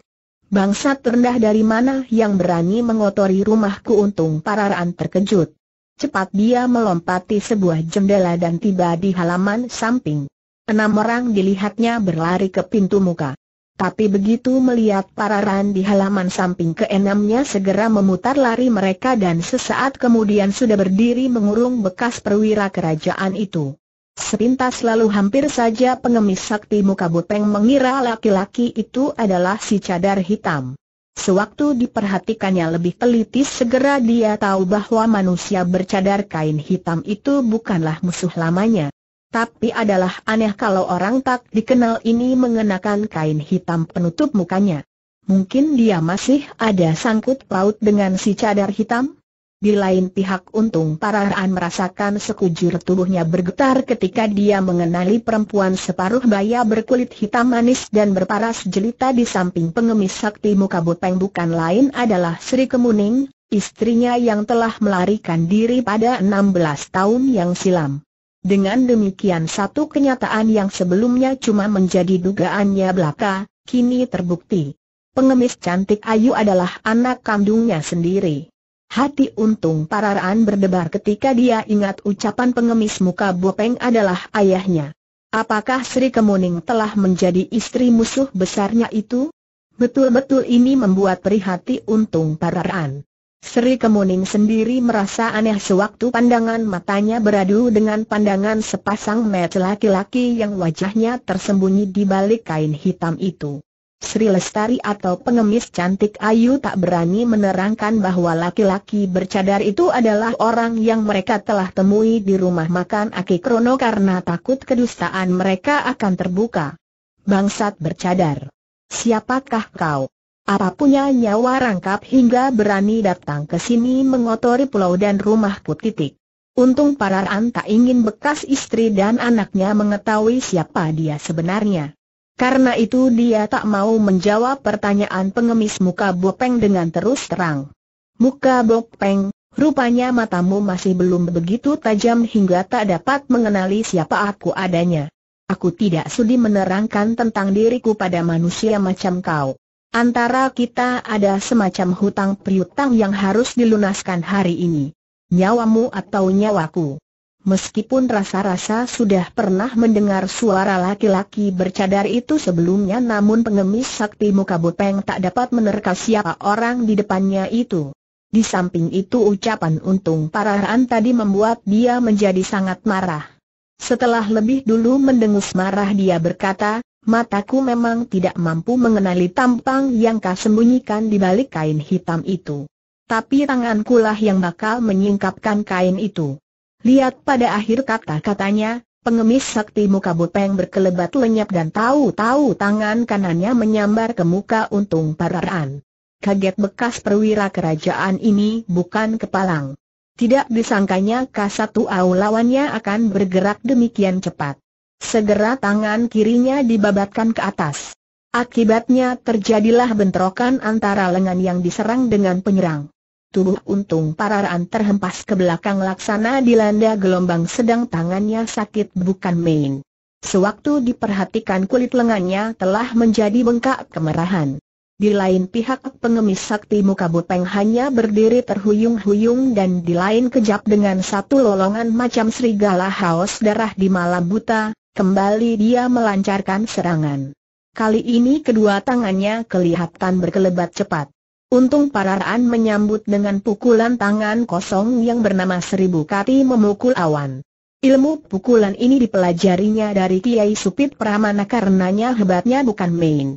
Bangsa terendah dari mana yang berani mengotori rumahku untung Pararan terkejut. Cepat dia melompati sebuah jendela dan tiba di halaman samping. Enam orang dilihatnya berlari ke pintu muka. Tapi begitu melihat pararan di halaman samping keenamnya segera memutar lari mereka dan sesaat kemudian sudah berdiri mengurung bekas perwira kerajaan itu. Sepintas lalu hampir saja pengemis sakti muka buteng mengira laki-laki itu adalah si cadar hitam. Sewaktu diperhatikannya lebih teliti segera dia tahu bahwa manusia bercadar kain hitam itu bukanlah musuh lamanya. Tapi adalah aneh kalau orang tak dikenal ini mengenakan kain hitam penutup mukanya. Mungkin dia masih ada sangkut paut dengan si cadar hitam? Di lain pihak untung paraan merasakan sekujur tubuhnya bergetar ketika dia mengenali perempuan separuh baya berkulit hitam manis dan berparas jelita di samping pengemis sakti muka bopeng bukan lain adalah Sri Kemuning, istrinya yang telah melarikan diri pada 16 tahun yang silam. Dengan demikian satu kenyataan yang sebelumnya cuma menjadi dugaannya belaka, kini terbukti. Pengemis cantik Ayu adalah anak kandungnya sendiri. Hati untung pararaan berdebar ketika dia ingat ucapan pengemis muka Bopeng adalah ayahnya. Apakah Sri Kemuning telah menjadi istri musuh besarnya itu? Betul-betul ini membuat perihati untung pararaan. Sri Kemuning sendiri merasa aneh sewaktu pandangan matanya beradu dengan pandangan sepasang met laki-laki yang wajahnya tersembunyi di balik kain hitam itu. Sri Lestari atau pengemis cantik Ayu tak berani menerangkan bahwa laki-laki bercadar itu adalah orang yang mereka telah temui di rumah makan Aki Krono karena takut kedustaan mereka akan terbuka. Bangsat bercadar. Siapakah kau? Apa punya nyawa rangkap hingga berani datang ke sini mengotori pulau dan rumah titik. Untung para tak ingin bekas istri dan anaknya mengetahui siapa dia sebenarnya. Karena itu dia tak mau menjawab pertanyaan pengemis muka Bopeng dengan terus terang. Muka Bopeng, rupanya matamu masih belum begitu tajam hingga tak dapat mengenali siapa aku adanya. Aku tidak sudi menerangkan tentang diriku pada manusia macam kau. Antara kita ada semacam hutang piutang yang harus dilunaskan hari ini. Nyawamu atau nyawaku. Meskipun rasa-rasa sudah pernah mendengar suara laki-laki bercadar itu sebelumnya namun pengemis sakti muka bopeng tak dapat menerka siapa orang di depannya itu. Di samping itu ucapan untung parahan tadi membuat dia menjadi sangat marah. Setelah lebih dulu mendengus marah dia berkata, mataku memang tidak mampu mengenali tampang yang kau sembunyikan di balik kain hitam itu. Tapi lah yang bakal menyingkapkan kain itu. Lihat pada akhir kata-katanya, pengemis sakti muka bopeng berkelebat lenyap dan tahu-tahu tangan kanannya menyambar ke muka untung pararaan. Kaget bekas perwira kerajaan ini bukan kepalang. Tidak disangkanya kasatu au lawannya akan bergerak demikian cepat. Segera tangan kirinya dibabatkan ke atas. Akibatnya terjadilah bentrokan antara lengan yang diserang dengan penyerang. Tubuh untung pararaan terhempas ke belakang laksana dilanda gelombang sedang tangannya sakit bukan main. Sewaktu diperhatikan kulit lengannya telah menjadi bengkak kemerahan. Di lain pihak pengemis sakti muka bupeng hanya berdiri terhuyung-huyung dan di lain kejap dengan satu lolongan macam serigala haus darah di malam buta, kembali dia melancarkan serangan. Kali ini kedua tangannya kelihatan berkelebat cepat. Untung Pararaan menyambut dengan pukulan tangan kosong yang bernama Seribu Kati memukul awan. Ilmu pukulan ini dipelajarinya dari Kiai Supit Pramana karenanya hebatnya bukan main.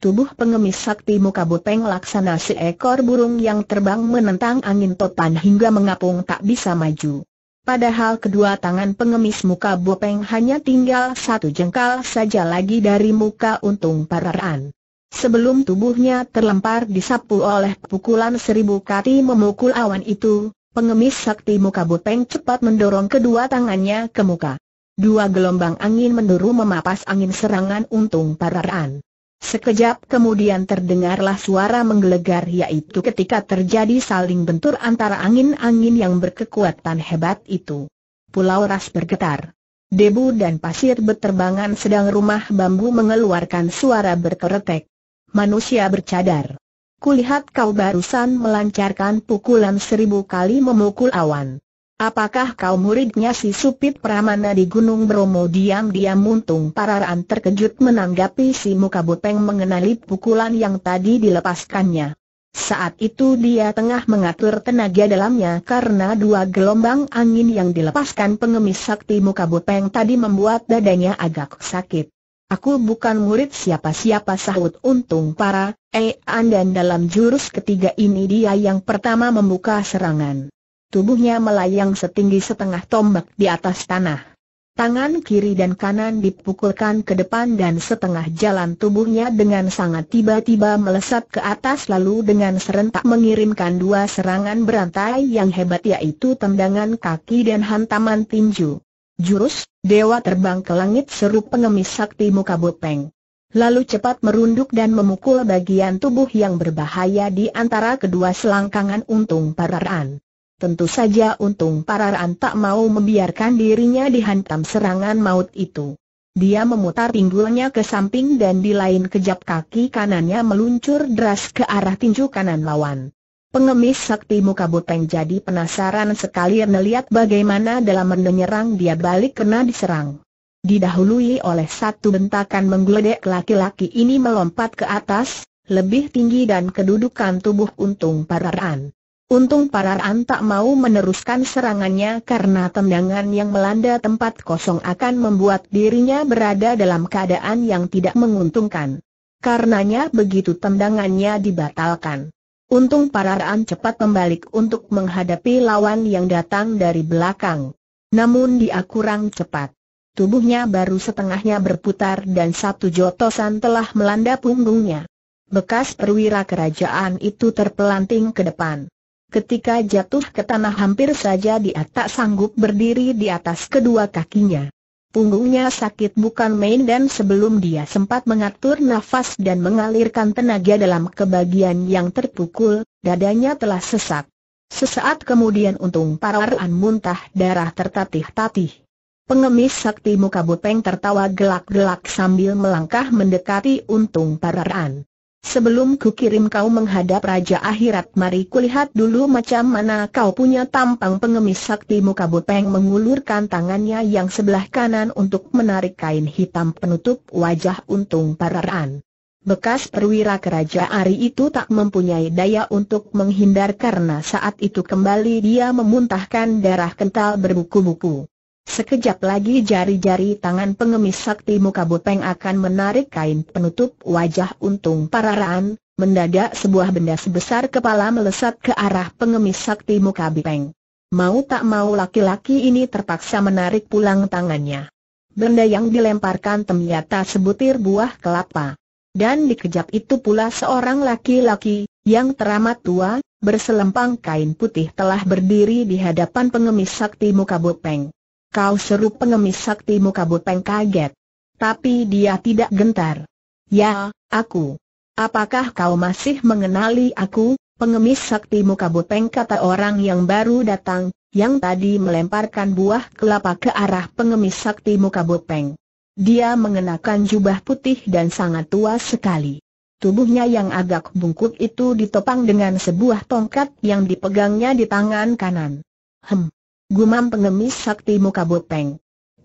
Tubuh pengemis sakti muka bopeng laksana seekor burung yang terbang menentang angin topan hingga mengapung tak bisa maju. Padahal kedua tangan pengemis muka bopeng hanya tinggal satu jengkal saja lagi dari muka untung pararaan. Sebelum tubuhnya terlempar disapu oleh pukulan seribu kati memukul awan itu, pengemis sakti muka Buteng cepat mendorong kedua tangannya ke muka. Dua gelombang angin menduru memapas angin serangan untung pararaan. Sekejap kemudian terdengarlah suara menggelegar yaitu ketika terjadi saling bentur antara angin-angin yang berkekuatan hebat itu. Pulau Ras bergetar. Debu dan pasir berterbangan sedang rumah bambu mengeluarkan suara berkeretek manusia bercadar. Kulihat kau barusan melancarkan pukulan seribu kali memukul awan. Apakah kau muridnya si Supit Pramana di Gunung Bromo? Diam-diam muntung pararaan terkejut menanggapi si muka boteng mengenali pukulan yang tadi dilepaskannya. Saat itu dia tengah mengatur tenaga dalamnya karena dua gelombang angin yang dilepaskan pengemis sakti muka boteng tadi membuat dadanya agak sakit. Aku bukan murid siapa-siapa sahut untung para, eh dan dalam jurus ketiga ini dia yang pertama membuka serangan. Tubuhnya melayang setinggi setengah tombak di atas tanah. Tangan kiri dan kanan dipukulkan ke depan dan setengah jalan tubuhnya dengan sangat tiba-tiba melesat ke atas lalu dengan serentak mengirimkan dua serangan berantai yang hebat yaitu tendangan kaki dan hantaman tinju. Jurus, Dewa Terbang ke Langit seru pengemis sakti muka Bopeng. Lalu cepat merunduk dan memukul bagian tubuh yang berbahaya di antara kedua selangkangan untung pararaan. Tentu saja untung pararaan tak mau membiarkan dirinya dihantam serangan maut itu. Dia memutar pinggulnya ke samping dan di lain kejap kaki kanannya meluncur deras ke arah tinju kanan lawan. Pengemis sakti muka buteng jadi penasaran sekali melihat bagaimana dalam menyerang dia balik kena diserang. Didahului oleh satu bentakan menggeledek laki-laki ini melompat ke atas, lebih tinggi dan kedudukan tubuh untung pararan. Untung Pararan tak mau meneruskan serangannya karena tendangan yang melanda tempat kosong akan membuat dirinya berada dalam keadaan yang tidak menguntungkan. Karenanya begitu tendangannya dibatalkan. Untung Raan cepat membalik untuk menghadapi lawan yang datang dari belakang. Namun dia kurang cepat. Tubuhnya baru setengahnya berputar dan satu jotosan telah melanda punggungnya. Bekas perwira kerajaan itu terpelanting ke depan. Ketika jatuh ke tanah hampir saja dia tak sanggup berdiri di atas kedua kakinya. Punggungnya sakit bukan main dan sebelum dia sempat mengatur nafas dan mengalirkan tenaga dalam kebagian yang terpukul, dadanya telah sesak. Sesaat kemudian untung pararan muntah darah tertatih-tatih. Pengemis sakti muka bupeng tertawa gelak-gelak sambil melangkah mendekati untung pararan. Sebelum kukirim kau menghadap Raja Akhirat mari kulihat dulu macam mana kau punya tampang pengemis sakti muka bopeng mengulurkan tangannya yang sebelah kanan untuk menarik kain hitam penutup wajah untung pararan. Bekas perwira kerajaan Ari itu tak mempunyai daya untuk menghindar karena saat itu kembali dia memuntahkan darah kental berbuku-buku. Sekejap lagi jari-jari tangan pengemis sakti muka bopeng akan menarik kain penutup wajah untung pararaan, mendadak sebuah benda sebesar kepala melesat ke arah pengemis sakti muka bopeng. Mau tak mau laki-laki ini terpaksa menarik pulang tangannya. Benda yang dilemparkan ternyata sebutir buah kelapa. Dan dikejap itu pula seorang laki-laki, yang teramat tua, berselempang kain putih telah berdiri di hadapan pengemis sakti muka bopeng. Kau seru pengemis sakti muka Kabupeng kaget. Tapi dia tidak gentar. Ya, aku. Apakah kau masih mengenali aku, pengemis sakti muka Kabupeng kata orang yang baru datang, yang tadi melemparkan buah kelapa ke arah pengemis sakti muka Kabupeng. Dia mengenakan jubah putih dan sangat tua sekali. Tubuhnya yang agak bungkuk itu ditopang dengan sebuah tongkat yang dipegangnya di tangan kanan. Hem, gumam pengemis sakti muka bopeng.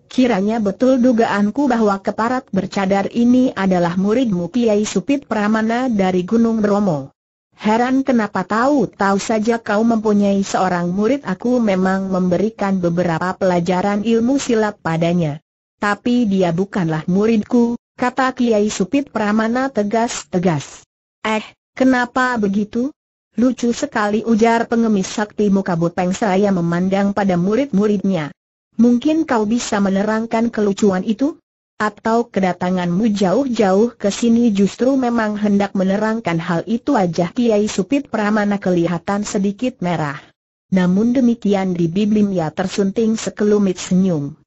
Kiranya betul dugaanku bahwa keparat bercadar ini adalah muridmu Kiai Supit Pramana dari Gunung Bromo. Heran kenapa tahu-tahu saja kau mempunyai seorang murid aku memang memberikan beberapa pelajaran ilmu silat padanya. Tapi dia bukanlah muridku, kata Kiai Supit Pramana tegas-tegas. Eh, kenapa begitu? Lucu sekali ujar pengemis sakti muka bopeng saya memandang pada murid-muridnya. Mungkin kau bisa menerangkan kelucuan itu? Atau kedatanganmu jauh-jauh ke sini justru memang hendak menerangkan hal itu aja Kiai Supit Pramana kelihatan sedikit merah. Namun demikian di biblimnya tersunting sekelumit senyum.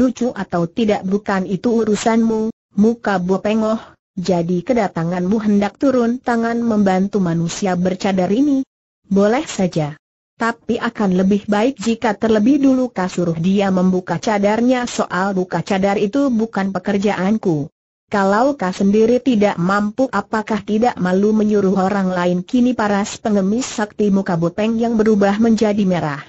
Lucu atau tidak bukan itu urusanmu, muka bopengoh, jadi kedatanganmu hendak turun tangan membantu manusia bercadar ini? Boleh saja. Tapi akan lebih baik jika terlebih dulu kau suruh dia membuka cadarnya soal buka cadar itu bukan pekerjaanku. Kalau kau sendiri tidak mampu apakah tidak malu menyuruh orang lain kini paras pengemis sakti muka buteng yang berubah menjadi merah.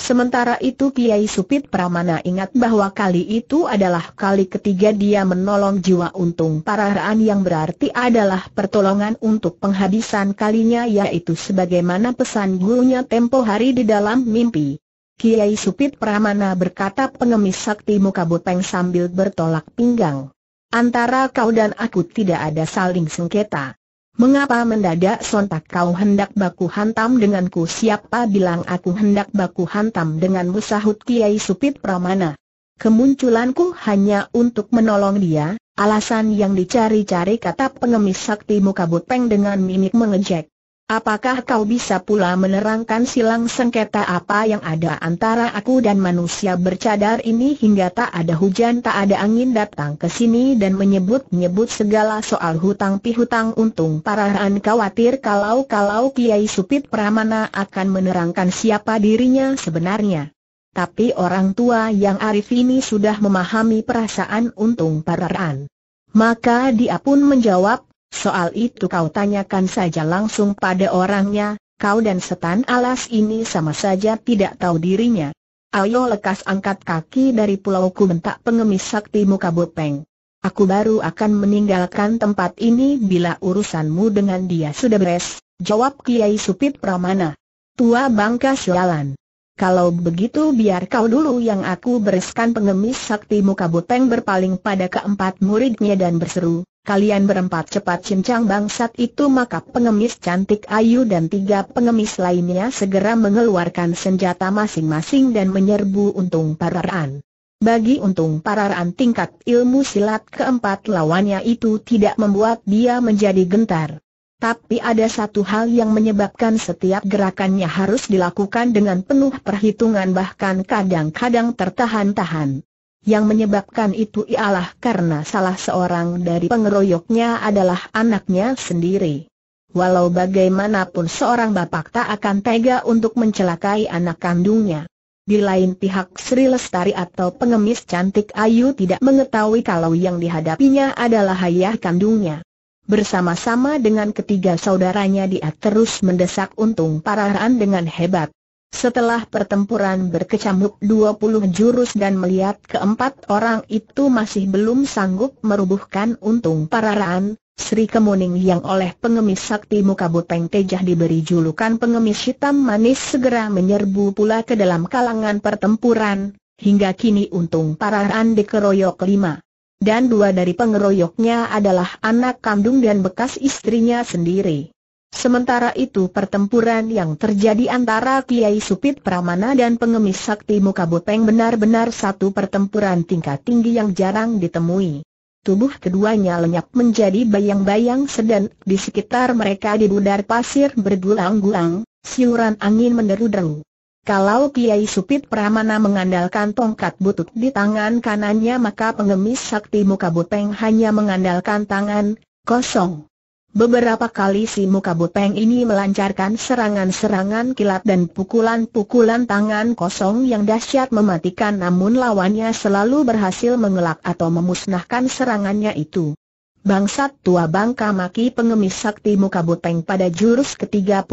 Sementara itu Kiai Supit Pramana ingat bahwa kali itu adalah kali ketiga dia menolong jiwa untung pararaan yang berarti adalah pertolongan untuk penghabisan kalinya yaitu sebagaimana pesan gurunya tempo hari di dalam mimpi. Kiai Supit Pramana berkata pengemis sakti muka bopeng sambil bertolak pinggang. Antara kau dan aku tidak ada saling sengketa. Mengapa mendadak sontak kau hendak baku hantam denganku siapa bilang aku hendak baku hantam dengan musahut Kiai Supit Pramana. Kemunculanku hanya untuk menolong dia, alasan yang dicari-cari kata pengemis sakti muka buteng dengan mimik mengejek. Apakah kau bisa pula menerangkan silang sengketa apa yang ada antara aku dan manusia bercadar ini hingga tak ada hujan tak ada angin datang ke sini dan menyebut-nyebut segala soal hutang pihutang untung parahan khawatir kalau-kalau Kiai Supit Pramana akan menerangkan siapa dirinya sebenarnya. Tapi orang tua yang arif ini sudah memahami perasaan untung parahan. Maka dia pun menjawab, Soal itu kau tanyakan saja langsung pada orangnya, kau dan setan alas ini sama saja tidak tahu dirinya. Ayo lekas angkat kaki dari pulauku bentak pengemis saktimu bopeng. Aku baru akan meninggalkan tempat ini bila urusanmu dengan dia sudah beres, jawab Kiai Supit Pramana. Tua bangka sialan. Kalau begitu biar kau dulu yang aku bereskan pengemis sakti muka bopeng berpaling pada keempat muridnya dan berseru, Kalian berempat cepat cincang bangsat itu maka pengemis cantik Ayu dan tiga pengemis lainnya segera mengeluarkan senjata masing-masing dan menyerbu untung pararan. Bagi untung pararan tingkat ilmu silat keempat lawannya itu tidak membuat dia menjadi gentar. Tapi ada satu hal yang menyebabkan setiap gerakannya harus dilakukan dengan penuh perhitungan bahkan kadang-kadang tertahan-tahan. Yang menyebabkan itu ialah karena salah seorang dari pengeroyoknya adalah anaknya sendiri. Walau bagaimanapun seorang bapak tak akan tega untuk mencelakai anak kandungnya. Di lain pihak Sri Lestari atau pengemis cantik Ayu tidak mengetahui kalau yang dihadapinya adalah ayah kandungnya. Bersama-sama dengan ketiga saudaranya dia terus mendesak untung parahan dengan hebat. Setelah pertempuran berkecamuk 20 jurus dan melihat keempat orang itu masih belum sanggup merubuhkan untung pararaan, Sri Kemuning yang oleh pengemis sakti muka buteng Tejah diberi julukan pengemis hitam manis segera menyerbu pula ke dalam kalangan pertempuran, hingga kini untung pararaan dikeroyok lima. Dan dua dari pengeroyoknya adalah anak kandung dan bekas istrinya sendiri. Sementara itu pertempuran yang terjadi antara Kiai Supit Pramana dan pengemis sakti Muka Bopeng benar-benar satu pertempuran tingkat tinggi yang jarang ditemui. Tubuh keduanya lenyap menjadi bayang-bayang sedan, di sekitar mereka dibudar pasir bergulang-gulang, siuran angin menderu-deru. Kalau Kiai Supit Pramana mengandalkan tongkat butut di tangan kanannya maka pengemis sakti Muka Bopeng hanya mengandalkan tangan, kosong. Beberapa kali si muka bopeng ini melancarkan serangan-serangan kilat dan pukulan-pukulan tangan kosong yang dahsyat mematikan namun lawannya selalu berhasil mengelak atau memusnahkan serangannya itu. Bangsat tua bangka maki pengemis sakti muka buteng pada jurus ke-31,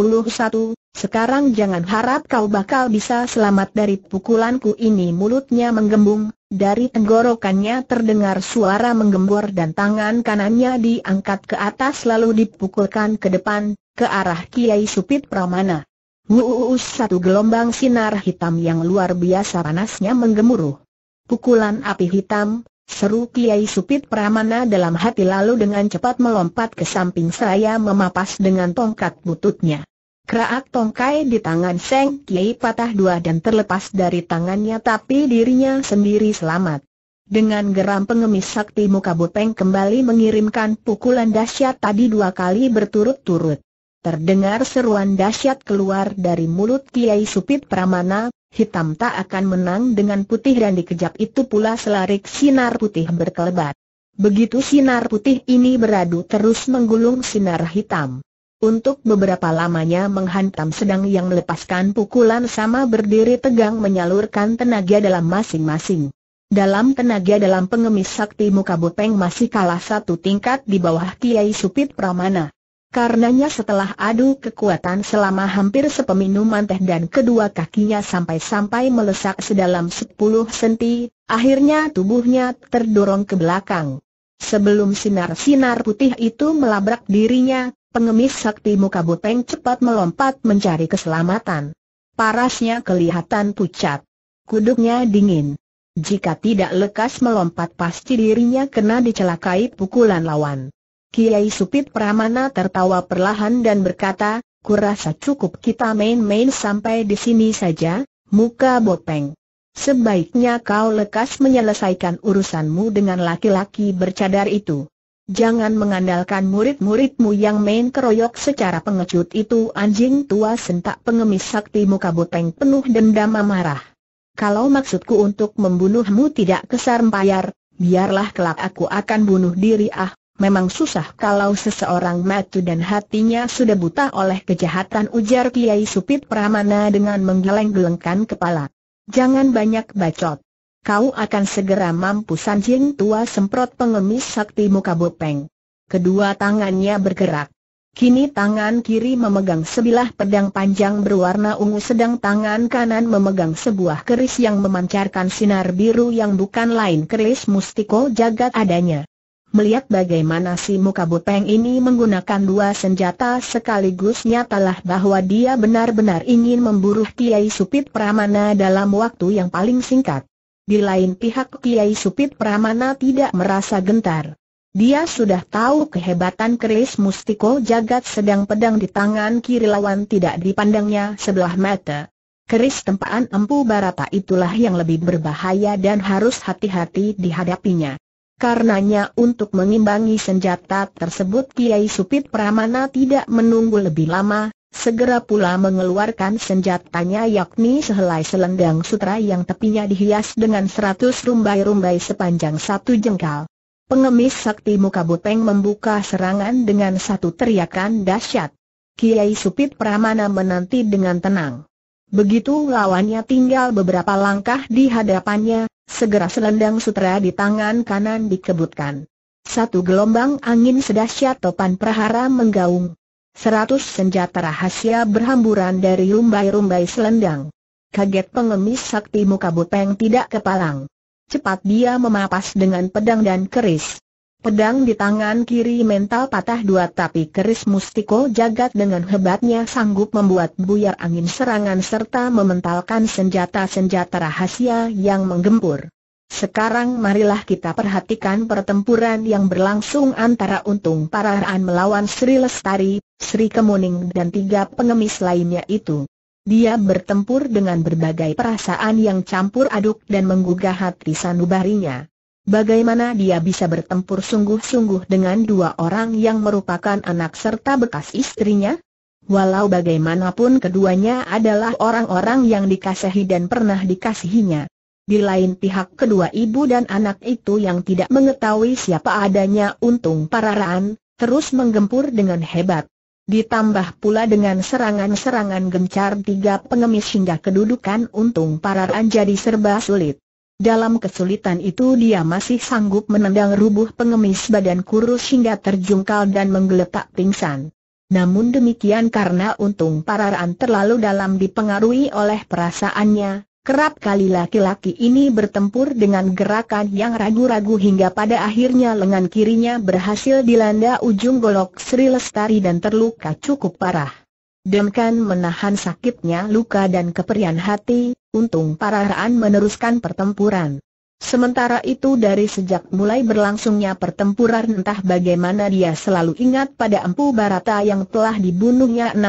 sekarang jangan harap kau bakal bisa selamat dari pukulanku ini mulutnya menggembung, dari tenggorokannya terdengar suara menggembur dan tangan kanannya diangkat ke atas lalu dipukulkan ke depan, ke arah Kiai Supit Pramana. Wuuus satu gelombang sinar hitam yang luar biasa panasnya menggemuruh. Pukulan api hitam, seru Kiai Supit Pramana dalam hati lalu dengan cepat melompat ke samping saya memapas dengan tongkat bututnya. Keraak tongkai di tangan Seng Kiai patah dua dan terlepas dari tangannya tapi dirinya sendiri selamat. Dengan geram pengemis sakti muka bupeng kembali mengirimkan pukulan dahsyat tadi dua kali berturut-turut. Terdengar seruan dahsyat keluar dari mulut Kiai Supit Pramana, hitam tak akan menang dengan putih dan dikejap itu pula selarik sinar putih berkelebat. Begitu sinar putih ini beradu terus menggulung sinar hitam. Untuk beberapa lamanya menghantam sedang yang melepaskan pukulan sama berdiri tegang menyalurkan tenaga dalam masing-masing. Dalam tenaga dalam pengemis sakti muka Bopeng masih kalah satu tingkat di bawah Kiai Supit Pramana. Karenanya setelah adu kekuatan selama hampir sepeminuman teh dan kedua kakinya sampai-sampai melesak sedalam 10 senti, akhirnya tubuhnya terdorong ke belakang. Sebelum sinar-sinar putih itu melabrak dirinya, Pengemis sakti muka buteng cepat melompat mencari keselamatan. Parasnya kelihatan pucat. Kuduknya dingin. Jika tidak lekas melompat pasti dirinya kena dicelakai pukulan lawan. Kiai Supit Pramana tertawa perlahan dan berkata, kurasa cukup kita main-main sampai di sini saja, muka bopeng. Sebaiknya kau lekas menyelesaikan urusanmu dengan laki-laki bercadar itu. Jangan mengandalkan murid-muridmu yang main keroyok secara pengecut itu anjing tua sentak pengemis sakti muka boteng penuh dendam amarah. Kalau maksudku untuk membunuhmu tidak kesar payar, biarlah kelak aku akan bunuh diri ah. Memang susah kalau seseorang matu dan hatinya sudah buta oleh kejahatan ujar Kiai Supit Pramana dengan menggeleng-gelengkan kepala. Jangan banyak bacot kau akan segera mampu Sanjing tua semprot pengemis sakti muka Bopeng. Kedua tangannya bergerak. Kini tangan kiri memegang sebilah pedang panjang berwarna ungu sedang tangan kanan memegang sebuah keris yang memancarkan sinar biru yang bukan lain keris mustiko jagat adanya. Melihat bagaimana si muka bopeng ini menggunakan dua senjata sekaligus nyatalah bahwa dia benar-benar ingin memburu Kiai Supit Pramana dalam waktu yang paling singkat. Di lain pihak Kiai Supit Pramana tidak merasa gentar. Dia sudah tahu kehebatan keris mustiko jagat sedang pedang di tangan kiri lawan tidak dipandangnya sebelah mata. Keris tempaan empu barata itulah yang lebih berbahaya dan harus hati-hati dihadapinya. Karenanya untuk mengimbangi senjata tersebut Kiai Supit Pramana tidak menunggu lebih lama, Segera pula mengeluarkan senjatanya yakni sehelai selendang sutra yang tepinya dihias dengan seratus rumbai-rumbai sepanjang satu jengkal. Pengemis sakti muka buteng membuka serangan dengan satu teriakan dahsyat. Kiai Supit Pramana menanti dengan tenang. Begitu lawannya tinggal beberapa langkah di hadapannya, segera selendang sutra di tangan kanan dikebutkan. Satu gelombang angin sedahsyat topan prahara menggaung. Seratus senjata rahasia berhamburan dari rumbai-rumbai selendang. Kaget pengemis sakti muka bupeng tidak kepalang. Cepat dia memapas dengan pedang dan keris. Pedang di tangan kiri mental patah dua tapi keris mustiko jagat dengan hebatnya sanggup membuat buyar angin serangan serta mementalkan senjata-senjata rahasia yang menggempur. Sekarang marilah kita perhatikan pertempuran yang berlangsung antara Untung Parahan melawan Sri Lestari, Sri Kemuning dan tiga pengemis lainnya itu. Dia bertempur dengan berbagai perasaan yang campur aduk dan menggugah hati sanubarinya. Bagaimana dia bisa bertempur sungguh-sungguh dengan dua orang yang merupakan anak serta bekas istrinya? Walau bagaimanapun keduanya adalah orang-orang yang dikasihi dan pernah dikasihinya. Di lain pihak kedua ibu dan anak itu yang tidak mengetahui siapa adanya untung pararaan, terus menggempur dengan hebat. Ditambah pula dengan serangan-serangan gencar tiga pengemis hingga kedudukan untung para jadi serba sulit. Dalam kesulitan itu dia masih sanggup menendang rubuh pengemis badan kurus hingga terjungkal dan menggeletak pingsan. Namun demikian karena untung para terlalu dalam dipengaruhi oleh perasaannya, Kerap kali laki-laki ini bertempur dengan gerakan yang ragu-ragu hingga pada akhirnya lengan kirinya berhasil dilanda ujung golok Sri Lestari dan terluka cukup parah. Demkan menahan sakitnya luka dan keperian hati, untung para Raan meneruskan pertempuran. Sementara itu dari sejak mulai berlangsungnya pertempuran entah bagaimana dia selalu ingat pada Empu Barata yang telah dibunuhnya 16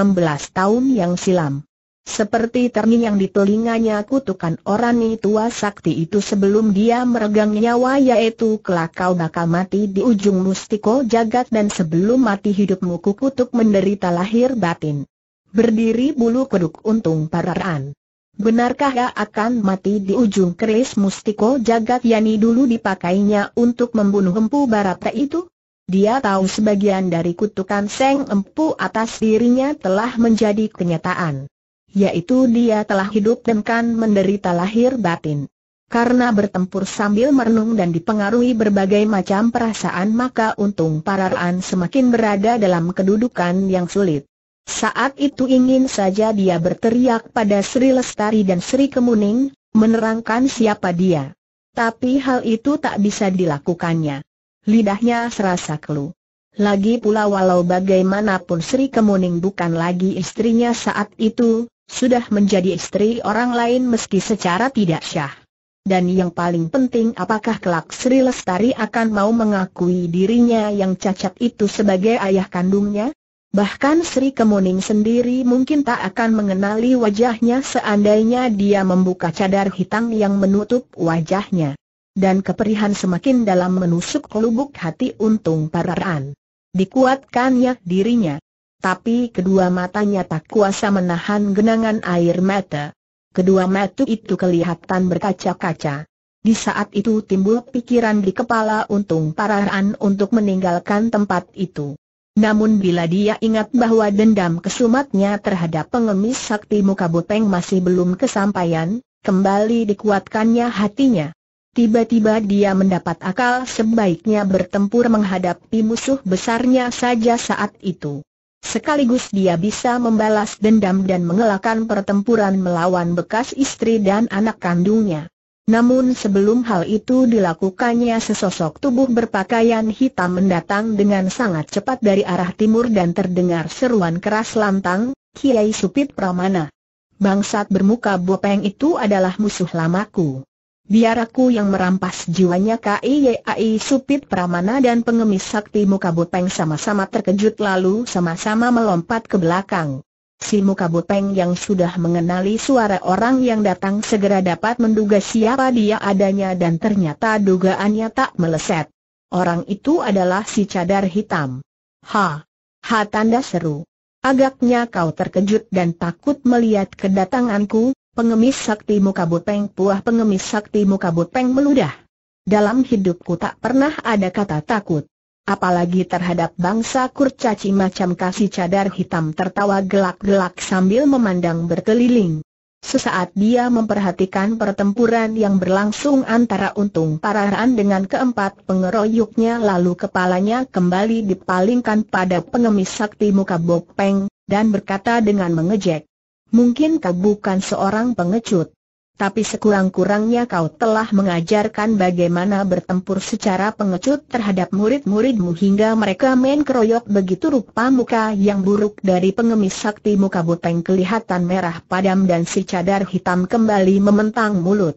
tahun yang silam. Seperti yang di telinganya kutukan orang tua sakti itu sebelum dia meregang nyawa yaitu kelak kau bakal mati di ujung mustiko jagat dan sebelum mati hidupmu kukutuk menderita lahir batin. Berdiri bulu kuduk untung pararaan. Benarkah ia akan mati di ujung keris mustiko jagat yani dulu dipakainya untuk membunuh empu barata itu? Dia tahu sebagian dari kutukan Seng Empu atas dirinya telah menjadi kenyataan yaitu dia telah hidup dan kan menderita lahir batin. Karena bertempur sambil merenung dan dipengaruhi berbagai macam perasaan maka untung paraan semakin berada dalam kedudukan yang sulit. Saat itu ingin saja dia berteriak pada Sri Lestari dan Sri Kemuning, menerangkan siapa dia. Tapi hal itu tak bisa dilakukannya. Lidahnya serasa klu. Lagi pula walau bagaimanapun Sri Kemuning bukan lagi istrinya saat itu, sudah menjadi istri orang lain meski secara tidak syah. Dan yang paling penting apakah kelak Sri Lestari akan mau mengakui dirinya yang cacat itu sebagai ayah kandungnya? Bahkan Sri Kemuning sendiri mungkin tak akan mengenali wajahnya seandainya dia membuka cadar hitam yang menutup wajahnya. Dan keperihan semakin dalam menusuk lubuk hati untung pararaan. Dikuatkannya dirinya tapi kedua matanya tak kuasa menahan genangan air mata. Kedua mata itu kelihatan berkaca-kaca. Di saat itu timbul pikiran di kepala untung parahan untuk meninggalkan tempat itu. Namun bila dia ingat bahwa dendam kesumatnya terhadap pengemis sakti muka boteng masih belum kesampaian, kembali dikuatkannya hatinya. Tiba-tiba dia mendapat akal sebaiknya bertempur menghadapi musuh besarnya saja saat itu. Sekaligus dia bisa membalas dendam dan mengelakkan pertempuran melawan bekas istri dan anak kandungnya. Namun sebelum hal itu dilakukannya sesosok tubuh berpakaian hitam mendatang dengan sangat cepat dari arah timur dan terdengar seruan keras lantang, Kiai Supit Pramana. Bangsat bermuka bopeng itu adalah musuh lamaku. Biar aku yang merampas jiwanya KIYAI Supit Pramana dan pengemis sakti muka Bupeng sama-sama terkejut lalu sama-sama melompat ke belakang. Si muka Bupeng yang sudah mengenali suara orang yang datang segera dapat menduga siapa dia adanya dan ternyata dugaannya tak meleset. Orang itu adalah si cadar hitam. Ha! Ha tanda seru. Agaknya kau terkejut dan takut melihat kedatanganku, Pengemis sakti muka buteng puah pengemis sakti muka buteng meludah. Dalam hidupku tak pernah ada kata takut. Apalagi terhadap bangsa kurcaci macam kasih cadar hitam tertawa gelak-gelak sambil memandang berkeliling. Sesaat dia memperhatikan pertempuran yang berlangsung antara Untung Pararan dengan keempat pengeroyoknya lalu kepalanya kembali dipalingkan pada pengemis sakti muka Bopeng, dan berkata dengan mengejek, Mungkin kau bukan seorang pengecut. Tapi sekurang-kurangnya kau telah mengajarkan bagaimana bertempur secara pengecut terhadap murid-muridmu hingga mereka main keroyok begitu rupa muka yang buruk dari pengemis sakti muka buteng kelihatan merah padam dan si cadar hitam kembali mementang mulut.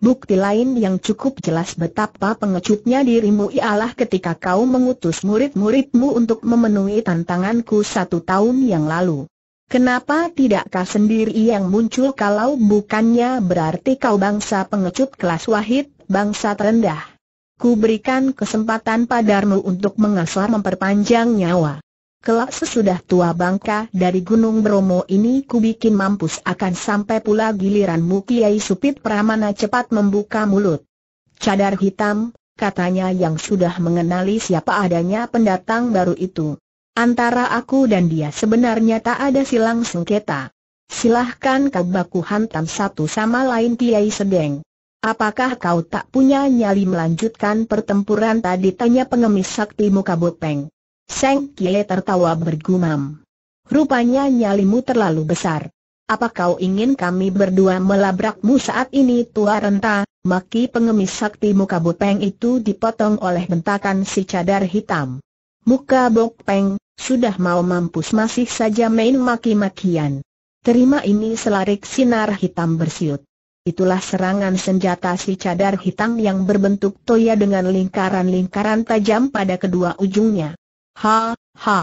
Bukti lain yang cukup jelas betapa pengecutnya dirimu ialah ketika kau mengutus murid-muridmu untuk memenuhi tantanganku satu tahun yang lalu. Kenapa tidak kau sendiri yang muncul kalau bukannya berarti kau bangsa pengecut kelas wahid, bangsa terendah? Ku berikan kesempatan padamu untuk mengasah memperpanjang nyawa. Kelak sesudah tua bangka dari Gunung Bromo ini ku bikin mampus akan sampai pula giliranmu Kiai Supit Pramana cepat membuka mulut. Cadar hitam, katanya yang sudah mengenali siapa adanya pendatang baru itu. Antara aku dan dia sebenarnya tak ada silang sengketa. Silahkan kau baku hantam satu sama lain Kiai Sedeng. Apakah kau tak punya nyali melanjutkan pertempuran tadi tanya pengemis sakti muka bopeng. Seng Kiai tertawa bergumam. Rupanya nyalimu terlalu besar. Apa kau ingin kami berdua melabrakmu saat ini tua renta? Maki pengemis sakti muka bopeng itu dipotong oleh bentakan si cadar hitam. Muka bopeng, sudah mau mampus masih saja main maki-makian. Terima ini selarik sinar hitam bersiut. Itulah serangan senjata si cadar hitam yang berbentuk toya dengan lingkaran-lingkaran tajam pada kedua ujungnya. Ha, ha.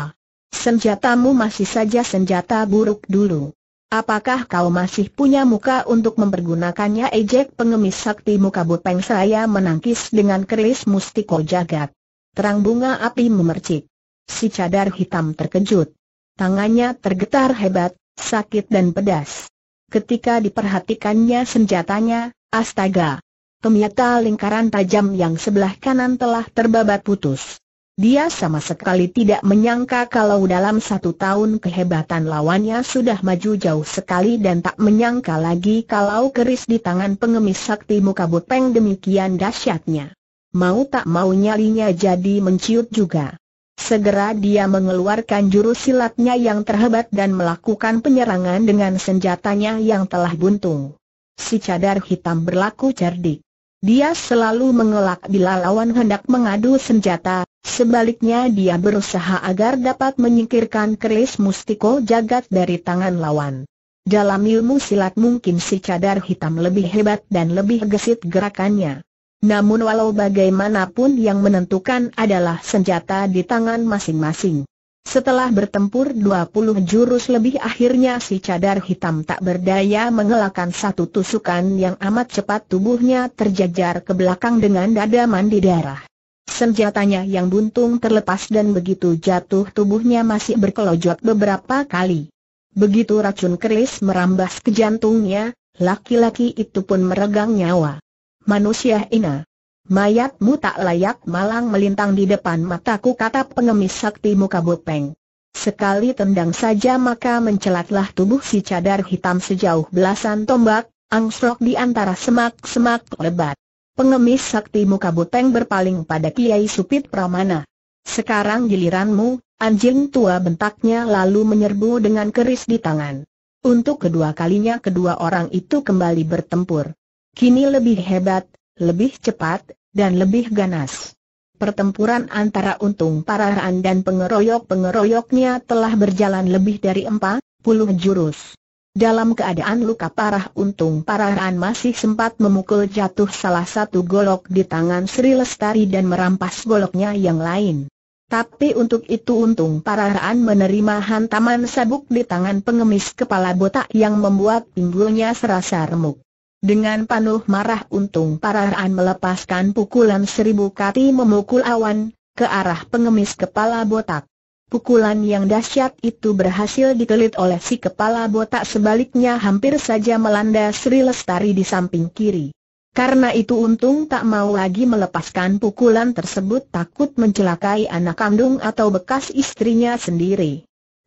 Senjatamu masih saja senjata buruk dulu. Apakah kau masih punya muka untuk mempergunakannya ejek pengemis sakti muka bopeng saya menangkis dengan keris mustiko jagat. Terang bunga api memercik. Si cadar hitam terkejut. Tangannya tergetar hebat, sakit dan pedas. Ketika diperhatikannya senjatanya, astaga. Ternyata lingkaran tajam yang sebelah kanan telah terbabat putus. Dia sama sekali tidak menyangka kalau dalam satu tahun kehebatan lawannya sudah maju jauh sekali dan tak menyangka lagi kalau keris di tangan pengemis sakti muka buteng demikian dahsyatnya. Mau tak mau nyalinya jadi menciut juga. Segera dia mengeluarkan jurus silatnya yang terhebat dan melakukan penyerangan dengan senjatanya yang telah buntung. Si cadar hitam berlaku cerdik. Dia selalu mengelak bila lawan hendak mengadu senjata, sebaliknya dia berusaha agar dapat menyingkirkan keris mustiko jagat dari tangan lawan. Dalam ilmu silat mungkin si cadar hitam lebih hebat dan lebih gesit gerakannya. Namun walau bagaimanapun yang menentukan adalah senjata di tangan masing-masing. Setelah bertempur 20 jurus lebih akhirnya si cadar hitam tak berdaya mengelakkan satu tusukan yang amat cepat tubuhnya terjajar ke belakang dengan dada mandi darah. Senjatanya yang buntung terlepas dan begitu jatuh tubuhnya masih berkelojot beberapa kali. Begitu racun keris merambas ke jantungnya, laki-laki itu pun meregang nyawa manusia ina. Mayatmu tak layak malang melintang di depan mataku kata pengemis sakti muka bopeng. Sekali tendang saja maka mencelatlah tubuh si cadar hitam sejauh belasan tombak, angstrok di antara semak-semak lebat. Pengemis sakti muka bopeng berpaling pada Kiai Supit Pramana. Sekarang giliranmu, anjing tua bentaknya lalu menyerbu dengan keris di tangan. Untuk kedua kalinya kedua orang itu kembali bertempur. Kini lebih hebat, lebih cepat, dan lebih ganas. Pertempuran antara untung parahan dan pengeroyok-pengeroyoknya telah berjalan lebih dari empat puluh jurus. Dalam keadaan luka parah untung parahan masih sempat memukul jatuh salah satu golok di tangan Sri Lestari dan merampas goloknya yang lain. Tapi untuk itu untung parahan menerima hantaman sabuk di tangan pengemis kepala botak yang membuat pinggulnya serasa remuk. Dengan penuh marah untung Parahan melepaskan pukulan seribu kati memukul awan, ke arah pengemis kepala botak. Pukulan yang dahsyat itu berhasil dikelit oleh si kepala botak sebaliknya hampir saja melanda Sri Lestari di samping kiri. Karena itu untung tak mau lagi melepaskan pukulan tersebut takut mencelakai anak kandung atau bekas istrinya sendiri.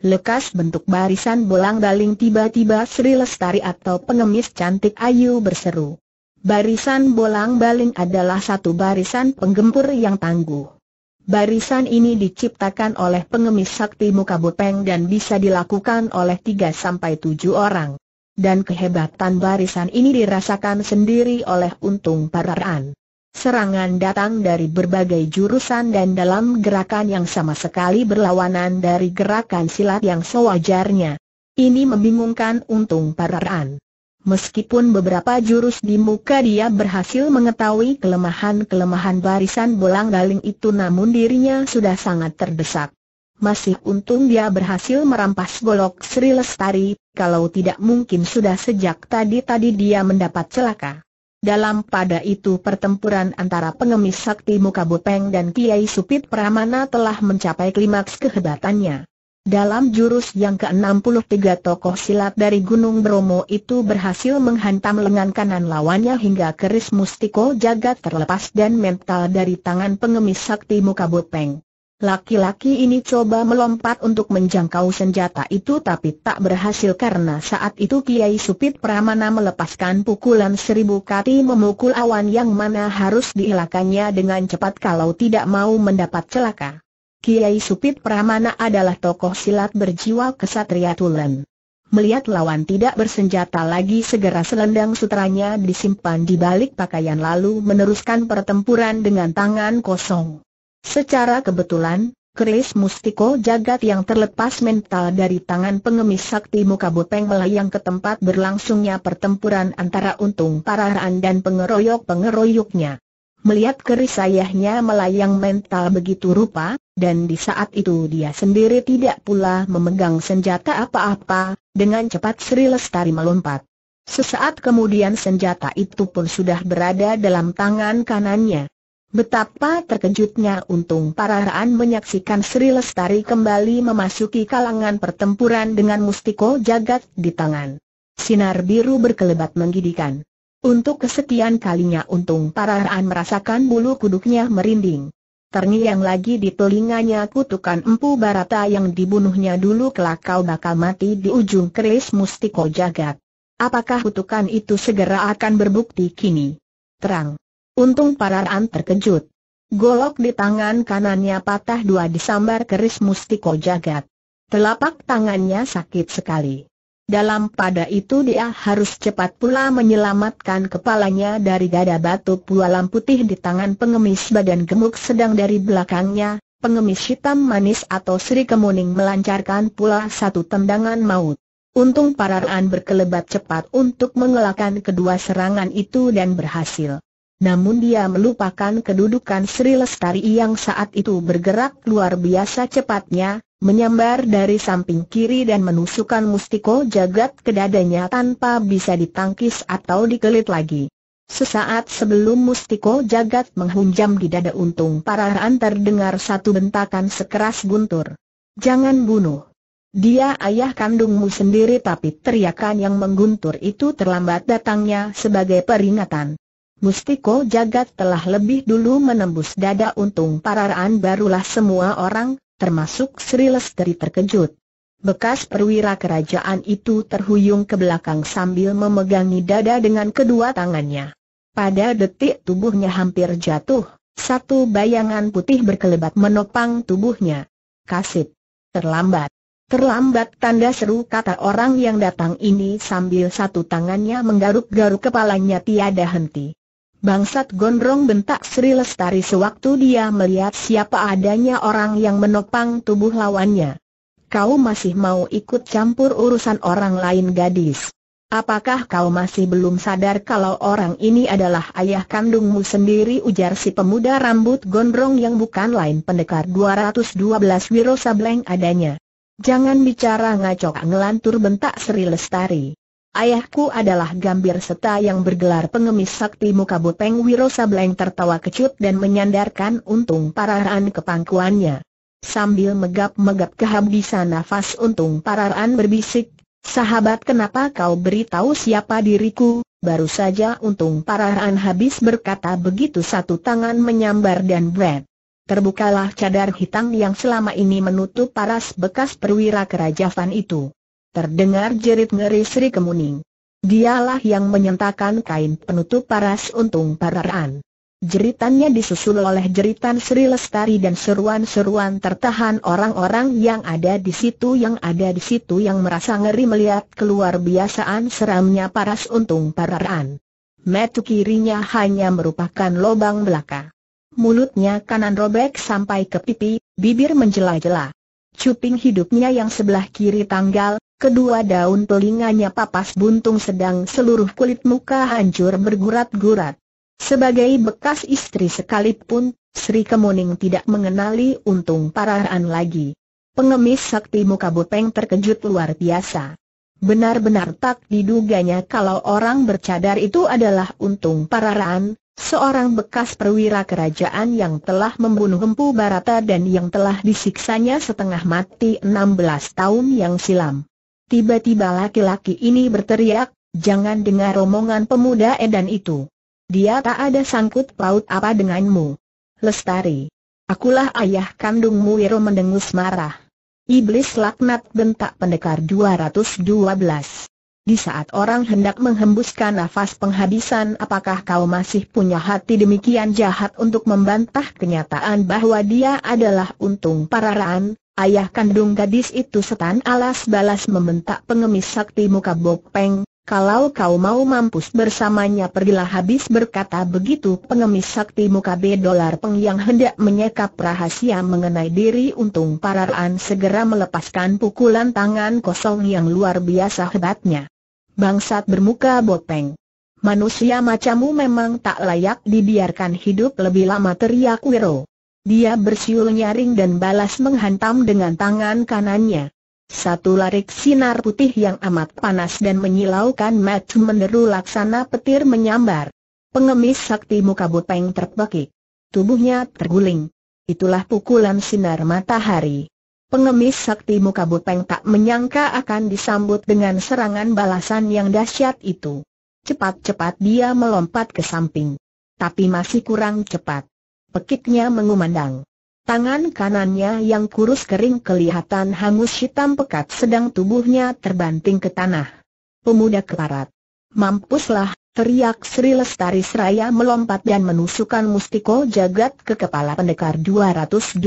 Lekas bentuk barisan bolang-baling tiba-tiba Sri Lestari atau pengemis cantik Ayu berseru. Barisan bolang-baling adalah satu barisan penggempur yang tangguh. Barisan ini diciptakan oleh pengemis sakti muka bopeng dan bisa dilakukan oleh 3-7 orang. Dan kehebatan barisan ini dirasakan sendiri oleh Untung Pararan. Serangan datang dari berbagai jurusan dan dalam gerakan yang sama sekali berlawanan dari gerakan silat yang sewajarnya. Ini membingungkan untung para Ran. Meskipun beberapa jurus di muka dia berhasil mengetahui kelemahan-kelemahan barisan bolang galing itu namun dirinya sudah sangat terdesak. Masih untung dia berhasil merampas golok Sri Lestari, kalau tidak mungkin sudah sejak tadi-tadi dia mendapat celaka. Dalam pada itu pertempuran antara pengemis sakti Muka Bopeng dan Kiai Supit Pramana telah mencapai klimaks kehebatannya. Dalam jurus yang ke-63 tokoh silat dari Gunung Bromo itu berhasil menghantam lengan kanan lawannya hingga keris mustiko jagat terlepas dan mental dari tangan pengemis sakti Muka Bopeng. Laki-laki ini coba melompat untuk menjangkau senjata itu tapi tak berhasil karena saat itu Kiai Supit Pramana melepaskan pukulan seribu kati memukul awan yang mana harus dielakannya dengan cepat kalau tidak mau mendapat celaka. Kiai Supit Pramana adalah tokoh silat berjiwa kesatria tulen. Melihat lawan tidak bersenjata lagi segera selendang sutranya disimpan di balik pakaian lalu meneruskan pertempuran dengan tangan kosong. Secara kebetulan, keris mustiko jagat yang terlepas mental dari tangan pengemis sakti muka bopeng melayang ke tempat berlangsungnya pertempuran antara untung parahan dan pengeroyok-pengeroyoknya. Melihat keris ayahnya melayang mental begitu rupa, dan di saat itu dia sendiri tidak pula memegang senjata apa-apa, dengan cepat Sri Lestari melompat. Sesaat kemudian senjata itu pun sudah berada dalam tangan kanannya. Betapa terkejutnya untung para Raan menyaksikan Sri Lestari kembali memasuki kalangan pertempuran dengan mustiko jagat di tangan. Sinar biru berkelebat menggidikan. Untuk kesekian kalinya untung para Raan merasakan bulu kuduknya merinding. Terngiang lagi di telinganya kutukan empu barata yang dibunuhnya dulu kelak kau bakal mati di ujung keris mustiko jagat. Apakah kutukan itu segera akan berbukti kini? Terang. Untung Pararan terkejut. Golok di tangan kanannya patah dua disambar keris mustiko jagat. Telapak tangannya sakit sekali. Dalam pada itu dia harus cepat pula menyelamatkan kepalanya dari dada batu pualam putih di tangan pengemis badan gemuk sedang dari belakangnya, pengemis hitam manis atau Sri Kemuning melancarkan pula satu tendangan maut. Untung Pararan berkelebat cepat untuk mengelakkan kedua serangan itu dan berhasil namun dia melupakan kedudukan Sri Lestari yang saat itu bergerak luar biasa cepatnya, menyambar dari samping kiri dan menusukkan mustiko jagat ke dadanya tanpa bisa ditangkis atau dikelit lagi. Sesaat sebelum mustiko jagat menghunjam di dada untung Parahan terdengar satu bentakan sekeras guntur. Jangan bunuh. Dia ayah kandungmu sendiri tapi teriakan yang mengguntur itu terlambat datangnya sebagai peringatan. Mustiko Jagat telah lebih dulu menembus dada untung pararaan barulah semua orang, termasuk Sri Lestari terkejut. Bekas perwira kerajaan itu terhuyung ke belakang sambil memegangi dada dengan kedua tangannya. Pada detik tubuhnya hampir jatuh, satu bayangan putih berkelebat menopang tubuhnya. Kasip. Terlambat. Terlambat tanda seru kata orang yang datang ini sambil satu tangannya menggaruk-garuk kepalanya tiada henti. Bangsat gondrong bentak Sri Lestari sewaktu dia melihat siapa adanya orang yang menopang tubuh lawannya. Kau masih mau ikut campur urusan orang lain gadis. Apakah kau masih belum sadar kalau orang ini adalah ayah kandungmu sendiri ujar si pemuda rambut gondrong yang bukan lain pendekar 212 Wiro Sableng adanya. Jangan bicara ngaco ngelantur bentak Sri Lestari. Ayahku adalah gambir seta yang bergelar pengemis sakti muka bopeng Wiro Sableng tertawa kecut dan menyandarkan untung pararaan ke pangkuannya. Sambil megap-megap kehabisan nafas untung pararaan berbisik, sahabat kenapa kau beritahu siapa diriku? Baru saja untung pararaan habis berkata begitu satu tangan menyambar dan bret. Terbukalah cadar hitam yang selama ini menutup paras bekas perwira kerajaan itu. Terdengar jerit ngeri Sri Kemuning. Dialah yang menyentakan kain penutup paras untung pararaan. Jeritannya disusul oleh jeritan Sri Lestari dan seruan-seruan tertahan orang-orang yang ada di situ yang ada di situ yang merasa ngeri melihat keluar biasaan seramnya paras untung pararaan. Metu kirinya hanya merupakan lobang belaka. Mulutnya kanan robek sampai ke pipi, bibir menjela Cuping hidupnya yang sebelah kiri tanggal, kedua daun telinganya papas buntung sedang seluruh kulit muka hancur bergurat-gurat. Sebagai bekas istri sekalipun, Sri Kemuning tidak mengenali untung pararaan lagi. Pengemis sakti muka bopeng terkejut luar biasa. Benar-benar tak diduganya kalau orang bercadar itu adalah untung pararaan, seorang bekas perwira kerajaan yang telah membunuh Empu Barata dan yang telah disiksanya setengah mati 16 tahun yang silam. Tiba-tiba laki-laki ini berteriak, jangan dengar omongan pemuda edan itu. Dia tak ada sangkut paut apa denganmu. Lestari. Akulah ayah kandungmu Wiro mendengus marah. Iblis laknat bentak pendekar 212. Di saat orang hendak menghembuskan nafas penghabisan apakah kau masih punya hati demikian jahat untuk membantah kenyataan bahwa dia adalah untung pararaan, Ayah kandung gadis itu setan alas balas membentak pengemis sakti muka bopeng, kalau kau mau mampus bersamanya pergilah habis berkata begitu pengemis sakti muka B dolar peng yang hendak menyekap rahasia mengenai diri untung pararaan segera melepaskan pukulan tangan kosong yang luar biasa hebatnya. Bangsat bermuka bopeng. Manusia macammu memang tak layak dibiarkan hidup lebih lama teriak Wiro. Dia bersiul nyaring dan balas menghantam dengan tangan kanannya. Satu larik sinar putih yang amat panas dan menyilaukan mata menderu laksana petir menyambar. Pengemis sakti muka bopeng terbekik. Tubuhnya terguling. Itulah pukulan sinar matahari. Pengemis sakti muka bopeng tak menyangka akan disambut dengan serangan balasan yang dahsyat itu. Cepat-cepat dia melompat ke samping. Tapi masih kurang cepat. Pekiknya mengumandang. Tangan kanannya yang kurus kering kelihatan hangus hitam pekat sedang tubuhnya terbanting ke tanah. Pemuda keparat. Mampuslah, teriak Sri Lestari Seraya melompat dan menusukkan mustiko jagat ke kepala pendekar 212.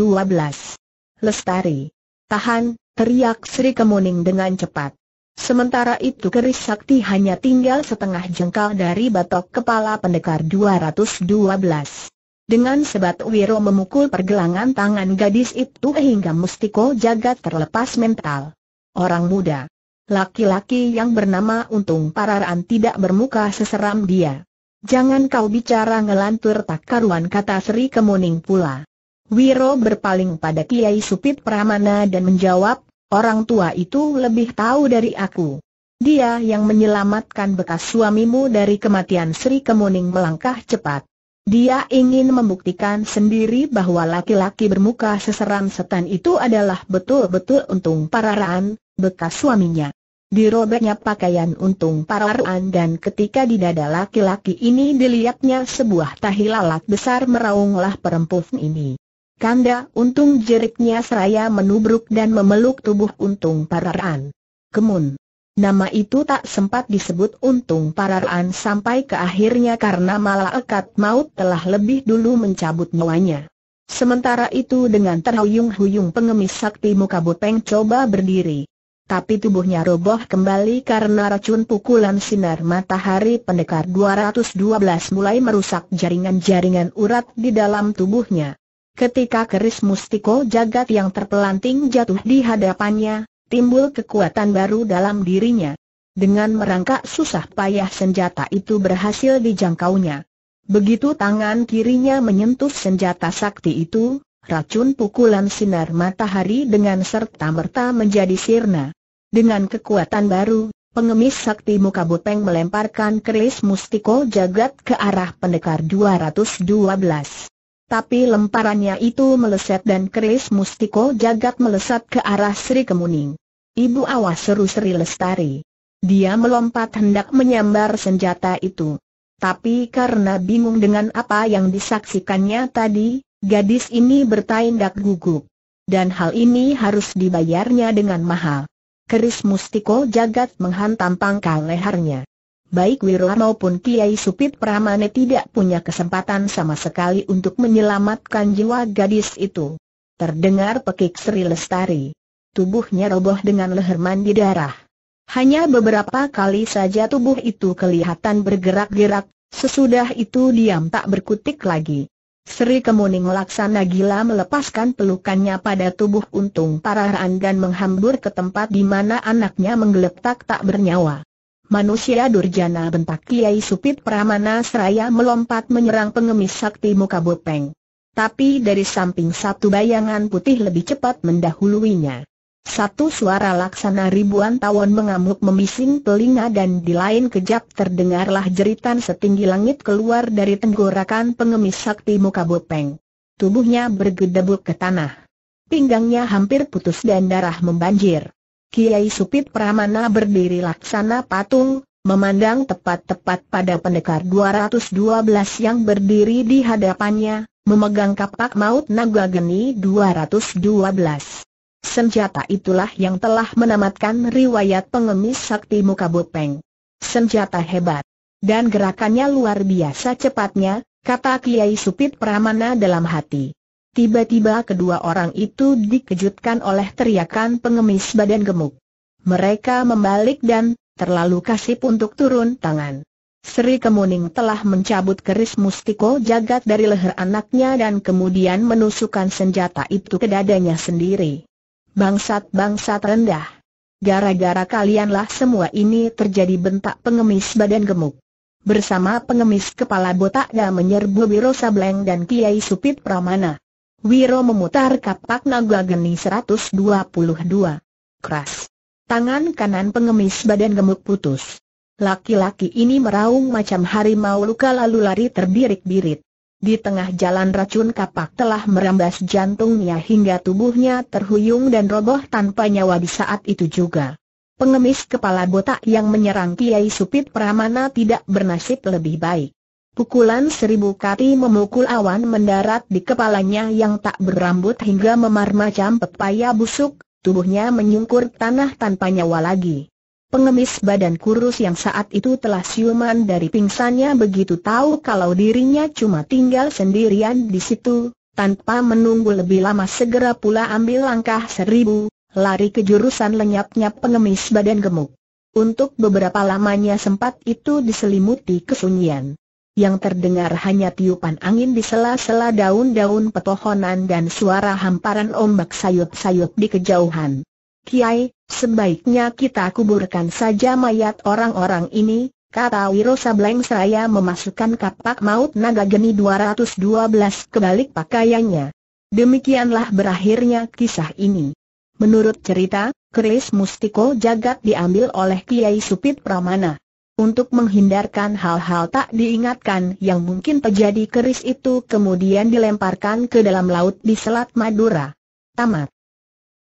Lestari. Tahan, teriak Sri Kemuning dengan cepat. Sementara itu keris sakti hanya tinggal setengah jengkal dari batok kepala pendekar 212. Dengan sebat Wiro memukul pergelangan tangan gadis itu hingga mustiko jagat terlepas mental. Orang muda. Laki-laki yang bernama Untung Pararan tidak bermuka seseram dia. Jangan kau bicara ngelantur tak karuan kata Sri Kemuning pula. Wiro berpaling pada Kiai Supit Pramana dan menjawab, orang tua itu lebih tahu dari aku. Dia yang menyelamatkan bekas suamimu dari kematian Sri Kemuning melangkah cepat. Dia ingin membuktikan sendiri bahwa laki-laki bermuka seseram setan itu adalah betul-betul untung pararaan, bekas suaminya. Dirobeknya pakaian untung pararaan dan ketika di dada laki-laki ini dilihatnya sebuah tahi lalat besar meraunglah perempuan ini. Kanda untung jeriknya seraya menubruk dan memeluk tubuh untung pararaan. Kemun. Nama itu tak sempat disebut untung pararaan sampai ke akhirnya karena malah malaikat maut telah lebih dulu mencabut nyawanya. Sementara itu dengan terhuyung-huyung pengemis sakti muka bopeng coba berdiri. Tapi tubuhnya roboh kembali karena racun pukulan sinar matahari pendekar 212 mulai merusak jaringan-jaringan urat di dalam tubuhnya. Ketika keris mustiko jagat yang terpelanting jatuh di hadapannya, timbul kekuatan baru dalam dirinya. Dengan merangkak susah payah senjata itu berhasil dijangkaunya. Begitu tangan kirinya menyentuh senjata sakti itu, racun pukulan sinar matahari dengan serta-merta menjadi sirna. Dengan kekuatan baru, Pengemis sakti muka melemparkan keris mustiko jagat ke arah pendekar 212 tapi lemparannya itu meleset dan keris mustiko jagat melesat ke arah Sri Kemuning. Ibu awas seru Sri Lestari. Dia melompat hendak menyambar senjata itu. Tapi karena bingung dengan apa yang disaksikannya tadi, gadis ini bertindak gugup. Dan hal ini harus dibayarnya dengan mahal. Keris mustiko jagat menghantam pangkal lehernya baik Wiro maupun Kiai Supit Pramane tidak punya kesempatan sama sekali untuk menyelamatkan jiwa gadis itu. Terdengar pekik Sri Lestari. Tubuhnya roboh dengan leher mandi darah. Hanya beberapa kali saja tubuh itu kelihatan bergerak-gerak, sesudah itu diam tak berkutik lagi. Sri Kemuning Laksana Gila melepaskan pelukannya pada tubuh Untung Parahan dan menghambur ke tempat di mana anaknya menggeletak tak bernyawa. Manusia durjana bentak Kiai Supit Pramana Seraya melompat menyerang pengemis sakti muka bopeng. Tapi dari samping satu bayangan putih lebih cepat mendahuluinya. Satu suara laksana ribuan tawon mengamuk memising telinga dan di lain kejap terdengarlah jeritan setinggi langit keluar dari tenggorakan pengemis sakti muka bopeng. Tubuhnya bergedebuk ke tanah. Pinggangnya hampir putus dan darah membanjir. Kiai Supit Pramana berdiri laksana patung, memandang tepat-tepat pada pendekar 212 yang berdiri di hadapannya, memegang kapak maut naga geni 212. Senjata itulah yang telah menamatkan riwayat pengemis sakti muka bopeng. Senjata hebat. Dan gerakannya luar biasa cepatnya, kata Kiai Supit Pramana dalam hati. Tiba-tiba kedua orang itu dikejutkan oleh teriakan pengemis badan gemuk. Mereka membalik dan terlalu kasih untuk turun tangan. Sri Kemuning telah mencabut keris mustiko jagat dari leher anaknya dan kemudian menusukkan senjata itu ke dadanya sendiri. Bangsat-bangsat rendah. Gara-gara kalianlah semua ini terjadi bentak pengemis badan gemuk. Bersama pengemis kepala botak dan menyerbu Biro Sableng dan Kiai Supit Pramana. Wiro memutar kapak naga geni 122. Keras. Tangan kanan pengemis badan gemuk putus. Laki-laki ini meraung macam harimau luka lalu lari terbirik-birit. Di tengah jalan racun kapak telah merambas jantungnya hingga tubuhnya terhuyung dan roboh tanpa nyawa di saat itu juga. Pengemis kepala botak yang menyerang Kiai Supit Pramana tidak bernasib lebih baik. Pukulan seribu kati memukul awan mendarat di kepalanya yang tak berambut hingga memar macam pepaya busuk, tubuhnya menyungkur tanah tanpa nyawa lagi. Pengemis badan kurus yang saat itu telah siuman dari pingsannya begitu tahu kalau dirinya cuma tinggal sendirian di situ, tanpa menunggu lebih lama segera pula ambil langkah seribu, lari ke jurusan lenyapnya pengemis badan gemuk. Untuk beberapa lamanya sempat itu diselimuti kesunyian yang terdengar hanya tiupan angin di sela-sela daun-daun petohonan dan suara hamparan ombak sayup-sayup di kejauhan. Kiai, sebaiknya kita kuburkan saja mayat orang-orang ini, kata Wiro Sableng seraya memasukkan kapak maut naga geni 212 ke balik pakaiannya. Demikianlah berakhirnya kisah ini. Menurut cerita, keris mustiko jagat diambil oleh Kiai Supit Pramana untuk menghindarkan hal-hal tak diingatkan yang mungkin terjadi keris itu kemudian dilemparkan ke dalam laut di Selat Madura. Tamat.